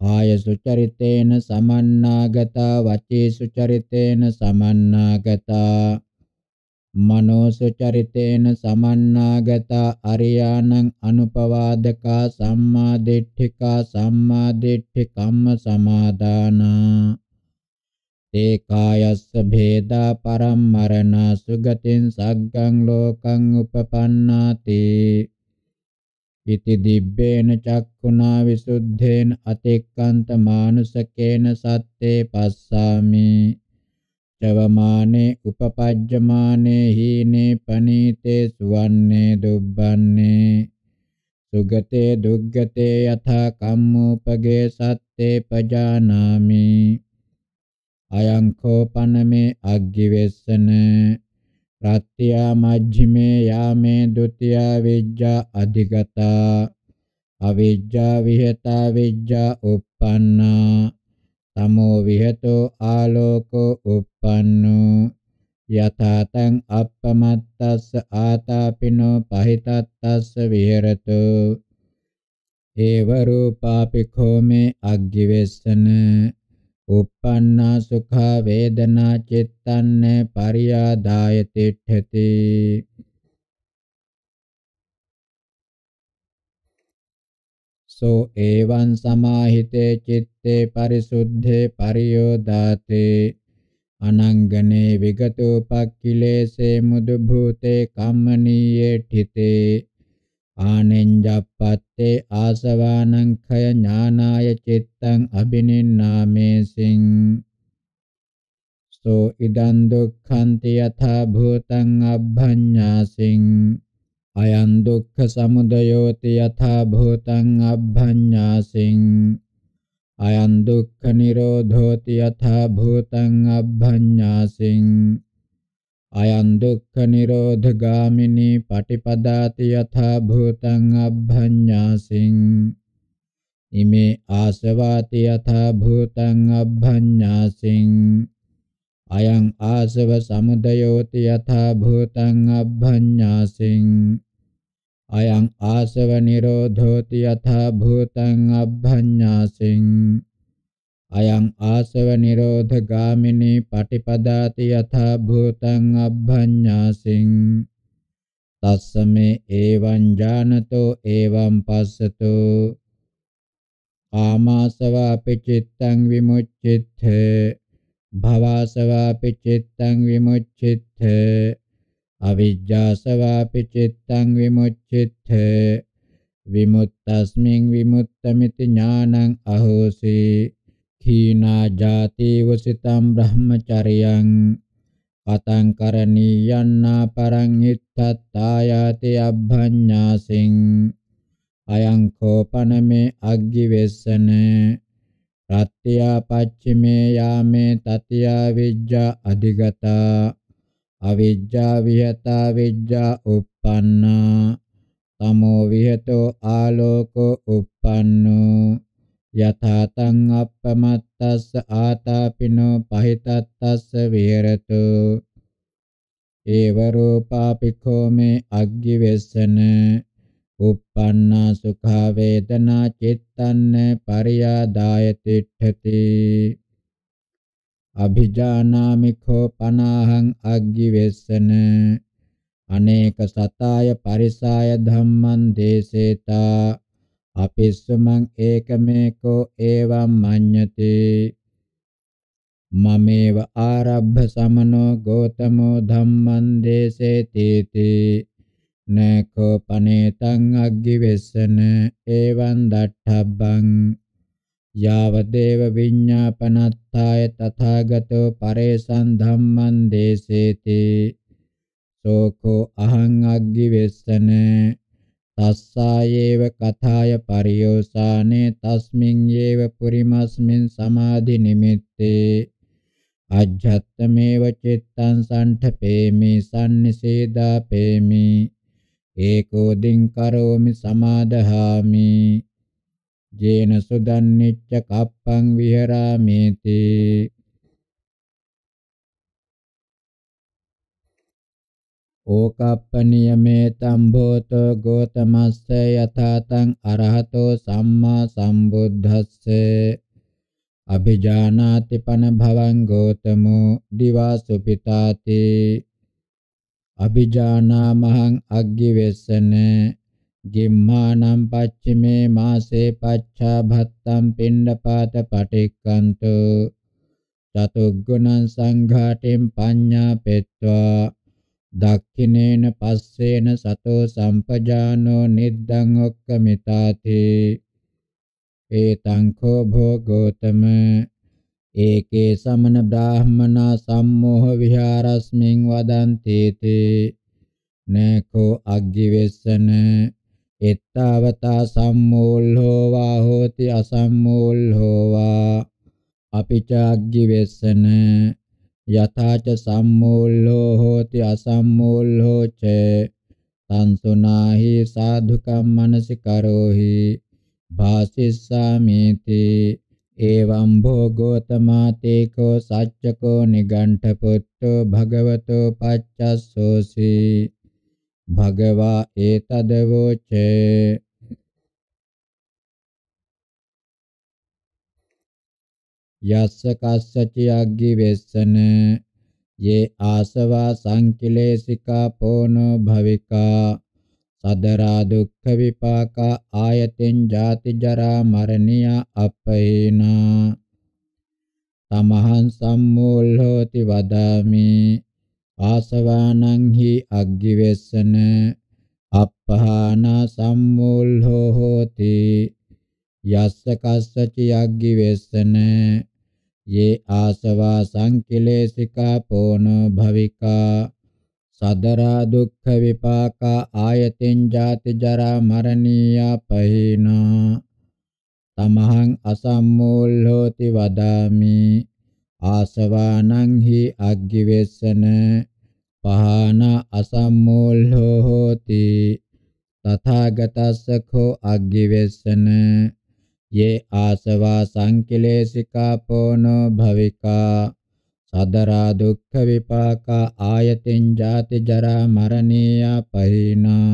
කාය සුචරිතේන සමන්නාගතා වචී සුචරිතේන සමන්නාගතා මනෝ සුචරිතේන සමන්නාගතා අරියාණං අනුපවාදකා සම්මා දිට්ඨිකා සම්මා දිට්ඨි කම්ම සමාදානා තේ කායස්ස භේදා පරම්මරණ සුගතින් සග්ගං ලෝකං උපපන්නාති ඉති දිබ්බේන චක්ඛුනා විසුද්ධේන අතික්කන්ත මානුසකේන සත්තේ පස්සාමි චවමානේ උපපජ්ජමානේ හීනේ පනීතේ සුවන්නේ දුබ්බන්නේ සුගතේ දුග්ගතේ යථා කම්මෝපගේ සත්තේ පජානාමි අයංකෝපනමේ අග්ගිවෙස්සන රත්ත්‍යා මජ්ජිමේ යාමේ ဒ ුතියා විජ්ජා අධිගතා අවිජ්ජා විහෙතා විජ්ජා uppannā තමෝ විහෙතෝ ආලෝකෝ uppannō යතාතං අප්පමත්තස්ස ආතාපිනෝ පහිතත්තස්ස විහෙරතෝ ඒව රූපාපිඛෝ මේ අග්ගිවෙස්සන uppannā sukha vedanā cittanne pariyādāya titthati so evan samāhite citte parisuddhe pariyodāte anangane vigatopakkilese mudubhute kammaniye ṭhite ආනෙන්ජප්පත්තේ ආසවානංඛය ඥානාය චිත්තං අබිනින්නාමේසින් සෝ ඉදං දුක්ඛන්ති යථා භූතං අබ්භඤ්ඤාසින් අයං දුක්ඛ සමුදයෝති යථා භූතං අබ්භඤ්ඤාසින් අයං දුක්ඛ නිරෝධෝති යථා භූතං අබ්භඤ්ඤාසින් අයං දුක්ඛ නිරෝධ ගාමිනී පටිපදාති යථා භූතං අබ්භඤ්ඤාසින් ඉමේ ආසවාති යථා භූතං අබ්භඤ්ඤාසින් අයං ආසව සමුදයෝති යථා භූතං අබ්භඤ්ඤාසින් අයං ආසව නිරෝධෝති යථා භූතං අබ්භඤ්ඤාසින් අයං ආසව නිරෝධ ගාමිනී පටිපදාති යථා භූතං අබ්භඤ්ඤාසින් තස්සමේ එවං ඥානතෝ එවං පස්සතෝ ආමාසවාපි චිත්තං විමුච්ඡිත්තේ භවාසවාපි චිත්තං විමුච්ඡිත්තේ අවිජ්ජාසවාපි චිත්තං විමුච්ඡිත්තේ විමුක්තස්මින් විමුක්තමිති ඥානං අහෝසී khina jati wasitam brahmacariyan patang karaniyanna parang ittattayati abbhannyasin ayang khopaname aggivessane Rattiya paccime yame tatiya vijja adigata avijja vihata vijja uppanna tamo vihato aloko uppanno යථාතං අප්පමත්තස්ස ආතාපිනෝ පහිතත්තස්ස විහෙරතු ඒව රූපාපිඛෝ මේ අග්ගිවෙස්සන uppannā sukha vedanā cittanne pariyādāya titthati අභිජානාමිඛෝ පනාහං අග්ගිවෙස්සන අනේක සතාය පරිසාය ධම්මං දේසේතා අපිස්සමං ඒකමේකෝ එවං මඤ්ඤති මමේව ආරබ්බ සමනෝ ගෝතමෝ ධම්මං දේසේති තී නකෝ පනේතං අග්ගි වෙස්සන එවං දට්ඨබ්බං යාව දේව විඤ්ඤාපනත්තාය තථාගතෝ පරේසං ධම්මං දේසේති සෝකෝ අහං අග්ගි වෙස්සන තස්සායේව කථාය පරියෝසානේ තස්මින් යේව පුරිමස්මින් සමාධි නිමිත්තේ අජ්ජත්තමේව චිත්තං සණ්ඨපේමි සම්නිසේදාපේමි ඒකෝ දින් කරෝමි සමාදහාමි ජේන සුදන්නිච්ච කප්පං විහෙරාමේති ඕකප්පනියමේ තම්බෝතෝ ගෝතමස්ස යථාතං අරහතෝ සම්මා සම්බුද්දස්සේ අභිජානාති පන භවං ගෝතමෝ දිවා සුපිතාති අභිජානා මහං අග්ගිවෙස්සන ගිම්මානම් පච්චිමේ මාසේ පච්චා භත්තම් පිණ්ඩපාත පටික්කන්තෝ චතුග්ගුණං සංඝාටින් පඤ්ඤා පෙත්වා දක්ඛිනේන පස්සේන සතෝ සම්පජානෝ නිද්දං ඔක්කමිතාති ඒතං කෝ භෝගෝතම ඒකේ සමන බ්‍රාහමනා සම්මෝහ විහාරස්මින් වදන්ති තේ නකෝ අග්ගිවෙස්සන එත්තවතා සම්මූල්හෝ වා හෝති අසම්මූල්හෝ වා අපිචාග්ගිවෙස්සන යථාච සම්මූල්ලෝ හෝති අසම්මූල්ලෝ ච සංසුනාහි සාධුකම් මනසිකරෝහි භාසිස්සාමේති එවං භෝගෝතමාතේ කෝ සච්චකෝ නිගණ්ඨපොත්තෝ භගවතෝ පච්චස්සෝසි භගවා ඒතදවෝචේ යස්ස කස්සච යග්ගි වෙස්සන යේ ආසවා සංකිලේසිකා පොනෝ භවිකා සදරා දුක්ඛ විපාකා ආයතෙන් ජාති ජරා මරණිය අපේනා තමහං සම්මෝල්හෝති වදාමි ආසවානං හි අග්ගි වෙස්සන අපහාන සම්මෝල්හෝ හෝති යස්ස කස්සච යග්ගි වෙස්සන ये आसवा संकिलेसिका पोनो भविका सदरा दुःख विपाका आयतिं जाति जरा मरणीया पहिना තමහං අසම්මෝල් හෝති වදාමි ආසවානං හි අග්ගිවෙස්සන පහන අසම්මෝල් හෝති තථාගතස්ස කෝ අග්ගිවෙස්සන ये आसवा संकिलेशिका पोनो भविका සදරා දුක්ඛ විපාකා ආයතින් ජාති ජරා මරණීය පහිනා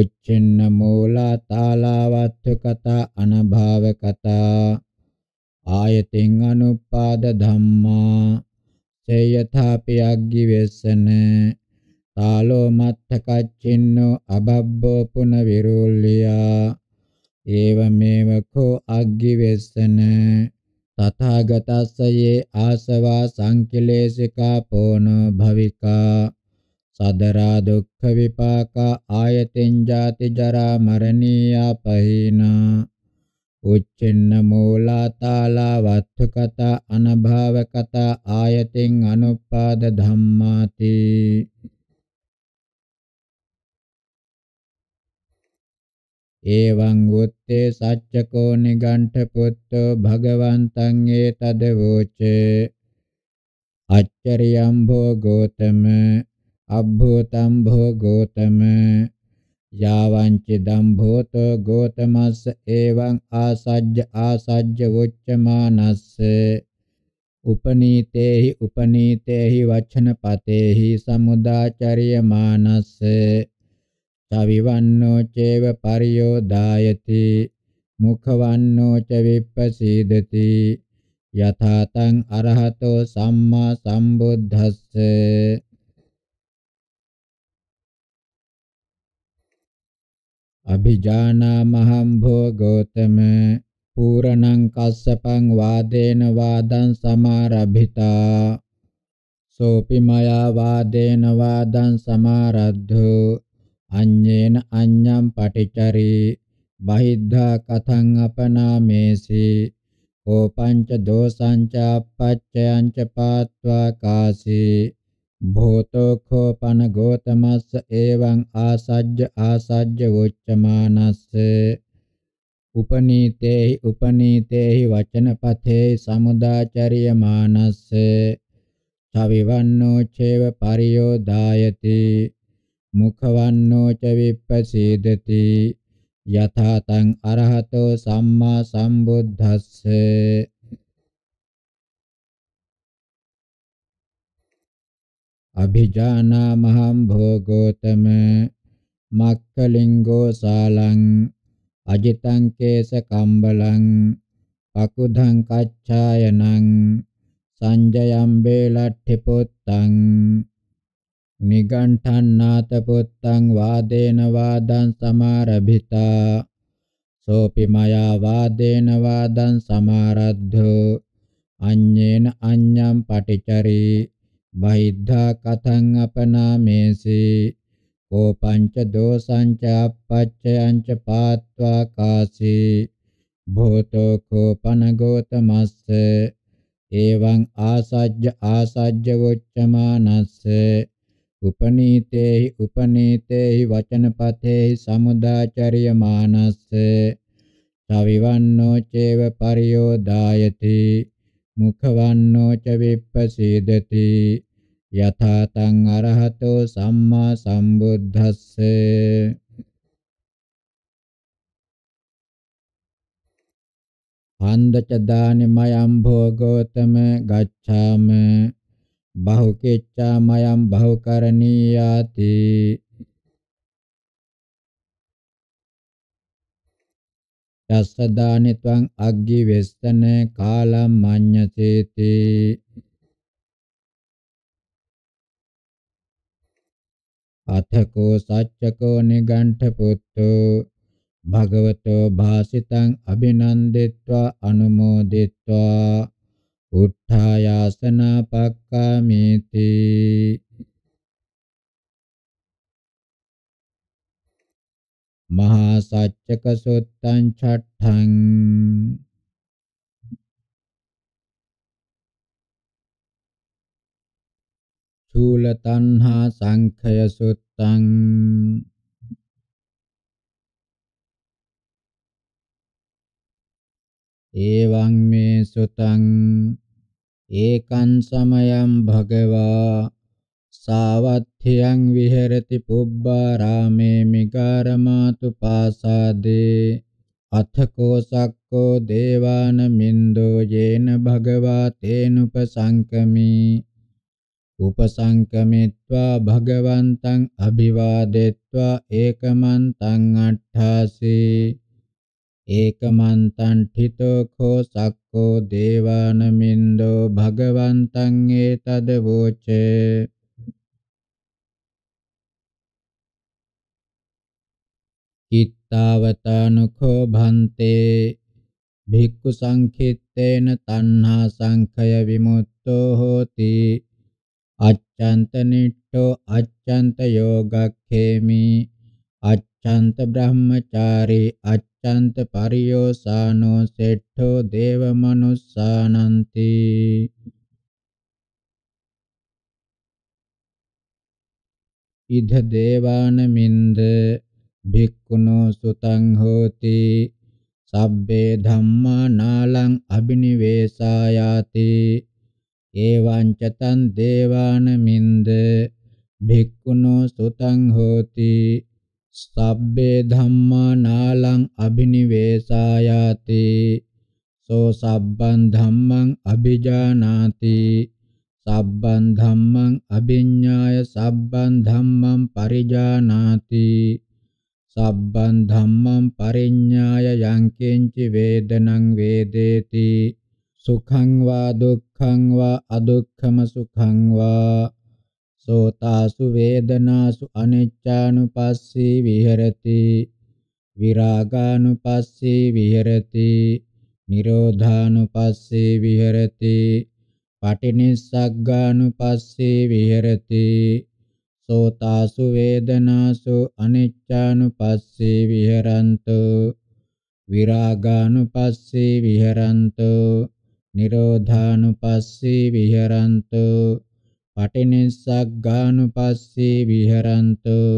උච්චින්න මූලා තාලවත්තු කතා අනභාව කතා ආයතින් අනුපාද ධම්මා සේයථාපි අග්ගි වෙස්සන තාලෝ මත්තකච්චින්නෝ අබබ්බෝ පුන විරුල්ලියා ඒවමේව කෝ අග්ගිවෙස්සන තථාගතස්සයේ ආසවා සංකිලේශිකා පොනෝ භවිකා සදරා දුක්ඛ විපාකා ආයතෙන් ජාති ජරා මරණීයා පහිනා උච්චින්න මූලාතාලා වත්තුකතා අනභාවකතා ආයතෙන් අනුපාද ධම්මාති එවං උත්තේ සච්චකෝ නිගණ්ඨ පුත්තෝ භගවන්තං ඒතද වෝච අච්චරියම් භෝගෝතම අබ්බෝතම් භෝගෝතම යාවංචි දම්භෝතෝ ගෝතමස්ස එවං ආසජ්ජ ආසජ්ජ වොච්චමානස්ස උපනීතේහි උපනීතේහි වචනපතේහි සමුදාචර්යමානස්සේ තවිවන්නෝ චේව පරියෝදායති මුඛවන්නෝ ච විප්පසීදති යථාතං අරහතෝ සම්මා සම්බුද්දස්ස අභිජානාමහම් භෝගෝතම පූරණං කස්සපං වාදේන වාදං සමාරභිතා සෝපි මයා වාදේන වාදං සමාරද්ධෝ අඤ්ඤේන අඤ්ඤම් පටිච්චරේ බහිද්ධා කතං අපනාමේසි කෝපංච දෝසංච අපච්චයංච පාත්වා කාසේ භූතෝ කෝපන ගෝතමස්ස එවං ආසජ්ජ ආසජ්ජ වොච්චමානස්ස උපනීතේහි උපනීතේහි වචනපතේ සමුදාචරියමානස්ස චවිවන්නෝ චේව පරියෝදායති මුඛවන්නෝ ච විප්පසීදති යථා තං අරහතෝ සම්මා සම්බුද්දස්ස අභිජානාමහම් භෝගෝතම මක්ඛලිංගෝ සාලං අජිතං කේස කම්බලං පකුධං කච්ඡායනං සංජයම් බේලට්ඨි පුත්තං නිගණ්ඨන්නාත පුත්තං වාදේන වාදං සමාරභිතා සෝපි මයා වාදේන වාදං සමාරද්ධෝ අඤ්ඤේන අඤ්ඤම් පටිචරි බහිද්ධා කතං අපනාමේසි කෝපංච දෝසංච අපච්චයංච පාත්වා කාසි භූතෝ කෝපනගෝතමස්ස එවං ආසජ්ජ ආසජ්ජ වොච්චමානස්සේ උපනීතේහි උපනීතේහි වචනපතේහි සමුදාචර්යමානස්ස සවිවන්නෝ චේව පරියෝදායති මුඛවන්නෝ ච විප්පසීදති යථා තං අරහතෝ සම්මා සම්බුද්දස්ස හන්දච දානි මයම් භෝගෝතම ගච්ඡාම බහුකෙච්චා මයම් බහුකරණීයාති යස්සදානි ත්වං අග්ගි වෙස්සන කාලම් මඤ්ඤසේති අතකෝ සච්චකෝ නිගණ්ඨ පුත්තෝ භගවතෝ භාසිතං අභිනන්දිත්වා අනුමෝදිත්වා උත්ථායාසනා පක්ඛාමේති මහා සච්චක සොත්තං චට්ඨං චූල තණ්හා සංඛය සොත්තං එවං මේ සොතං ඒකං සමයං භගවා සාවත්ථියං විහෙරති පුබ්බාරාමේ මිගාරමාතු පාසාදේ අත්ථකෝ සක්කෝ දේවාන මින්දෝ යේන භගවා තේනුපසංකමි උපසංකමිත්වා භගවන්තං අභිවාදෙත්වා ඒකමන්තං අට්ඨාසී ඒකමන්තණ්ඨිතෝ කෝ සක්කෝ දේවානමින්දෝ භගවන්තං ඒතද වෝචේ කිත්තාවතානුඛෝ භන්තේ භික්ඛු සංඛිත්තේන තණ්හා සංඛය විමුක්තෝ හෝති අච්ඡන්ත නිට්ඨෝ අච්ඡන්ත යෝගක්ඛේමි අච්ඡන්ත බ්‍රහ්මචාරී චන්ත පරියෝසානෝ සෙට්ඨෝ දේව මනුස්සානන්ති ඉද දේවාන මින්ද භික්ඛුනෝ සුතං හෝති සබ්බේ ධම්මා නාලං අබිනිවේසායාති ඒවං චතං දේවාන මින්ද භික්ඛුනෝ සුතං හෝති සබ්බේ ධම්මා නාලං අභිනිවේසායාති සෝ සබ්බන් ධම්මං අභිජානාති සබ්බන් ධම්මං අභිඤ්ඤාය සබ්බන් ධම්මං පරිජානාති සබ්බන් ධම්මං පරිඤ්ඤාය යං කිංචි වේදනං වේදේති සුඛං වා දුක්ඛං වා අදුක්ඛම සුඛං වා සෝතාසු වේදනාසු අනිච්චානුපස්සී විහෙරති විරාගානුපස්සී විහෙරති නිරෝධානුපස්සී විහෙරති පටිනිස්සග්ගානුපස්සී විහෙරති සෝතාසු වේදනාසු අනිච්චානුපස්සී විහෙරන්තු විරාගානුපස්සී විහෙරන්තු නිරෝධානුපස්සී විහෙරන්තු පටිනිස්සග්ගානුපස්සී විහරන්තෝ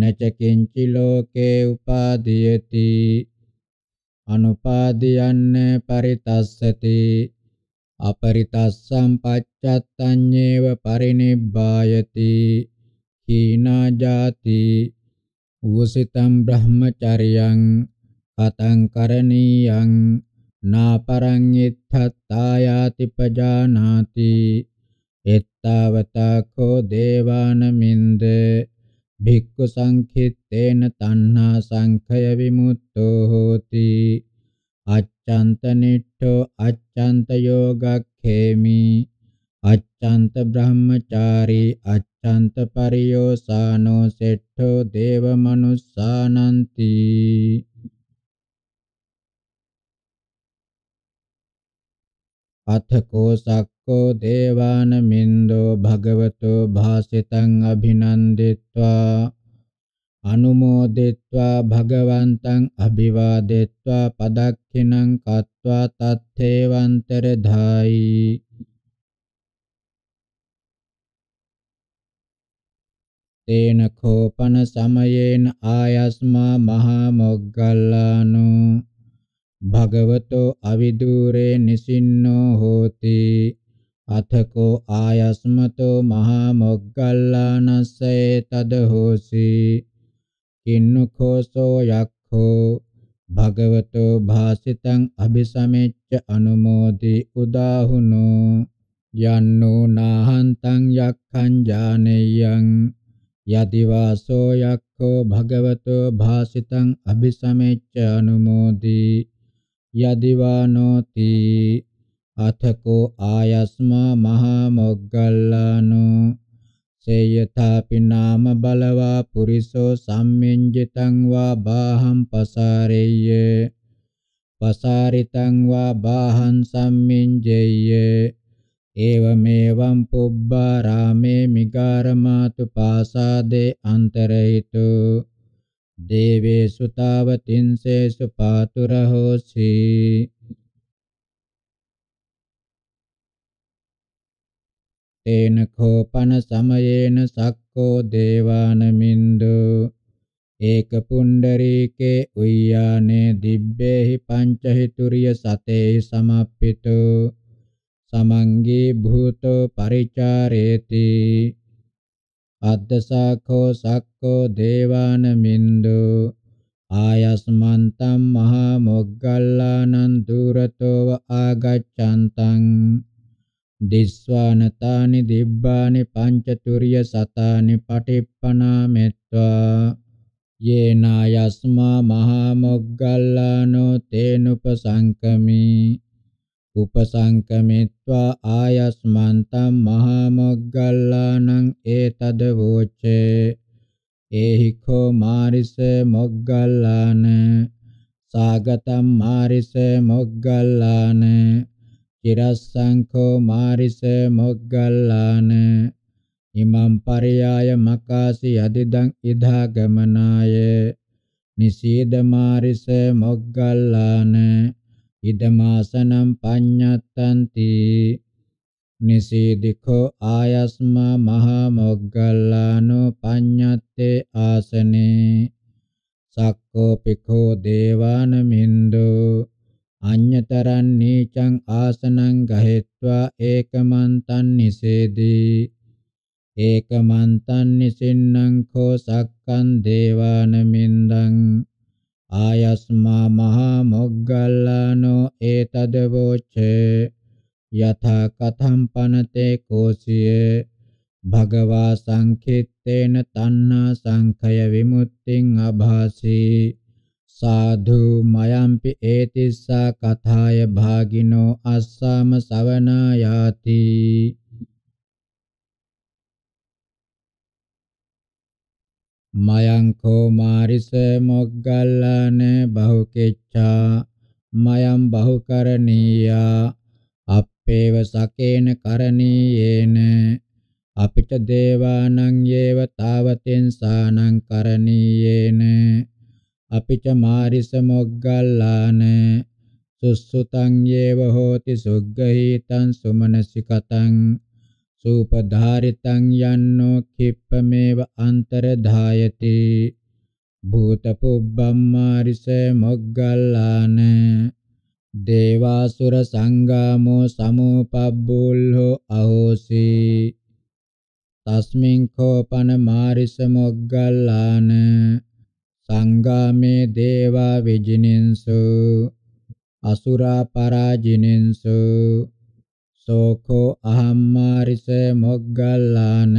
නච කිංචි ලෝකේ උපාදීයති අනුපාදීයන්න පරිතස්සති අපරිතස්සම් පච්චත්තඤ්ඤේව පරිනිබ්බායති හීනා ජාති උසිතම් බ්‍රහ්මචරියං අතං කරණීයං නාපරං ඉත්තත්තායාති පජානාති එත්තාවතාකෝ දේවානමින්ද භික්ඛු සංඛිත්තේන තණ්හා සංඛය විමුක්තෝ හෝති අච්ඡන්ත නිට්ඨෝ අච්ඡන්ත යෝගක්ඛේමි අච්ඡන්ත බ්‍රහ්මචාරී අච්ඡන්ත පරියෝසానෝ සෙට්ඨෝ දේව මනුස්සානන්ති අතකෝ සක් කෝ දේවාන මින්දෝ භගවතෝ භාසිතං අභිනන්දිත්වා අනුමෝදිත්වා භගවන්තං අභිවාදෙත්වා පදක්ඛිනං කତ୍වා තත්තේවන්තර ධායි තේන කෝපන සමයේන ආයස්මා මහා මොග්ගල්ලානෝ භගවතෝ අවිදූරේ නිසින්නෝ හෝති අතකෝ ආයස්මතෝ මහා මොග්ගල්ලානස්සේ තදහෝසි කින්නුකෝසෝ යක්ඛෝ භගවතෝ භාසිතං අபிසමෙච්ච අනුමෝදි උදාහුනෝ යන්නෝ නාහන්තං යක්ඛං ඥානෙයං යදිවාසෝ යක්ඛෝ භගවතෝ භාසිතං අபிසමෙච්ච අනුමෝදි යදිවානෝති අතකෝ ආයස්මා මහා මොග්ගල්ලානෝ සේයථාපි නාම බලවා පුරිසෝ සම්මෙන්ජිතං වා බාහං පසාරෙය්‍ය පසාරිතං වා බාහං සම්මෙන්ජෙය්‍ය ඒවමේවම් පුබ්බා රාමේ මිගාරමාතු පාසාදේ අන්තරහිතු දේවේසු තාවතින්සේසු පාතුරහෝසී තේන කෝපන සමයේන සක්කෝ දේවානමින්දු ඒක පුණ්ඩරීකේ උය්‍යානේ දිබ්බේහි පංචහිතුරිය සතේ සමප්පිතෝ සමංගී භූතෝ පරිචාරේති අද්දසාඛෝ සක්කෝ දේවානමින්දු ආයස්මන්තම් මහා මොග්ගල්ලානං දුරතෝව ආගච්ඡන්තං දිස්වානතානි දිබ්බානි පංචතුරිය සතානි පටිප්පනා මෙත්වා යේනා යස්මා මහා මොග්ගල්ලානෝ තේනුපසංකමි උපසංකමිත්වා ආයස්මන්තම් මහා මොග්ගල්ලානං ඒතද වූචේ ඒහිකෝ මාරිස මොග්ගල්ලාන සාගතම් මාරිස මොග්ගල්ලාන චිරස්සංඛෝ මාරිස මොග්ගල්ලාන ඉමං පරයාය මකාසි යදිදං ඉදා ගමනාය නිසීද මාරිස මොග්ගල්ලාන ඉදමාසනම් පඤ්ඤත්තන්ති නිසීදිඛෝ ආයස්මා මහා මොග්ගල්ලානෝ පඤ්ඤත්තේ ආසනේ සක්කෝ පිඛෝ දේවානමින්දෝ අඤ්‍යතරන් නීචං ආසනං ගහෙත්වා ඒකමන්තං නිසේදී ඒකමන්තං නිසින්නං කෝ සක්කං දේවාන මින්දං ආයස්මා මහා මොග්ගල්ලානෝ ඒතද වෝචේ යථා කතම් පනතේ කෝසියේ භගවා සංකිට්ඨේන තණ්හා සංඛය විමුක්තිං අභාසී සාධු මයම්පි ඒතිස්සා කථාය භාගිනෝ අස්සම සවනායාති මයං කෝමාරිස මොග්ගල්ලාන බහුකෙච්ඡා මයං බහුකරණීයා අපේව සකේන කරණීයේන අපිට දේවානං යේව තාවතෙන් සානං කරණීයේන අපිච මාරිස මොග්ගල්ලාන සුසුතං යේව හෝති සුග්ගහීතං සුමනසිකතං සූපධාරිතං යන්නෝ කිප්පමේව අන්තරධායති භූතපුබ්බම් මාරිස මොග්ගල්ලාන දේවාසුර සංගාමෝ සමෝපබ්බුල්හෝ අහෝසි තස්මින් කෝපන මාරිස මොග්ගල්ලාන සංගාමේ දේවා විජිනින්සු අසුරා පරාජිනින්සු සෝඛෝ අහම්මාරිස මොග්ගල්ලාන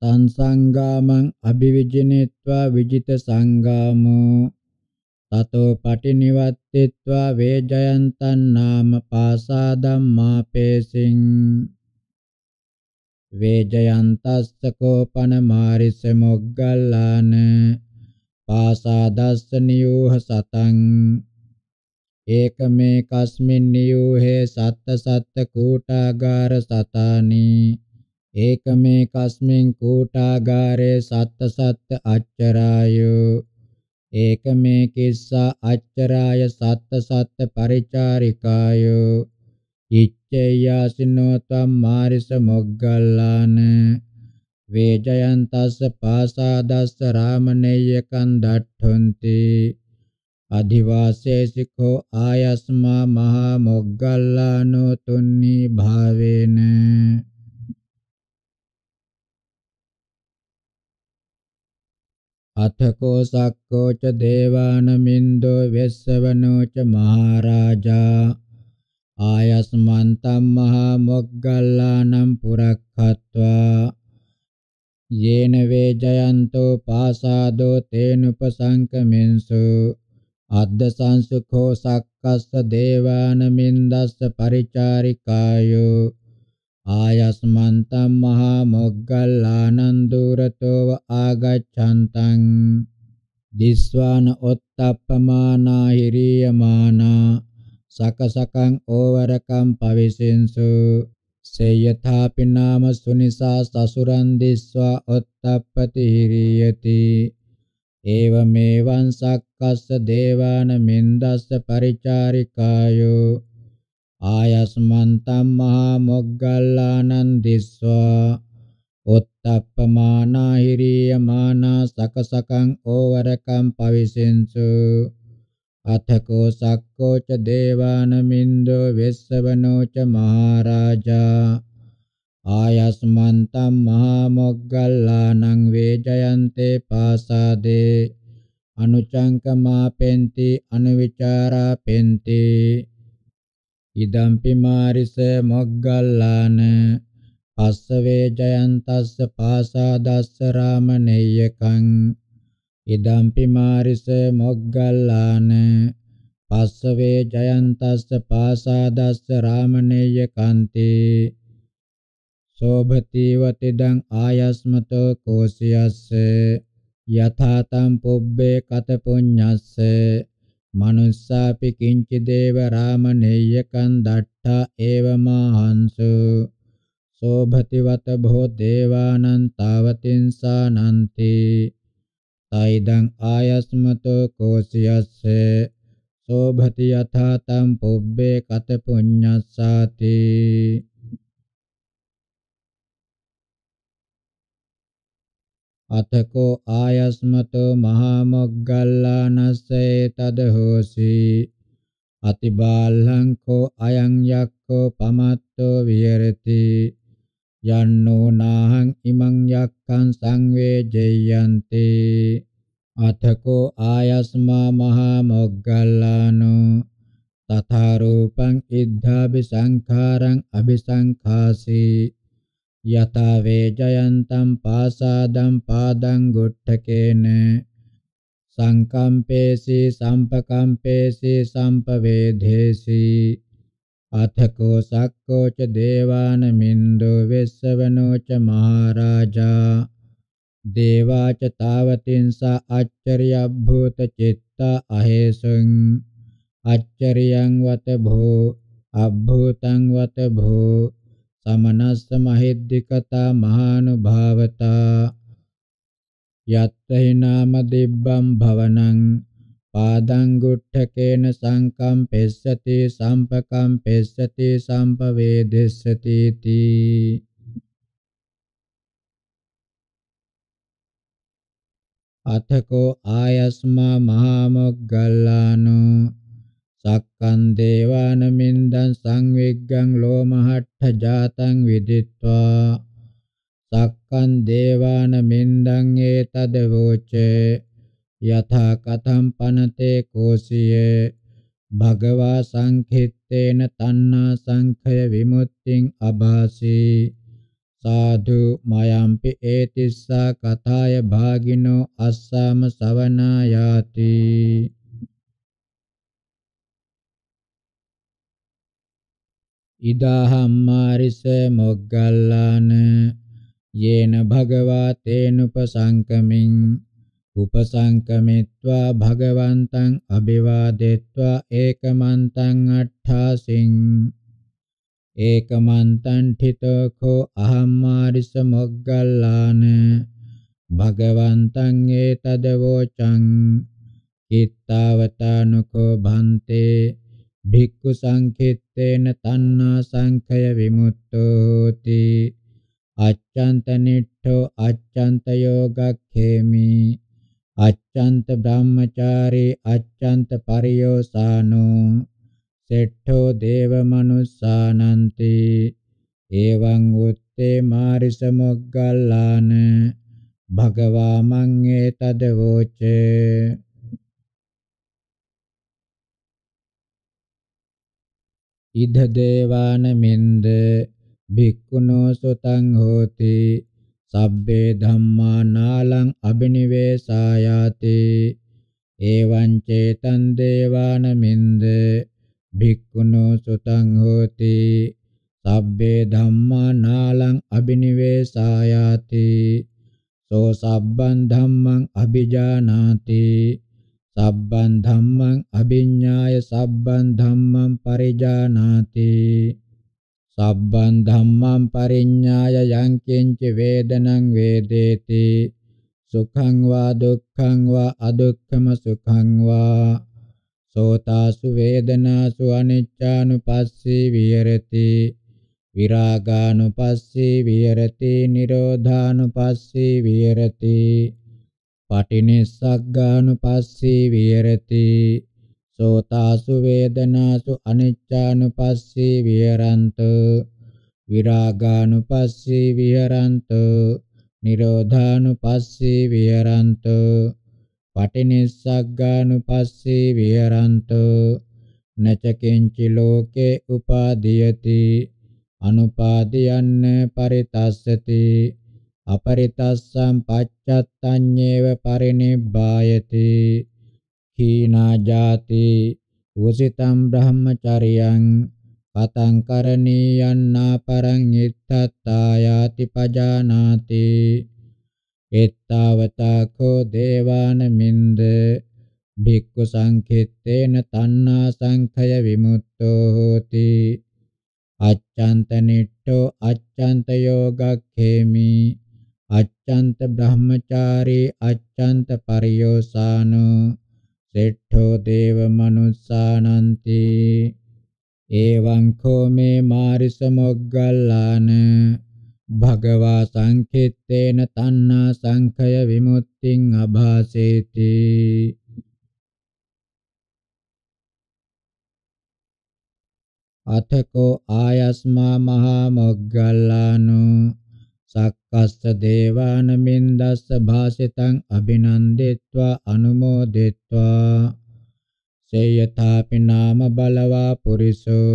තං සංගාමං අභිවිජිනේත්වා විජිත සංගාමෝ තතෝ පටිනිවත්තේත්වා වේජයන්තං නාම පාසා ධම්මාපේසින් වේජයන්තස්ස කෝපන මාරිස මොග්ගල්ලාන පාසාදස්ස නියෝහ සතං ඒකමේ කස්මින් නියෝහේ සත්ත සත්ත කූටාගාර සතානි ඒකමේ කස්මින් කූටාගාරේ සත්ත සත්ත අච්චරායෝ ඒකමේ කිස්සා අච්චරාය සත්ත සත්ත පරිචාරිකායෝ ඉච්ඡයාසිනෝ තම්මාරිස මොග්ගල්ලාන වේජයන්තස්ස පාසාදස්ස රාමනේය කන්දට්ඨොන්ති අධිවාසේසිකෝ ආයස්මා මහා මොග්ගල්ලානෝ තුන්නි භාවේන අතකෝ සක්කෝ ච දේවානමින්දෝ වෙස්සවනෝ ච මහරජා ආයස්මන්තම් මහා මොග්ගල්ලානම් පුරක්ඛත්වා යේන වේ ජයන්තෝ පාසාදෝ තේනුපසංකමෙන්සු අද්ද සංසුඛෝ සක්කස්ස දේවානමින්දස්ස පරිචාරිකායෝ ආයස්මන්තම් මහා මොග්ගල්ලානං දුරතෝව ආගච්ඡන්තං දිස්වාන ඔත්තප්පමානා හිරියමානා සකසකං ඕවරකං පවිසින්සු සේයථාපි නාම සුනිසා සසුරන් දිස්වා ඔත්තප්පති හිරියති ඒවමේවං සක්කස්ස දේවාන මින්දස්ස පරිචාරිකායෝ ආයස්මන්තම් මහා මොග්ගල්ලානං දිස්වා ඔත්තප්පමානා හිරියමානා සකසකං ඕවරකං පවිසින්සු අතකෝ සක්කෝ ච දේවානමින්දෝ වෙස්සවනෝ ච මහරජා ආයස්මන්තම් මහා මොග්ගල්ලානං වේජයන්තේ පාසාදේ අනුචංකමා පෙන්ති අනුවිචාරා පෙන්ති ඉදම්පි මාරිස මොග්ගල්ලාන පස්සවේ ජයන්තස්ස පාසාදස්ස රාමනේයකං ඉදම්පි මාරිස මොග්ගල්ලාන පස්සවේ ජයන්තස්ස පාසාදස්ස රාමනේය කාන්තේ සෝභතිවතිදං ආයස්මතෝ කෝසියස්ස යථාතම් පුබ්බේ කත පුඤ්ඤස්ස මනුස්සාපි කිංචි දේව රාමනේය කන්දට්ඨා ඒවමහංසු සෝභතිවත භෝ දේවානන් තාවතින්සානන්ති තයිදං ආයස්මතෝ කෝසියස්ස සෝභති යථා තම් පුබ්බේ කත පුඤ්ඤස්සාති අතකෝ ආයස්මතෝ මහා මොග්ගල්ලානස්සේ තදහෝසි අතිබාලංකෝ අයං යක්කෝ පමත්තෝ විහෙරති යන්නෝ නාහං ඉමං යක්ඛං සංවේජයන්ති අතකෝ ආයස්මා මහා මොග්ගල්ලානෝ තථා රූපං ඉද්ධාභි සංඛාරං අபிසංඛාසි යතා වේජයන්තම් පාසාදම් පාදං ගොට්ඨකේන සංකම්පේසි සම්පකම්පේසි සම්පවේධේසි අතකෝ සක්කෝ ච දේවාන මින්දෝ වෙස්සවනෝ ච මහරජා දේවා ච තාවතින්ස අච්චරියබ්බූත චිත්ත අහේසං අච්චරියං වත භෝ අබ්බූතං වත භෝ සමනස්ස මහිද්దికතා මහානුභාවතා යත්තහි නාම දිබ්බම් භවනං පාදංගුට්ඨකේන සංකම්පෙස්සති සම්පකම්පෙස්සති සම්පවේදෙස්සති තී අතකෝ ආයස්මා මහාමොග්ගල්ලානෝ සක්කන් දේවාන මින්දං සංවිග්ගං ලෝමහට්ඨ ජාතං විදිත්වා සක්කන් දේවාන මින්දං ඒතද වූචේ යථා කතම් පනතේ කෝසියේ භගවා සංඛිත්තේන තණ්හා සංඛය විමුක්තිං අභාසී සාදු මයම්පි ඒතිස්සා කතාය භාගිනෝ අස්සම සවනායාති ඉදාහම්මාරිස මොග්ගල්ලාන යේන භගවා තේනුපසංකමින් උපසංකමිත්වා භගවන්තං අභිවාදෙත්වා ඒකමන්තං අට්ඨාසින් ඒකමන්තං ඨිතෝඛෝ අහම්මාරිස මොග්ගල්ලාන භගවන්තං ඒතදවෝචං කිත්තාවතානුකෝ භන්තේ භික්ඛු සංඛිත්තේන තණ්හා සංඛය විමුක්තෝති අච්ඡන්ත නිට්ඨෝ අච්ඡන්ත යෝගක්ඛේමි අච්ඡන්ත බ්‍රහ්මචාරේ අච්ඡන්ත පරියෝසානෝ සෙට්ඨෝ දේව මනුස්සානන්ති එවං උත්තේ මාරිස මොග්ගල්ලාන භගවා මං ඒතද වෝචේ ඉද දේවාන මෙන්ද භික්ඛුනෝ සුතං හෝති සබ්බේ ධම්මා නාලං අබිනිවේසායාති එවං චේතං දේවාන මින්ද භික්ඛුනෝ සුතං හෝති සබ්බේ ධම්මා නාලං අබිනිවේසායාති සෝ සබ්බං ධම්මං අபிජානාති සබ්බං ධම්මං අභිඤ්ඤාය සබ්බං ධම්මං පරිජානාති සබ්බන් ධම්මං පරිඤ්ඤාය යං කිංච වේදනං වේදේති සුඛං වා දුක්ඛං වා අදුක්ඛම සුඛං වා සෝතාසු වේදනාසු අනිච්චානුපස්සී විහෙරති විරාගානුපස්සී විහෙරති නිරෝධානුපස්සී විහෙරති පටිනිස්සග්ගානුපස්සී විහෙරති සෝතාසු වේදනාසු අනිච්චානුපස්සී විහරන්ත විරාගානුපස්සී විහරන්ත නිරෝධානුපස්සී විහරන්ත පටිනිස්සග්ගානුපස්සී විහරන්ත නචකින්චි ලෝකේ උපාදීයති අනුපාදීයන්න පරිතස්සති අපරිතස්සම් පච්චත්තඤ්ඤේව පරිනිබ්බායති හීනා ජාති උසිතම් බ්‍රහ්මචරියං පතං කරණීයන්නා පරං ඉත්තත්තා යාති පජානාති එත්තාවතා කෝ දේවාන මින්ද භික්ඛු සංඛෙත්තේන තණ්හා සංඛය විමුක්තෝ හෝති අච්ඡන්ත නිට්ඨෝ අච්ඡන්ත යෝගක්ඛේමි අච්ඡන්ත බ්‍රහ්මචාරී අච්ඡන්ත පරියෝසානෝ සෙට්ඨෝ දේව මනුස්සානන්ති එවං කෝ මේ මාරිස මොග්ගල්ලාන භගවා සංකිට්ඨේන තණ්හා සංඛය විමුක්තිං අභාසේති අතකෝ ආයස්මා මහා මොග්ගල්ලානෝ සක්කස්ස දේවානමින්දස්ස භාසිතං අභිනන්දිත්වා අනුමෝදිත්වා සේයථාපි නාම බලවා පුරිසෝ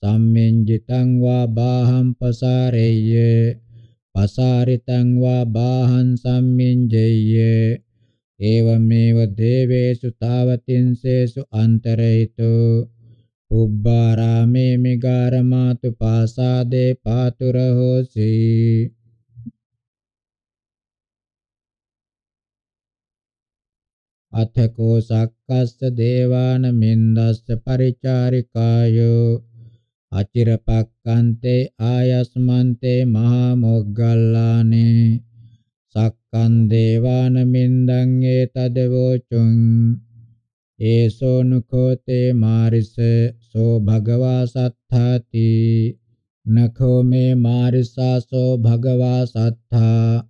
සම්මෙන්ජිතං වා බාහං පසාරෙය්‍ය පසාරිතං වා බාහං සම්මෙන්ජෙය්‍ය ඒවමේව දේවේසු තාවතින්සේසු අන්තරහිතෝ උබ්බාරාමේ මිගාරමාතු පාසාදේ පාතුර හෝසි අතකෝ සක්කස්ස දේවාන මින්දස්ස පරිචාරිකායෝ අචිරපක්කන්තේ ආයස්මන්තේ මහා මොග්ගල්ලානේ සක්කන් දේවාන මින්දං ඒතදවෝචුං ඒසෝනුකෝතේ මාරිස සෝ භගවා සත්තාති නඛෝ මේ මාරිසාසෝ භගවා සත්තා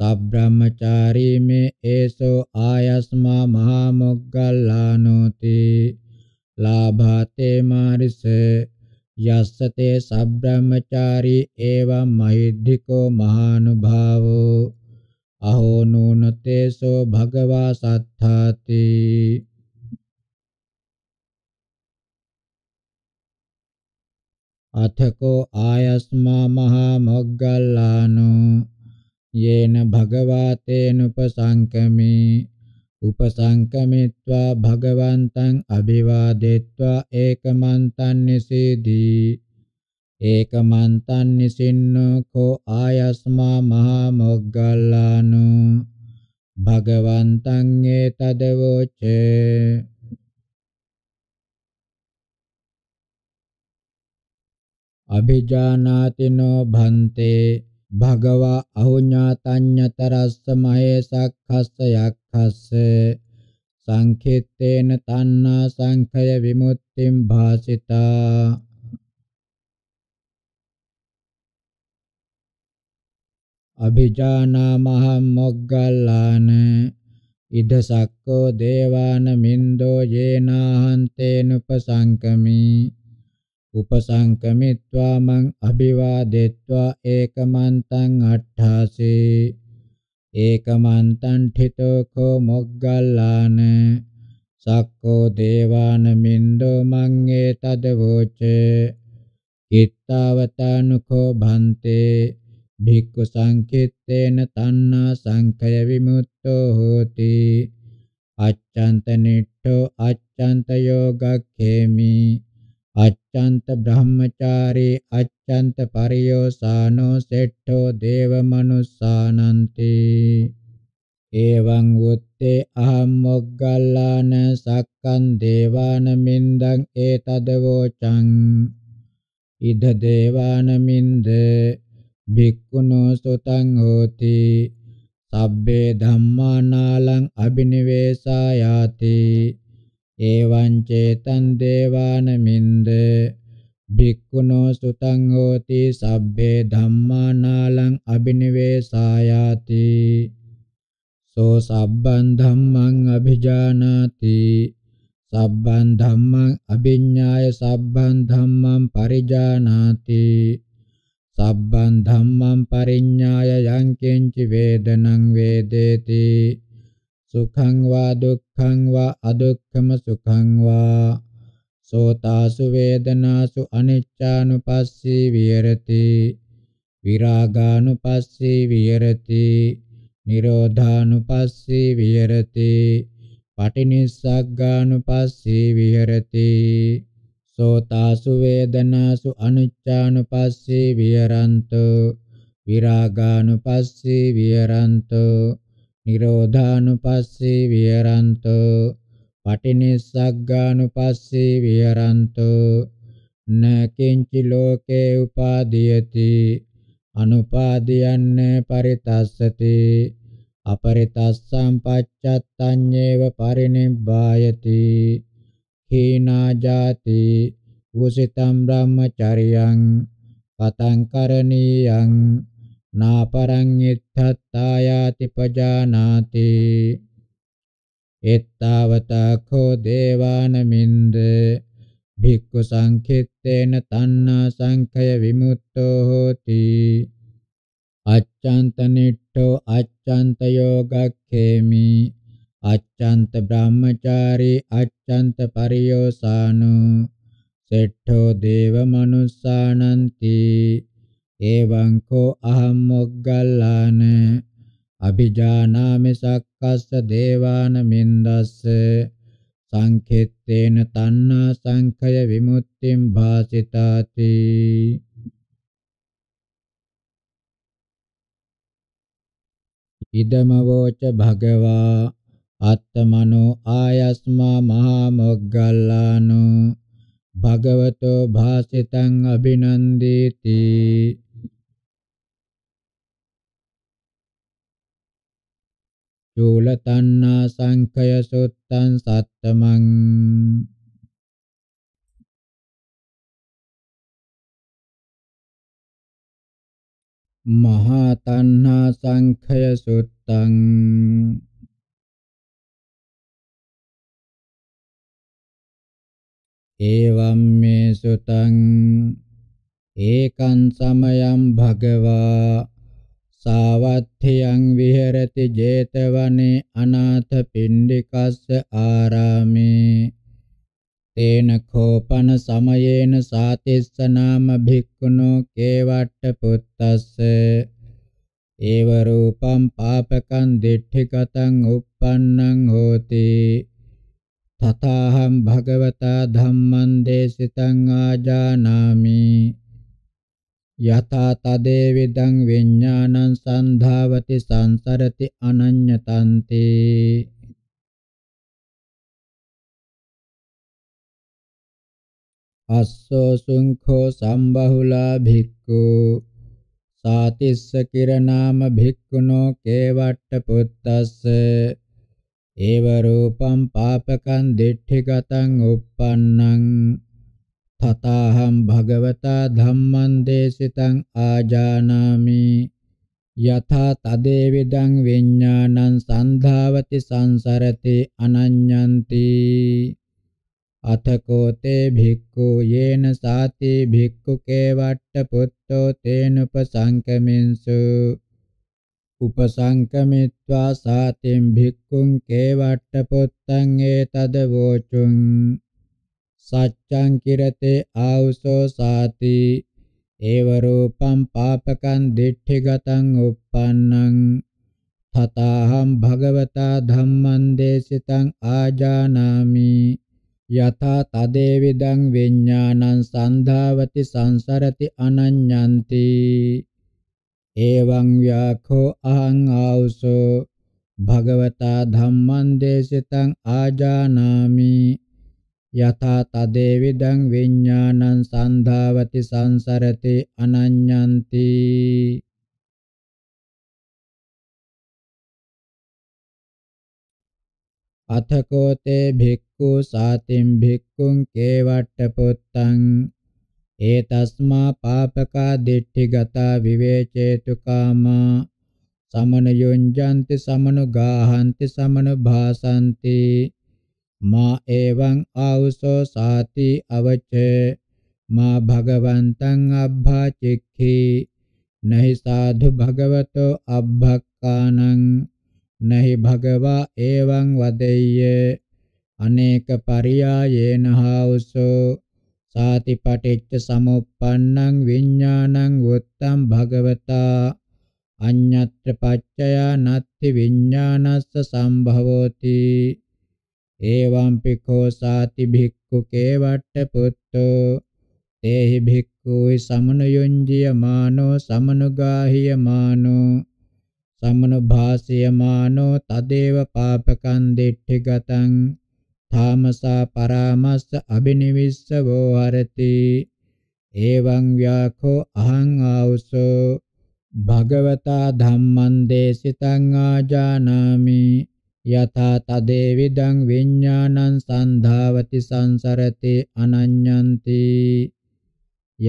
සබ්‍රාහ්මචාරී මේ ඒසෝ ආයස්මා මහා මොග්ගල්ලානෝති ලාභාතේ මාරිස යස්සතේ සබ්‍රාහ්මචාරී එවං මහිද්ධිකෝ මහානුභාවෝ අහෝ නෝනතේසෝ භගවා සත්තාති අතකෝ ආයස්මා මහා මොග්ගල්ලානෝ යේන භගවාතේන උපසංකමේ උපසංකමිත්වා භගවන්තං අභිවාදෙත්වා ඒකමන්තං නිසීදී ඒකමන්තං නිසින්නෝ කෝ ආයස්මා මහා මොග්ගල්ලානෝ භගවන්තං ඒතදවෝචේ අභිජානාතිනෝ භන්තේ භගවා අහුඤ්ඤාතඤ්ඤතරස්ස මහේසක්ඛස්ස යක්ඛස්ස සංඛිත්තේන තණ්හා සංඛය විමුක්තිම් භාසිතා අභිජානා මහම් මොග්ගල්ලාන ඉද සක්කෝ දේවාන මින්දෝ යේනාහන්තේනුපසංකමී උපසංකමිත්වා මං අභිවාදෙත්වා ඒකමන්තං අට්ඨාසේ ඒකමන්තං ඨිතෝ කෝ මොග්ගල්ලාන සක්කෝ දේවාන මින්දෝ මං ඒතද වෝචේ කිත්තවතානුකෝ භන්තේ භික්ඛු සංකිට්ඨේන තණ්හා සංඛය විමුක්තෝ හෝති අච්ඡන්ත නිට්ඨෝ අච්ඡන්ත යෝගක්ඛේමි අච්ඡන්ත බ්‍රහ්මචාරේ අච්ඡන්ත පරියෝසානෝ සෙට්ඨෝ දේව මනුස්සානන්ති එවං උත්තේ අහම් මොග්ගල්ලාන සක්කං දේවාන මින්දං ඒතදවෝචං ඉද දේවාන මින්ද භික්ඛුනෝ සුතං හෝති සබ්බේ ධම්මානාලං අබිනිවේසායාති එවං චේතං දේවාන මින්ද භික්ඛුනෝ සුතං හෝති සබ්බේ ධම්මානාලං අබිනිවේසායාති සෝ සබ්බං ධම්මං අභිජානාති සබ්බං ධම්මං අභිඤ්ඤාය සබ්බං ධම්මං පරිජානාති සබ්බං ධම්මං පරිඤ්ඤාය යං කිංචි වේදනං වේදේති සුඛං වා දුක්ඛං වා අදුක්ඛම සුඛං වා සෝතාසු වේදනාසු අනිච්චානුපස්සී විහෙරති විරාගානුපස්සී විහෙරති නිරෝධානුපස්සී විහෙරති පටිනිස්සග්ගානුපස්සී විහෙරති සෝතාසු වේදනාසු අනිච්චානුපස්සී විහෙරන්තෝ විරාගානුපස්සී විහෙරන්තෝ නිරෝධානුපස්සී විහරන්තෝ පටිනිස්සග්ගානුපස්සී විහරන්තෝ න කිංචි ලෝකේ උපාදීයති අනුපාදීයන්න පරිතස්සති අපරිතස්සම් පච්චත්තඤ්ඤේව පරිනිබ්බායති හීනා ජාති උසිතම් බ්‍රහ්මචරියං පතං කරණීයං නාපරං ඉච්ඡත්තායාති පජානාති එත්තාවතා කෝ දේවානමින්ද භික්ඛු සංඛිත්තේන තණ්හා සංඛය විමුක්තෝ හෝති අච්ඡන්ත නිට්ඨෝ අච්ඡන්ත යෝගක්ඛේමි අච්ඡන්ත බ්‍රහ්මචාරී අච්ඡන්ත පරියෝසානෝ සෙට්ඨෝ දේව මනුස්සානන්ති එවං කෝ අහම් මොග්ගල්ලාන අභිජානාමි සක්කස්ස දේවාන මින්දස්ස සංඛෙත්තේන තණ්හා සංඛය විමුක්තිම් භාසිතාති ඉදමවෝච භගවා අත්තමනෝ ආයස්මා මහා මොග්ගල්ලානෝ භගවතෝ භාසිතං අභිනන්දේති චූල තණ්හා සංඛය සුත්තං සත්තමං මහා තණ්හා සංඛය සුත්තං ඒවම් මේ සුතං ඒකං සමයං භගවා සාවත්ථයන් විහෙරති 제තවනේ අනාථ පිණ්ඩිකස්ස ආරාමේ තේන කෝපන සමයේන සාතිස්ස නාම භික්ඛුනෝ කේවට්ට පුත්තස්ස ඒව රූපම් පාපකං දිඨිගතං uppannං හෝති තථාහම් භගවතා ධම්මං දේශිතං ආජානාමි යතා තදේ විදං විඥානං සන්ධාවති සංසරති අනඤ්‍යතන්ති අස්සෝ සුංඛෝ සම්බහුලා භික්ඛු සාතිස්ස කිරණාම භික්ඛුනෝ කේවට්ට පුත්තස්ස ඒව රූපං පාපකං දිට්ඨිගතං uppannං තථාහම් භගවතා ධම්මං දේශිතං ආජානාමි යථා තදේවිදං විඥානං සන්ධාවති සංසරති අනඤ්ඤන්ති අතකෝ තේ භික්ඛු යේන සාති භික්ඛු කේවට්ට පුත්තෝ තේන උපසංකමෙන්සු උපසංකමිත්වා සාතින් භික්ඛුං කේවට්ට පුත්තං ඒතද වෝචුං සච්ඡං කිරතේ ආවුසෝ සාති ඒව රූපං පාපකං දිඨිගතං uppannං තතහම් භගවතා ධම්මං දේශිතං ආජානාමි යතා තදේවිදං විඤ්ඤාණං සන්ධාවති සංසරති අනඤ්ඤන්ති එවං ව්‍යාඛෝ අහං ආවුසෝ භගවතා ධම්මං දේශිතං ආජානාමි යතා තදේවිදං විඥානං සන්ධාවති සංසරති අනඤ්ඤන්ති අතකෝතේ භික්ඛු සාතිම් භික්ඛුං කේවට්ට පුත්තං ඒතස්මා පාපකා දිට්ඨිගතා විවේචේතු කාමා සමන යොඤ්ජන්ති සමනු ගාහන්ති සමනු භාසන්ති මා එවං ආවුසෝ සාති අවච්ඡේ මා භගවන්තං අබ්භාචික්ඛි නහි සාධු භගවතෝ අබ්භක්කානං නහි භගවා එවං වදෙය්‍ය අනේක පරියායේන හාවුසෝ සාති පටිච්ච සමුප්පන්නං විඥානං උත්තම් භගවතා අඤ්ඤත්‍ර පච්චයා නත්ති විඥානස්ස සම්භවෝති එවං පිඛෝ සාති භික්ඛු කේවට්ඨ පුත්තෝ තේහි භික්ඛුයි සමනුයුංජිය මානෝ සමනුගාහිය මානෝ සමනුභාසය මානෝ තදේව පාපකං දිට්ඨිගතං තාමසා පරාමස්ස අබිනිවිස්සවෝ හරති එවං ව්‍යාඛෝ අහං ආවුසෝ භගවතා ධම්මං දේසිතං ආජානාමි යථා තදේවිදං විඥානං සන්ධාවති සංසරති අනඤ්ඤන්ති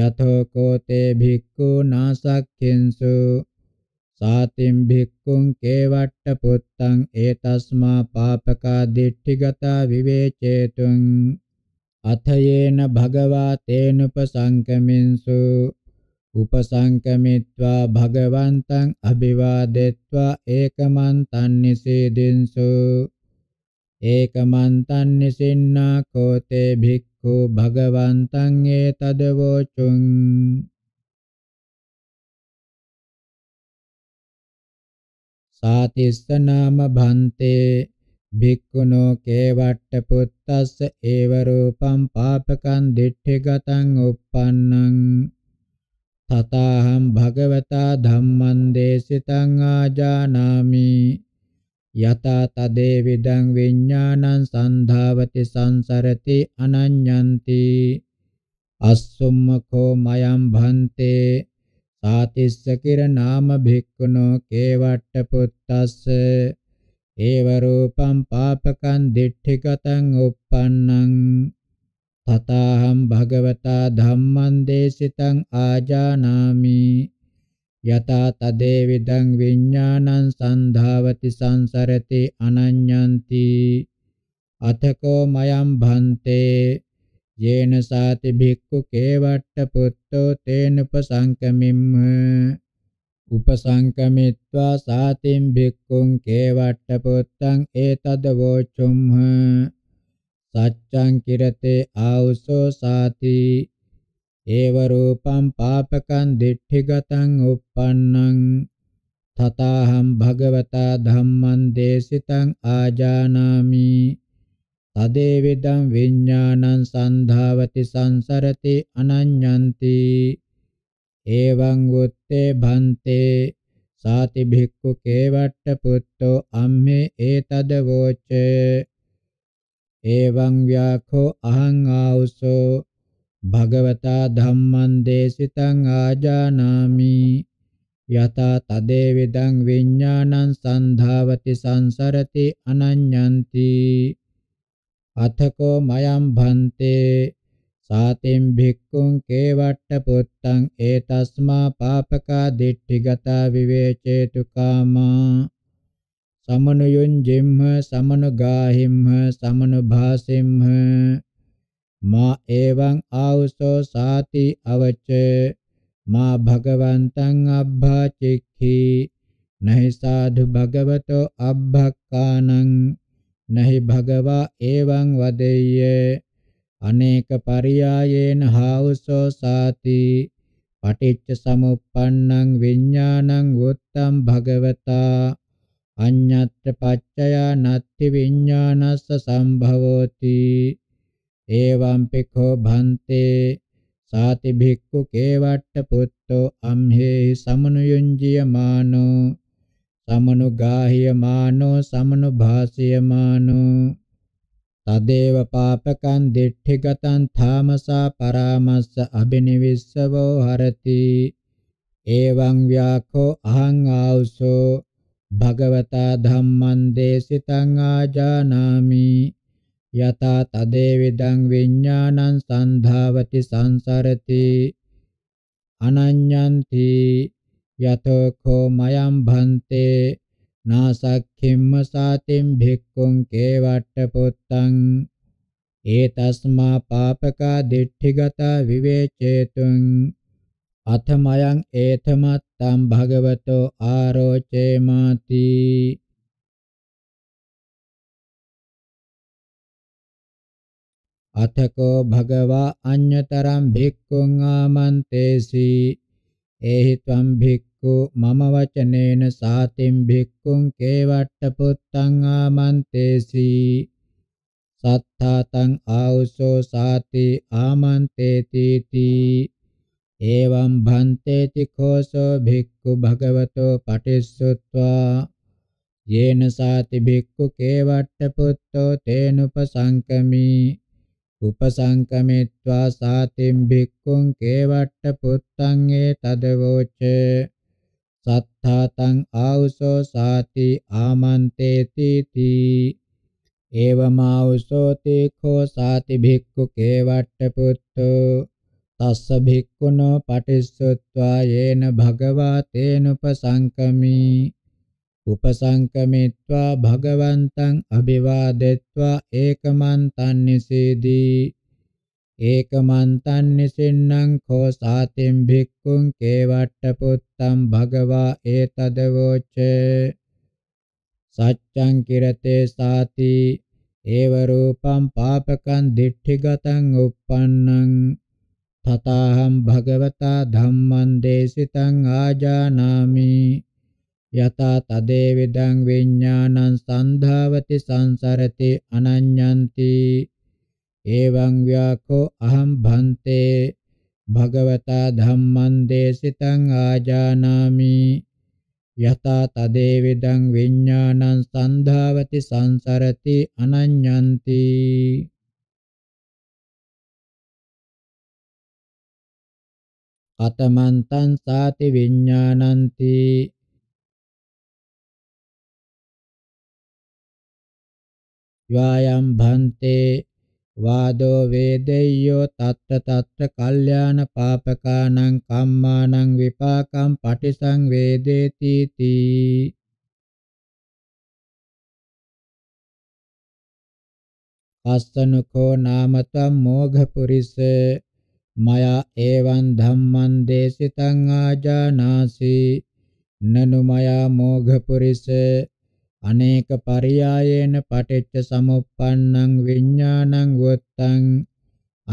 යතෝ කෝතේ භික්ඛු නාසක්ඛින්සු සාතිම් භික්ඛුං කේවට්ට පුත්තං ඒතස්මා පාපකා දිට්ඨිගතා විවේචේතුං අථයේන භගවා තේනුපසංකමින්සු උපසංකමිත්වා භගවන්තං අභිවාදෙත්වා ඒකමන්තං නිසීදින්සු ඒකමන්තං නිසින්නා කෝතේ භික්ඛු භගවන්තං ඒතදවෝචුං සාතිස්ස නාම භන්තේ භික්ඛුනෝ කේවට්ට පුත්තස්ස ඒව රූපං පාපකං දිට්ඨිගතං uppannං තථාහං භගවතා ධම්මං දේශිතං ආජානාමි යතා තදේ විදං විඥානං සන්ධාවති සංසරති අනඤ්ඤන්ති අස්සුම්මකෝ මයං භන්තේ සාතිස්ස කිර නාම භික්ඛුනෝ කේවට්ට පුත්තස්ස ඒව රූපං පාපකං දිට්ඨිගතං uppannං තථාහම් භගවතා ධම්මං දේශිතං ආජානාමි යතා තදේවිදං විඥානං සන්ධාවති සංසරති අනඤ්ඤන්ති අතකෝ මයම් භන්තේ යේන සාති භික්ඛු කේවට්ට පුත්තෝ තේන උපසංකමිම්හ උපසංකමිත්වා සාතිම් භික්ඛුං කේවට්ට පුත්තං ඒතද වෝචුම්හ සච්ඡං කිරතේ ආවුසෝ සාති ඒව රූපං පාපකං දිට්ඨිගතං uppannං තතහම් භගවතා ධම්මං දේශිතං ආජානාමි තදේවිදං විඥානං සන්ධාවති සංසරති අනඤ්ඤන්ති එවං උත්තේ භන්තේ සාති භික්ඛු කේවට්ට පුත්තෝ අම්මේ ඒතද වෝචේ එවං ව්‍යාඛෝ අහං ආවුසෝ භගවතා ධම්මං දේශිතං ආජානාමි යතා තදේවිදං විඥානං සන්ධාවති සංසරති අනඤ්ඤන්ති අතකෝ මයම් භන්තේ සාතින් භික්ඛුං කේවට්ට පුත්තං ඒතස්මා පාපකා දිට්ඨිගතා විවේචේතු කාමා සමනයොන්ජෙම්හ සමනගාහිම්හ සමනභාසෙම්හ මා එවං ආවුසෝ සාති අවච මා භගවන්තං අබ්භාචික්ඛි නහි සාධු භගවතෝ අබ්භක්කානං නහි භගවා එවං වදෙය්‍ය අනේක පරියායේන හාවුසෝ සාති පටිච්ච සමුප්පන්නං විඥානං වොත්තම් භගවතා අඤ්ඤත්‍ර පච්චයා නත්ති විඥානස්ස සම්භවෝති එවම්පි කෝ භන්තේ සාති භික්ඛු කේවට්ට පුත්තෝ අම්හේ සමනුයුංජිය මානෝ සමනුගාහිය මානෝ සමනුභාසිය මානෝ තදේව පාපකං දිට්ඨිගතං ථාමසා පරාමස්ස අබිනිවිස්සවෝ හරති එවං ව්‍යාඛෝ අහං ආවුසෝ භගවතා ධම්මං දේශිතං ආජානාමි යතා තදේවිදං විඥානං සන්ධාවති සංසරති අනඤ්ඤන්ති යතෝ කෝ මයම් භන්තේ නාසක්ඛිම්ම සාතිම් භික්ඛුං කේවට්ට පුත්තං ඒතස්මා පාපකා දිට්ඨිගතා විවේචේතුං අතමයන් ඒතමත්තම් භගවතෝ ආරෝචේමාති අතකෝ භගවා අඤ්‍යතරම් භික්ඛුං ආමන්තේසි ඒහි ත්වම් භික්ඛු මම වචනේන සාතිම් භික්ඛුං කේවට්ට පුත්තං ආමන්තේසි සත්තාතං ආවුසෝ සාති ආමන්තේති තී එවං භන්තේති කෝසෝ භික්ඛු භගවතෝ පටිස්සුත්වා යේන සාති භික්ඛු කේවට්ට පුත්තෝ තේනුපසංකමි උපසංකමිත්වා සාතිම් භික්ඛුං කේවට්ට පුත්තං ඒ තදවෝච සත්තාතං ආවුසෝ සාති ආමන්තේති තී එවම ආවුසෝ තේඛෝ සාති භික්ඛු කේවට්ට පුත්තෝ තස්ස භික්ඛුනෝ පටිස්සොත්වා යේන භගවා තේනුපසංකමි උපසංකමිත්වා භගවන්තං අභිවාදෙත්වා ඒකමන්තං නිසීදී ඒකමන්තං නිසින්නම් කෝ සාතින් භික්ඛුං කේවට්ට පුත්තං භගවා ඒතදවෝච සච්ඡං කිරතේ සාති ඒව රූපං පාපකං දිට්ඨිගතං uppannං තථාහම් භගවතා ධම්මං දේශිතං ආජානාමි යතා තදේවිදං විඥානං සන්ධාවති සංසරති අනඤ්ඤන්ති එවං ව්‍යාකෝ අහම් භන්තේ භගවතා ධම්මං දේශිතං ආජානාමි යතා තදේවිදං විඥානං සන්ධාවති සංසරති අනඤ්ඤන්ති කතමන්තං සාති විඥානಂತಿ යායම් භන්තේ වාදෝ වේදෙය්‍යෝ తත්‍ර తත්‍ර කල්යාණ පාපකානං කම්මානං විපාකං පටිසංවේදේති තී අස්සනකෝ නාමතම් මෝඝ පුරිස මයා එවං ධම්මං දේශිතං ආජානාසි නනු මයා මෝඝපුරිස අනේක පරියායේන පටිච්ච සමුප්පන්නං විඥානං වොත්තං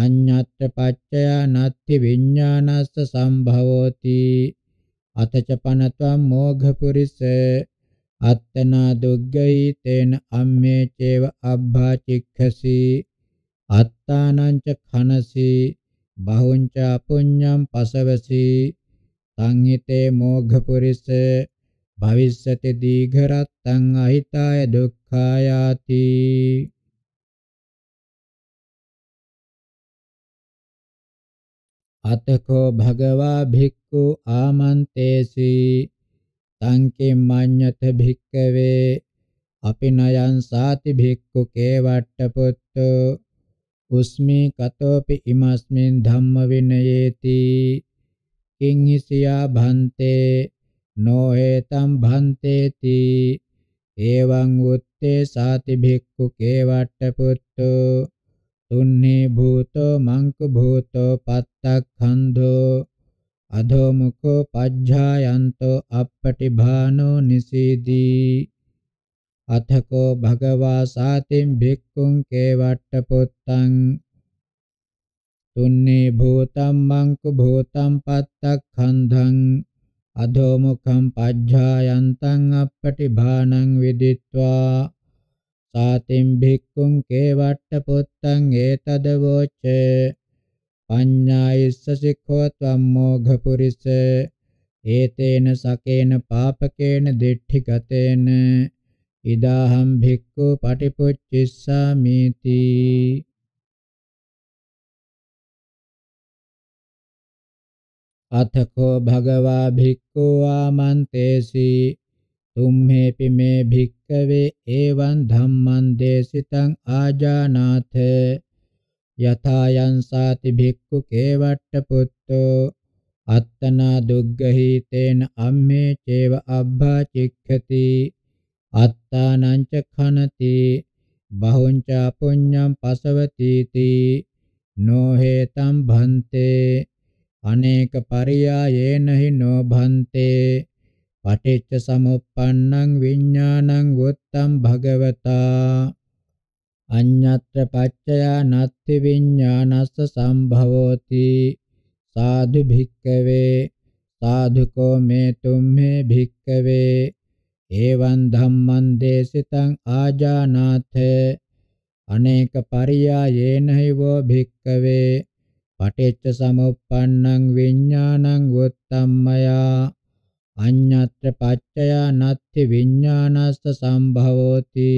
අඤ්ඤත්ත පච්චය නත්ති විඥානස්ස සම්භවෝති අතච පනත්වං මෝඝපුරිස අත්තනා දුග්ගයි තේන අම්මේ චේව අබ්භාචික්ඛසි අත්තානං ච ඛනසි බහුංච පුඤ්ඤම් පසවසි සංහිතේ මෝඝ පුරිස භවිස්සති දීඝරත්තං අහිතාය දුක්ඛායාති අතකෝ භගවා භික්ඛු ආමන්තේසි සංකේ මඤ්ඤත භික්ඛවේ අපිනයන් සාති භික්ඛු කේවට්ට පුත්තෝ උස්මේ කතෝපි ඉමස්මෙන් ධම්ම විනයේති කිං හිසියා භන්තේ නොහෙතම් භන්තේති එවං උත්තේ සාති භික්ඛු කේවට්ට පුත්තෝ තුන්නේ භූතෝ මංක භූතෝ පත්තක්ඛන්ධෝ අධෝමුඛෝ පජ්ජායන්තෝ අපපටිභානෝ නිසීදී අතකෝ භගවා සාතිම් භික්ඛුං කේවට්ට පුත්තං තුන්නේ භූතම් මංකු භූතම් පත්තක්ඛන්ධං අධෝමුඛං පජ්ජායන්තං අපටිභානං විදිත්වා සාතිම් භික්ඛුං කේවට්ට පුත්තං ඒතද වෝචේ පඤ්ඤායිස්ස සික්ඛෝ ත්වම්මෝඝ පුරිස ඒතේන සකේන පාපකේන දිට්ඨිගතේන ඉදාහම් භික්ඛු පටිපුච්චිස්සාමිති අතකෝ භගවා භික්ඛු ආමන්තේසි තුම්හෙපි මේ භික්ඛවේ එවං ධම්මං දේසිතං ආජානාථ යථායන් සාති භික්ඛු කේවට්ට පුත්තෝ අත්තනා දුග්ගහීතේන අම්මේ චේව අබ්භා චික්ඛති අත්තානංච ඛනති බහුංච පුඤ්ඤම් පසවති තී නොහෙතම් භන්තේ අනේක පරියායේන හි නොභන්තේ පටිච්ච සමුප්පන්නං විඥානං වොත්තම් භගවතා අඤ්ඤත්‍ර පච්චයා නත්ති විඥානස්ස සම්භවෝති සාදු භික්කවේ සාධුකෝ මේ තුම්මේ භික්කවේ එවං ධම්මං දේශිතං ආජානාත අනේක පරියායේන හිවෝ භික්කවේ පටිච්ච සමුප්පන්නං විඥානං උත්තම්මයා අඤ්ඤත්‍ර පච්චයා නත්ති විඥානස්ස සම්භවෝති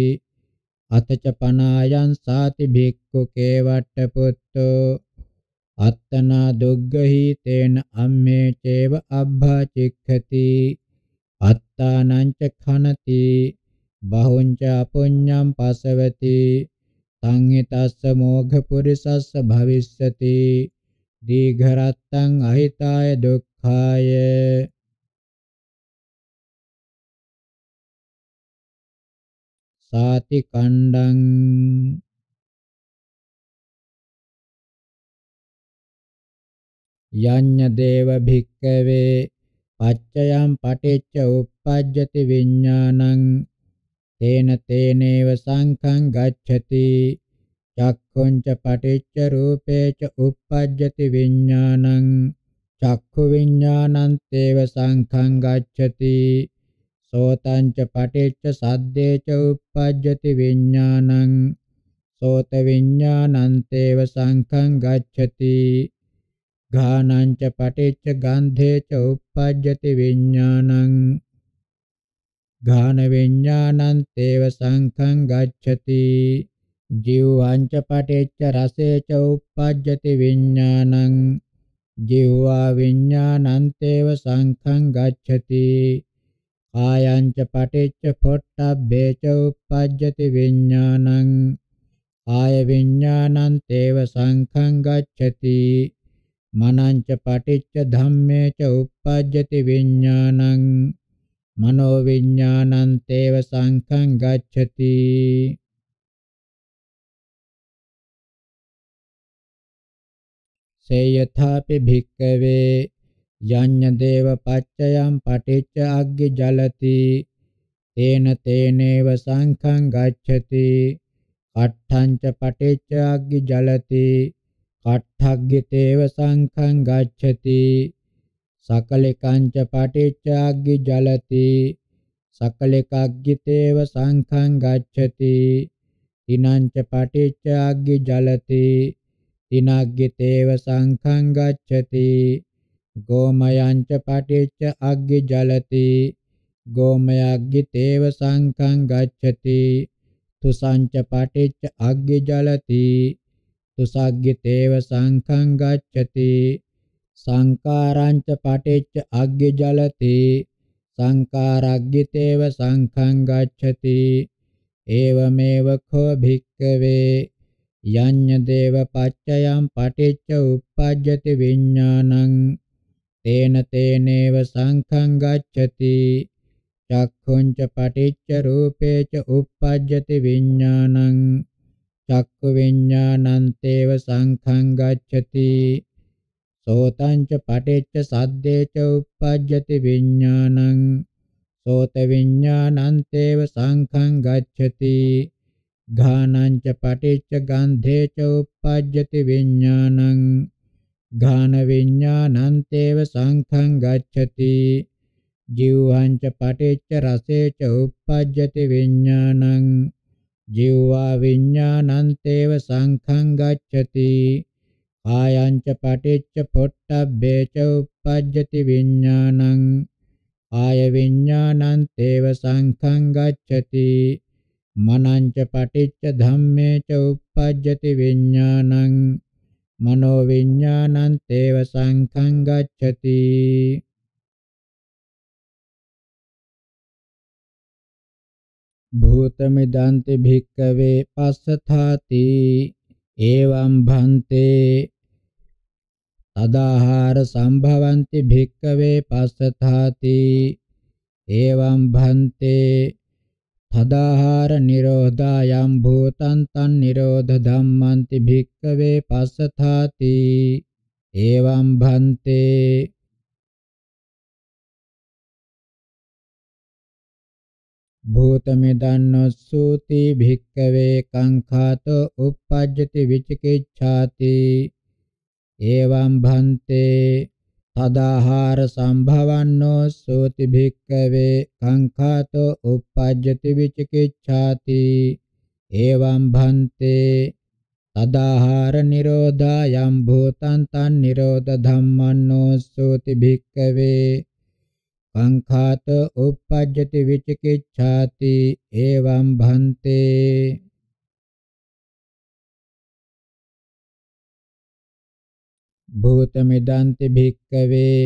අතච පනායන් සාති භික්ඛු කේවට්ට පුත්තෝ අත්තනා දුග්ගහි තේන අම්මේ චේව අබ්භාචික්ඛති අත්තානංච ඛනති බහුංච අපුඤ්ඤම් පසවති සංහිතස්ස මෝඝ පුරිසස්ස භවිස්සති දීඝරත්තං අහිතාය දුක්ඛාය සාති කණ්ඩං යඤ්ඤ දේව භික්කවේ පච්චයම් පටිච්ච උප්පජ්ජති විඥානං තේන තේනේව සංඛං ගච්ඡති චක්ඛුංච පටිච්ච රූපේච උප්පජ්ජති විඥානං චක්ඛු විඥානං තේව සංඛං ගච්ඡති සෝතං ච පටිච්ච සද්දේච උප්පජ්ජති විඥානං සෝත විඥානං තේව සංඛං ගච්ඡති ඝානං ච පටිච්ච ගන්ධේ ච uppajjati විඥානං ඝාන විඥානං තේව සංඛං ගච්ඡති ජීවං ච පටිච්ච රසේ ච uppajjati විඥානං ජීවා විඥානං තේව සංඛං ගච්ඡති කායං ච පටිච්ච පොට්ටබ්බේ ච uppajjati විඥානං ආය විඥානං තේව සංඛං ගච්ඡති මනංච පටිච්ච ධම්මේ ච uppajjati විඥානං මනෝ විඥානං තේව සංඛං ගච්ඡති සේයථාපි භික්කවේ යඤ්ඤ දේව පච්චයම් පටිච්ච අග්ගි ජලති තේන තේනේව සංඛං ගච්ඡති අට්ඨංච පටිච්ච අග්ගි ජලති පට්ඨග්ගිතේව සංඛං ගච්ඡති සකලිකංච පටිච්චාග්ගි ජලති සකලිකග්ගිතේව සංඛං ගච්ඡති තිනංච පටිච්චාග්ගි ජලති තිනග්ගිතේව සංඛං ගච්ඡති ගෝමයංච පටිච්ච අග්ගි ජලති ගෝමයග්ගිතේව සංඛං ගච්ඡති තුසංච පටිච්ච අග්ගි ජලති තුසග්ගිතේව සංඛං ගච්ඡති සංකාරංච පටිච්ච අග්ගි ජලති සංකාරග්ගිතේව සංඛං ගච්ඡති ඒවමේව කෝ භික්කවේ යඤ්ඤ දේව පච්චයම් පටිච්ච උප්පජ්ජති විඥානං තේන තේනේව සංඛං ගච්ඡති චක්ඛුං ච පටිච්ච රූපේ ච උප්පජ්ජති විඥානං චක්ක විඤ්ඤාණන්තේව සංඛං ගච්ඡති සෝතං ච පටිච්ච සද්දේ ච uppajjati විඤ්ඤාණං සෝත විඤ්ඤාණන්තේව සංඛං ගච්ඡති ඝානං ච පටිච්ච ගන්ධේ ච uppajjati විඤ්ඤාණං ඝාන විඤ්ඤාණන්තේව සංඛං ගච්ඡති ජීවං ච පටිච්ච රසේ ච uppajjati විඤ්ඤාණං ජීවා විඥානන්තේව සංඛං ගච්ඡති ආයංච පටිච්ච පොට්ටබ්බේ ච උප්පජ්ජති විඥානං ආය විඥානන්තේව සංඛං ගච්ඡති මනංච පටිච්ච ධම්මේ ච උප්පජ්ජති විඥානං මනෝ විඥානන්තේව සංඛං ගච්ඡති භූතමිදන්ති භික්කවේ පස්සථාති එවං භන්තේ තදාහාර සම්භවಂತಿ භික්කවේ පස්සථාති එවං භන්තේ තදාහාර නිරෝධායම් භූතං තන් නිරෝධ ධම්මಂತಿ භික්කවේ පස්සථාති එවං භන්තේ භූතමෙදන්නොස්සූති භික්කවේ කංඛාතෝ uppajjati විචිකිච්ඡාති එවං භන්තේ තදාහාර සම්භවන්නෝ සෝති භික්කවේ කංඛාතෝ uppajjati විචිකිච්ඡාති එවං භන්තේ තදාහාර නිරෝධායම් භූතං තන් නිරෝධ ධම්මන්නෝ සෝති භික්කවේ පංඛාත uppajjati vichikicchati evam bhante භූතමිදන්ති භික්කවේ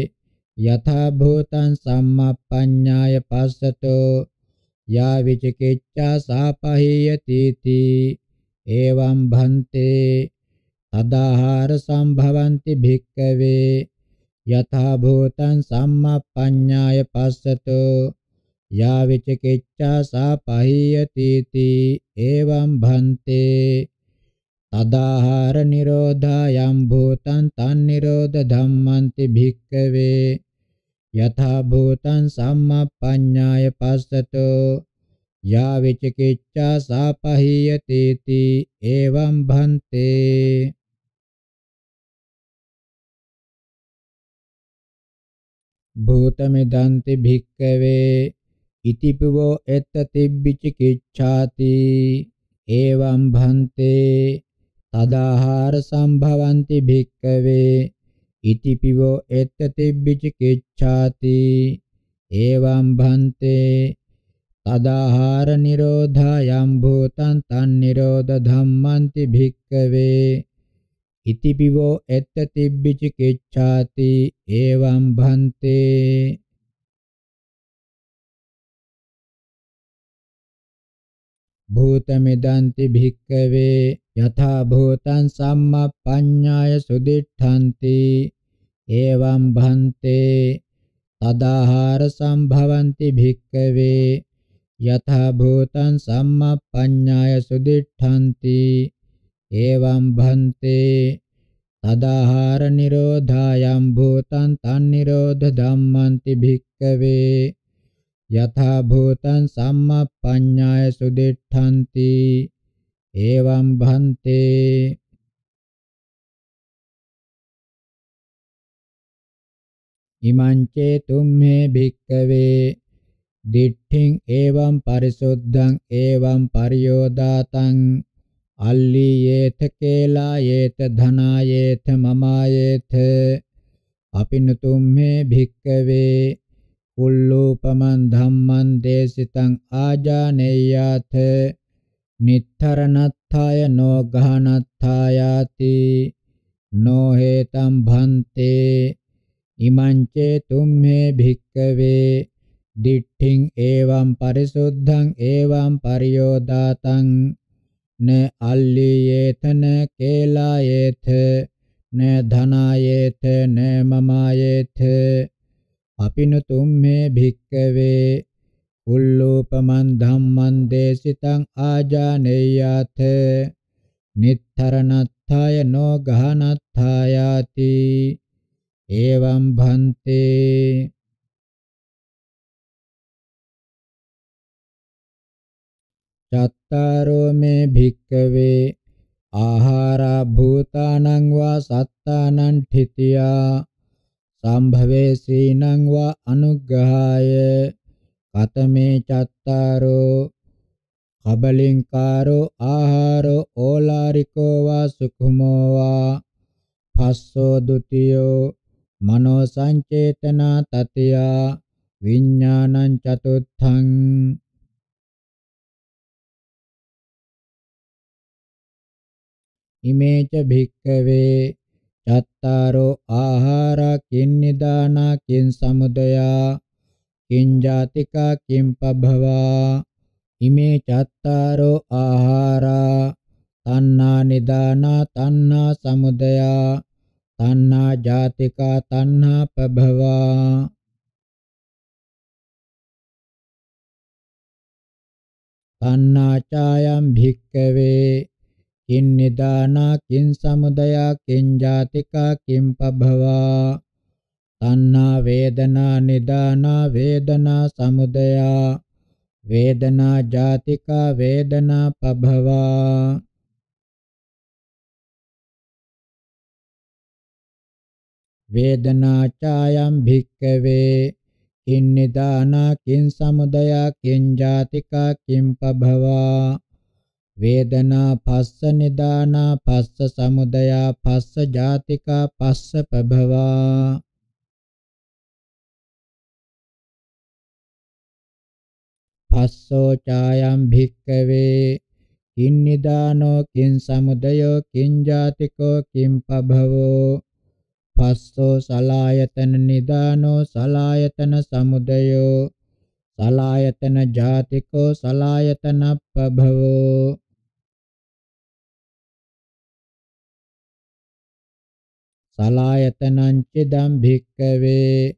යථා භූතං සම්මප්පඤ්ඤාය පස්සතෝ යා විචිකිච්ඡා සාපහීයති තී එවං භන්තේ තදාහාර සම්භවಂತಿ භික්කවේ යථා භූතං සම්මප්පඤ්ඤාය පස්සතෝ යා විචිකිච්ඡා සා පහියති තී එවං භන්තේ තදාහාර නිරෝධායම් භූතං තන් නිරෝධ ධම්මන්ති භික්කවේ යථා භූතං සම්මප්පඤ්ඤාය පස්සතෝ යා විචිකිච්ඡා සාපහීයති තී එවං භන්තේ භූතමෙදන්ති භික්කවේ ඉතිපවෝ එත්ත තිබ්බිච කිච්ඡාති එවං භන්තේ තදාහාර සම්භවಂತಿ භික්කවේ ඉතිපවෝ එත්ත තිබ්බිච කිච්ඡාති එවං භන්තේ තදාහාර නිරෝධායම් භූතං තන් නිරෝධ ධම්මන්ති භික්කවේ ඉතිපිවෝ එත්ත තිබ්බිචි කෙච්ඡාති එවං භන්තේ භූතමිදන්ති භික්කවේ යථා භූතං සම්මප්පඤ්ඤාය සුදිඨන්ති එවං භන්තේ තදාහාර සම්භවಂತಿ භික්කවේ යථා භූතං සම්මප්පඤ්ඤාය සුදිඨන්ති එවං භන්තේ තදාහාර නිරෝධායම් භූතං තන් නිරෝධ ධම්මන්ති භික්කවේ යථා භූතං සම්මප්පඤ්ඤාය සුදිඨන්ති එවං භන්තේ ඉමං චේතුම් මේ භික්කවේ දිඨින් එවං පරිසුද්ධං එවං පරියෝදාතං අල්ලීයේත කේලායේත ධනායේත මමායේත අපිනතුම් මේ භික්කවේ කුල්ලූපමන් ධම්මං දේශිතං ආජානෙය්‍යාත නිත්තරණත්ථාය නොගහනත්ථායාති නෝ හේතම් භන්තේ ඉමං චේතුම් මේ භික්කවේ දිට්ඨින් එවං පරිසුද්ධං එවං පරියෝදාතං न अल्लियेत न केलायेथ न धनायेथ न ममायेथ අපිනුතුම් මේ භික්කවේ උල්ලෝපමන් ධම්මං දේසිතං ආජානෙය්‍යාත නිත්තරණත්ථය නෝ ගහනත්ථායාති එවං භන්තේ චත් චත්තාරෝ මේ භික්කවේ ආහාරා භූතානං වා සත්තානං ඨිතියා සම්භවේසීනං වා අනුග්‍රහාය කතමේ චත්තාරෝ කබලින්කාරෝ ආහාරෝ ඕලාරිකෝ වා සුඛමෝ වා පස්සෝ ဒ උතියෝ මනෝ සංචේතනා තතියා විඥානං චතුත්ථං ඉමේච භික්කවේ චත්තාරෝ ආහාරා කින්නිදානා කින් සමුදයා කින් ජාතිකා කින් පබ්බවා ඉමේ චත්තාරෝ ආහාරා තණ්හා නිදානා තණ්හා සමුදයා තණ්හා ජාතිකා තණ්හා පබ්බවා තණ්හාචායම් භික්කවේ किं निदाना किं समुदया किं जातिका किं पभवा तन्ना वेदना निदान वेदना समुदया वेदना जातिका वेदना पभवा वेदना चायं भिक्खवे किं निदाना किं समुदया किं जातिका किं पभवा වේදනා පස්ස නිදානා පස්ස සමුදයා පස්ස ජාතිකා පස්ස ප්‍රභවා පස්සෝ ඡායම් භික්කවේ කින් නිදානෝ කින් සමුදයෝ කින් ජාතිකෝ කින් පභවෝ පස්සෝ සලායතන නිදානෝ සලායතන සමුදයෝ සලායතන ජාතිකෝ සලායතන පභවෝ සලායතනං චිදම් භික්කවේ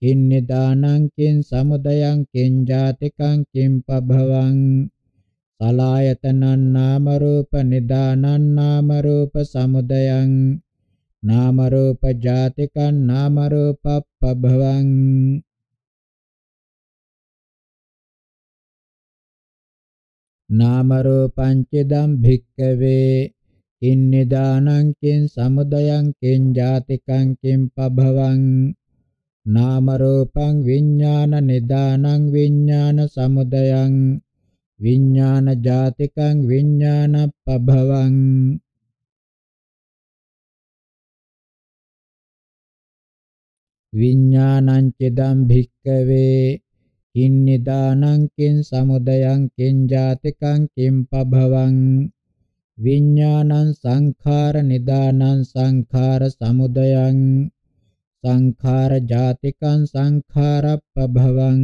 කින්නිදානං කින් සමුදයං කින් ජාතිකං කින් පභවං සලායතනං නාම රූප නිදානං නාම රූප සමුදයං නාම රූප ජාතිකං නාම රූප පභවං නාම රූපං චිදම් භික්කවේ ඉන්නේ දානං කින් සමුදයං කින් ජාතිකං කින් පභවං නාම රූපං විඥාන නිදානං විඥාන සමුදයං විඥාන ජාතිකං විඥාන පභවං විඥානං චිදම් භික්කවේ කින් නිදානං කින් සමුදයං කින් ජාතිකං කින් පභවං විඥානං සංඛාර නිදානං සංඛාර සමුදයං සංඛාර ජාතිකං සංඛාරප්පභවං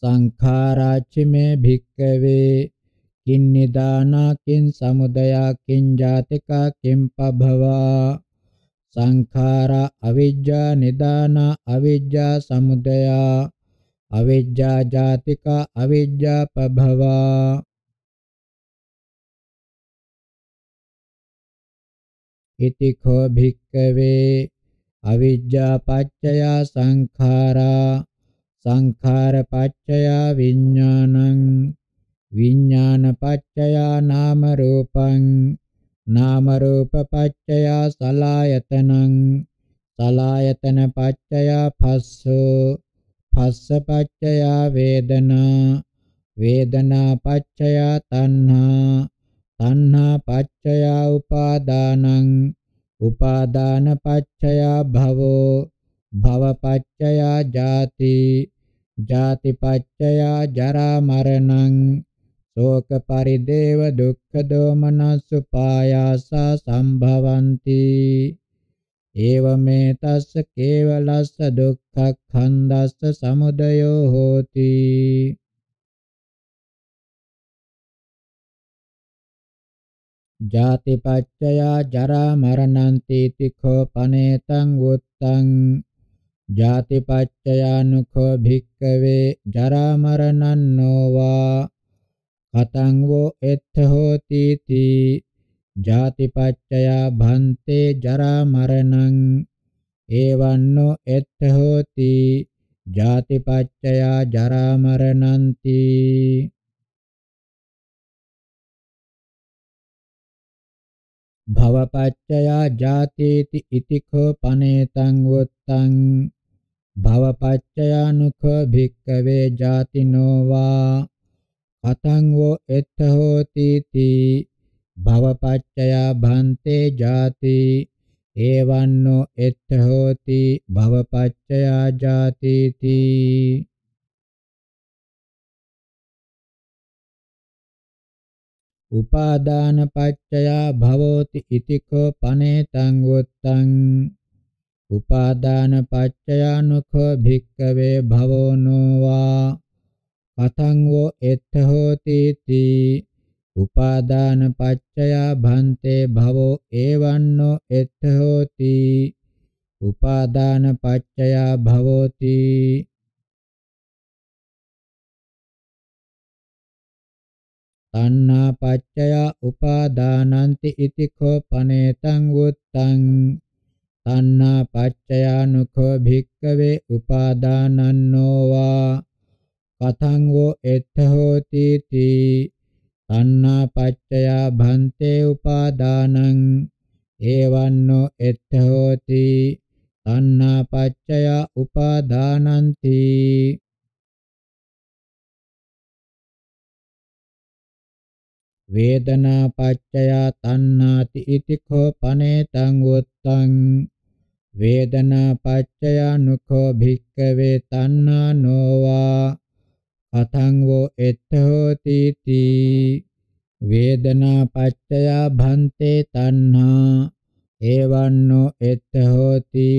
සංඛාරාච්චිමේ භික්කවේ කින් නිදානා කින් සමුදයා කින් ජාතිකා කින් පභවා සංඛාරා අවිජ්ජා නිදානා අවිජ්ජා සමුදයා अविद्या जातिका अविद्या पभवा इति खो भिक्खवे अविद्या पच्चया संखारा संखार पच्चया विज्ञानं विज्ञान पच्चया नाम रूपं नाम रूप पच्चया सलायतनं सलायतन पच्चया फस्सो පස්සපච්චයා වේදනා වේදනා පච්චයා තණ්හා තණ්හා පච්චයා උපාදානං උපාදාන පච්චයා භවෝ භව පච්චයා ජාති ජාති පච්චයා ජරා මරණං ශෝක පරිදේව දුක්ඛ දෝමනස්සුපායාස සම්භවಂತಿ ඒවමේ තස්ස කේවලස්ස දුක්ඛක්ඛන්දස්ස සමුදයෝ හෝති ජාතිපච්චය ජරා මරණන්ති තිඛෝ පනේතං උත්තං ජාතිපච්චයානුඛෝ භික්කවේ ජරා මරණන්නෝවා කතං වෝ එත්ථ හෝති තී ජාතිපච්චයා භන්තේ ජරා මරණං එවන්නෝ එත් හෝති ජාතිපච්චයා ජරා මරණන්ති භවපච්චයා ජාතේති ඉතිඛෝ පනේතං වොත්තං භවපච්චයානුඛ භික්ඛවේ ජාතිනෝවා අතං වෝ එත් හෝති තී භවපච්චයා භන්තේ ජාති එවන්නෝ එත්ථ හෝති භවපච්චයා ජාතිති උපාදාන පච්චයා භවෝති ඉතිකෝ පනේතං උත්තං උපාදාන පච්චයානුඛෝ භික්කවේ භවෝ නොවා පතං වෝ එත්ථ හෝති තී උපාදාන පච්චයා භන්තේ භවෝ එවන්නෝ එත්ථ හෝති උපාදාන පච්චයා භවෝති තණ්හා පච්චයා උපාදානන්ති ඉති කෝපනේතං උත්තං තණ්හා පච්චයා නුඛෝ භික්ඛවේ උපාදානන්නෝ වා කතං වෝ එත්ථ හෝති තී තණ්හා පච්චයා භන්තේ උපාදානං එවන්නෝ එත්තහෝති තණ්හා පච්චයා උපාදානಂತಿ වේදනා පච්චයා තණ්හාති ඉති කෝපනේතං උත්තං වේදනා පච්චයා නුඛෝ භික්ඛවේ තණ්හා නොවා අතංගෝ එත්තෝතිති වේදනා පච්චය භන්තේ තණ්හා එවන්නෝ එත්තෝති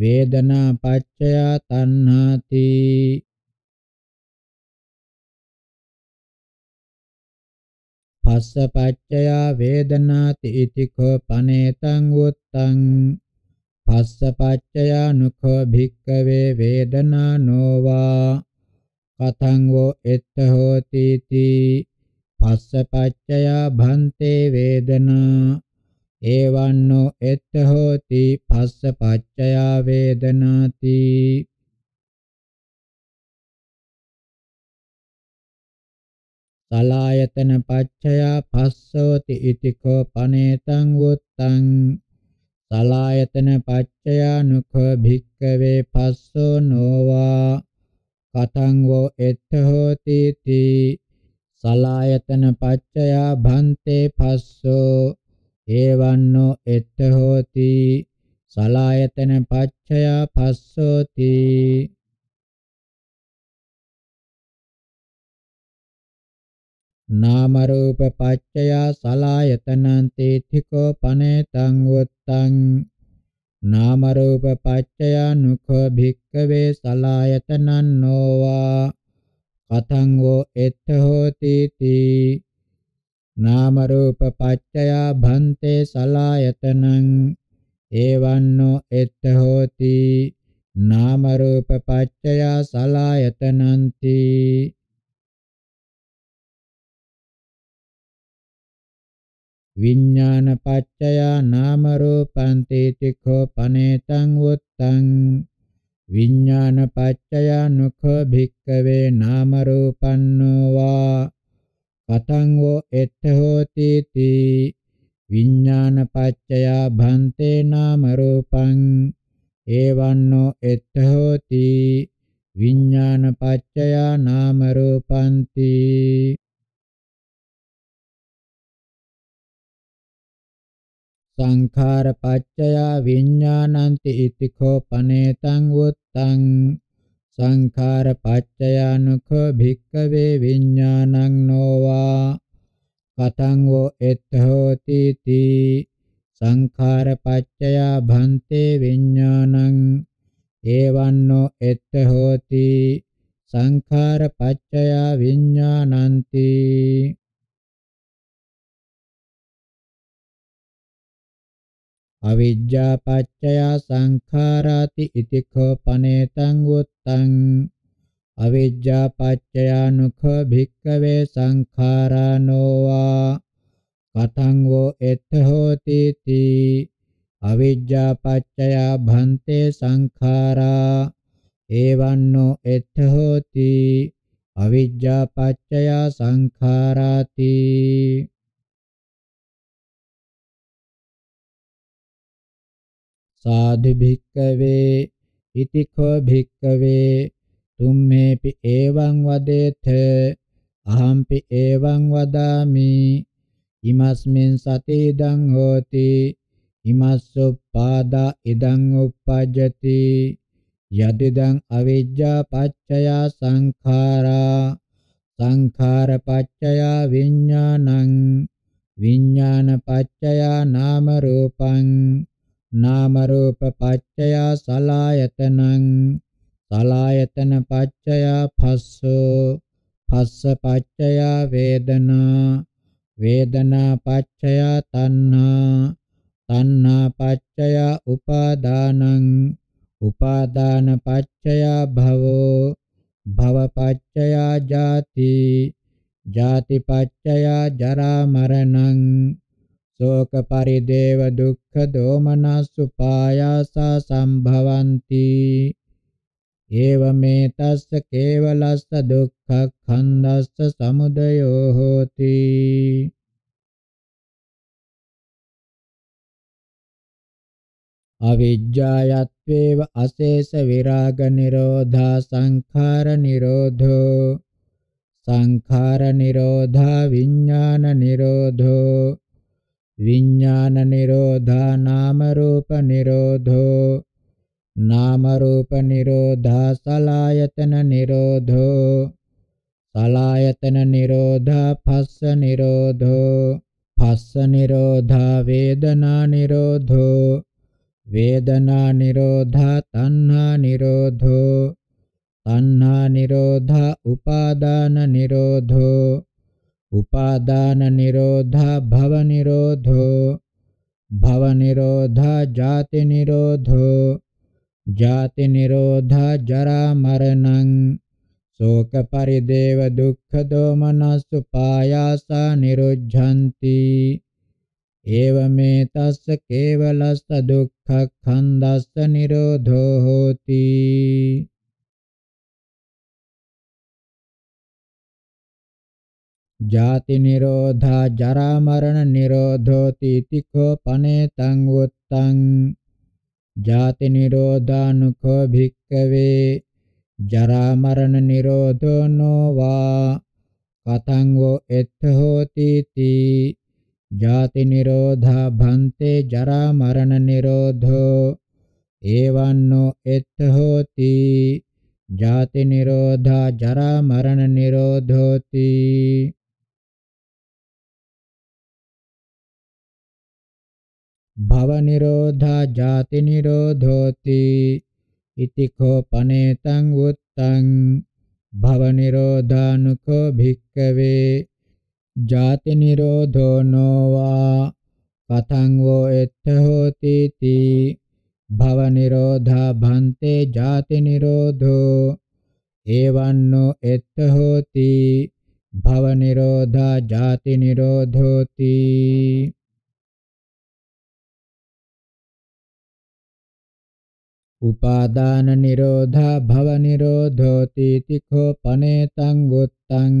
වේදනා පච්චය තණ්හාති පස්ස පච්චය වේදනාති ඉතිකෝ පනේතං උත්තං පස්ස පච්චය නුඛෝ භික්ඛවේ වේදනා නොවා කතං වෝ එත්ත හෝති තී පස්සපච්චයා භන්තේ වේදනා එවන්නෝ එත්ත හෝති පස්සපච්චයා වේදනාති සලායතන පච්චයා පස්සෝති ඉතිකෝ පනේතං වුත්තං සලායතන පච්චයා නුඛ භික්කවේ පස්සෝ නොවා කතං වෝ එත්ත හෝති තී සලායතන පච්චයා භන්තේ පස්සෝ ඒවන්නෝ එත්ත හෝති සලායතන පච්චයා පස්සෝ තී නාම රූප පච්චය සලායතනං තීතිකෝ පනේතං උත්තං නාම රූප පච්චය නුඛ භික්ඛවේ සලායතනං නොවා කතං වෝ එත්ත හෝති තී නාම රූප පච්චය භන්තේ සලායතනං ඒවන්නෝ එත්ත හෝති නාම රූප පච්චය සලායතනන්ති විඥානපච්චයා නාම රූපන්ති තිඛෝ පනේතං උත්තං විඥානපච්චයා නුඛ භික්කවේ නාම රූපන්නෝ වා පතං වෝ එත්ථ හෝති තී විඥානපච්චයා භන්තේ නාම රූපං ඒවන්නෝ එත්ථ හෝති විඥානපච්චයා නාම රූපන්ති සංඛාර පච්චය විඥානන්ති ඉතිකෝ පනේතං උත්තං සංඛාර පච්චයානුඛෝ භික්ඛවේ විඥානං නොවා කතං වෝ එත්තහෝති තී සංඛාර පච්චය භන්තේ විඥානං ඒවන්නෝ එත්තහෝති සංඛාර පච්චය විඥානන්ති අවිජ්ජා පච්චය සංඛාරාති ඉති කෝපනේතං උත්තං අවිජ්ජා පච්චය නුඛ භික්ඛවේ සංඛාරානෝවා කතං වෝ එත් හෝති තී අවිජ්ජා පච්චය භන්තේ සංඛාරා එවන්නෝ එත් හෝති අවිජ්ජා පච්චය සංඛාරාති සාදු භික්කවේ ඉතිකෝ භික්කවේ තුම්මේපි එවං වදේත අහම්පි එවං වදාමි ඉමස්මින් සතිදං හෝති ඉමස්සුප්පාදා ඉදං උප්පජ්ජති යදිදං අවිජ්ජා පච්චය සංඛාරා සංඛාර පච්චය විඥානං විඥාන පච්චය නාම රූපං නාම රූප පච්චය සලායතනං සලායතන පච්චය පස්සෝ පස්ස පච්චය වේදනා වේදනා පච්චය තණ්හා තණ්හා පච්චය උපාදානං උපාදාන පච්චය භවෝ භව පච්චය ජාති ජාති පච්චය ජරා මරණං ශෝක පරිදේව දුක්ඛ දෝමනස්සුපායාසා සම්භවಂತಿ ඒවමේ තස්ස කේවලස්ස දුක්ඛඛන්දස්ස සමුදයෝ හෝති අවිජ්ජායත්වේව අශේෂ විරාග නිරෝධා සංඛාර නිරෝධෝ සංඛාර නිරෝධා විඥාන නිරෝධෝ විඥාන නිරෝධා නාම රූප නිරෝධෝ නාම රූප නිරෝධා සලායතන නිරෝධෝ සලායතන නිරෝධා පස්ස නිරෝධෝ පස්ස නිරෝධා වේදනා නිරෝධෝ වේදනා නිරෝධා තණ්හා නිරෝධෝ තණ්හා නිරෝධා උපාදාන නිරෝධෝ උපාදාන නිරෝධා භව නිරෝධෝ භව නිරෝධා ජාති නිරෝධෝ ජාති නිරෝධා ජරා මරණං ශෝක පරිදේව දුක්ඛ දෝමනස්සු පායාසා නිරුද්ධಂತಿ ඒවමේ තස්ස කේවලස්ස දුක්ඛ ඛණ්ඩස්ස නිරෝධෝ හෝති ජාති නිරෝධා ජරා මරණ නිරෝධෝ තීතිකෝ පනේතං උත්තං ජාති නිරෝධානුඛෝ භික්ඛවේ ජරා මරණ නිරෝධෝ නොවා කතං වෝ එත්ථ හෝති තී ජාති නිරෝධා භන්තේ ජරා මරණ නිරෝධෝ එවන්නෝ එත්ථ හෝති ජාති නිරෝධා ජරා මරණ නිරෝධෝති භව නිරෝධා ජාති නිරෝධෝති ඉති කෝපනේ තං උත්තං භව නිරෝධානුකෝ භික්කවේ ජාති නිරෝධෝ නොවා කතං වෝ එත්ත හෝති තී භව නිරෝධා භන්තේ ජාති නිරෝධෝ එවන්නෝ එත්ත හෝති භව නිරෝධා ජාති නිරෝධෝති උපාදාන නිරෝධා භව නිරෝධෝ තීති කෝපනේ තං උත්තං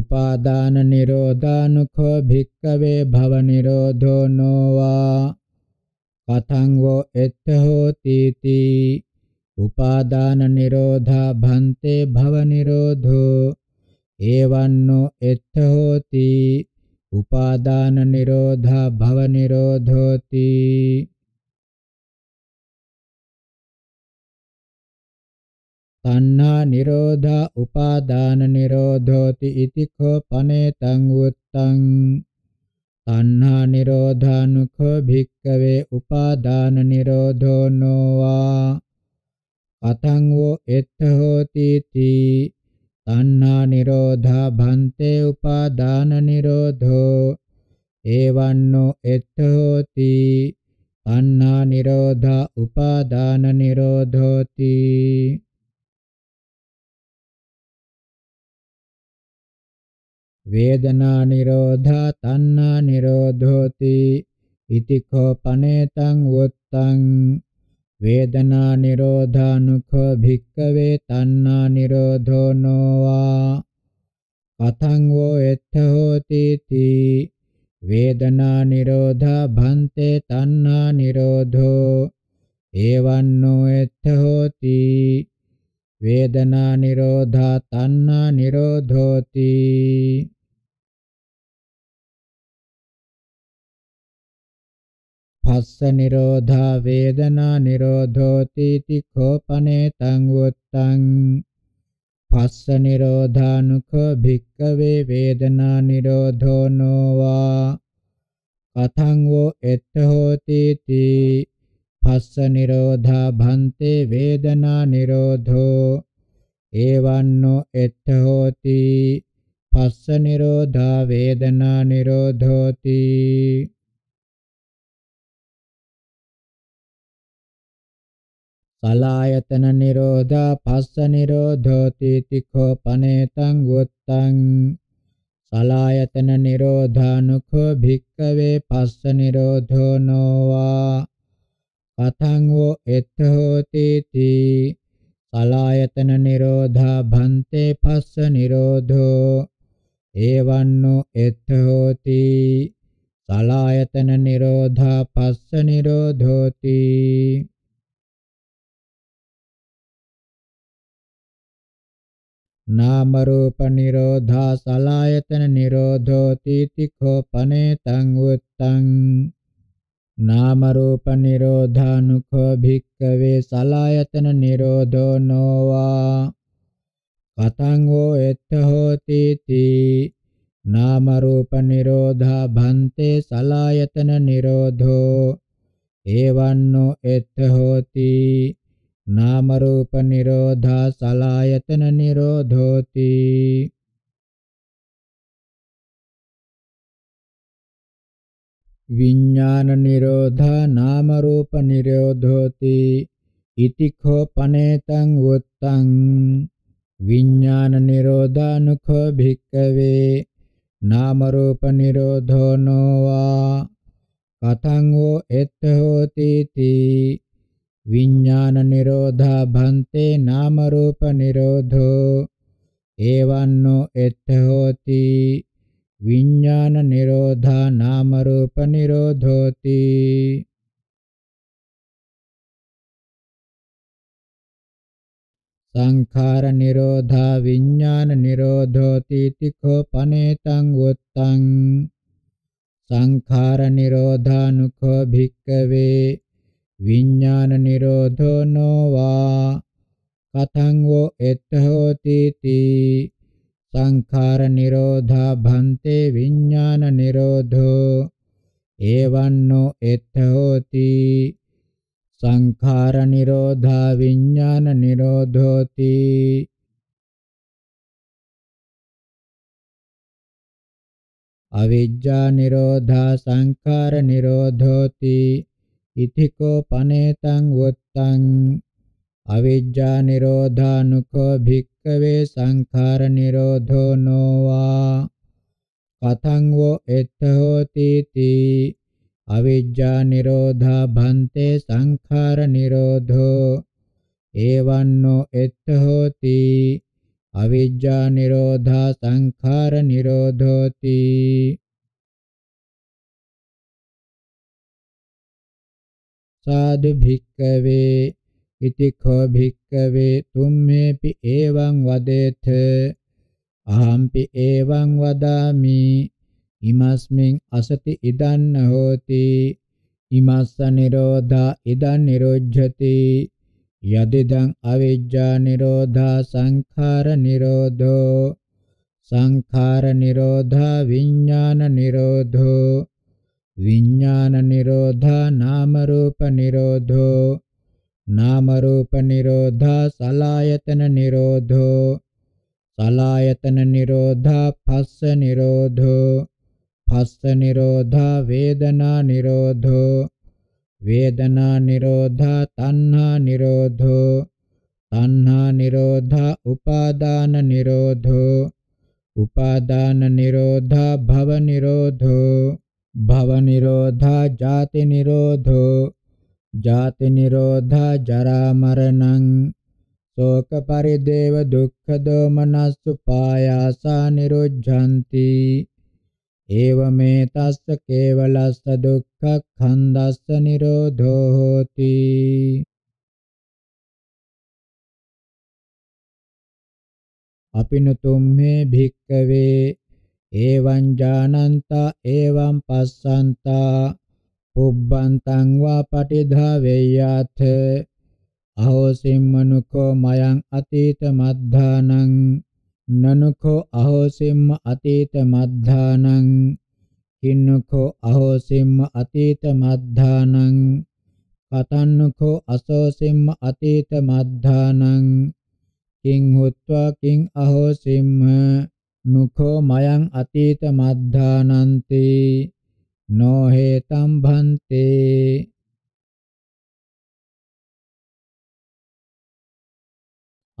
උපාදාන නිරෝධානුඛෝ භික්ඛවේ භව නිරෝධෝ නොවා කතං වෝ එත්ථ හෝතිති උපාදාන නිරෝධා භන්තේ භව නිරෝධෝ එවන්නෝ එත්ථ හෝති උපාදාන නිරෝධා භව නිරෝධෝති තණ්හා නිරෝධා උපාදාන නිරෝධෝති ඉති කෝපනේ තං උත්තං තණ්හා නිරෝධානුඛ භික්ඛවේ උපාදාන නිරෝධෝ නොවා අතං වෝ එත්ත හෝති තී තණ්හා නිරෝධා භන්තේ උපාදාන නිරෝධෝ එවන්නෝ එත්ත හෝති තණ්හා නිරෝධා උපාදාන නිරෝධෝති වේදනා නිරෝධා තණ්හා නිරෝධෝති ඉති කෝ පනේතං වොත්තං වේදනා නිරෝධානුඛෝ භික්ඛවේ තණ්හා නිරෝධෝ නොවා පතං වෝ එත්ථ හෝති තී වේදනා නිරෝධා භන්තේ තණ්හා නිරෝධෝ එවන්නෝ එත්ථ හෝති වේදනා නිරෝධා තණ්හා නිරෝධෝති පස්ස නිරෝධා වේදනා නිරෝධෝ තීති කෝපනේ තං උත්තං පස්ස නිරෝධානුඛ භික්ඛවේ වේදනා නිරෝධෝ නොවා කතං වෝ එත්ත හෝති තී පස්ස නිරෝධා භන්තේ වේදනා නිරෝධෝ එවන්නෝ එත්ත හෝති පස්ස නිරෝධා වේදනා නිරෝධෝති සලායතන නිරෝධා පස්ස නිරෝධෝ තීතිඛෝ පනේතං වුත්තං සලායතන නිරෝධානුඛෝ භික්ඛවේ පස්ස නිරෝධෝ නොවා පතං වෝ එත්ථ හෝති තී සලායතන නිරෝධා භන්තේ පස්ස නිරෝධෝ ඒවන්නෝ එත්ථ හෝති සලායතන නිරෝධා පස්ස නිරෝධෝති නාම රූප නිරෝධා සලායතන නිරෝධෝ තීතිඛෝපනේ තං උත්තං නාම රූප නිරෝධානුඛෝ භික්ඛවේ සලායතන නිරෝධෝ නොවා කතං වෝ එත්ත හෝති තී නාම රූප නිරෝධා භන්තේ සලායතන නිරෝධෝ එවන්නෝ එත්ත හෝති නාම රූප නිරෝධා සලායතන නිරෝධෝති විඥාන නිරෝධා නාම රූප නිරෝධෝති ඉතිඛෝ පනේතං උත්තං විඥාන නිරෝධානුඛෝ භික්ඛවේ නාම රූප නිරෝධෝ නොවා කතං වෝ එත් හෝති තී විඥාන නිරෝධා භන්තේ නාම රූප නිරෝධෝ එවන්නෝ එත්ථ හෝති විඥාන නිරෝධා නාම රූප නිරෝධෝති සංඛාර නිරෝධා විඥාන නිරෝධෝති තිඛෝ පනේතං උත්තං සංඛාර නිරෝධානුඛෝ භික්ඛවේ විඥාන නිරෝධෝ නොවා කතං වෝ එත්තහෝති තී සංඛාර නිරෝධා භන්තේ විඥාන නිරෝධෝ එවන්නෝ එත්තහෝති සංඛාර නිරෝධා විඥාන නිරෝධෝති අවිජ්ජා නිරෝධා සංඛාර නිරෝධෝති ඉතිකෝ පනේතං වොත්තං අවිජ්ජා නිරෝධානුකෝ භික්ඛවේ සංඛාර නිරෝධෝ නොවා කතං වෝ එත්ත හෝති තී අවිජ්ජා නිරෝධා භන්තේ සංඛාර නිරෝධෝ එවන්නෝ එත්ත හෝති අවිජ්ජා නිරෝධා සංඛාර නිරෝධෝති සාදු භික්කවේ ඉති කෝ භික්කවේ තුම්මේපි එවං වදේත අහම්පි එවං වදාමි ඉමස්මින් අසති ඉදන්න හෝති ඉමස්ස නිරෝධා ඉදන් නිරොජ්ජති යදිදං අවිජ්ජා නිරෝධා සංඛාර නිරෝධෝ සංඛාර නිරෝධා විඥාන නිරෝධෝ විඥාන නිරෝධා නාම රූප නිරෝධෝ නාම රූප නිරෝධා සලායතන නිරෝධෝ සලායතන නිරෝධා පස්ස නිරෝධෝ පස්ස නිරෝධා වේදනා නිරෝධෝ වේදනා නිරෝධා තණ්හා නිරෝධෝ තණ්හා නිරෝධා උපාදාන නිරෝධෝ උපාදාන නිරෝධා භව නිරෝධෝ භව නිරෝධා ජාති නිරෝධෝ ජාති නිරෝධා ජරා මරණං ශෝක පරිදේව දුක්ඛ දෝමනස්සුපායාසා නිරුද්ධಂತಿ ඒවමේ තස්ස කේවලස්ස දුක්ඛ ඛන්දස්ස නිරෝධෝ හෝති අපිනතුම් මේ භික්කවේ එවං ජානන්තා එවං පස්සන්තා පුබ්බන්තං වා පටිධාවේයාත අහෝ සිම්මනුකෝ මයං අතීත මද්ධානං නනුකෝ අහෝ සිම්ම අතීත මද්ධානං කින්නකෝ අහෝ සිම්ම අතීත මද්ධානං කතන්නකෝ අසෝ සිම්ම අතීත මද්ධානං කිං හුත්වා කිං අහෝ සිම්ම නුඛෝ මයං අතීත මද්ධානන්තේ නොහෙතම් භන්තේ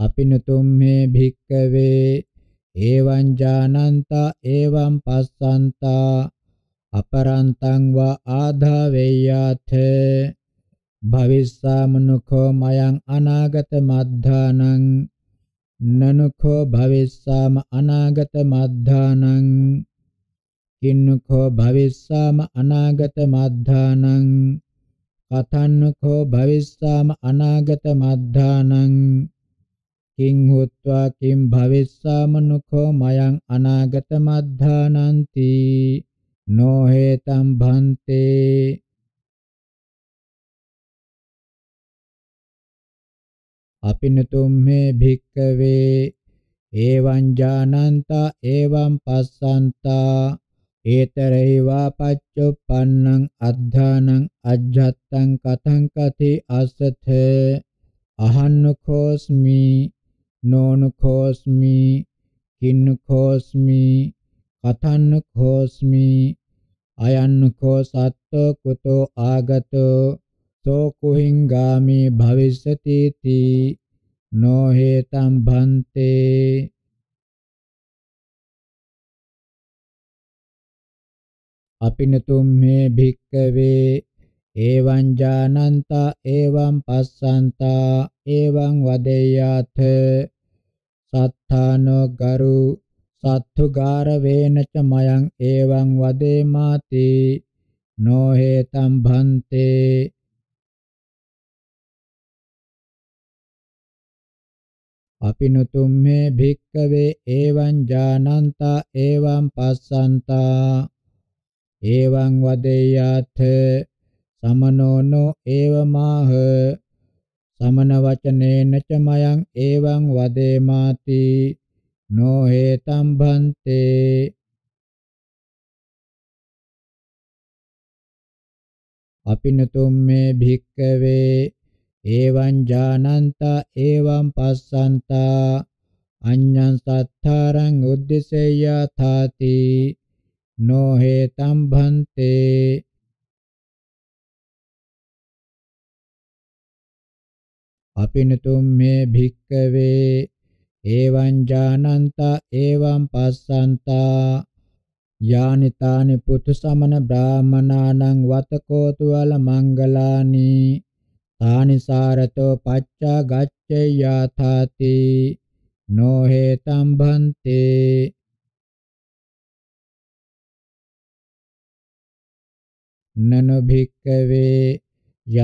අපිනතුම් මේ භික්කවේ එවං ජානන්තා එවං පස්සන්තා අපරන්තං වා ආධාවේයාත භවිස්සාමනුඛෝ මයං අනාගත මද්ධානං නනුඛෝ භවිස්සාම අනාගත මද්ධානං කින්නුඛෝ භවිස්සාම අනාගත මද්ධානං කතන්නුඛෝ භවිස්සාම අනාගත මද්ධානං කිං හොත්වා කිං භවිස්සාමනුඛෝ මයං අනාගත මද්ධානಂತಿ නොහෙතම් භන්තේ අපිනතුම් මේ භික්කවේ එවං ජානන්තා එවං පස්සන්තා ඒතරෙහි වාපච්චුප්පන්නං අද්ධානං අජ්ජත්තං කතං කති අසත අහන්නකෝස්මි නෝනකෝස්මි කින්නකෝස්මි කතන්නකෝස්මි අයන්නකෝ සත්තෝ කුතෝ ආගතෝ සෝ කුහිංගාමි භවිස්සති තී නෝ හේතම් භන්තේ අපිනතුම් මේ භික්කවේ එවං ජානන්තා එවං පස්සන්තා එවං වදේයාත සත්තානෝ ගරු සත්තුගාර වේන ච මයං එවං වදේමාති නෝ හේතම් භන්තේ අපිනුතුම් මේ භික්කවේ එවං ජානන්තා එවං පස්සන්තා එවං වදේයාත සමනෝනෝ එවමාහ සමන වචනේන ච මයං එවං වදේමාති නෝ හේතම් භන්තේ අපිනුතුම් මේ භික්කවේ එවං ජානන්තා එවං පස්සන්තා අඤ්ඤං සත්තාරං උද්දිසෙය්‍යා තාති නෝ හේතම් භන්තේ අපිනතුම් මේ භික්කවේ එවං ජානන්තා එවං පස්සන්තා යානිතානි පුතු සමන බ්‍රාහමනානං වතකෝතුවල මංගලානි තානිසාරතෝ පච්චා ගච්ඡයාථාති නොහෙතම් භන්තේ නනෝ භික්කවේ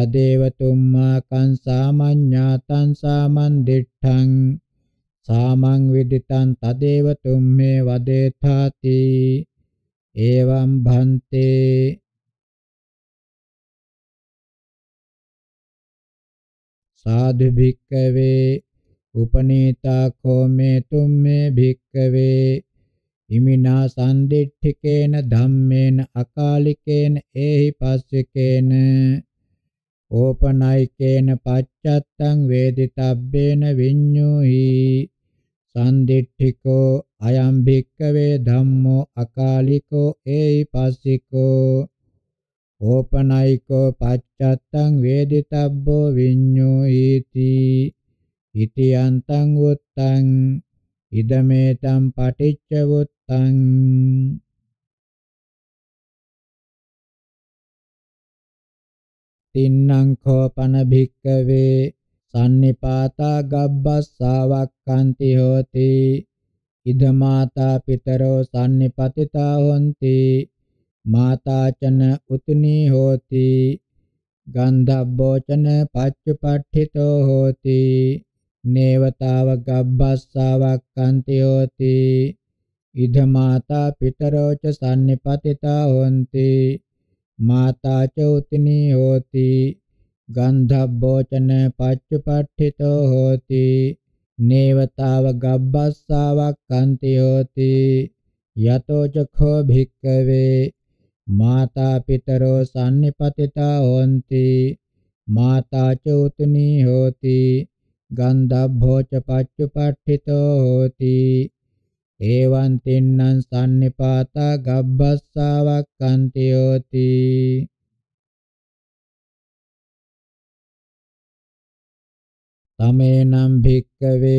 යදේව තුම්මා කං සාමඤ්ඤාතං සාමන් දිඨං සාමං විදිතං තදේව තුම්මේ වදේථාති එවං භන්තේ සාදු භික්කවේ උපනීතා කෝමේ තුම්මේ භික්කවේ ඉමිනා සම්දිට්ඨිකේන ධම්මේන අකාලිකේන ඒහි පස්සකේන ඕපනයිකේන පච්චත්තං වේදිතබ්බේන විඤ්ඤෝහි සම්දිට්ඨිකෝ අයම් භික්කවේ ධම්මෝ අකාලිකෝ ඒහි පස්සිකෝ ඕපනයිකෝ පච්චත්තං වේදිතබ්බෝ විඤ්ඤෝ ඊති ඉතියන්තං උත්තං ඉදමෙතං පටිච්ච උත්තං තින්නං කෝපන භික්කවේ සම්නිපාතා ගබ්බස්සාවක්ඛන්ති හෝති ඉදමාතා පිතරෝ සම්නිපතිතා හොಂತಿ මාතාචන උතුනී හෝති ගන්ධබ්බෝචන පච්චපට්ඨිතෝ හෝති නේවතාව ගබ්බස්සාවක්칸ති හෝති ඉද මාතා පිතරෝච සම්නිපතිතා හොಂತಿ මාතා ච උතිනී හෝති ගන්ධබ්බෝචන පච්චපට්ඨිතෝ හෝති නේවතාව ගබ්බස්සාවක්칸ති හෝති යතෝ චඛෝ භික්කවේ माता पितरो सन्निपतिता होन्ति माता चोतुनी होति गन्धभ्यो च पच्युपट्ठितो होति एवं तिन्नं सन्निपाता गब्भस्सावक्कन्ति होति तमेनं भिक्खवे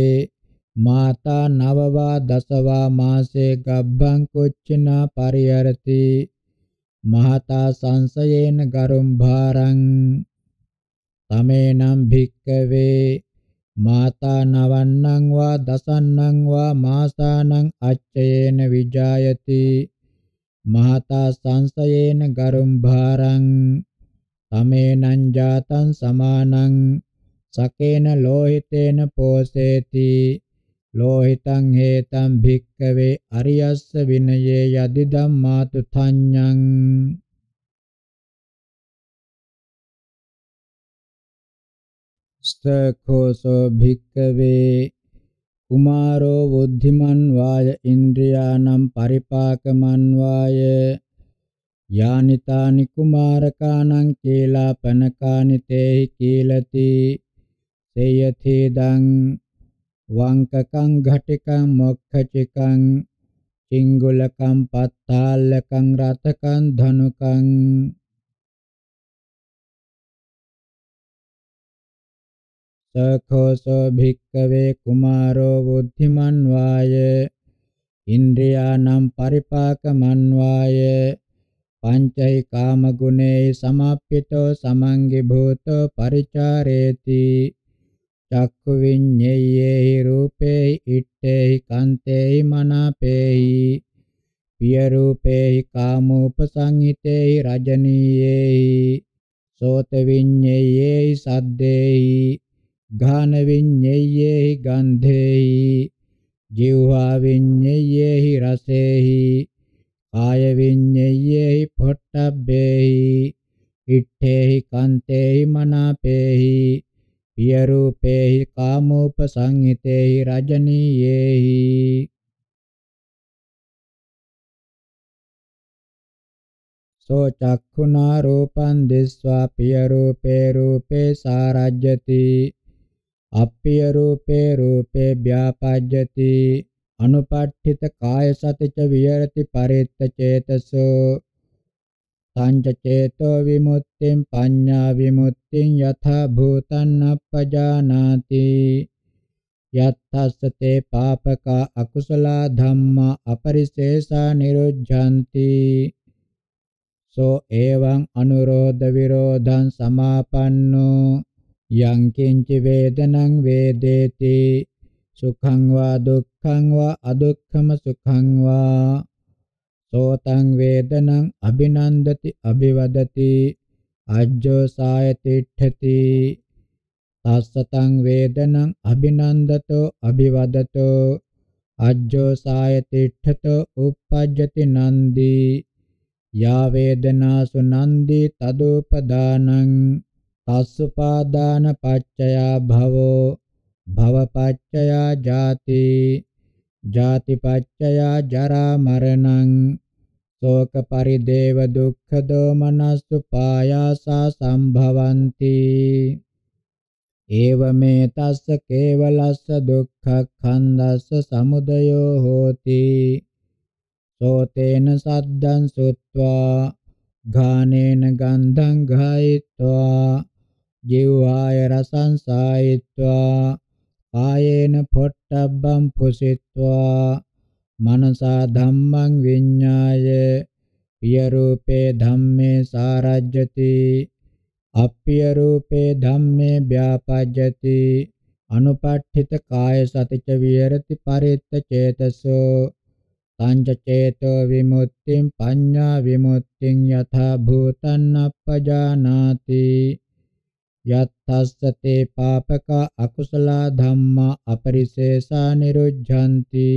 माता नववा दशवा मासे गब्भं कुच्छिना परिहरति මහතා සංසයේන ගරුම් භාරං තමේනම් භික්කවේ මාතා නවන්නං වා දසන්නං වා මාසානං අච්චයේන විජායති මහතා සංසයේන ගරුම් භාරං තමේනං ජාතං සමානං සකේන ලෝහිතේන පෝසේති ලෝහිතං හේතං භික්කවේ අරියස්ස විනයේ යදි ධම්මාතු තඤ්ඤං ස්තකෝසෝ භික්කවේ කුමාරෝ බුද්ධිමන් වාය ඉන්ද්‍රියානම් පරිපාකමන් වාය යානිතානි කුමාරකාණං කීලා පනකානි තේහි කීලති සේයති දං වංකකං ඝටිකං මොක්ඛචිකං චිංගුලකං පත්තාලකං රතකං ධනුකං සඛෝසෝ භික්කවේ කුමාරෝ බුද්ධිමන් වාය ඉන්ද්‍රියානම් පරිපාකමන් වාය පංචෛ කාම ගුණේ සමාප්පිතෝ සමංගි භූතෝ පරිචාරේති චක්කු විඤ්ඤේයේහි රූපේහි ඉත්තේහි කන්තේහි මනාපේහි පිය රූපේහි කාමෝපසංහිතේහි රජනීයේහි සෝත විඤ්ඤේයේහි සද්දේහි ඝාන විඤ්ඤේයේහි ගන්ධේහි ජීවහා විඤ්ඤේයේහි රසේහි කාය විඤ්ඤේයේහි පොට්ටබ්බේහි ඉත්තේහි කන්තේහි මනාපේහි පිය රූපේහි කාමෝපසංහිතේහි රජනීයේහි සෝ චක්ඛුනා රූපං දිස්වා පිය රූපේ රූපේ සාරජ්‍යති අප්පිය රූපේ රූපේ ව්‍යාපජ්ජති අනුපට්ඨිත කාය සතිච විහෙරති පරිත්ත චේතසෝ සංජචේතෝ විමුක්තිං පඤ්ඤා විමුක්තිං යථා භූතං අපජානාති යත්තස්සතේ පාපකා අකුසලා ධම්මා අපරිශේෂා නිරුද්ධಂತಿ සෝ එවං අනුරෝධ විරෝධං සමාපන්නෝ යං කිංච වේදනං වේදේති සුඛං වා දුක්ඛං වා අදුක්ඛම සුඛං වා තෝතං වේදනං අබිනන්දති අබිවදති අජ්ජෝ සායතිඨති තස්සතං වේදනං අබිනන්දතෝ අබිවදතෝ අජ්ජෝ සායතිඨතෝ uppajjati nandi යා වේදනාසු නන්දි තදෝපදානං තස්සපාදාන පච්චයා භවෝ භවපච්චයා ජාති ජාතිපච්චයා ජරා මරණං ශෝක පරිදේව දුක්ඛ දෝමනස්සු පායාසා සම්භවಂತಿ ඒවමේ තස්ස කේවලස්ස දුක්ඛඛන්දස්ස සමුදයෝ හෝති සෝතේන සද්දං සුත්වා ඝානේන ගන්ධං ඝායිत्वा ජීවාය රසං සායිत्वा ආයේන පොට්ටබ්බම් පුසිत्वा මනසා ධම්මං විඤ්ඤාය පිය රූපේ ධම්මේ සාරජ්‍යති අප්පිය රූපේ ධම්මේ ව්‍යාපජ්ජති අනුපට්ඨිත කාය සතිච විහෙරති පරිත්ත චේතසෝ තංජ චේතෝ විමුක්තිං පඤ්ඤා විමුක්තිං යථා භූතං අපජානාති යත්තස්සතේ පාපක අකුසල ධම්මා අපරිශේෂා නිරුද්ධಂತಿ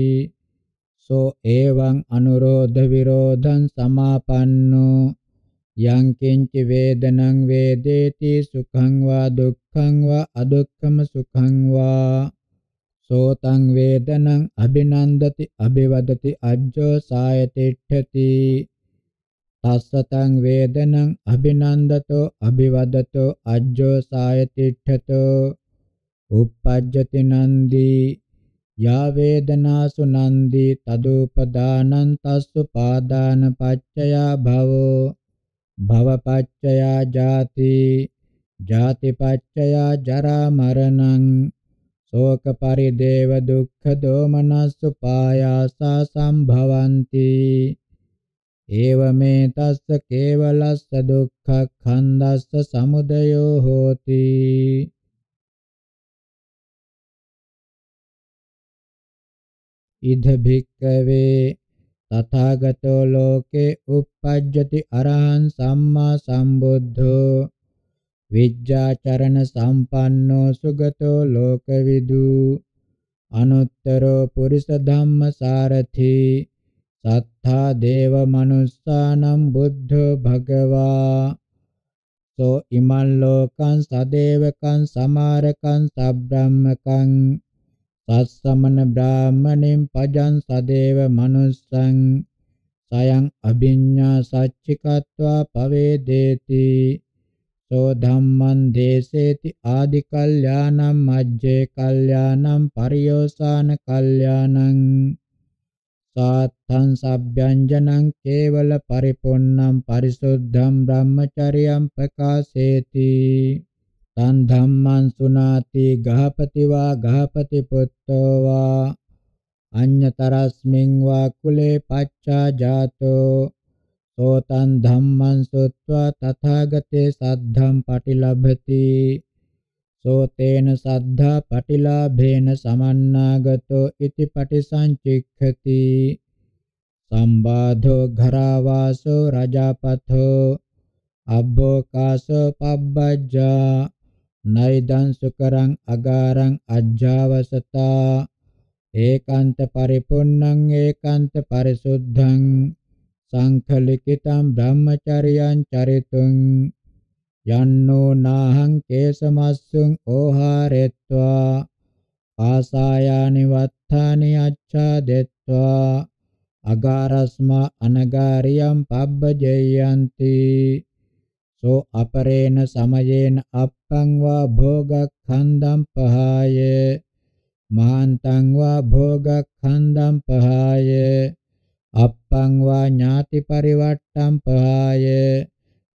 සෝ එවං අනුරෝධ විරෝධං සමාපන්නෝ යං කිංච වේදනං වේදේති සුඛං වා දුක්ඛං වා අදුක්ඛම සුඛං වා සෝ තං වේදනං අබිනන්දති අබිවදති අජ්ජෝ සායතිට්ඨති තස්ස තං වේදනං අබිනන්දතෝ අබිවදතෝ අජ්ජෝ සායතිට්ඨතෝ uppajjati nandi යා වේදනාසු නන්දි තදුපදානං තස්සු පාදාන පච්චයා භවෝ භව පච්චයා ජාති ජාති පච්චයා ජරා මරණං ශෝක පරිදේව දුක්ඛ දෝමනස්සු පායාසා සම්භවಂತಿ ඒවමේ තස්ස කේවලස්ස දුක්ඛ ඛණ්ඩස්ස සමුදයෝ හෝති ඉද භික්කවේ තථාගතෝ ලෝකේ uppajjati arahan samma sambuddho විජ්ජාචරණ සම්පන්නෝ සුගතෝ ලෝකවිදු අනුත්තරෝ පුරිස ධම්ම සාරති සත්තා දේව මනුස්සානම් බුද්ධෝ භගවා සෝ ඉමන් ලෝකං සදේවකං සමාරකං සබ්‍රාහ්මකං තස්සමන බ්‍රාහමණෙන් පජං සදේව මනුස්සං සයං අභිඤ්ඤා සච්චිකत्वा පවේදේති සෝ ධම්මං දේසේති ආදි කල්යාණං මජ්ජේ කල්යාණං පරියෝසాన කල්යාණං සාත්තං සබ්බ්‍යංජනං කේවල පරිපොන්නං පරිසුද්ධං බ්‍රහ්මචරියං ප්‍රකාශේති තන් ධම්මං සුනාති ගහපති වා ගහපති පුත්තෝ වා අඤ්‍යතරස්මින් වා කුලේ පච්චා ජාතෝ සෝතං ධම්මං සොත්වා තථාගතේ සද්ධම් පටිලබ්ධති සෝතේන සද්ධා පටිලාභේන සමන්නාගතෝ ඉති පටිසංචික්ඛති සම්බාධෝ ඝරාවාසෝ රජාපතෝ අබ්බෝකාසෝ පබ්බජ්ජා නයිදං සුකරං අගාරං අජ්ජාවසතා ඒකාන්ත පරිපුන්නං ඒකාන්ත පරිසුද්ධං සංඛලිකිතං බ්‍රහ්මචරියං චරිතුං යන්නෝ නාහං කේසමස්සුං ඕහාරෙත්වා ආසායානි වත්තානි අච්ඡාදෙත්වා අගාරස්මා අනගාරියම් පබ්බජයන්ති සෝ අපරේණ සමයේන අප අල්පං වා භෝගක්ඛන්දම් පහය මහන්තං වා භෝගක්ඛන්දම් පහය අප්පං වා ඥාති පරිවට්ටම් පහය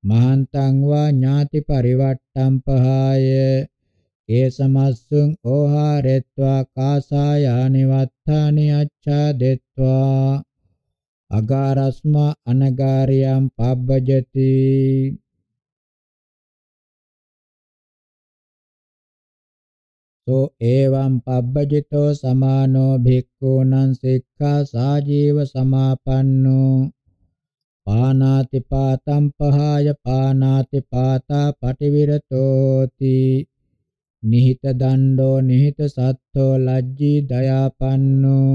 මහන්තං වා ඥාති පරිවට්ටම් පහය ඒ සමස්සුං ඕහාරෙත්වා කාසායානි වත්තානි අච්ඡාදෙත්වා අගාරස්මා අනගාරියම් පබ්බජති සෝ එවං පබ්බජිතෝ සමානෝ භික්ඛූනං සික්ඛා සාජීව සමාපන්නෝ පානාති පාතම් පහාය පානාති පාතා පටිවිරතෝති නිහිත දණ්ඩෝ නිහිත සත්තෝ ලජ්ජී දයාපන්නෝ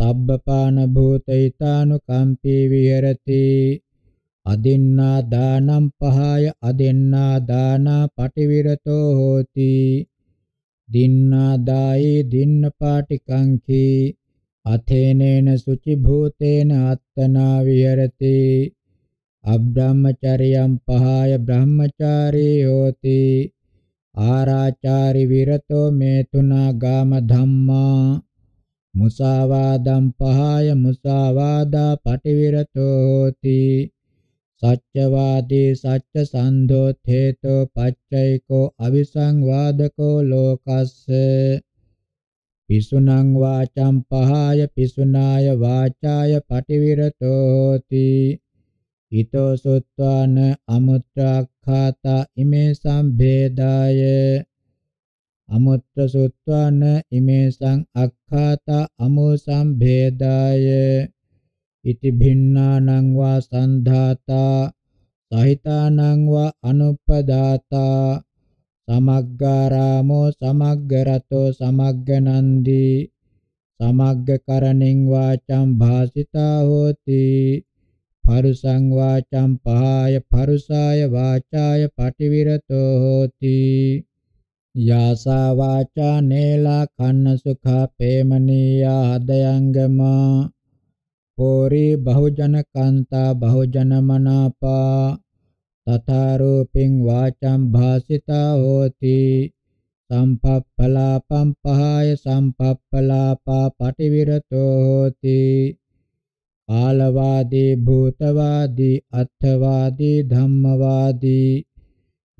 සබ්බපාන භූතෛතානුකම්පී විහෙරති අදින්නා දානම් පහාය අදින්නා දානා පටිවිරතෝ හෝති දින්නාදායේ දින්නපාටිකංඛි අතේනේන සුචිභූතේන අත්තනා විහෙරති අබ්‍රහ්මචරියම් පහාය බ්‍රහ්මචාරී හෝති ආරාචාරි විරතෝ මේතුනා ගාම ධම්මා මුසාවාදම් පහාය මුසාවාදා පටිවිරතෝ හෝති සච්චවාදී සච්ච සන්දෝත්ථේතෝ පච්චෛකෝ අවිසංවාදකෝ ලෝකස්ස පිසුනං වාචම් පහාය පිසුනාය වාචාය පටිවිරතෝති ඊතෝ සුත්වාන අමුත්‍රාඛාත ඉමේ සම්භේදාය අමුත්‍ර සුත්වාන ඉමේ සං අක්ඛාත අමෝ සම්භේදාය ඉති භින්නානං වා සන්ධාතා සහිතානං වා අනුප්පදාතා සමග්ගාරාමෝ සමග්ගරතෝ සමග්ගනන්දි සමග්ගකරණින් වාචං භාසිතා හෝති පරුසං වාචං පහාය පරුසාය වාචාය පටිවිරතෝ හෝති යාසා වාචා නේලා කන්න සුඛා ප්‍රේමනීය හදයංගමා පෝරේ බහුජන කාන්තා බහුජන මනාපා තථා රූපෙන් වාචම් භාසිතා හෝති සම්පප්පලාපම් පහය සම්පප්පලාපා පටිවිරතෝ හෝති කාලවාදී භූතවාදී අත්ථවාදී ධම්මවාදී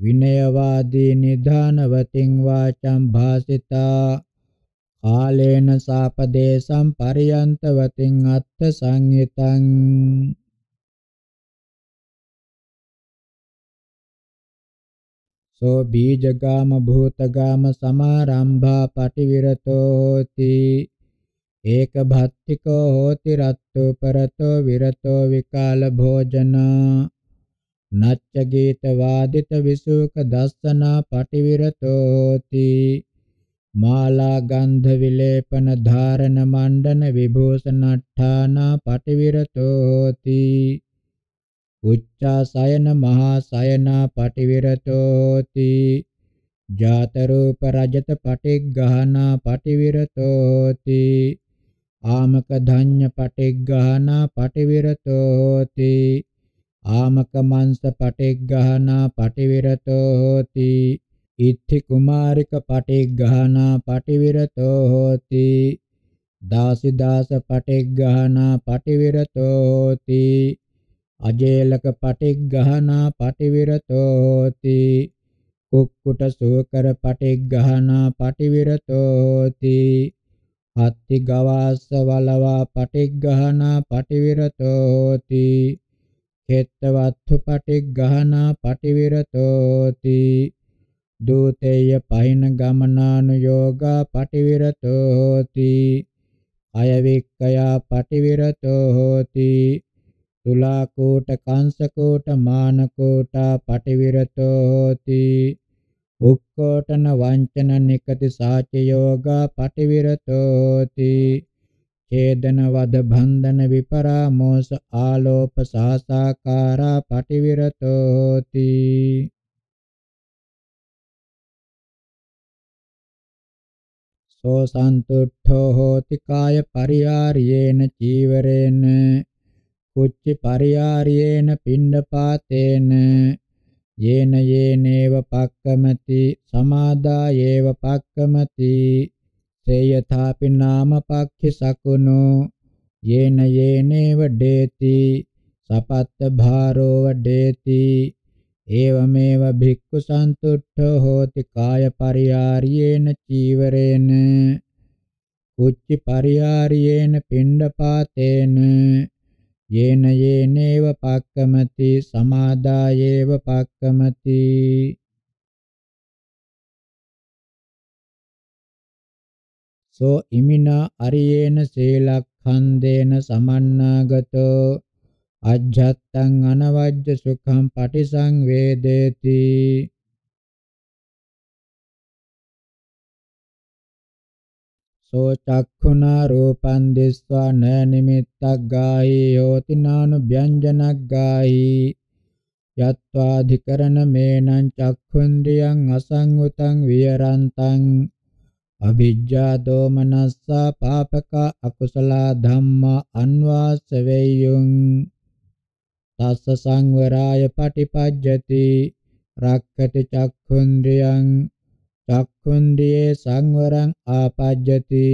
විනයවාදී නිධානවතින් වාචම් භාසිතා ආලේන සාපදේශම් පරියන්තවතින් අත්ථ සංයතං සෝ බීජගාම භූතගාම සමාරම්භා පටිවිරතෝ හෝති ඒක භත්තිකෝ හෝති රත්තු පරතෝ විරතෝ විකාල භෝජන නච්ච ගීත වාදිත විසුක දස්සනා පටිවිරතෝ හෝති මාලා ගන්ධ විලේපන ධාරණ මණ්ඩන විභූෂණට්ඨාන පටිවිරතෝ හෝති උච්චා සයන මහා සයන පටිවිරතෝ හෝති ජාත රූප රජත පටිග්ගහන පටිවිරතෝ හෝති ආමක ධඤ්ඤ පටිග්ගහන පටිවිරතෝ හෝති ආමක මංස පටිග්ගහන පටිවිරතෝ හෝති ඉත්ති කුමාරික පටිග්ගහනා පටිවිරතෝ හෝති දාසි දාස පටිග්ගහනා පටිවිරතෝ හෝති අජේලක පටිග්ගහනා පටිවිරතෝ හෝති කුක්කුට සුවකර පටිග්ගහනා පටිවිරතෝ හෝති අත්ති ගවාස්ස වලවා පටිග්ගහනා පටිවිරතෝ හෝති කෙත්තවත්තු පටිග්ගහනා පටිවිරතෝ හෝති දූතේය පහින ගමනානුയോഗා පටිවිරතෝ හෝති අය වික්ඛයා පටිවිරතෝ හෝති තුලා කෝට කංශ කෝට මාන කෝට පටිවිරතෝ හෝති උක්කෝටන වංචන නිකති සාච යෝගා පටිවිරතෝ හෝති ඡේදන වද බන්ධන විපරාමෝස ආලෝප සාසාකාරා පටිවිරතෝ හෝති සෝ සන්තුට්ඨෝ හෝති කාය පරිහාරියේන චීවරේන කුච්චි පරිහාරියේන පිණ්ඩපාතේන යේන යේනේව පක්කමති සමාදායේව පක්කමති සේයථාපි නාම පක්ඛි සකුණෝ යේන යේනේව ඩේති සපත්ත භාරෝව ඩේති एवमेव भिक्खु संतुष्टो होति काय परिहार्येण චීවරේන කුච්චි පරිහාරියේන පිණ්ඩපාතේන යේන යේනේව පක්කමති සමාදායේව පක්කමති සෝ ඉමිනා අරියේන සීලක්ඛන්දේන සමන්නාගතෝ අජ්ජත්තං අනවජ්ජ සුඛං පටිසංවේදේති සෝ චක්ඛුනා රූපං දිස්වා න නිමිත්තක් ගාහි යෝති නානු ව්‍යංජනක් ගාහි යත්වාධිකරණ මේනං චක්ඛුන්ද්‍රියං අසංගතං විහරන්තං අවිජ්ජා දෝමනස්සා පාපක අකුසල ධම්මා අන්වාසවේයුං තස්ස සංවරාය පටිපජ්ජති රක්ඛති චක්ඛුන්ද්‍රියං චක්ඛුන්ද්‍රියේ සංවරං ආපජ්ජති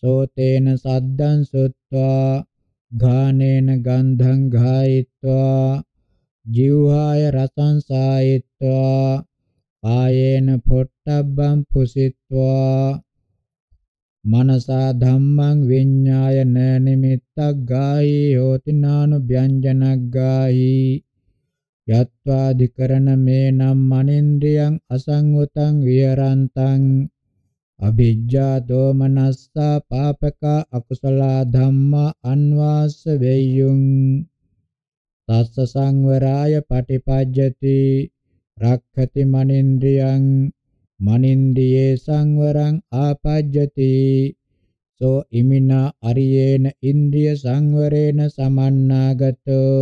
සෝතේන සද්දං සුත්වා ඝානේන ගන්ධං ඝායිत्वा ජීවහාය රසං සායිत्वा ආයේන පොට්ටබ්බං පුසිत्वा මනසා ධම්මං විඤ්ඤාය න නිමිත්තක් ගාහි හෝති නානු ව්‍යංජනක් ගාහි යත්වාධිකරණ මේ නම් මනින්ද්‍රියං අසංගතං විහරන්තං අභිජ්ජා දෝමනස්සා පාපකා අකුසල ධම්මා අන්වාස වේයුං තස්ස සංවරාය පටිපජ්ජති රක්ඛති මනින්ද්‍රියං මනින්දියේ සංවරං ආපජ්ජති සෝ ඉමිනා අරියේන ඉන්ද්‍රිය සංවරේන සමන්නාගතෝ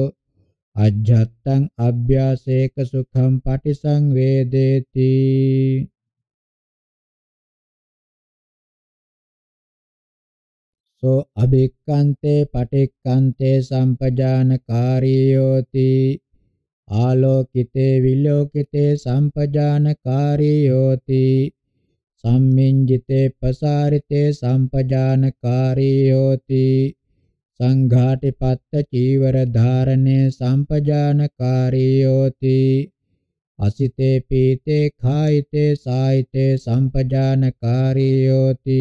අජ්ජත්තං අභ්‍යාසේක සුඛං පටිසංවේදේති සෝ අභික්ඛන්තේ පටික්ඛන්තේ සම්පජානකාරියෝති ආලෝකිතේ විලෝකිතේ සම්පජානකාරී යෝති සම්මින්ජිතේ පසාරිතේ සම්පජානකාරී යෝති සංඝාටිපත්ත චීවර ධාරණේ සම්පජානකාරී යෝති අසිතේ පීතේ කායිතේ සායිතේ සම්පජානකාරී යෝති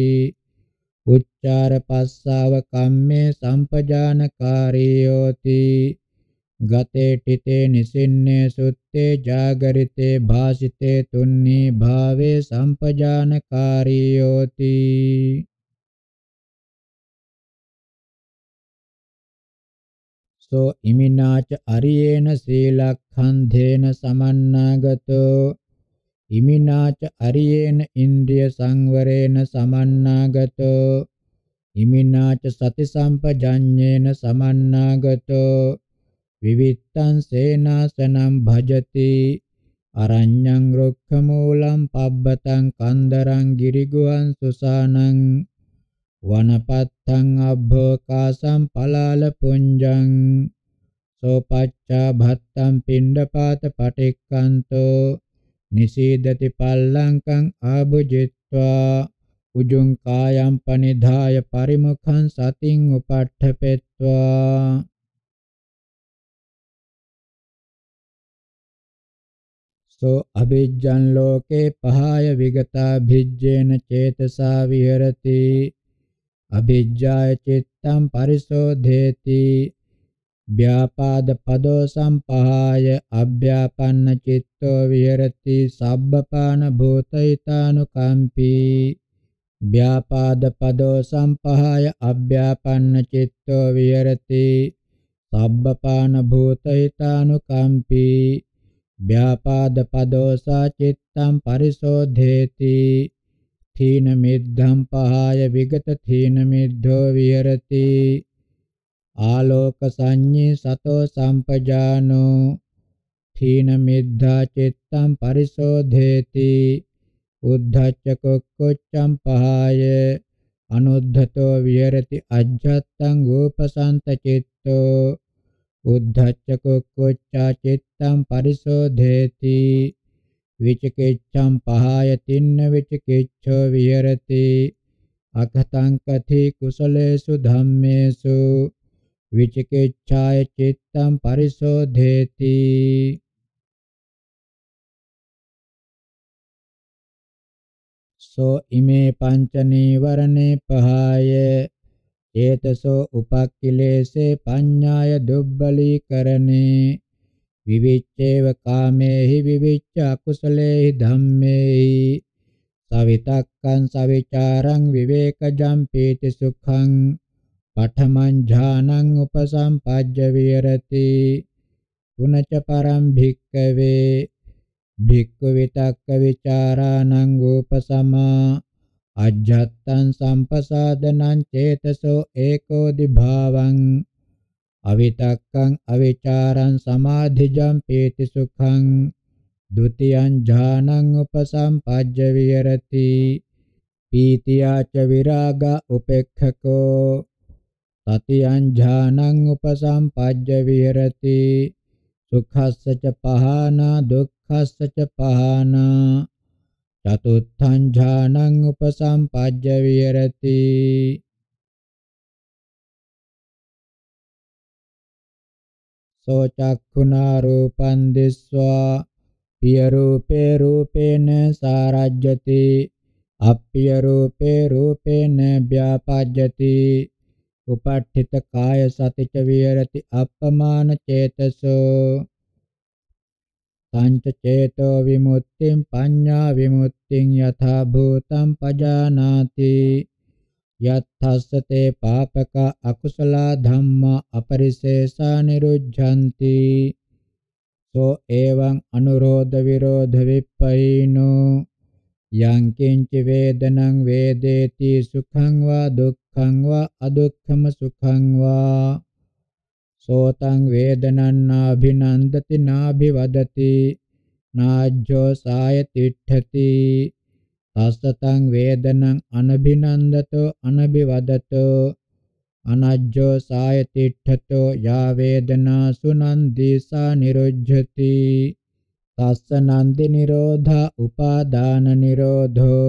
උච්චාර පස්සාව කම්මේ සම්පජානකාරී යෝති ගතේ ඨිතේ නිසින්නේ සුත්තේ జాగරිතේ භාසිතේ තුන්නී භාවේ සම්පජානකාරියෝති සෝ ඉමිනාච අරියේන සීලක්ඛන්ධේන සමන්නාගතෝ ඉමිනාච අරියේන ඉන්ද්‍රිය සංවරේන සමන්නාගතෝ ඉමිනාච සති සම්පජඤ්ඤේන සමන්නාගතෝ විවිත්තං සේනාසනම් භජති අරඤ්ඤං රුක්ඛමූලං පබ්බතං කන්දරං ගිරිගුවන් සුසානං වනපත්තං අබ්බෝකාසං පලාල පුඤ්ජං සෝපච්චා භත්තං පිණ්ඩපාත පටික්කන්තෝ නිසීදති පල්ලංකං ආභුජිත්වා උජුං කායම් පනිධාය පරිමුඛං සතින් උපට්ඨපෙත්වා සෝ අභිජ්ජන් ලෝකේ පහය විගතා භිජ්ජේන චේතසා විහෙරති අභිජ්ජාය චිත්තම් පරිසෝධේති ව්‍යාපාද පදෝ සම්පහාය අභ්‍යාපන්න චිත්තෝ විහෙරති සබ්බපාන භූතයිතානුකම්පී ව්‍යාපාද පදෝ සම්පහාය අභ්‍යාපන්න චිත්තෝ විහෙරති සබ්බපාන භූතයිතානුකම්පී ව්‍යාපාද පදෝ සචිත්තං පරිසෝධේති තීන මිද්ධම් පහය විගත තීන මිද්ධෝ විහෙරති ආලෝක සංඤේ සතෝ සම්පජානෝ තීන මිද්ධා චිත්තං පරිසෝධේති උද්ධච්ච කොක්කොච්චං පහය අනුද්ධතෝ විහෙරති අජ්ජත්තං ගෝපසන්ත චිත්තෝ උද්ධච්ච කොක්කොච්චා චිත්ත चित्तं परिशोधेति विचकेच्छं पहायति न विचकेच्छो विहरति अघतं कथि कुशलेषु धम्मेषु विचकेच्छाय चित्तं परिशोधेति सो इमे पंच निवरणे पहाय चेतसो उपकिलेशे पञ्ञाय दुर्बलीकरणे විවිච්ඡේව කාමේහි විවිච්ඡ අකුසලේහි ධම්මේහි සවිතක්කං සවිචාරං විවේකජම් පීති සුඛං පඨමං ඥානං උපසම්පජ්ජ විරති පුනච පරම් භික්කවේ භික්ඛු විතක්ක විචාරාණං උපසමා අජ්ජත්තං සම්පසාදනං චේතසෝ ඒකෝදි භාවං අවිතක්කං අවිචාරං සමාධිජං පේති සුඛං ဒ ුතියං ඥානං උපසම්පජ්ජ විහෙරති පීතියාච විරාග උපේක්ඛකෝ තතියං ඥානං උපසම්පජ්ජ විහෙරති සුඛස්ස ච පහනා දුක්ඛස්ස ච පහනා චතුත්ථං ඥානං උපසම්පජ්ජ විහෙරති සෝචක්ඛුනා රූපං දිස්වා පිය රූපේ රූපේන සාරජ්‍යති අප්පිය රූපේ රූපේන ව්‍යාපජ්ජති උපට්ඨිත කාය සතිච විහෙරති අප්පමාන චේතසෝ පංච චේතෝ විමුක්තිං පඤ්ඤා විමුක්තිං යථා භූතං පජානාති යත්තස්සතේ පාපක අකුසලා ධම්මා අපරිසේසා නිරුද්ධಂತಿ සෝ එවං අනුරෝධ විරෝධ විප්පයිනෝ යං කිංච වේදනං වේදේති සුඛං වා දුක්ඛං වා අදුක්ඛම සුඛං වා සෝතං වේදනන්නාභිනන්දති නාභිවදති නාජ්ජෝ සාය තිට්ඨති තස්සතං වේදනං අනබිනන්දතෝ අනබිවදතෝ අනජ්ජෝ සායතිට්ඨතෝ යා වේදනා සුනන්දීසා නිරුජ්ජති තස්ස නන්දි නිරෝධා උපාදාන නිරෝධෝ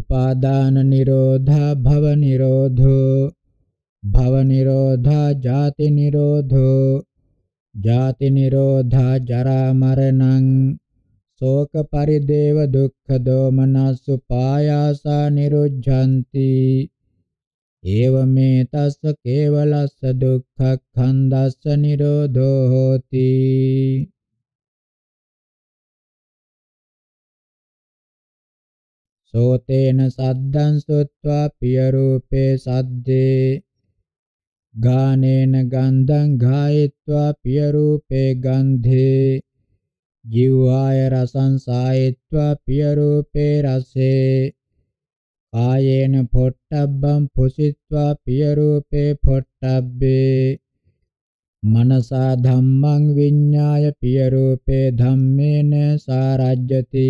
උපාදාන නිරෝධා භව නිරෝධෝ භව නිරෝධා ජාති නිරෝධෝ ජාති නිරෝධා ජරා මරණං ශෝක පරිදේව දුක්ඛ දෝමනස්සු පායාසා නිරුද්ධಂತಿ ඒවමේ තස්ස කේවලස්ස දුක්ඛඛන්දස්ස නිරෝධෝ හෝති සෝතේන සද්දං සොත්වා පිය රූපේ සද්දේ ගානේන ගන්ධං ගායත්වා පිය රූපේ ගන්ධේ ජීවාය රසං සායත්වා පිය රූපේ රසේ කායේන පොට්ටබ්බම් පුසිත්වා පිය රූපේ පොට්ටබ්බේ මනසා ධම්මං විඤ්ඤාය පිය රූපේ ධම්මේන සාරජ්‍යති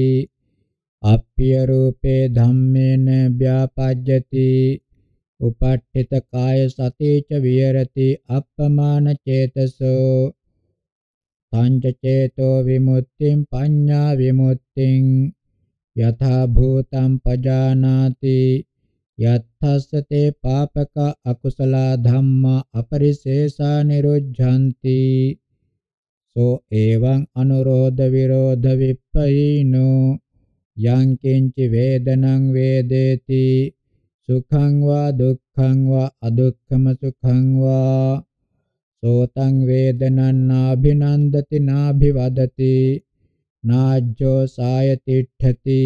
අප්පිය රූපේ ධම්මේන ව්‍යාපජ්ජති උපට්ඨිත කාය සතිච විහෙරති අප්පමාන චේතසෝ පංචචේතෝ විමුක්තිං පඤ්ඤා විමුක්තිං යථා භූතං පජානාති යත්තස්සතේ පාපක අකුසල ධම්මා අපරිශේෂා නිරුද්ධಂತಿ සෝ එවං අනුරෝධ විරෝධ විප්පයිනෝ යං කිංච වේදනං වේදේති සුඛං වා දුක්ඛං වා අදුක්ඛම සුඛං වා සෝතං වේදනන්නාභිනන්දති නාභිවදති නාජ්ජෝ සායතිට්ඨති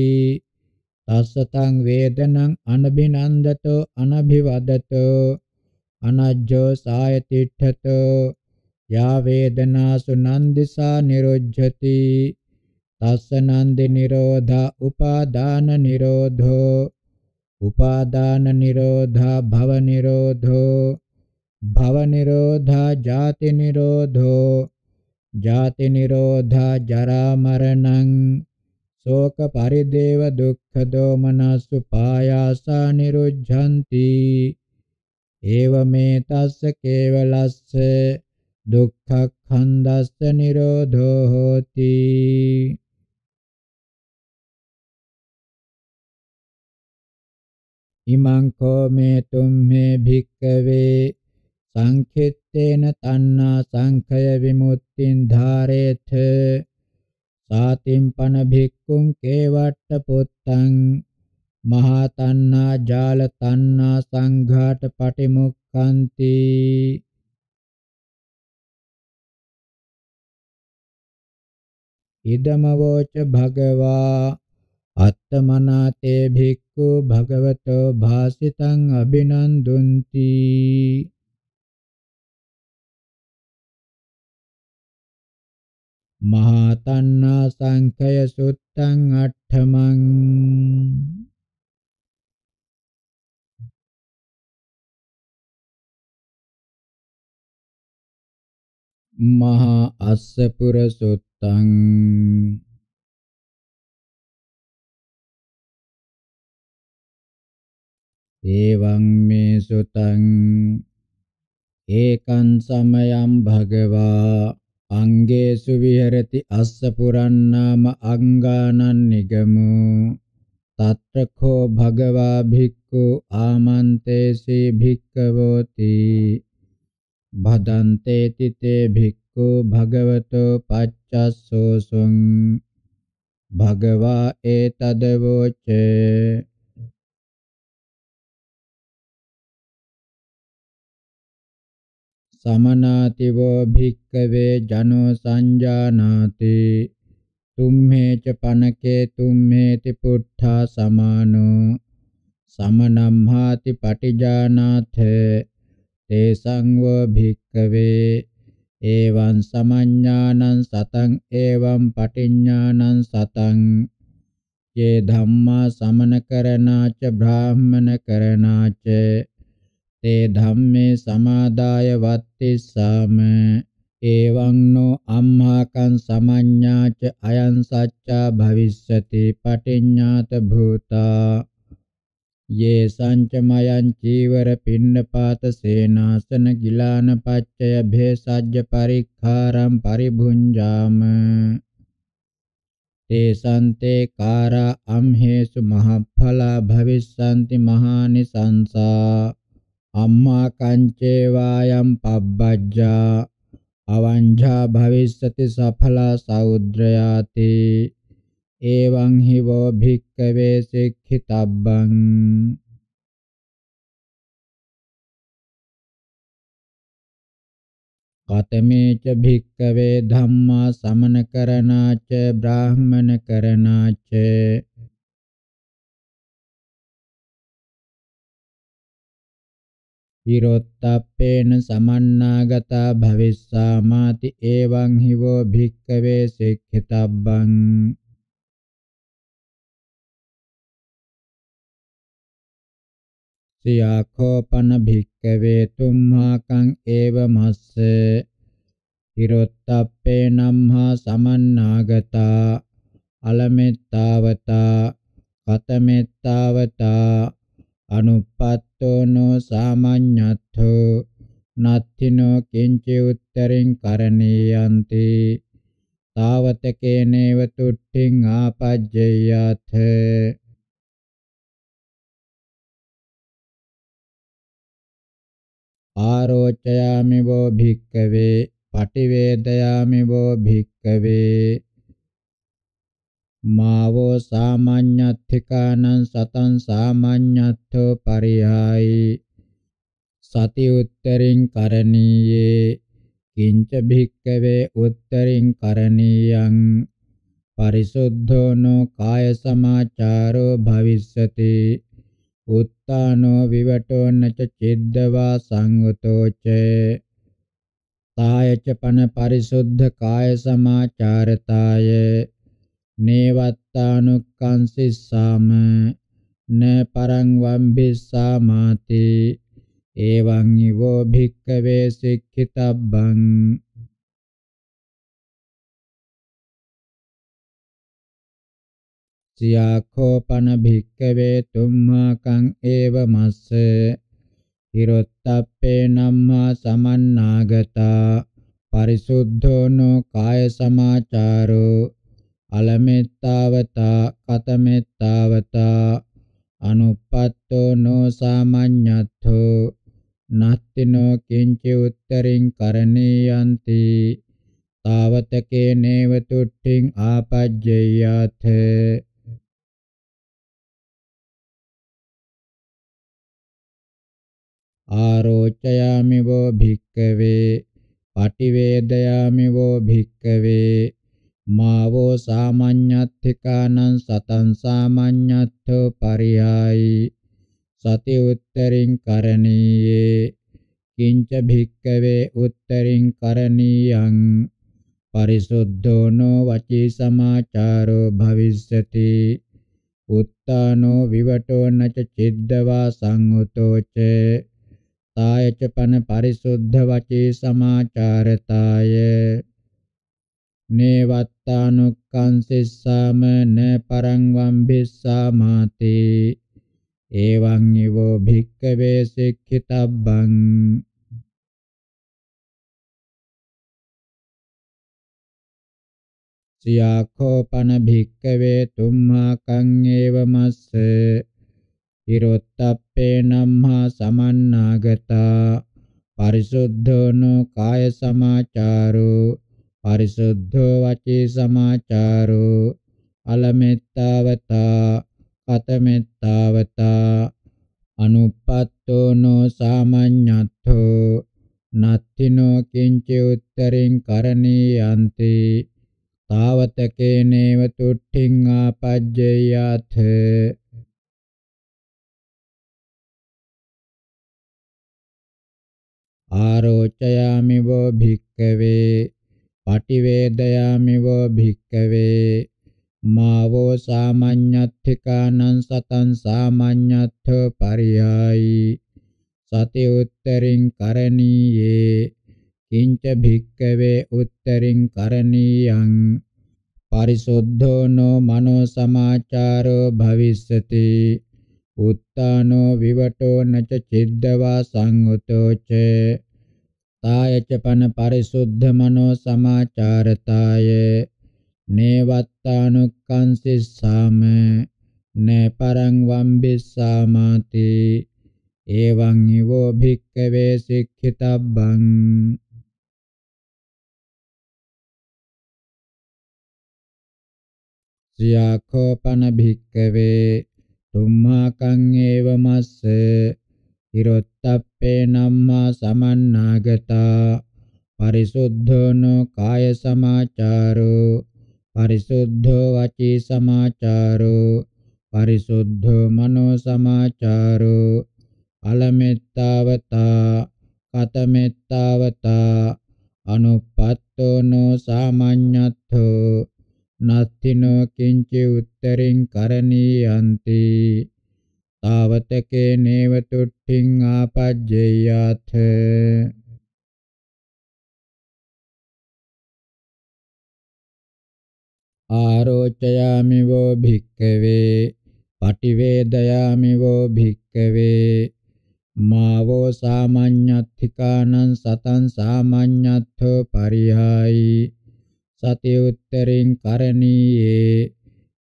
තස්සතං වේදනං අනභිනන්දතෝ අනභිවදතෝ අනජ්ජෝ සායතිට්ඨතෝ යා වේදනාසු නන්දිසා නිරුජ්ජති තස්ස නන්දි නිරෝධා උපාදාන නිරෝධෝ උපාදාන නිරෝධා භව නිරෝධෝ භව නිරෝධා ජාති නිරෝධෝ ජාති නිරෝධා ජරා මරණං ශෝක පරිදේව දුක්ඛ දෝමනස්සු පායාසා නිරුද්ධಂತಿ ඒව මේ තස්ස කේවලස්ස දුක්ඛඛන්දස්ස නිරෝධෝ හෝති ඉමං කෝ මේ තුම්මේ භික්කවේ සංඛිත්තේන තණ්හා සංඛය විමුක්තින් ධාරේත සාතිම්පන භික්ඛුං කේවට්ට පුත්තං මහා තණ්හා ජාල තණ්හා සංඝාට පටිමුක්ඛන්ති ඉදමවෝච භගවා අත්තමනාතේ භික්ඛු භගවතෝ භාසිතං අබිනන්දුන්ති මහතණ්ණා සංඛය සුත්තං අට්ඨමං මහා අස්සපුර සුත්තං එවං මේ සුතං ඒකං සමයං භගවා අංගේසු විහෙරති අස්ස පුරන්නාම අංගානං නිගමු තත්‍රකෝ භගවා භික්ඛු ආමන්තේසේ භික්ඛවෝති භදන්තේ තිතේ භික්ඛු භගවතෝ පච්චස්සෝසුං භගවා ඒතදවෝචේ සමනාතිවෝ භික්කවේ ජනෝ සංජානාති තුම්හේ ච පනකේ තුම්හේති පුට්ඨා සමානෝ සමනම්හාති පටිජානාථ තේසං වෝ භික්කවේ එවං සමඤ්ඤානං සතං එවං පටිඤ්ඤානං සතං යේ ධම්මා සමන කරණාච බ්‍රාහ්මන කරණාච තේ ධම්මේ සමාදාය වත්තිස්සාම එවං නෝ අම්හාකං සමඤ්ඤාච අයං සච්චා භවිස්සති පටිඤ්ඤාත භූතා යේ සංච මයං චීවර පින්නපාත සේනාසන ගිලාන පච්චය භේසජ්ජ පරික්ඛාරම් පරිභුංජාම තේසන්තේ කාරා අම්හේසු මහඵලා භවිස්සanti මහානිසංසා අම්මා කංචේවායම් පබ්බජ්ජා අවංජා භවිස්සති සඵලා සෞද්‍රයාති එවං හිවෝ භික්කවේ සික්ඛිතබ්බං කතමේච භික්කවේ ධම්මා සමන කරණාච බ්‍රාහ්මන කරණාච විරොත්තප්පේන සමන්නාගතා භවිස්සාමාති එවං හිවෝ භික්ඛවේ සික්ඛිතබ්බං සියාඛෝපන භික්ඛවේ තුම්මාකං ඒව මස්ස හිරොත්තප්පේ නම්හා සමන්නාගතා අලමෙත්තාවතා කතමෙත්තාවතා අනුපත්තෝනෝ සාමඤ්ඤත්ථෝ නත්ථිනෝ කිංච උත්තරින් කරණීයන්ති තාවතකේනේව තුට්ඨින් ආපජ්ජයාත ආරෝචයාමි වෝ භික්කවේ පටිවේදයාමි වෝ භික්කවේ මාවෝ සාමාඤ්ඤත්ථිකානං සතං සාමාඤ්ඤත්ථෝ පරිහායි සති උත්තරින් කරණීයේ කිංච භික්කවේ උත්තරින් කරණීයං පරිසුද්ධෝ නෝ කාය සමාචාරෝ භවිස්සති උත්තානෝ විවටෝ නච චිද්දවා සංගතෝ ච තායච පන පරිසුද්ධ කාය සමාචාරතාය නේවත්තානුක්කංසිස්සාම න පරං වම්බිස්සාමාති එවං ඊවෝ භික්ඛවේ සික්ඛිතබ්බං සියාඛෝපන භික්ඛවේ තුම්මාකං ඒවමස්ස හිරොත්තප්පේ නම්මා සමන්නාගතා පරිසුද්ධෝනෝ කාය සමාචාරෝ අලමෙත්තාවතා කතමෙත්තාවතා අනුප්පත්තෝ නෝ සාමඤ්ඤත්ථෝ නත්තිනෝ කිංච උත්තරින් කරණීයන්ති තාවතකේ නේව තුට්ඨින් ආපජ්ජයාත ආරෝචයාමි වෝ භික්කවේ පටිවේදයාමි වෝ භික්කවේ මාවෝ සාමඤ්ඤත්ථිකානං සතං සාමඤ්ඤත්ථෝ පරියායි සති උත්තරින් කරණීයේ කිංච භික්කවේ උත්තරින් කරණීයං පරිසුද්ධෝ නෝ වචී සමාචාරෝ භවිස්සති උත්තානෝ විවටෝ නච චිද්දවා සංඋතෝ ච තායච පන පරිසුද්ධ වචී සමාචාරතාය නේවත්තානුක්කංසිස්සාම න පරං වම්බිස්සාමාති එවං ඊවෝ භික්ඛවේ සික්ඛිතබ්බං සියාඛෝපන භික්ඛවේ තුම්මාකං ඒවමස්ස හිරොත්තප්පේ නම්හා සමන්නාගතා පරිසුද්ධෝනෝ කාය සමාචාරෝ පරිසුද්ධෝ වචී සමාචාරෝ අලමෙත්තාවතා කතමෙත්තාවතා අනුපත්තෝ නෝ සාමඤ්ඤත්ථෝ නත්තිනෝ කිංච උත්තරින් කරණීයන්ති තාවතකේනේව තුට්ඨින් ආපජ්ජයාත ආරෝචයාමි වෝ භික්කවේ පටිවේදයාමිව භික්කවේ මාවෝ සාමාඤ්ඤත්ථිකානං සතං සාමාඤ්ඤත්ථ පරියායි සති උත්තරින් කරණීයේ කිංච භික්කවේ උත්තරින් කරණීයං පරිසුද්ධෝ නෝ මනෝ සමාචාරෝ භවිස්සති උත්තානෝ විවටෝ නච චිද්දවා සංගතෝ ච තායච පන පරිසුද්ධ මනෝ සමාචාරතාය නේවත්තානුක්කංසිස්සාම නේ පරං වම්බිස්සාමාති එවං ඊවෝ භික්ඛවේ සික්ඛිතබ්බං සියාඛෝපන භික්ඛවේ තුම්මාකං ඒවමස්ස හිරොත් තප්පේ නම්මා සමන්නාගතා පරිසුද්ධෝනෝ කාය සමාචාරෝ පරිසුද්ධෝ වචී සමාචාරෝ පරිසුද්ධෝ මනෝ සමාචාරෝ අලමෙත්තාවතා කතමෙත්තාවතා අනුපත්තෝනෝ සාමඤ්ඤත්ථෝ නත්තිනෝ කිංචි උත්තරින් කරණීයන්ති තාවතකේ නේව තුට්ඨින් ආපජ්ජයාත ආරෝචයාමි වෝ භික්ඛවේ පටිවේදයාමි වෝ භික්ඛවේ මාවෝ සාමාඤ්ඤත්ථිකානං සතං සාමාඤ්ඤත්ථෝ පරිහායි සති උත්තරින් කරණීයේ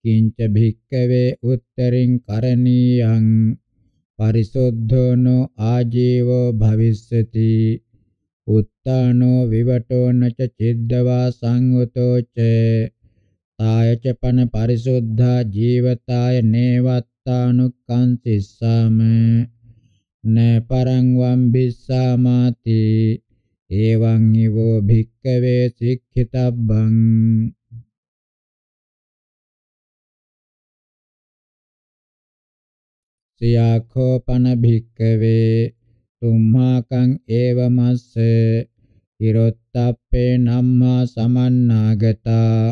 කිංච භික්කවේ උත්තරින් කරණීයං පරිසුද්ධෝනෝ ආජීවෝ භවිස්සති උත්තානෝ විවටෝ නච චිද්දවා සංගතෝ ච තායච පන පරිසුද්ධා ජීවතාය නේවත්තානුක්කන්තිස්සාම න පරං වම් භිස්සාමාති එවං ඊවෝ භික්කවේ සික්ඛිතබ්බං සියාඛෝපන භික්කවේ තුම්මාකං ඒවමස්ස හිරොත්තප්පේ නම්මා සමන්නාගතා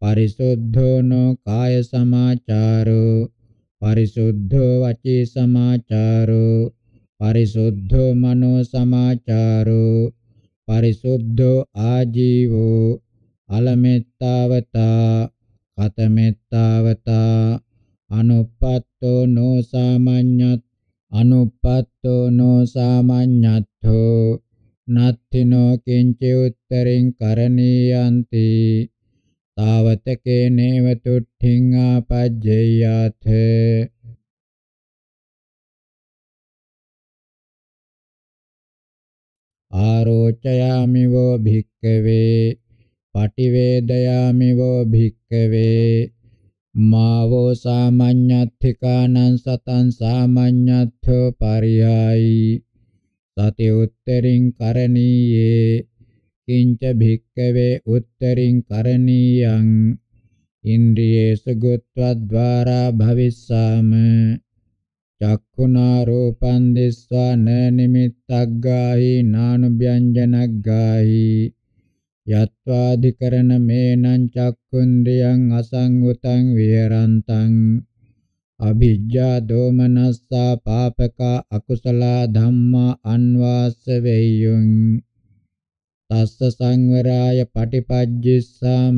පරිසුද්ධෝනෝ කාය සමාචාරෝ පරිසුද්ධෝ වචී සමාචාරෝ පරිසුද්ධෝ මනෝ සමාචාරෝ පරිසුද්ධෝ ආජීවෝ අලමෙත්තාවතා කතමෙත්තාවතා anuppatto no samanyat anuppatto no samanyatho naththino kinci uttariṃ karaniyanti tāvatake neva tuṭṭhiṃ āpajjeyāth ආරෝචයාමි වෝ භික්ඛවේ පටිවේදයාමි වෝ භික්ඛවේ මාවෝ සාමඤ්ඤත්ථිකානං සතං සාමඤ්ඤත්ථෝ පරියායි සති උත්තරින් කරණීයේ කිංච භික්කවේ උත්තරින් කරණීයං ඉන්ද්‍රියේසු ගොත්වද්වාරා භවිස්සාම චක්ඛුනා රූපං දිස්වා න නිමිත්තග්ගාහි නානුභ්‍යංජනග්ගාහි යත්වාදිකරණ මේනං චක්කුන්ද්‍රියං අසංගුතං විහරන්තං අභිජ්ජා දෝමනස්සා පාපකා අකුසල ධම්මා අන්වාස්ස වෙය්‍යුං තස්ස සංවරාය පටිපජ්ජිස්සාම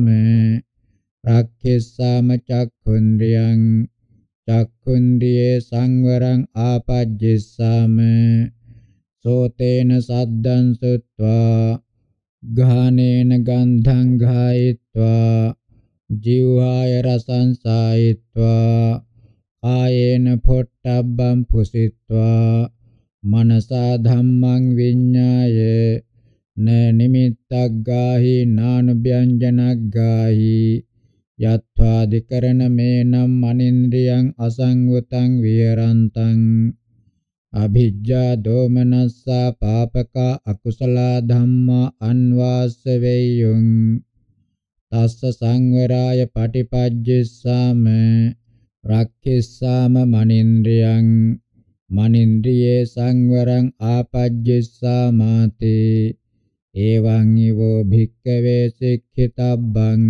රක්ඛිස්සාම චක්කුන්ද්‍රියං චක්කුන්ද්‍රියේ සංවරං ආපජ්ජිස්සාම සෝතේන සද්දං සුත්වා ගානේන ගන්ධං ගායित्वा ජීවාය රසං සායित्वा ආයේන පොට්ටබ්බං පුසිत्वा මනසා ධම්මං විඤ්ඤාය න නිමිත්තක් ගාහි නානුභ්‍යංජනක් ගාහි යත්වාදිකරණ මේනම් අනින්ද්‍රියං අසංවතං විහරන්තං අභිජ්ජා දෝමනස්සා පාපකා අකුසල ධම්මා අන්වාස වේයුං තස්ස සංවරාය පටිපජ්ජස්සාම රක්ඛිස්සාම මනින්ද්‍රියං මනින්ද්‍රියේ සංවරං ආපජ්ජස්සාමාති එවං ඊවෝ භික්ඛවේ සික්ඛිතබ්බං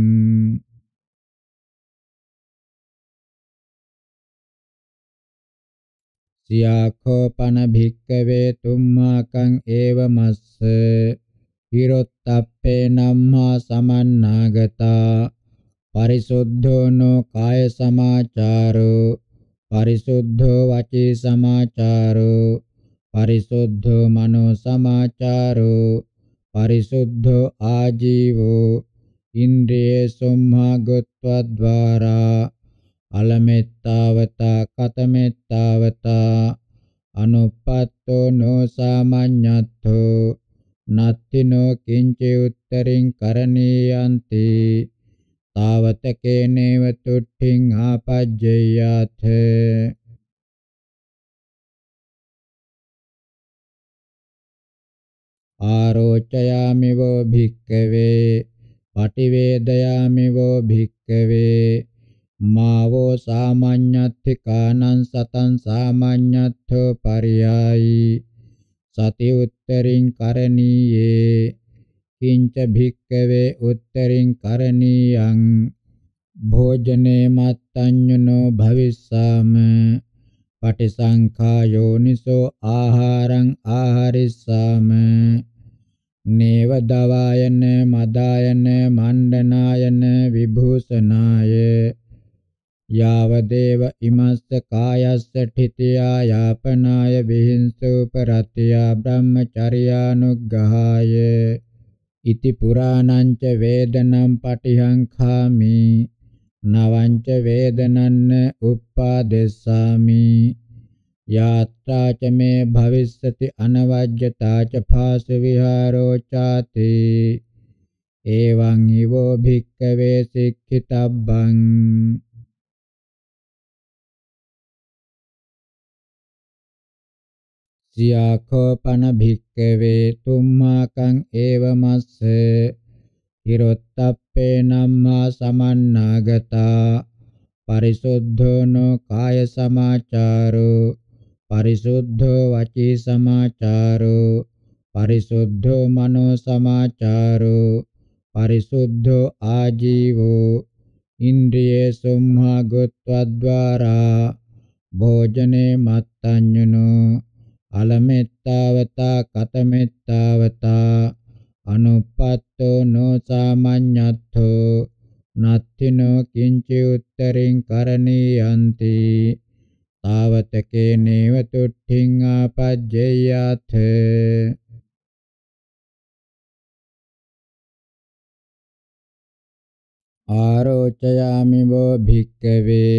සියාඛෝපන භික්කවේ තුම්මාකං ඒව මස්ස විරොත්තප්පේ නම්මා සමන්නාගතා පරිසුද්ධෝ නෝ කාය සමාචාරෝ පරිසුද්ධෝ වචී සමාචාරෝ පරිසුද්ධෝ මනෝ සමාචාරෝ පරිසුද්ධෝ ආජීවෝ ඉන්ද්‍රියේ සම්මා ගොත්වද්වාරා අලමෙත්තාවතා කතමෙත්තාවතා අනුපත්තෝ නොසාමඤ්ඤත්ථෝ නත්තිනෝ කිංචි උත්තරින් කරණීයන්ති තාවතකේනේව තුට්ඨින් ආපජ්ජයාත ආරෝචයාමි වෝ භික්කවේ පටිවේදයාමි වෝ භික්කවේ මාවෝ සාමාඤ්ඤත්ථිකානං සතං සාමාඤ්ඤත්ථෝ පරියායි සති උත්තරින් කරණීයේ කිංච භික්කවේ උත්තරින් කරණීයං භෝජනේ මත්තඤ්ඤුනෝ භවිස්සාම පටිසංඛා යෝනිසෝ ආහාරං ආහරිස්සාම නේව දවායන මදායන මණ්ඩනායන විභූෂනායේ यावदेव इमस्य कायस्य ठितिया यापनाय विहिंसोपरतया ब्रह्मचर्यानुग्रहाय इति पुराणं च वेदनं पठिहङ्खामि नवं च वेदनन्न उपादेशामि यात्रा च मे भविष्यति अनवज्यता च फासुविहारो चाति एवं हि वो भिक्खवे शिक्षितव्यम् ත්‍යාඛෝපන භික්කවේ තුම්මාකං ඒවමස්සේ හිරොත්තප්පේ නම්මා සමන්නාගතා පරිසුද්ධෝනෝ කාය සමාචාරෝ පරිසුද්ධෝ වචී සමාචාරෝ පරිසුද්ධෝ මනෝ සමාචාරෝ පරිසුද්ධෝ ආජීවෝ ඉන්ද්‍රියේ සම්හා ගොත්වද්වාරා භෝජනේ මත්තඤ්ඤුනෝ අලමෙත්තාවතා කතමෙත්තාවතා අනුපත්තෝ නොසාමඤ්ඤත්ථෝ නත්තිනෝ කිංචි උත්තරින් කරණීයන්ති තාවතකේ නේව තුට්ඨින් ආපජ්ජයාත ආරෝචයාමි වෝ භික්කවේ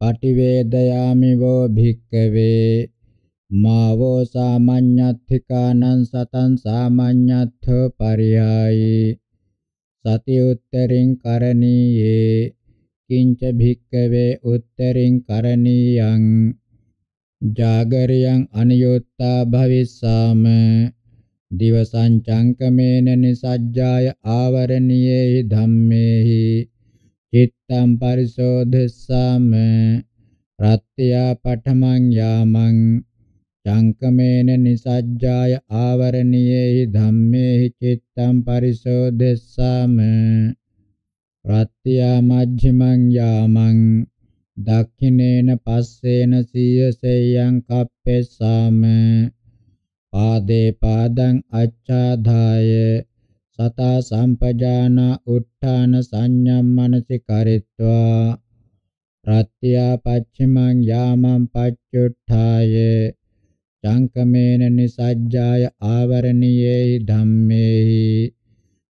පටිවේදයාමි වෝ භික්කවේ Mavo samanyathikanan satan samanyatho pariyayi sati uttering karaniye kinca bhikkave uttering karaniyang jagariyang aniyutta bhavissama divasan cankamena nisajjaya avaraniyehi dhammehi cittam parisodhessama rattiya pathamang yamang චංකමේන නිසජ්ජාය ආවරණීයේහි ධම්මේහි චිත්තං පරිසෝදෙස්සාම ප්‍රත්‍යා මජ්ජිමං යාමං දක්ඛිනේන පස්සේන සීය සේයං කප්පෙස්සාම පාදේ පාදං අච්ඡාදාය සතා සම්පජාන උත්ථාන සංඤම් මනසිකරිත්වා ප්‍රත්‍යා පච්චිමං යාමං පච්චුට්ඨායේ චංකමේන නිසජ්ජාය ආවරණීයේ ධම්මේහි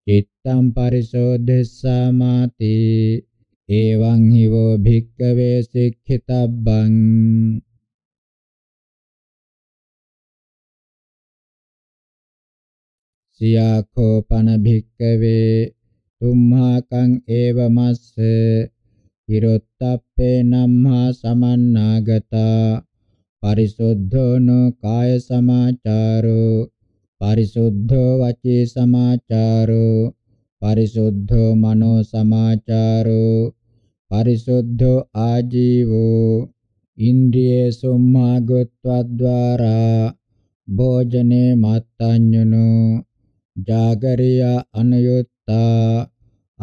චිත්තං පරිශෝධෙස්සා මාති එවං හිවෝ භික්ඛවේ සික්ඛිතබ්බං සියාඛෝ පන භික්ඛවේ තුම්හාකං ඒව මස්ස විරොත්තප්පේ නම්හා සමන්නාගතා පරිසුද්ධෝ නෝ කාය සමාචාරෝ පරිසුද්ධෝ වචී සමාචාරෝ පරිසුද්ධෝ මනෝ සමාචාරෝ පරිසුද්ධෝ ආජීවෝ ඉන්ද්‍රියේසු මාගොත්වද්වාරා භෝජනේ මත්තඤ්ඤුනෝ ජාගරියා අනයුත්තා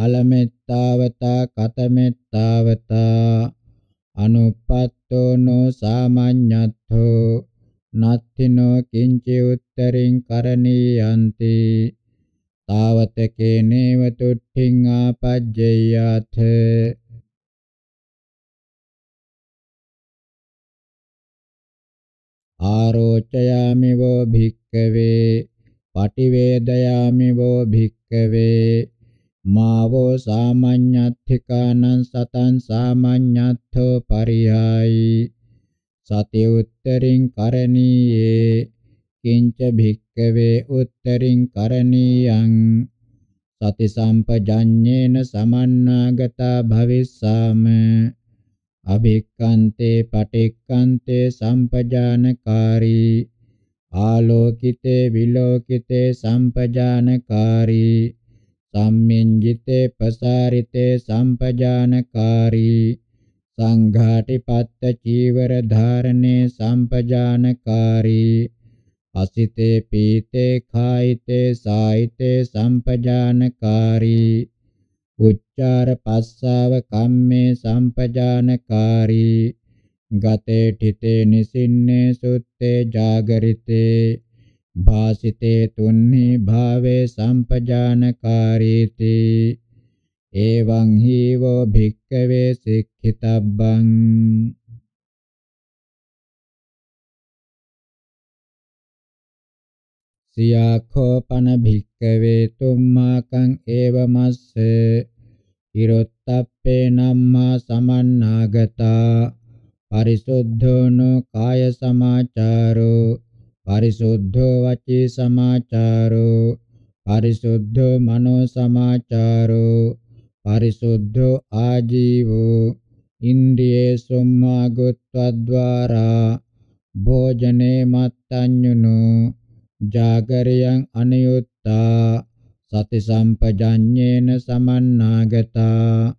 අලමෙත්තාවතා කතමෙත්තාවතා අනුපත් අතෝනෝ සාමඤ්ඤත්ථෝ නත්ථිනෝ කිංචි උත්තරින් කරණීයන්ති තාවතකේ නේව තුට්ඨින් ආපජ්ජයාත ආරෝචයාමි වෝ භික්කවේ පටිවේදයාමි වෝ භික්කවේ මාවෝ සාමඤ්ඤත්ථිකානං සතං සාමඤ්ඤත්ථෝ පරියායි සති උත්තරින් කරණීයේ කිංච භික්කවේ උත්තරින් කරණීයං සති සම්පජඤ්ඤේන සමන්නාගතා භවිස්සාම අභික්ඛන්තේ පටික්ඛන්තේ සම්පජානකාරී ආලෝකිතේ විලෝකිතේ සම්පජානකාරී සම්මින්ජිතේ පසාරිතේ සම්පජානකාරී සංඝාටිපත්ත චීවර ධාරණේ සම්පජානකාරී අසිතේ පීතේ කායිතේ සායිතේ සම්පජානකාරී උච්චාර පස්සාව කම්මේ සම්පජානකාරී ගතේ ඨිතේ නිසින්නේ සුත්තේ జాగරිතේ භාසිතේ තුන්හි භාවේ සම්පජානකාරීති එවං හීවෝ භික්කවේ සික්ඛිතබ්බං සියාඛෝ පන භික්කවේ තුම්මාකං ඒවමස්ස හිරොත්තප්පේ නම්මා සමන්නාගතා පරිසුද්ධෝනෝ කාය සමාචාරෝ පරිසුද්ධෝ වචී සමාචාරෝ පරිසුද්ධෝ මනෝ සමාචාරෝ පරිසුද්ධෝ ආජීවෝ ඉන්ද්‍රියේ සම්මාගොත්වද්වාරා භෝජනේ මත්තඤ්ඤුනෝ ජාගරියං අනයුත්තා සති සම්පජඤ්ඤේන සමන්නාගතා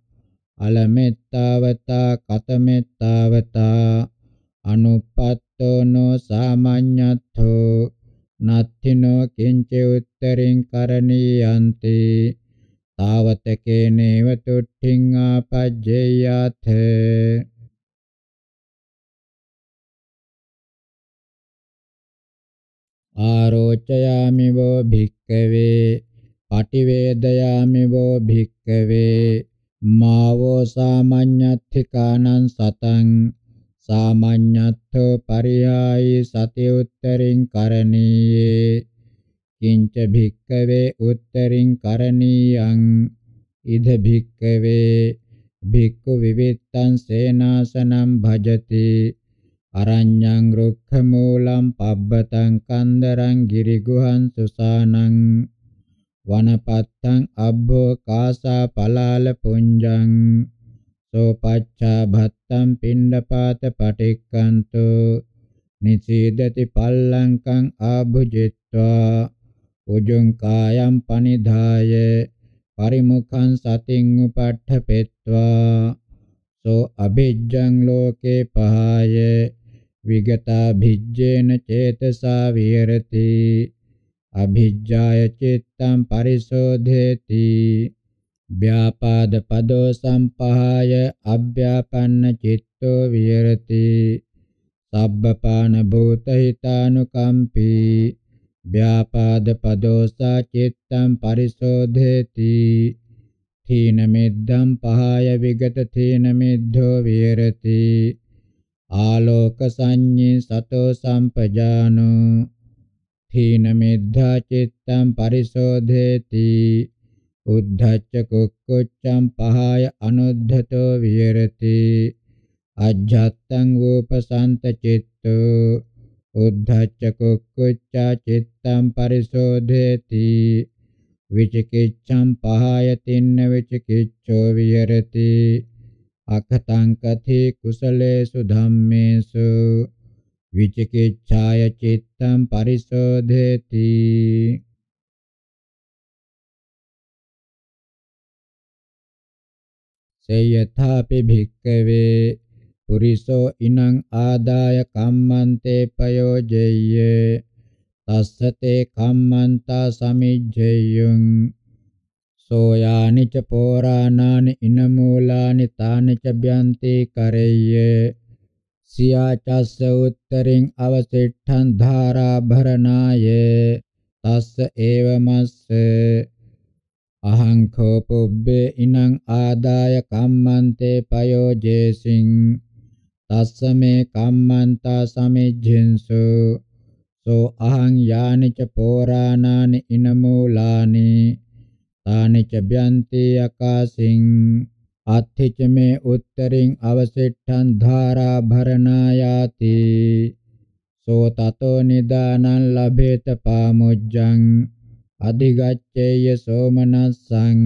අලමෙත්තාවතා කතමෙත්තාවතා අනුපත්තෝනෝ සාමඤ්ඤත්ථෝ නත්ථිනෝ කිංච උත්තරින් කරණීයන්ති තාවතකේ නේව තුට්ඨින් ආපජ්ජේයත ආරෝචයාමි වෝ භික්කවේ පටිවේදයාමි වෝ භික්කවේ මාවෝ සාමඤ්ඤත්ථිකානං සතං සාමඤ්ඤත්ථෝ පරියායි සති උත්තරින් කරණීයේ කිංච භික්කවේ උත්තරින් කරණීයං ඉද භික්කවේ භික්ඛු විවිත්තං සේනාසනං භජති අරඤ්ඤං රුක්ඛ මූලං පබ්බතං කන්දරං ගිරිගුහං සුසානං වනපත්තං අබ්බෝ කාසා පලාල පුඤ්ජං සෝ පච්චා භත්තම් පිණ්ඩපාත පටික්කන්තෝ නිසීදති පල්ලංකං ආභුජිත්වා උජුං කායම් පනිධාය පරිමුඛං සතින් උපට්ඨපෙත්වා සෝ අභිජ්ජං ලෝකේ පහය විගතා භිජ්ජේන චේතසා විහෙරති අභිජ්ජාය චිත්තං පරිසෝධේති ව්‍යාපාද පදෝ සම්පහාය අභ්‍යාපන්න චිත්තෝ විහෙරති සබ්බපාන භූත හිතානුකම්පී ව්‍යාපාද පදෝ සා චිත්තං පරිශෝධේති තීන මිද්දම් පහය විගත තීන මිද්දෝ විහෙරති ආලෝක සංඤේ සතෝ සම්පජානෝ තීන මිද්ධා චිත්තං පරිශෝධේති උද්ධච්ච කුක්කුච්චං පහය අනුද්ධතෝ විහෙරති අජ්ජත්තං උපසන්ත චිත්තෝ උද්ධච්ච කුක්කුච්චා චිත්තං පරිසෝධේති විචිකිච්ඡං පහය තින්න විචිකිච්ඡෝ විහෙරති අකතං කති කුසලේසු ධම්මේසු විචිකිච්ඡාය චිත්තං පරිසෝධේති සේයථාපි භික්කවේ පුරිසෝ ඉනං ආදාය කම්මන්තේ පයෝජෙය්‍ය තස්සතේ කම්මන්තා සමිජ්ජෙය්‍යං සෝයානි ච පෝරාණානි ඉනමූලානි තානි ච බ්‍යන්ති කරෙය්‍ය සියාචස්ස උත්තරින් අවසෙට්ඨං ධාරා භරණාය තස්ස ඒවමස්ස අහං කෝපුබ්බේ ඉනං ආදාය කම්මන්තේ පයෝජේසින් තස්සමේ කම්මන්තා සමිජ්ජින්සු සෝ අහං යානිච පෝරාණානි ඉනමූලානි තානිච බ්‍යන්ති යකාසින් අත්ථිච මේ උත්තරින් අවසෙට්ඨං ධාරා භරණායාති සෝ තතෝ නිදානං ලබේත පාමුජ්ජං අධිගච්ඡේය සෝමනස්සං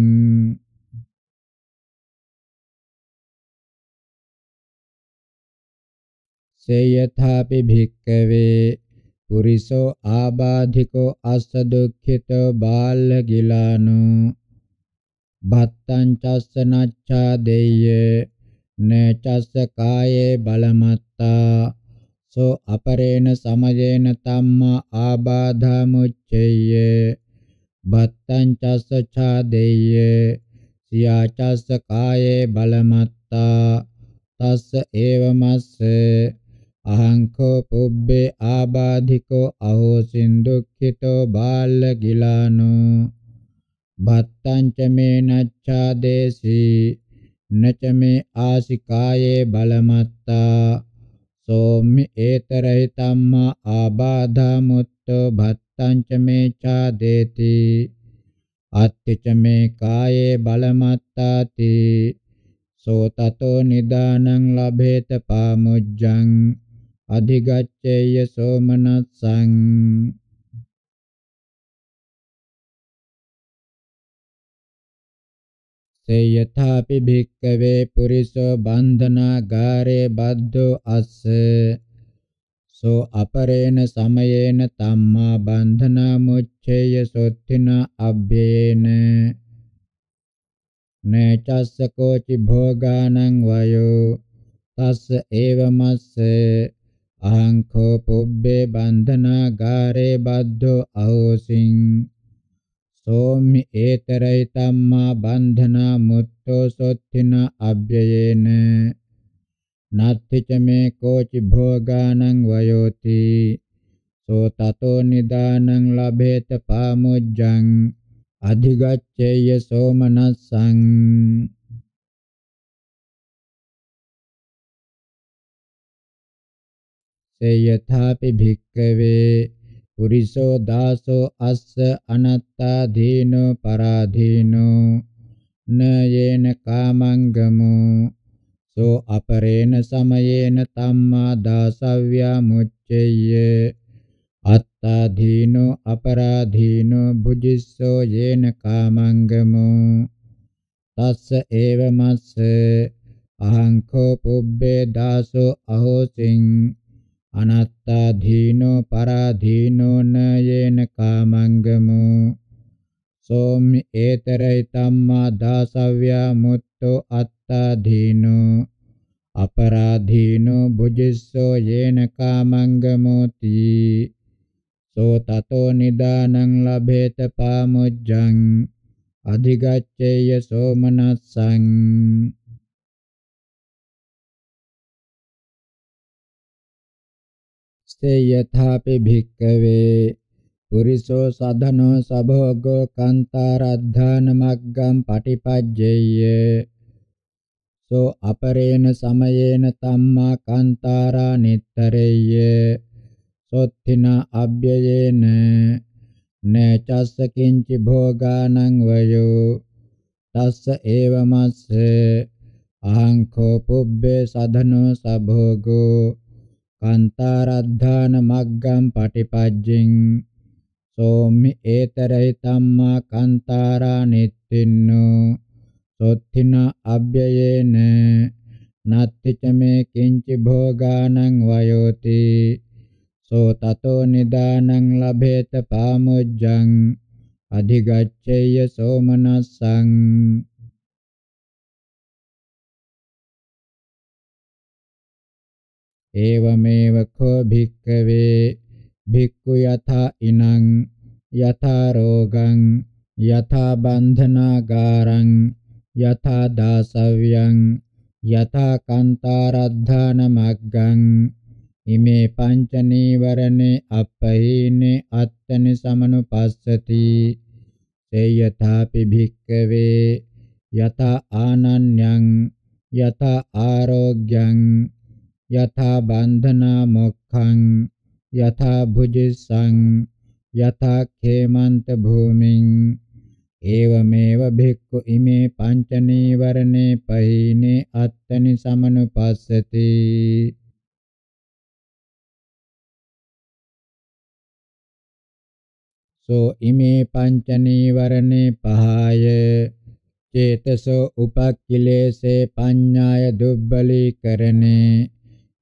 සේයථාපි භික්කවේ පුරිසෝ ආබාධිකෝ අස්ස දුක්ඛිතෝ බාල ගිලානෝ භත්තං චස්ස නච්ඡා දෙය්‍ය නචස්ස කායේ බලමත්තා සෝ අපරේණ සමජේන තම්මා ආබාධා මුච්ඡේය බත්තං චස්ස ඡාදෙය්‍ය සියා චස්ස කායේ බලමත්තා තස්ස ඒවමස්ස අහංකෝ පුබ්බේ ආබාධිකෝ අහෝසින් දුක්ඛිතෝ බාල්ල ගිලානෝ බත්තං ච මේ නච්ඡාදේසී නච මේ ආසිකායේ බලමත්තා සෝම්මි ඒතරහිතම්මා ආබාධා මුත්තෝ භත් අත්තං ච මේ චා දේති අත්ති ච මේ කායේ බලමත්තාති සෝ තතෝ නිදානං ලබේත පාමුජ්ජං අධිගච්ඡේය සෝමනස්සං සේයථාපි භික්කවේ පුරිසෝ බන්ධනාගාරේ බද්ධෝ අස්ස සෝ අපරේණ සමයේන තම්මා බන්ධනා මුච්ඡේය සොත්තිනා අබ්බේන නේචස්ස කෝචි භෝගානං වයෝ තස්ස ඒවමස්ස අහං කෝ පුබ්බේ බන්ධනාගාරේ බද්ධෝ අහෝසින් සෝමි ඒතරයි තම්මා බන්ධනා මුත්තෝ සොත්තිනා අබ්බයේන නත්ති ච මේ කෝචි භෝගානං වයෝති සෝ තතෝ නිදානං ලබේත පාමුජ්ජං අධිගච්ඡේය සෝමනස්සං සේයථාපි භික්කවේ පුරිසෝ දාසෝ අස්ස අනත්තා දීනෝ පරාදීනෝ නයේන කාමංගමෝ සෝ අපරේණ සමයේන තම්මා දාසව්‍යා මුච්චේය අත්තාධීනෝ අපරාධීනෝ බුජිස්සෝ යේන කාමංගමෝ තස්ස ඒව මස්ස අහංකෝ පුබ්බේ දාසෝ අහෝසින් අනත්තාධීනෝ පරාධීනෝ න යේන කාමංගමෝ සෝමි ඒතරයි තම්මා දාසව්‍යා මුත්තෝ අත් අත්තාදීනෝ අපරාධීනෝ බුජිස්සෝ යේන කාමංගමෝති සෝ තතෝ නිදානං ලබේත පාමුජ්ජං අධිගච්ඡේය සෝමනස්සං තේ යථාපි භික්කවේ පුරිසෝ සධනෝ සභෝගෝ කාන්තාරද්ධාන මග්ගම් පටිපජ්ජේය සෝ අපරේන සමයේන තම්මා කාන්තාරා නිට්ටරේය සොත්තින අබ්බයේන නචස්ස කිංචි භෝගානං වයෝ තස්ස ඒවමස්ස අහං කෝ පුබ්බේ සධනෝ සභෝගෝ කාන්තාරද්ධාන මග්ගම් පටිපජ්ජින් සෝමි ඒතරයි තම්මා කාන්තාරා නිට්ටින්නෝ සොත්තින අබ්බයේන නත්ති චමේ කිංචි භෝගානං වයෝති සෝ තතෝ නිදානං ලබේත පාමුජ්ජං අධිගච්ඡේය සෝමනස්සං ඒවමේව කෝ භික්කවේ භික්ඛු යථා ඉනං යථා රෝගං යථා බන්ධනාගාරං යථා දාසව්‍යං යථා කාන්තාරද්ධාන මග්ගං ඉමේ පංච නීවරණේ අපහීනේ අත්තනි සමනුපස්සති තේයථාපි භික්කවේ යථා ආනන්‍යං යථා ආරෝග්‍යං යථා බන්ධනා මොක්ඛං යථා භුජිසං යථා ඛේමන්ත භූමින් ඒවමේව භික්ඛු ඉමේ පංච නීවරණේ පහිනේ අත්තනි සමනුපස්සති සෝ ඉමේ පංච නීවරණේ පහය චේතසෝ උපක්ඛිලේසේ පඤ්ඤාය දුබ්බලීකරණේ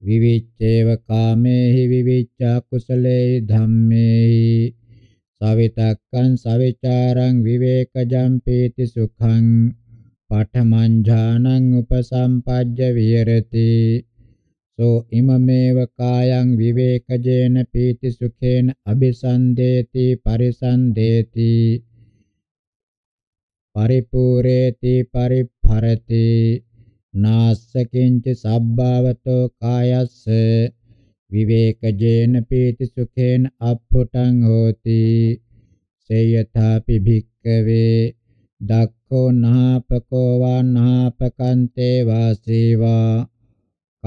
විවිච්ඡේව කාමේහි විවිච්ඡා කුසලේහි ධම්මේහි සවිතක්කං සවිචාරං විවේකජම් පීති සුඛං පඨමං ඥානං උපසම්පජ්ජ විහෙරති සෝ ඉමමේව කායං විවේකජේන පීති සුඛේන අபிසන්දේති පරිසන්දේති පරිපූරේති පරිපරති නාස්ස කිංච සබ්බවතෝ කායස්ස විවේකජේන පීති සුඛේන අප්පුටං හෝති සේයථාපි භික්කවේ දක්ඛෝ නාපකෝ වනාපකන්තේ වාසීවා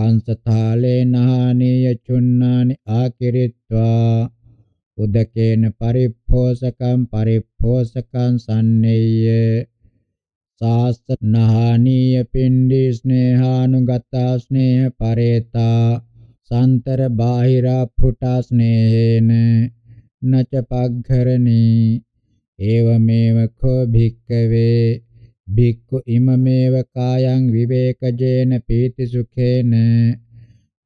කංසතාලේ නානීය චුන්නානි ආකිරිත්වා උදකේන පරිප්පෝසකම් පරිප්පෝසකම් සන්නේය සාස්තනහානීය පින්ඩි ස්නේහානුගතා ස්නේහ පරේතා සාන්තර බාහිරා ෆුටා ස්නේහේන නච පග්ඝරණී ඒවමේව කෝ භික්කවේ භික්ඛු ඉමමේව කායං විවේකජේන පීති සුඛේන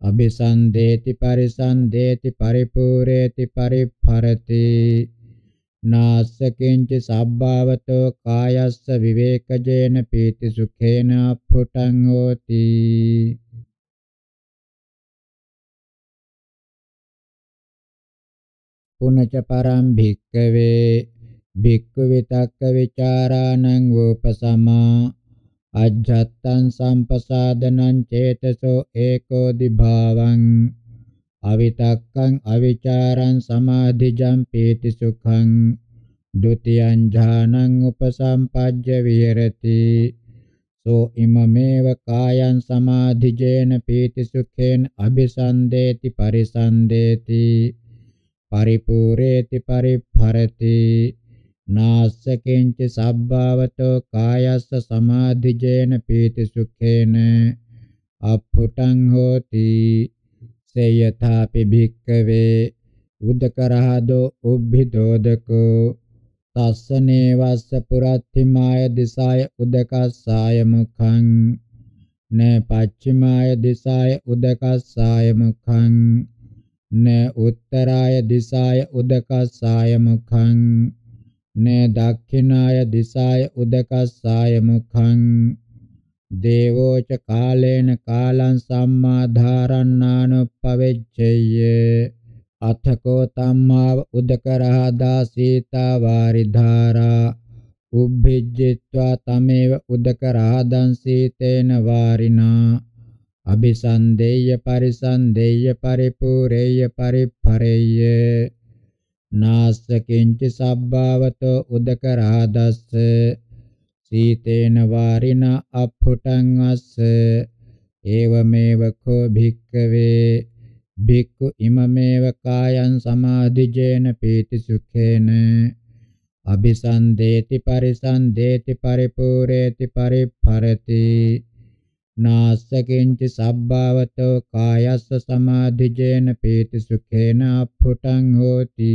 අபிසන්දේති පරිසන්දේති පරිපූර්ණේති පරිපරති නාස්ස කිංච සබ්බවතෝ කායස්ස විවේකජේන පීති සුඛේන අප්පුටං හෝති පුනච පරම් භික්කවේ භික්ඛු විතක්ක ਵਿਚාරාණං වූපසමා අජ්ජත්තං සම්පසාදනං චේතසෝ ඒකෝ දිභාවං අවිතක්කං අවිචාරං සමාධිජං පීති සුඛං ဒ ුතියං ඥානං උපසම්පජ්ජ විහෙරති සෝ ඉමමේව කායං සමාධිජේන පීති සුඛේන අபிසන්දේති පරිසන්දේති පරිපූර්ණේති පරිභරති නාස්සකෙන්ච සබ්බාවතෝ කායස්ස සමාධිජේන පීති සුඛේන අප්පුටං හෝති සේයථාපි භික්කවේ උද්දකරහදෝ උබ්බිදෝදකෝ තස්සනේ වස්ස පුරත්තිමාය දිසාය උදකස්සාය මුඛං න පච්චිමාය දිසාය උදකස්සාය මුඛං න උත්තරාය දිසාය උදකස්සාය මුඛං න දක්ඛිනාය දිසාය උදකස්සාය මුඛං දේවෝ ච කාලේන කාලං සම්මා ධාරණානුපවෙච්ඡය අතකෝ තම්මාව උදකරහ දාසීතා වාරි ධාරා උභිජ්ජිත්වා තමේව උදකරහ දං සීතේන වාරිනා අபிසන්දේය පරිසන්දේය පරිපූරේය පරිපරේය නාස්ස කිංච සබ්බාවතෝ උදකරාදස්ස සීතේන වාරින අප්පුටං අස්ස ඒවමේව කෝ භික්කවේ භික්ඛු ඉමමේව කායං සමාධිජේන පීති සුඛේන අபிසන්දේති පරිසන්දේති පරිපූරේති පරිපරති නාස්සකින්ච සබ්බාවතෝ කායස්ස සමාධිජේන පීති සුඛේන අප්පුටං හෝති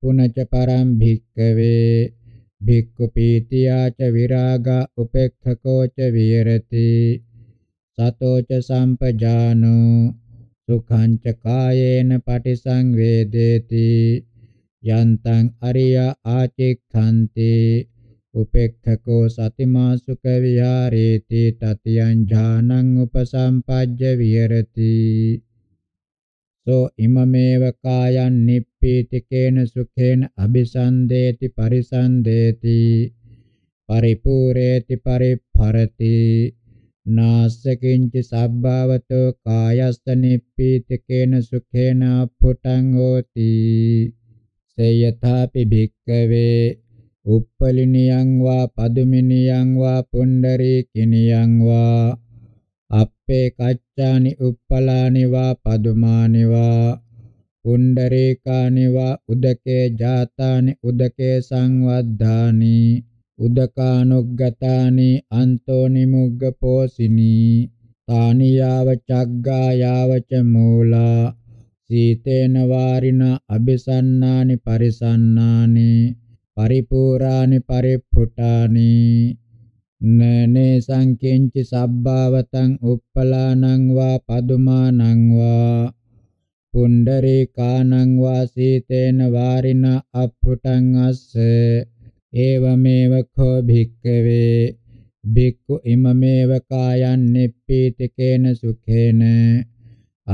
පුනච පරම් භික්කවේ භික්ඛු පීතියාච විරාගා උපේක්ඛකෝච විහෙරති සතෝච සම්පජානෝ සුඛං ච කායේන පටිසංවේදේති යන්තං අරියා ආචික්ඛන්ති උපේක්ඛකෝ සතිමා සුඛ විහාරේති තතියං ඥානං උපසම්පජ්ජ විහෙරති සෝ ඉමමේව කායන් නිප්පීතිකේන සුඛේන අபிසන්දේති පරිසන්දේති පරිපූර්ණේති පරිපරති නාස්සකින්ච සබ්බවතෝ කායස්ස නිප්පීතිකේන සුඛේන අපුටං හෝති සේයථාපි භික්කවේ උප්පලිනියං වා පදුමිනියං වා පුණ්ඩරීකිනියං වා අප්පේ කච්චානි උප්පලානි වා පදුමානි වා පුණ්ඩරීකානි වා උදකේ ජාතානි උදකේ සංවද්ධානි උදකානුග්ගතානි අන්තෝනි මුග්ග පෝසිනී තානියාව චග්ගායාවච මූලා සීතේන වාරින අபிසන්නානි පරිසන්නානි පරිපූරානි පරිප්පුටානි නනේ සංකෙන්ච සබ්බවතං උප්පලානං වා පදුමානං වා පුණ්ඩරේකානං වා සීතේන වාරින අප්පුටං අස්ස ඒවමේව කෝ භික්ඛවේ භික්ඛු ඉමමේව කායන් නිප්පීතකේන සුඛේන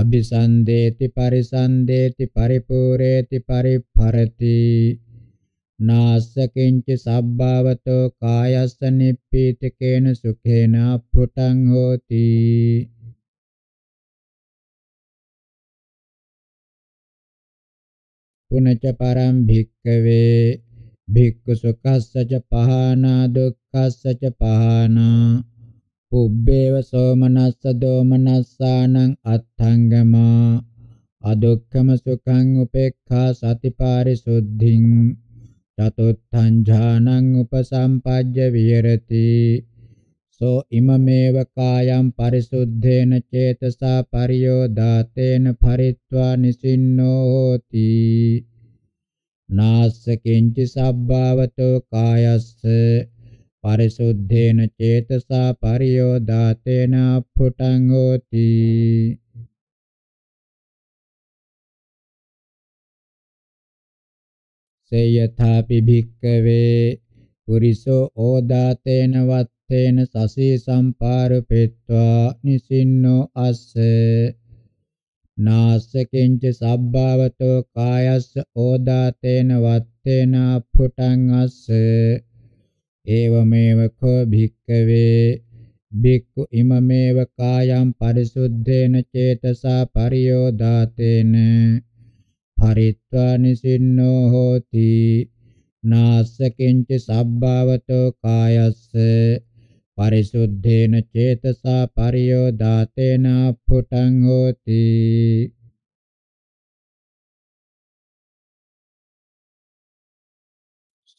අභිසන්දේති පරිසන්දේති පරිපූරේති පරිපරති නාස්සකින්ච සබ්බවතෝ කායස්ස නිප්පීතකේන සුඛේන පුටං හෝති පුනච පරම් භික්කවේ භික්ඛු සුඛස්ස ච පහනා දුක්ඛස්ස ච පහනා පුබ්බේව සෝමනස්ස දෝමනස්සානං අත්ථංගමා අදුක්ඛම සුඛං උපේක්ඛා සතිපාරිසුද්ධින් චතුත්ථං ඥානං උපසම්පජ්ජ විහෙරති සෝ ඉමමේව කායම් පරිසුද්ධේන චේතසා පරියෝදාතේන පරිත්වා නිසින්නෝ හෝති නාස්ස කිංචි සබ්බාවතෝ කායස්ස පරිසුද්ධේන චේතසා පරියෝදාතේන අප්පුටං හෝති සේයථාපි භික්කවේ පුරිසෝ ඕදාතේන වත්තේන සසී සම්පාරපෙත්වා නිසින්නෝ අස්ස නාසකෙන්ච සබ්බාවතෝ කායස්ස ඕදාතේන වත්තේන අප්පුටං අස්ස ඒවමේව කෝ භික්කවේ භික්ඛු ඉමමේව කායම් පරිසුද්ධේන චේතසා පරියෝදාතේන පරිත්වා නිසින්නෝ හෝති නාස්සකින්ච සබ්බවතෝ කායස්ස පරිසුද්ධේන චේතසා පරියෝදාතේන පුටං හෝති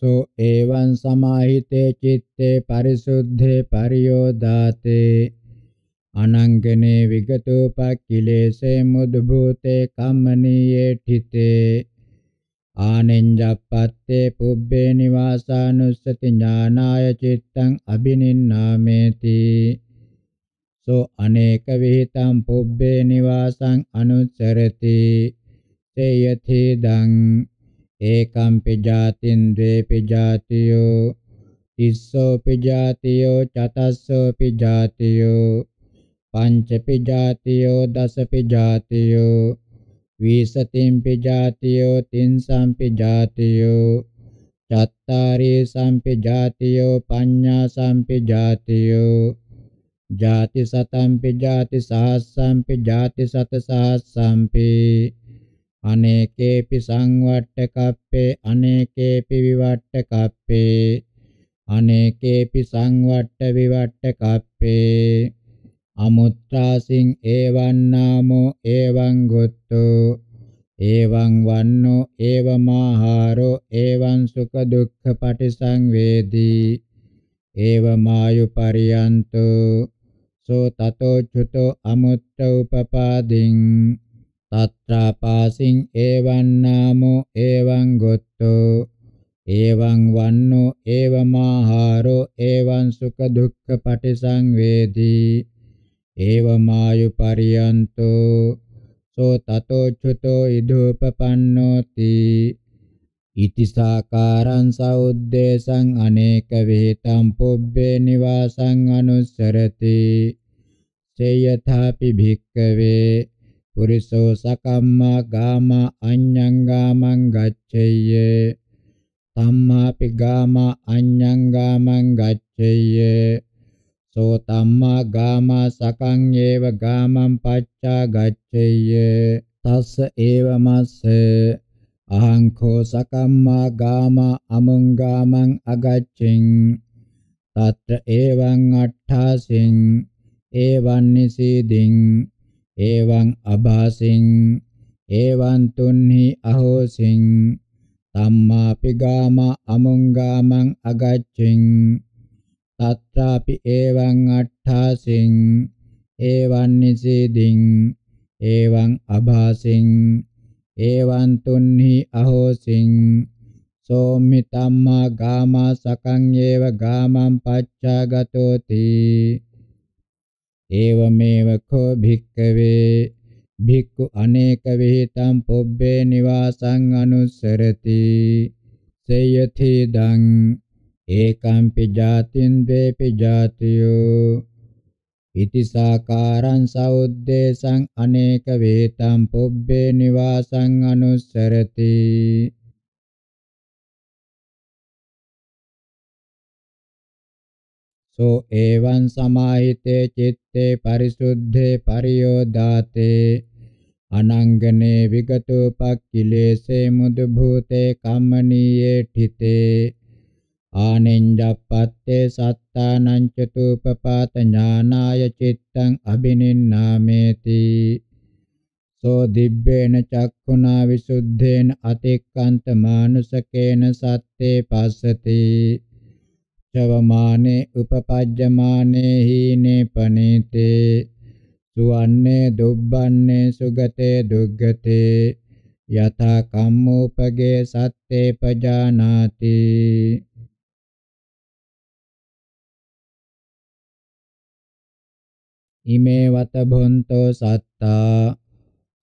සෝ එවං සමාහිතේ චිත්තේ පරිසුද්ධේ පරියෝදාතේ අනංගනේ විගතෝපක්ඛිලේසේ මුද්භූතේ කම්මනීයේ ඨිතේ ආනෙන්ජප්පත්තේ පුබ්බේ නිවාසානුස්සති ඥානාය චිත්තං අබිනින්නාමේති සෝ අනේක විහිතං පුබ්බේ නිවාසං අනුසරති තේයති දං ඒකම්පි ජාතින් ද්වේපි ජාතියෝ තිස්සෝපි ජාතියෝ චතස්සෝපි ජාතියෝ පංචපි ජාතියෝ දසපි ජාතියෝ විසතිම්පි ජාතියෝ තින්සම්පි ජාතියෝ චත්තාරී සම්පි ජාතියෝ පඤ්ඤා සම්පි ජාතියෝ ජාති සතම්පි ජාති සහස්සම්පි ජාති සත සහස්සම්පි අනේකේපි සංවට්ඨ කප්පේ අනේකේපි විවට්ඨ කප්පේ අනේකේපි සංවට්ඨ විවට්ඨ කප්පේ අමුත්‍රාසින් ඒවං නාමෝ ඒවං ගොත්තෝ ඒවං වන්නෝ ඒවමාහාරෝ ඒවං සුඛ දුක්ඛ පටිසංවේදී ඒවමායු පරියන්තෝ සෝ තතෝ චුතෝ අමුත්ත උපපාදින් තත්‍රාපාසින් එවං නාමෝ එවං ගොත්තෝ එවං වන්නෝ එවමාහාරෝ එවං සුඛ දුක්ඛ පටිසංවේදී එවමායු පරියන්තෝ සෝ තතෝ චුතෝ ඉදූපපන්නෝති ඉතිසාකාරං සෞද්දේශං අනේක වේතං පුබ්බේ නිවාසං අනුස්සරති සේයථාපි භික්කවේ පුරිසෝ සකම්මා ගාමා අඤ්ඤං ගාමං ගච්ඡේය තම්මාපි ගාමා අඤ්ඤං ගාමං ගච්ඡේය සෝ තම්මා ගාමා සකං ඒව ගාමං පච්චා ගච්ඡේය තස්ස ඒව මස්ස අහං කෝ සකම්මා ගාමා අමුං ගාමං අගච්ඡින් තත්ත එවං අට්ඨාසින් එවං නිසීදින් එවං අභාසින් එවං තුන්හි අහෝසින් තම්මාපි ගාම අමුංගාමං අගච්ඡින් තත්‍රාපි එවං අට්ඨාසින් එවං නිසීදින් එවං අභාසින් එවං තුන්හි අහෝසින් සෝමි තම්මා ගාමා සකං ඒව ගාමං පච්ඡාගතෝති ඒවමේව කෝ භික්කවේ භික්ඛු අනේක විහිතම් පොබ්බේ නිවාසං අනුස්සරති සේයති දං ඒකම්පි ජාතින් දේපි ජාතියෝ ඉතිසාකාරං සෞද්දේශං අනේක වේතම් පොබ්බේ නිවාසං අනුස්සරති සෝ එවං සමාහිතේ චිත්තේ පරිසුද්ධේ පරියෝදාතේ අනංගනේ විගතෝපක්ඛිලේසේ මුදු භූතේ කම්මනීයේ ඨිතේ ආනෙන්ජප්පත්තේ සත්තානං චතුපපාත ඥානාය චිත්තං අබිනින්නාමේති සෝ දිබ්බේන චක්ඛුනා විසුද්ධේන අතික්කන්ත මානුසකේන සත්තේ පස්සති චවමානේ උපපජ්ජමානේ හීනේ පනේතේ සුවන්නේ දුබ්බන්නේ සුගතේ දුග්ගතේ යතා කම්මෝපගේ සත්තේ පජානාති ඉමේ වත භොන්තෝ සත්තා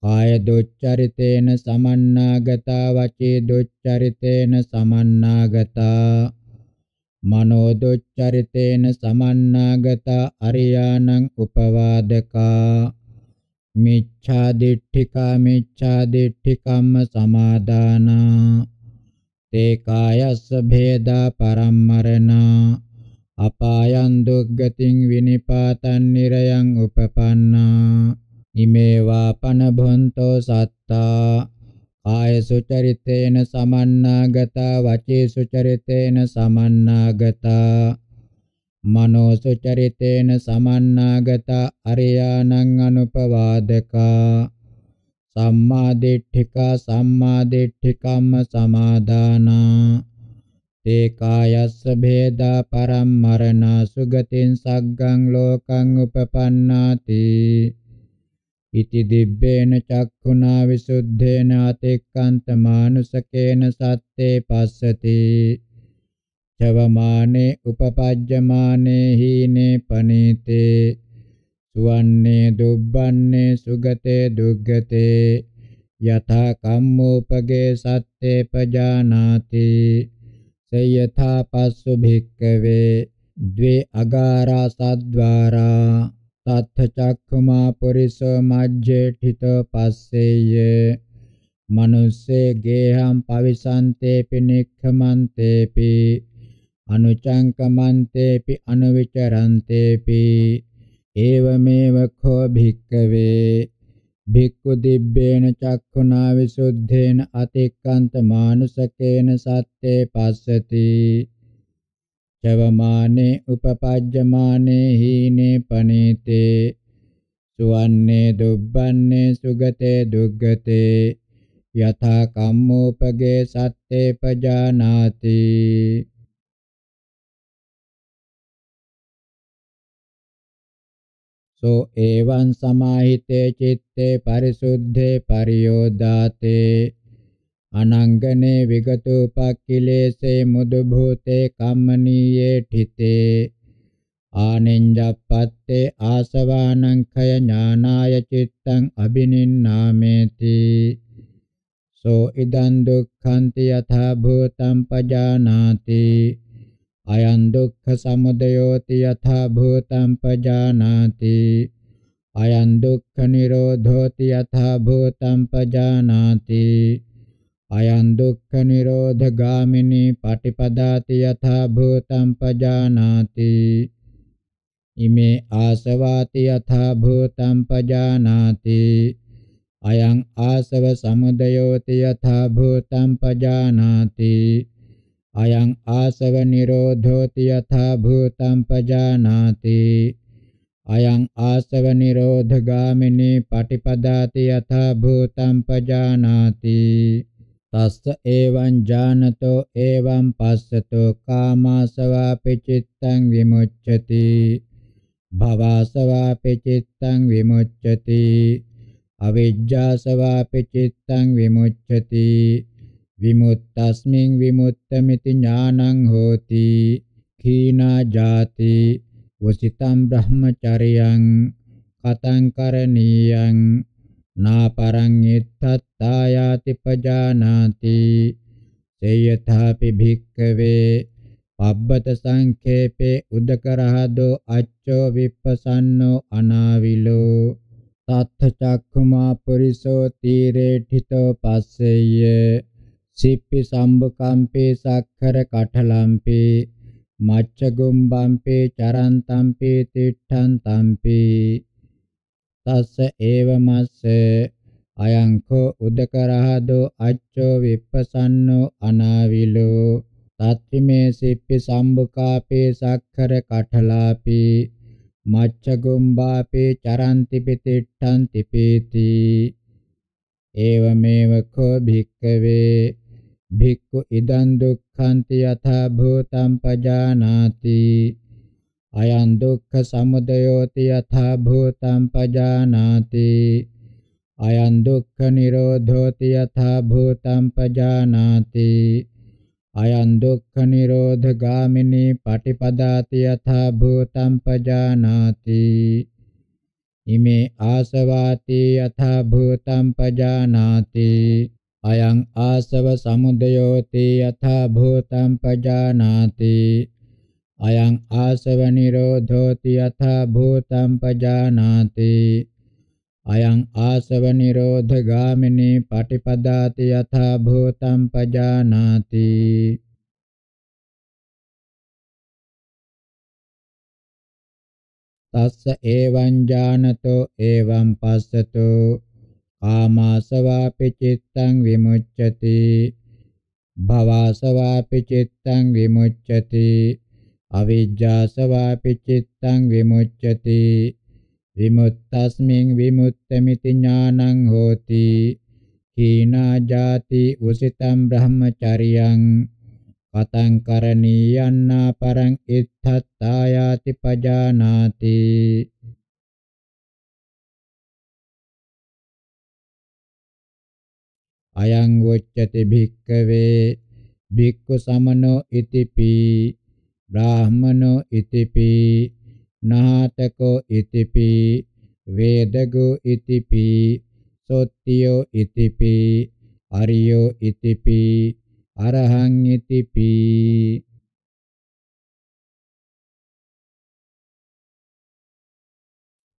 කාය දුච්චරිතේන සමන්නාගතා වචේ දුච්චරිතේන සමන්නාගතා මනෝ දුච්චරිතේන සමන්නාගතා අරියාණං උපවාදකා මිච්ඡා දිට්ඨිකා මිච්ඡා දිට්ඨිකම්ම සමාදානා තේ කායස්ස භේදා පරම්මරණා අපායන් දුක්ගතින් විනිපාතන් නිරයන් උපපන්නා ඉමේ වාපන භොන්තෝ සත්තා කාය සුචරිතේන සමන්නාගතා වචේ සුචරිතේන සමන්නාගතා මනෝ සුචරිතේන සමන්නාගතා අරියානං අනුපවාදකා සම්මා දිට්ඨිකා සම්මා දිට්ඨිකම්ම සමාදානා තේ කායස්ස භේදා පරම්මරණ සුගතින් සග්ගං ලෝකං උපපන්නාති ඉති දිබ්බේන චක්ඛුනා විසුද්ධේන අතික්කන්ත මානුසකේන සත්තේ පස්සති චවමානේ උපපජ්ජමානේ හීනේ පනීතේ සුවන්නේ දුබ්බන්නේ සුගතේ දුග්ගතේ යථා කම්මෝපගේ සත්තේ පජානාති සයථා පස්සු භික්කවේ ද්වේ අගාරා සද්්වාරා තත්ථචක්ඛමා පුරිස මජ්ජේඨිත පස්සේය මනුස්සේ ගේහම් පවිසන්තේපි නික්ඛමන්තේපි අනුචංකමන්තේපි අනුවිචරන්තේපි ඒවමේව කෝ භික්කවේ භික්ඛු දිබ්බේන චක්ඛුනා විසුද්ධේන අතික්කන්ත මානුසකේන සත්තේ පස්සති චවමානේ උපපජ්ජමානේ හීනේ පනේතේ සුවන්නේ දුබ්බන්නේ සුගතේ දුග්ගතේ යථා කම්මෝපගේ සත්තේ පජානාති සෝ එවං සමාහිතේ චිත්තේ පරිසුද්ධේ පරියෝදාතේ අනංගනේ විගතෝපක්ඛිලේසේ මුදු භූතේ කම්මනීයේ ඨිතේ ආනෙන්ජප්පත්තේ ආසවානං khය ඥානාය චිත්තං අබිනින්නාමේති සෝ ඉදං දුක්ඛන්ති යථා භූතං පජානාති අයං දුක්ඛ සමුදයෝති යථා භූතං පජානාති අයං දුක්ඛ නිරෝධෝති යථා භූතං පජානාති අයං දුක්ඛ නිරෝධ ගාමිනී පටිපදාති යථා භූතං පජානාති ඉමේ ආසවාති යථා භූතං පජානාති අයං ආසව සමුදයෝති යථා භූතං පජානාති අයං ආසව නිරෝධෝති යථා භූතං පජානාති අයං ආසව නිරෝධ ගාමිනී පටිපදාති යථා භූතං පජානාති තස්ස එවං ඥානතෝ එවං පස්සතෝ කාමාසවාපි චිත්තං විමුච්ඡති භවසවාපි චිත්තං විමුච්ඡති අවිජ්ජාසවාපි චිත්තං විමුච්ඡති විමුක්තස්මින් විමුක්තമിതി ඥානං හෝති කීනා ජාති වසිතම් බ්‍රහ්මචරියං කතං කරණීයං नापरं इत्थत्तायाति पजानाति सेयथापि भिक्खवे पब्बत संक्षेपे उदकरहदो अच्चो विपसन्नो अनाविलो තත්ථ චක්ඛුමා පුරිසෝ තීරේඨිතෝ පස්සෙය්‍ය සිප්පි සම්බකම්පේ සක්ඛර කඨලම්පේ මච්ඡ ගුම්බම්පේ චරන්තම්පේ තිට්ඨන්තම්පේ තස්ස ඒව මස්ස අයංකෝ උදකරහදෝ අච්චෝ විප්පසන්නෝ අනාවිලෝ තත්තිමේ සිප්පි සම්බුකාපේ සක්කර කටලාපී මච්චගුම්බාපේ චරන්ති පිතිට්ඨන්ති පීති ඒවමේව කෝ භික්කවේ භික්ඛු ඉදං දුක්ඛන්ති යථා භූතං පජානාති අයං දුක්ඛ සමුදයෝති යථා භූතං පජානාති අයං දුක්ඛ නිරෝධෝති යථා භූතං පජානාති අයං දුක්ඛ නිරෝධ ගාමිනී පටිපදාති යථා භූතං පජානාති ඉමේ ආසවාති යථා භූතං පජානාති අයං ආසව සමුදයෝති යථා භූතං පජානාති අයං ආසව නිරෝධෝති යථා භූතං පජානාති අයං ආසව නිරෝධ ගාමිනී පටිපදාති යථා භූතං පජානාති තස්ස එවං ඥානතෝ එවං පස්සතෝ කාමාසවාපි චිත්තං විමුච්ඡති භවාසවාපි චිත්තං විමුච්ඡති අවිජ්ජාසවාපි චිත්තං විමුච්ඡති විමුක්තස්මින් විමුක්තമിതി ඥානං හෝති කීනා ජාති උසිතම් බ්‍රහ්මචරියං කතං කරණීයන්නා පරං ඉත්තත්තායාති පජානාති අයං වොච්චති භික්කවේ භික්ඛු සමනෝ ඉතිපි බ්‍රාහමනෝ ඉතිපි නාතකෝ ඉතිපි වේදගෝ ඉතිපි සොත්තියෝ ඉතිපි අරියෝ ඉතිපි අරහං ඉතිපි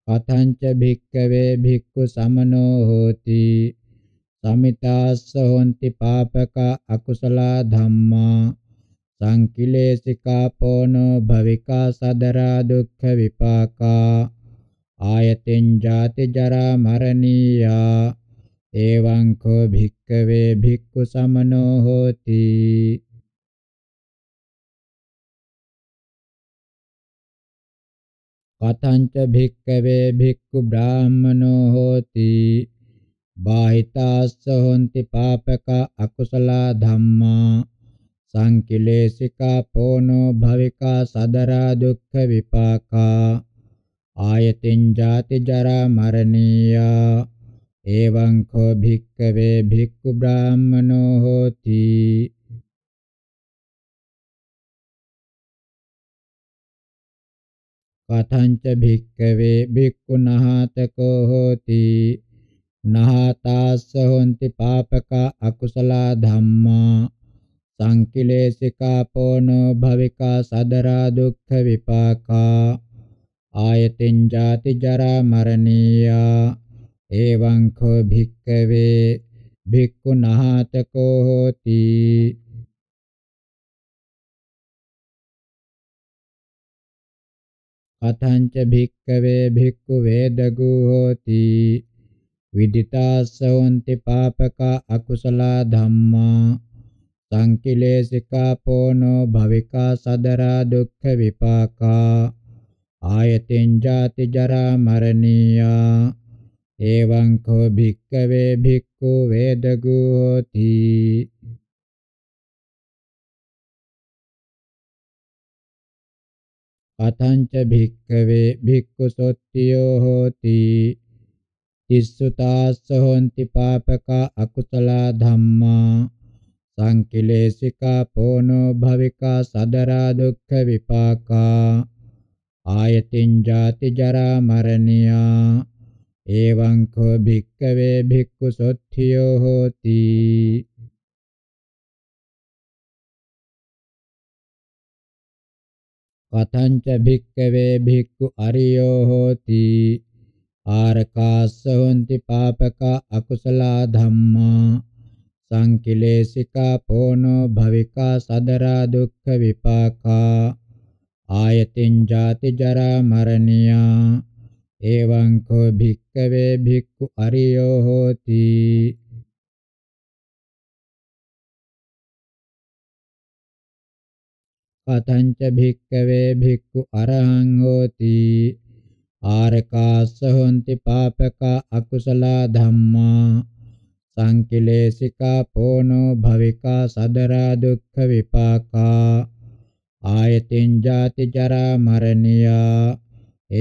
පතංච භික්කවේ භික්ඛු සමනෝ හෝති සමිතාස්ස හොಂತಿ පාපක අකුසල ධම්මා සංකිලේසිකා පොනෝ භවිකා සදරා දුක්ඛ විපාකා ආයතෙන් ජාති ජරා මරණීයා එවං කෝ භික්කවේ භික්ඛු සමනෝ හෝති කතංච භික්කවේ භික්ඛු බ්‍රාහමනෝ හෝති බාහිතාස්ස හොಂತಿ පාපක අකුසල ධම්මා සංකිලේසිකා පෝනෝ භවිකා සදරා දුක්ඛ විපාකා ආයතින් ජාති ජරා මරණීයා එවං කෝ භික්ඛවේ භික්ඛු බ්‍රාහමනෝ හෝති කතංච භික්ඛවේ භික්ඛුනහතකෝ හෝති නහතාස්ස හොಂತಿ පාපක අකුසල ධම්මා සංකිලේසිකා පොනෝ භවිකා සදරා දුක්ඛ විපාකා ආයතින් ජාති ජරා මරණීයා එවං කෝ භික්කවේ භික්ඛුනාතකෝ හෝති කතංච භික්කවේ භික්ඛු වේදගෝ හෝති විදිතාසෝන්ති පාපකා අකුසල ධම්මා තං කිලේසිකා පොනෝ භවිකා සදරා දුක්ඛ විපාකා ආයතෙන් ජාති ජරා මරණීයා එවං කෝ භික්කවේ භික්ඛු වේදගෝති අතංච භික්කවේ භික්ඛු සොත්තියෝ හෝති තිස්සුතාස්ස හොಂತಿ පාපක අකුසල ධම්මා සංකිලේසිකා පොනෝ භවිකා සදරා දුක්ඛ විපාකා ආයතින් ජාති ජරා මරණියා එවං කෝ භික්කවේ භික්ඛු සොත්ථියෝ හෝති කතංච භික්කවේ භික්ඛු අරියෝ හෝති ආරකාස හොಂತಿ පාපක අකුසල ධම්මා සංකිලේසිකා පොනෝ භවිකා සදරා දුක්ඛ විපාකා ආයතින් ජාති ජරා මරණියා එවං කෝ භික්කවේ භික්ඛු අරියෝ හෝති කතංච භික්කවේ භික්ඛු අරහං හෝති ආරකාස හොಂತಿ පාපක අකුසල ධම්මා සංකිලේසිකා පෝනෝ භවිකා සදරා දුක්ඛ විපාකා ආයතින් ජාති ජරා මරණියා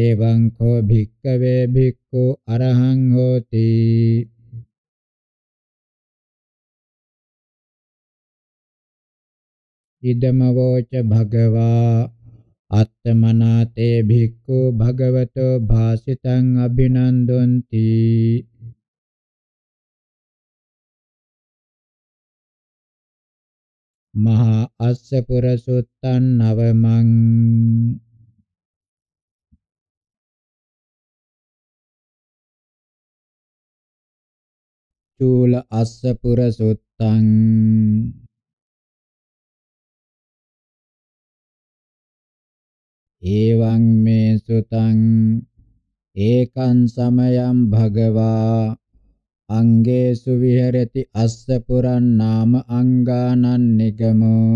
එවං කෝ භික්කවේ භික්ඛු අරහං හෝති ඉදමවෝච භගවා අත්තමනාතේ භික්ඛු භගවතෝ භාසිතං අභිනන්දොන්ති මහා අස්සපුර සුත්තං නවමං චූල අස්සපුර සුත්තං එවං මේ සුතං ඒකං සමයං භගවා අංගේසු විහෙරති අස්ස පුරන්නාම අංගානං නිගමෝ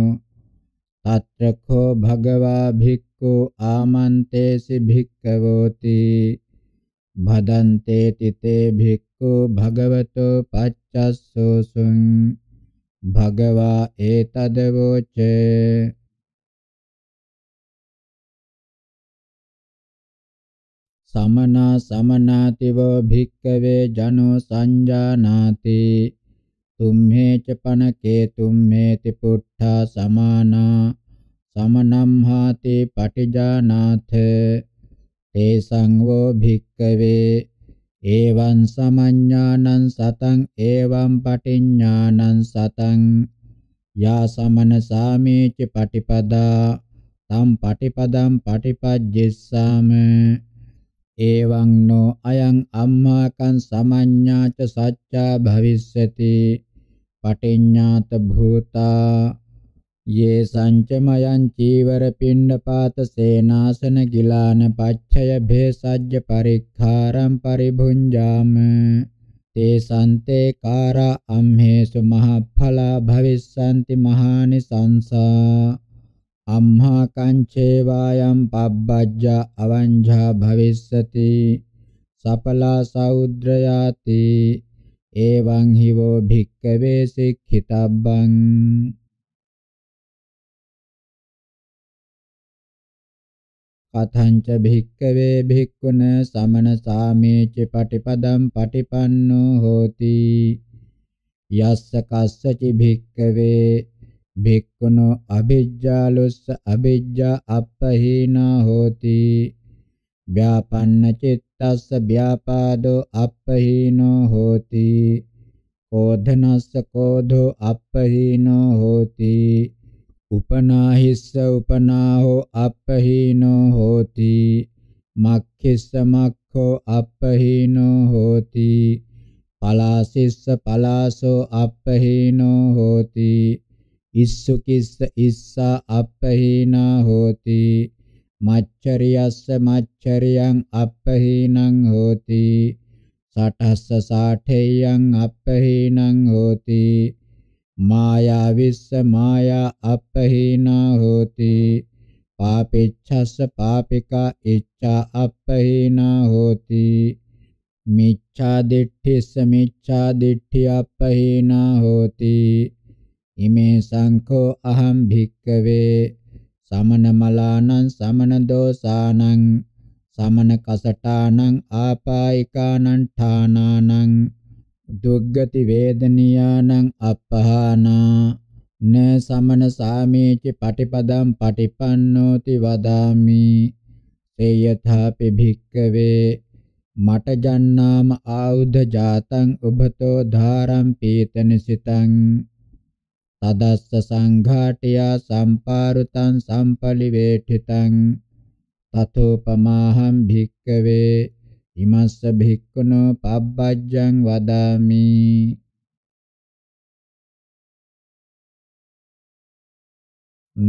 తත්‍රකෝ භගවා භික්ඛු ආමන්තේසි භික්ඛවෝති භදන්තේ තිතේ භික්ඛු භගවතෝ පච්චස්සෝසුං භගවා ඒතදවෝචේ සමනා සමනාතිවෝ භික්කවේ ජනෝ සංජානාති තුම්හේ ච පනකේ තුම්හේ ති පුට්ඨා සමානා සමනම් හාති පටිජානාථ තේ සංවෝ භික්කවේ එවං සමඤ්ඤානං සතං එවං පටිඤ්ඤානං සතං යා සමන සාමේච පටිපදා තම් පටිපදම් පටිපජ්ජස්සාම එවං නෝ අයං අම්මාකං සමඤ්ඤාච සච්චා භවිස්සති පටිඤ්ඤාත භූතා යේ සංචමයං චීවර පිණ්ඩපාත සේනාසන ගිලාන පච්ඡය භේසජ්ජ පරික්ඛාරම් පරිභුඤ්ජාම තේ සන්තේ කාරා අම්හේසු මහඵලා භවිස්සanti මහානි සංසා අම්හා කංචේවායම් පබ්බජ්ජා අවංජා භවිස්සති සපලා සෞද්‍රයාති එවං හිවෝ භික්කවේ සික්ඛිතබ්බං කතංච භික්කවේ භික්ඛුන සමන සාමේච පටිපදම් පටිපන්නෝ හෝති යස්ස කස්සචි භික්කවේ භික්ඛුනෝ අවිජ්ජාලොස්ස අවිජ්ජා අපහීනා හෝති ව්‍යාපන්න චිත්තස්ස ව්‍යාපාදෝ අපහීනෝ හෝති කෝධනස්ස කෝධෝ අපහීනෝ හෝති උපනාහිස්ස උපනාහෝ අපහීනෝ හෝති මක්ඛිස්ස මක්ඛෝ අපහීනෝ හෝති පලාසිස්ස පලාසෝ අපහීනෝ හෝති ඉස්සුකිස්ස ඉස්සා අපහීනා හෝති මච්චරියස්ස මච්චරියං අපහීනං හෝති සටස්ස සාඨේයං අපහීනං හෝති මායාවිස්ස මායා අපහීනා හෝති පාපිච්ඡස්ස පාපිකා ඉච්ඡා අපහීනා හෝති මිච්ඡා දිට්ඨිස්ස මිච්ඡා දිට්ඨි අපහීනා හෝති ඉමේ සංඛෝ අහම් භික්කවේ සමන මලානං සමන දෝසානං සමන කසටානං ආපායිකානං ඨානානං දුග්ගති වේදනියානං අපහානා න සමන සාමේච පටිපදම් පටිපන්නෝති වදාමි සේයථාපි භික්කවේ මට ජන්නාම ආයුධ ජාතං ඔබතෝ ධාරම් පීතනසිතං තදස්ස සංඝාටියා සම්පාරුතං සම්පලිවේඨිතං තතෝපමාහං භික්කවේ ඉමස්ස භික්ඛුනෝ පබ්බජ්ජං වදාමි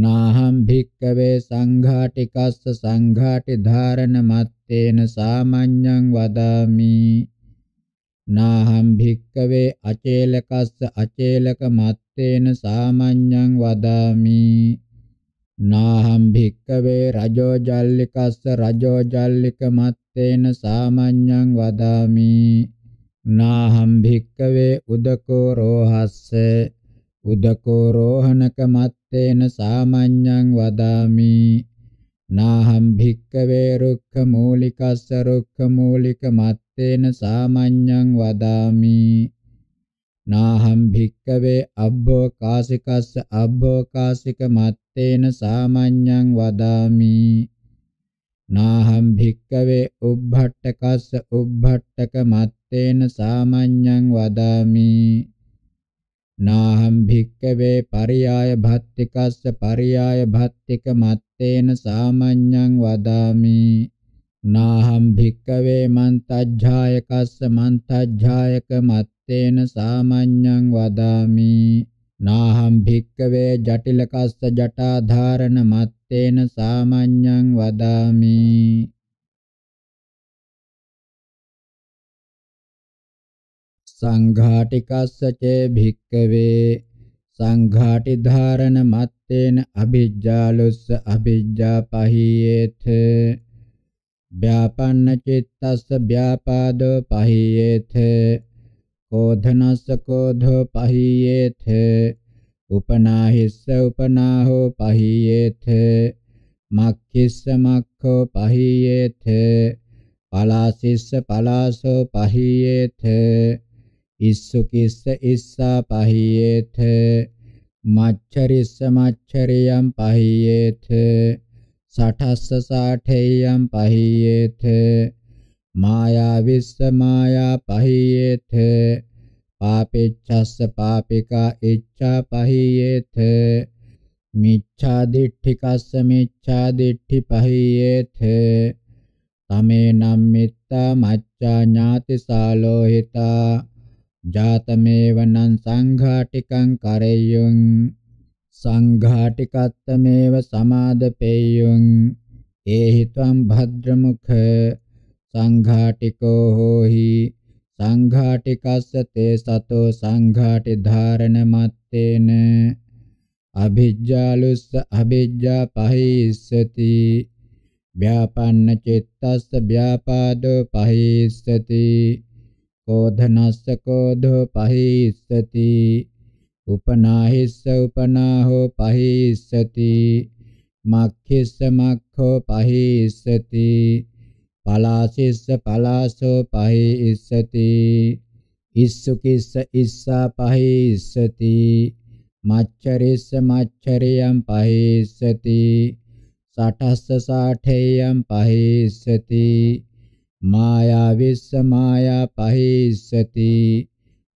නාහං භික්කවේ සංඝාටිකස්ස සංඝාටි ධාරණ මත්තේන සාමඤ්ඤං වදාමි නාහම් භික්කවේ අචේලකස්ස අචේලක මත්තේන සාමඤ්ඤං වදාමි නාහම් භික්කවේ රජෝ ජල්ලිකස්ස රජෝ ජල්ලික මත්තේන සාමඤ්ඤං වදාමි නාහම් භික්කවේ උදකෝ රෝහස්ස උදකෝ රෝහණක මත්තේන සාමඤ්ඤං වදාමි නාහම් භික්කවේ රුක්ඛ මූලිකස්ස රුක්ඛ මූලික මත් තේන සාමඤ්ඤං වදාමි නාහම් භික්කවේ අබ්බෝකාසිකස්ස අබ්බෝකාසික මත්තේන සාමඤ්ඤං වදාමි නාහම් භික්කවේ උබ්බට්ඨකස්ස උබ්බට්ඨක මත්තේන සාමඤ්ඤං වදාමි නාහම් භික්කවේ පරියාය භත්තිකස්ස පරියාය භත්තික මත්තේන සාමඤ්ඤං වදාමි නාහම් භික්කවේ මන්තජ්ජාය කස්ස මන්තජ්ජායක මත්තේන සාමඤ්ඤං වදාමි නාහම් භික්කවේ ජටිල කස්ස ජටා ධාරණ මත්තේන සාමඤ්ඤං වදාමි සංඝාටිකස්ස චේ භික්කවේ සංඝාටි ධාරණ මත්තේන අභිජ්ජාලුස්ස අභිජ්ජා පහියේතේ ව්‍යාපන්න චිත්තස්ස ව්‍යාපාදෝ පහියේත කෝධනස්ස කෝධෝ පහියේත උපනාහිස්ස උපනාහෝ පහියේත මක්ඛිස්ස මක්ඛෝ පහියේත පලාසිස්ස පලාසෝ පහියේත ඉස්සුකිස්ස ඉස්සා පහියේත මච්චරිස්ස මච්චරියම් පහියේත සටස්ස සාඨේයම් පහියේත මායා විස්ස මායා පහියේත පාපෙච්ඡස්ස පාපිකා ඉච්ඡා පහියේත මිච්ඡා දිට්ඨිකස්ස මිච්ඡා දිට්ඨි පහියේත තමේ නම් මිත්තා මච්ඡා ඥාති සාලෝහිතා ජාතමේවනං සංඝාටිකං කරෙය්‍යං සංඝාටිකත්තමේව සමාදපේයුං ඒහි ත්වං භද්‍රමුඛ සංඝාටිකෝ හෝහි සංඝාටිකස්ස තේ සතෝ සංඝාටි ධාරණ මත්තේන අභිජ්ජාලුස්ස අභිජ්ජා පහීස්සති ව්‍යාපන්න චිත්තස්ස ව්‍යාපාදෝ පහීස්සති කෝධනස්ස කෝධෝ පහීස්සති उपनाहिस्स उपनाहो पहीष्यति मक्खिस्स मक्खो पहीष्यति पलाशिस्स पलासो पहीष्यति इस्सुकिस्स इस्सा पहीष्यति मच्छरिस्स मच्छरियं पहीष्यति साठस्स साठेयं पहीष्यति मायाविस्स माया पहीष्यति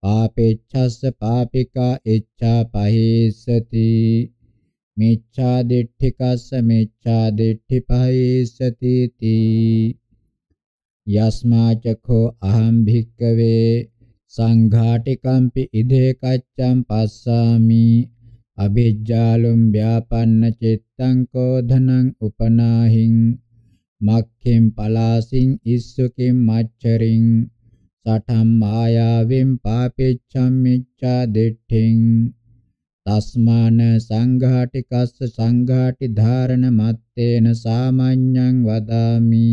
පාපේච්ඡස්ස පාපිකා ඉච්ඡා පහේසති මිච්ඡා දිට්ඨිකස්ස මිච්ඡා දිට්ඨි පහේසති තී යස්මා චඛෝ අහං භික්කවේ සංඝාටිකම්පි ඉදේ කච්ඡම් පස්සාමි අභිජ්ජාලුම් ව්‍යාපන්න චිත්තං කෝධනං උපනාහින් මක්ඛෙන් පලාසින් ඉස්සුකින් මච්චරින් සඨම් මායාවින් පාපිච්ඡම් මිච්ඡා දිට්ඨින් තස්මාන සංඝාටිකස්ස සංඝාටි ධාරණ මත්තේන සාමඤ්ඤං වදාමි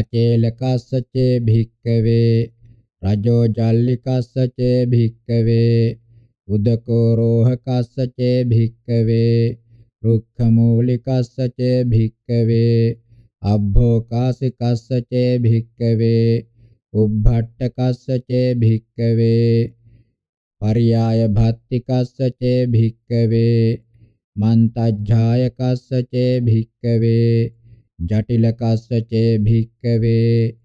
අචේලකස්ස චේ භික්කවේ රජෝ ජල්ලිකස්ස චේ භික්කවේ උදකෝ රෝහකස්ස චේ භික්කවේ රුක්ඛමූලිකස්ස චේ භික්ඛවේ අබ්භෝකාසිකස්ස චේ භික්ඛවේ උබ්බට්ඨකස්ස චේ භික්ඛවේ පරියාය භත්තිකස්ස චේ භික්ඛවේ මන්තජ්ජායකස්ස චේ භික්ඛවේ ජටිලකස්ස චේ භික්ඛවේ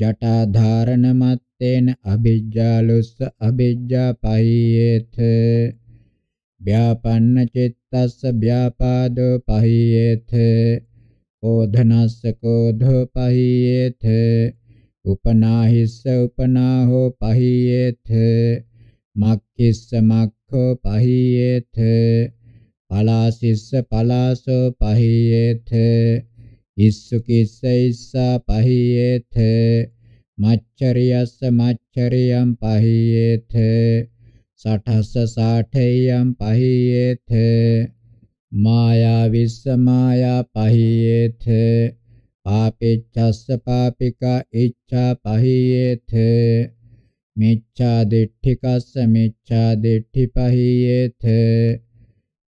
ජටා ධාරණ මත්තේන අ비ජ්ජාලුස්ස අ비ජ්ජා පහියේත ව්‍යාපන්න චිත්තස්ස ව්‍යාපාදෝ පහියේත ඕධනස්ස කෝධෝ පහියේත උපනාහිස්ස උපනාහෝ පහියේත මක්ඛිස්ස මක්ඛෝ පහියේත පලාසිස්ස පලාසෝ පහියේත ඉස්සුකිස්ස ඉස්සා පහියේත මච්චරියස්ස මච්චරියම් පහියේත සඨස්ස සාඨේයම් පහියේත මායා විස්ස මායා පහියේත පාපෙච්ඡස්ස පාපිකා ඉච්ඡා පහියේත මිච්ඡා දිට්ඨිකස්ස මිච්ඡා දිට්ඨි පහියේත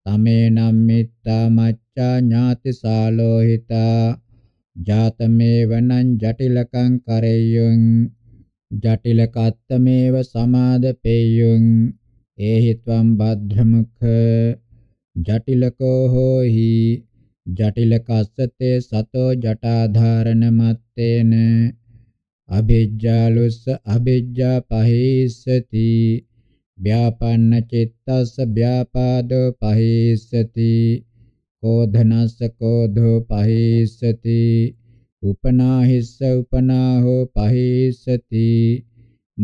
තමේනම් මිත්තා මච්ඡා ඥාතිසාලෝහිතා ජාතමේවනං ජටිලකං කරෙය්‍යං ජටිලකත්තමේව සමාදපෙය්‍යං ඒහි ත්වම් භද්‍රමුඛ ජටිලකෝ හෝහි ජටිලකස්සතේ සතෝ ජටාධාරණ මත්තේන අභිජ්ජාලුස්ස අභිජ්ජා පහීස්සති ව්‍යාපන්න චිත්තස්ස ව්‍යාපාදෝ පහීස්සති කෝධනස්ස කෝධෝ පහීස්සති උපනාහිස්ස උපනාහෝ පහීස්සති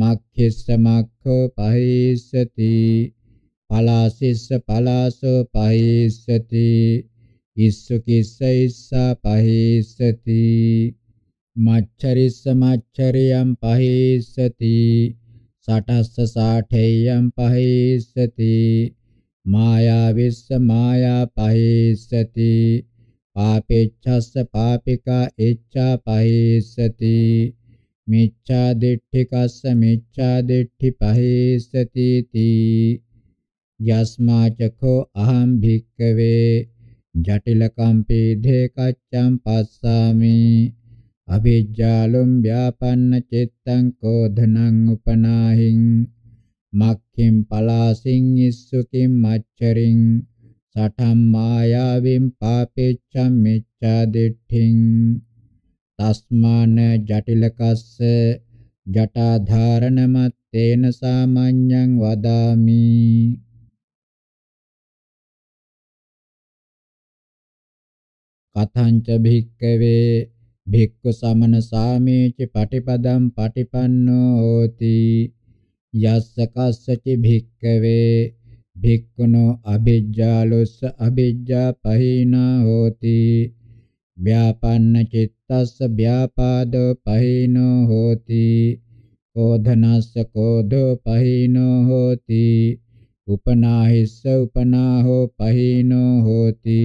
මක්ඛිස්ස මක්ඛෝ පහේසති පලාසිස්ස පලාසෝ පහේසති ඉස්සු කිස්ස ඉස්සා පහේසති මච්චරිස්ස මච්චරියම් පහේසති සටස්ස සාඨේයම් පහේසති මායාවිස්ස මායා පහේසති පාපෙච්ඡස්ස පාපිකා එච්ඡා පහේසති මිච්ඡා දිට්ඨි කස්ස මිච්ඡා දිට්ඨි පහේසති තී යස්මා චකෝ අහං භික්කවේ ජටිල කම්පේ ධේකච්ඡම් පස්සාමි අවිජ්ජාලුම් ව්‍යාපන්න චිත්තං කෝධනං උපනාහින් මක්ඛින් පලාසින් ඉස්සුකින් මච්චරින් සඨම් මායාවෙන් පාපෙච්ඡම් මිච්ඡා දිට්ඨින් තස්මාන ජටිලකස්ස ජටා ධාරණමත්තේන සාමඤ්ඤං වදාමි කතංච භික්කවේ භික්ඛු සමන සාමේච පටිපදම් පටිපන්නෝ හෝති යස්ස කස්සචි භික්කවේ භික්ඛුනෝ අභිජ්ජාලොස්ස අභිජ්ජා පහිනා හෝති ව්‍යාපන්න චිත්තස්ස ව්‍යාපාදෝ පහිනෝ හෝති ඕධනස්ස කෝධෝ පහිනෝ හෝති උපනාහිස්ස උපනාහෝ පහිනෝ හෝති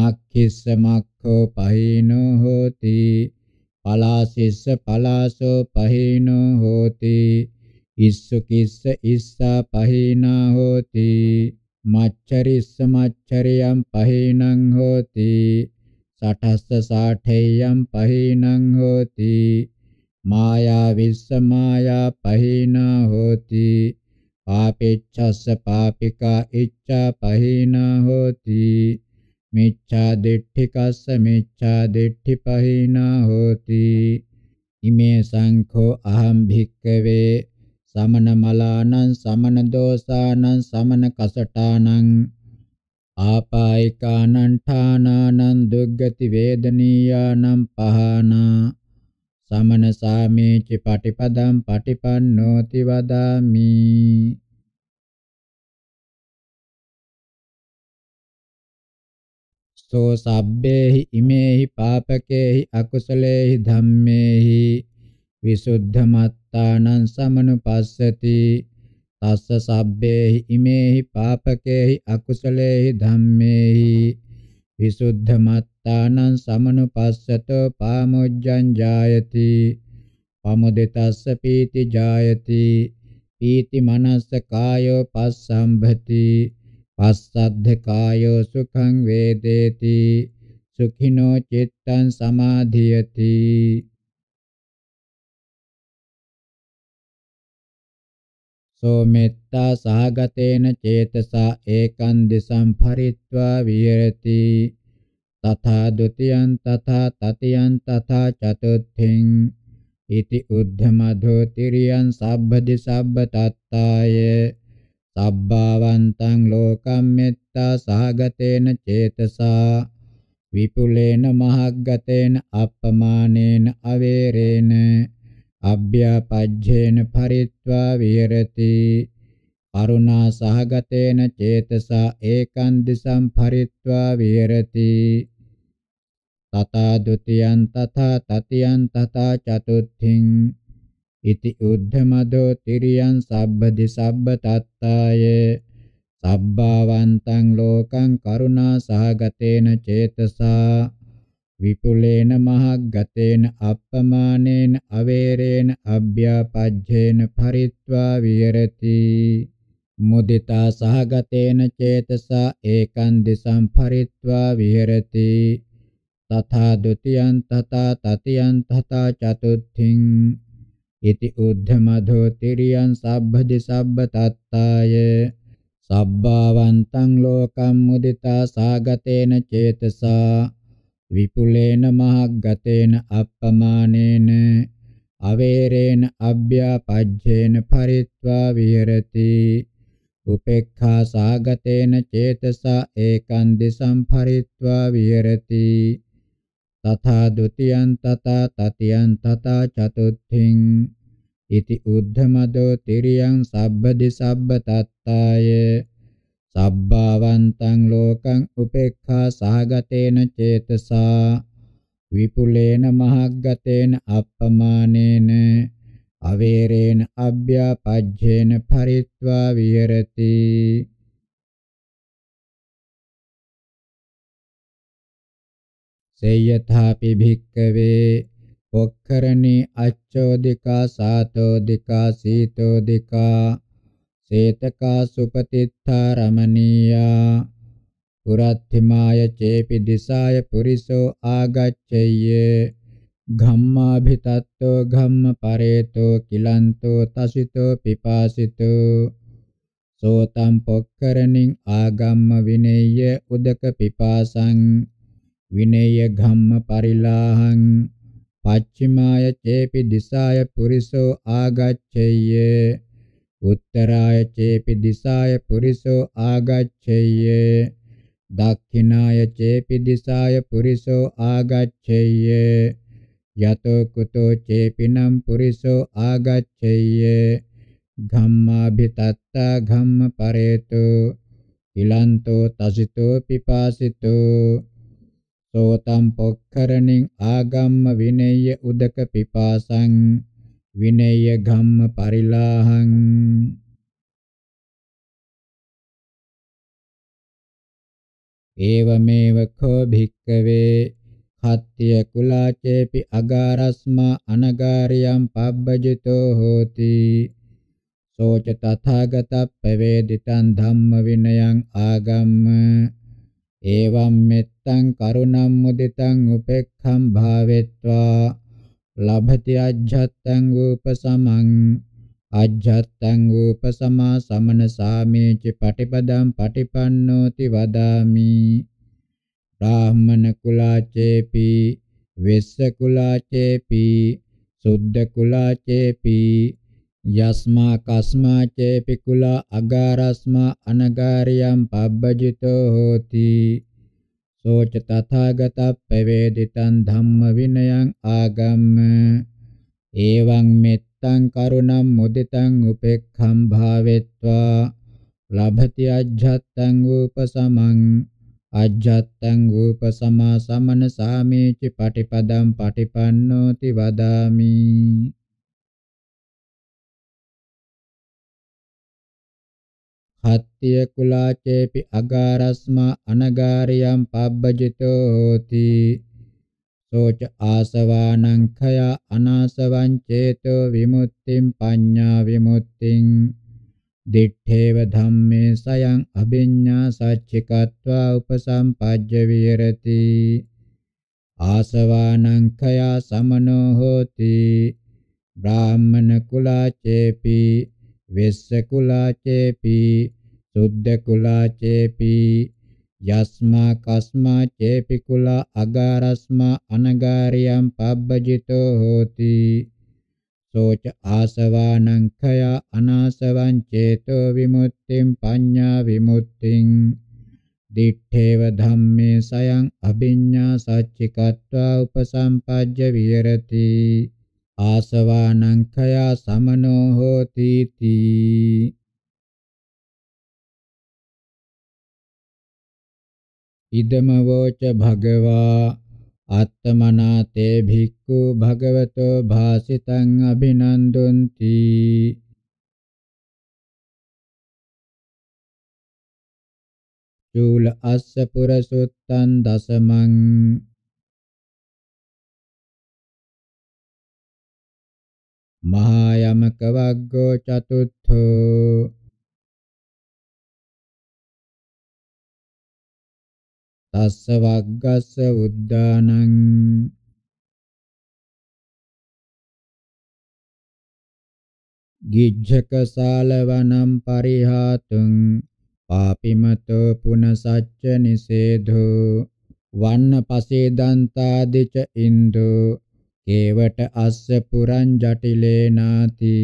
මක්ඛිස්ස මක්ඛෝ පහිනෝ හෝති පලාසිස්ස පලාසෝ පහිනෝ හෝති ඉස්සුකිස්ස ඉස්සා පහිනා හෝති මච්චරිස්ස මච්චරියම් පහිනං හෝති සටස්ස සාඨේයම් පහිනං හෝති මායා විස්ස මායා පහිනා හෝති පාපෙච්ඡස්ස පාපිකා ඉච්ඡා පහිනා හෝති මිච්ඡා දිට්ඨිකස්ස මිච්ඡා දිට්ඨි පහිනා හෝති ඉමේ සංඛෝ අහං භික්කවේ සමන මලානං සමන දෝසානං සමන කසටානං ආපායිකානණ්ඨානානං දුග්ගති වේදනීයානම් පහනා සමන සාමේච පටිපදම් පටිපන්නෝති වදාමි සෝ සබ්බේහි ඉමේහි පාපකේහි අකුසලේහි ධම්මේහි විසුද්ධ මත්තානං සමනුපස්සති තස්ස සබ්බේහි ඉමේහි පාපකේහි අකුසලේහි ධම්මේහි විසුද්ධ මත්තානං සමනුපස්සතෝ පාමොජ්ජං ජායති පමුදිතස්ස පීති ජායති පීති මනස්ස කායෝ පස්සම්භති පස්සද්ධ කායෝ සුඛං වේදේති සුඛිනෝ චිත්තං සමාධියති සෝ මෙත්තා සාගතේන චේතසා ඒකං දිසං පරිත්වා විහෙරති තථා ဒ ුතියං තථා තතියං තථා චතුත්ථං ඉති උද්ධමධෝ තිරියං සබ්බදි සබ්බ තත්තාය සබ්බාවන්තං ලෝකම් මෙත්තා සාගතේන චේතසා විපුලේන මහග්ගතේන අප්පමානේන අවේරේන අභ්‍යාපජ්ජේන පරිත්වා විහෙරති අරුණා සහගතේන චේතසා ඒකං දිසං පරිත්වා විහෙරති තථා ဒ ුතියං තථා තතියං තථා චතුත්ථින් ඉති උද්ධමදෝ තිරියං සබ්බදි සබ්බ තත්තාය සබ්බාවන්තං ලෝකං කරුණා සහගතේන චේතසා විපුලේන මහග්ගතේන අප්පමානේන අවේරේන අභ්‍යාපජ්ජේන පරිත්වා විහෙරති මුදිතා සහගතේන චේතසා ඒකං දිසං පරිත්වා විහෙරති තථා ဒ ුතියං තථා තතියං තථා චතුත්ථින් ඉති උද්ධමධෝ තිරියං සබ්බදි සබ්බ තත්තාය සබ්බාවන්තං ලෝකම් මුදිතා සාගතේන චේතසා විපුලේන මහග්ගතේන අප්පමානේන අවේරේන අභ්‍යාපජ්ජේන පරිත්වා විහෙරති උපේක්ඛා සාගතේන චේතසා ඒකං දිසං පරිත්වා විහෙරති තථා ဒ ුතියං තථා තතියං තථා චතුත්ථින් ඉති උද්ධමදෝ තිරියං සබ්බදි සබ්බ තත්තාය සබ්බාවන්තං ලෝකං උපේක්ඛා සහගතේන චේතසා විපුලේන මහග්ගතේන අප්පමානේන අවේරේන අභ්‍යාපජ්ජේන පරිත්වා විහෙරති සේයථාපි භික්කවේ පොක්කරණී අච්ඡෝදිකා සාතෝදිකා සීතෝදිකා සේතකා සුපතිත්තා රමණීයා පුරත්තිමාය චේපි දිසාය පුරිසෝ ආගච්ඡය්‍ය ඝම්මාභිතත්තෝ ඝම්ම පරේතෝ කිලන්තෝ තසිතෝ පිපාසිතෝ සෝතම් පොක්කරණින් ආගම්ම විනේය උදක පිපාසං විනේය ඝම්ම පරිලාහං පච්චිමාය චේපි දිසාය පුරිසෝ ආගච්ඡය්‍ය උත්තරාය චේපි දිසාය පුරිසෝ ආගච්ඡේය දක්ඛිනාය චේපි දිසාය පුරිසෝ ආගච්ඡේය යතෝ කුතෝ චේපිනම් පුරිසෝ ආගච්ඡේය ධම්මාභිතත්තා ධම්ම පරේතෝ ඉලන්තෝ තසිතෝ පිපාසිතෝ සෝතම් පොක්කරණින් ආගම්ම විනේය උදක පිපාසං විනේය ගම්ම පරිලාහං ඒවමේව කෝ භික්කවේ හත්ත්‍ය කුලාචේපි අගාරස්මා අනගාරියම් පබ්බජිතෝ හෝති සෝච තථාගතප්පවේදිතං ධම්ම විනයං ආගම්ම එවම් මෙත්තං කරුණම් මුදිතං උපෙක්ඛම් භාවෙත්වා ලබති අජ්ජත්තං උපසමං අජ්ජත්තං උපසමා සමන සාමේච පටිපදං පටිපන්නෝති වදාමි බ්‍රාහ්මන කුලාචේපි වෙස්ස කුලාචේපි සුද්ධ කුලාචේපි යස්මා කස්මාචේපි කුලා අගාරස්මා අනගාරියම් පබ්බජිතෝ හෝති සෝච තථාගතප්පවේදිතං ධම්ම විනයං ආගම්ම එවං මෙත්තං කරුණම් මුදිතං උපේක්ඛම් භාවෙත්වා ලබති අජ්ජත්තං උපසමං අජ්ජත්තං උපසමා සමන සාමේචි පටිපදම් පටිපන්නෝති වදාමි හත්තිය කුලාචේපි අගාරස්මා අනගාරියම් පබ්බජිතෝති සෝච ආසවානං khය අනාසවං චේතෝ විමුක්තිම් පඤ්ඤා විමුක්තිං දිඨේව ධම්මේ සයං අභිඤ්ඤා සච්චිකत्वा උපසම්පජ්ජ විහෙරති ආසවානං khය සමනෝ හෝති බ්‍රාහ්මන කුලාචේපි වෙස්ස කුලාචේපි සුද්ධ කුලාචේපි යස්මා කස්මා චේපි කුලා අගාරස්මා අනගාරියම් පබ්බජිතෝ හෝති සෝච ආසවානං khය අනාසවං චේතෝ විමුක්තිං පඤ්ඤා විමුක්තිං දිත්තේව ධම්මේ සයං අභිඤ්ඤා සච්චිකत्वा උපසම්පජ්ජ විහෙරති ආසවානංඛයා සමනෝ හෝති තී ඉදම වෝච භගවා අත්තමනාතේ භික්ඛු භගවතෝ භාසිතං අභිනන්දුන්ති චූල අස්ස පුරසුත්තං දසමං මහායමක වග්ගෝ චතුත්ථෝ තස්ස වග්ගස්ස උද්දානං ගිජ්ජකසාලවනම් පරිහාතුං පාපිමතෝ පුනසච්ච නිසේධෝ වන්න පසේ දන්තාදිච ඉන්දෝ කේවට අස්ස පුරං ජටිලේනාති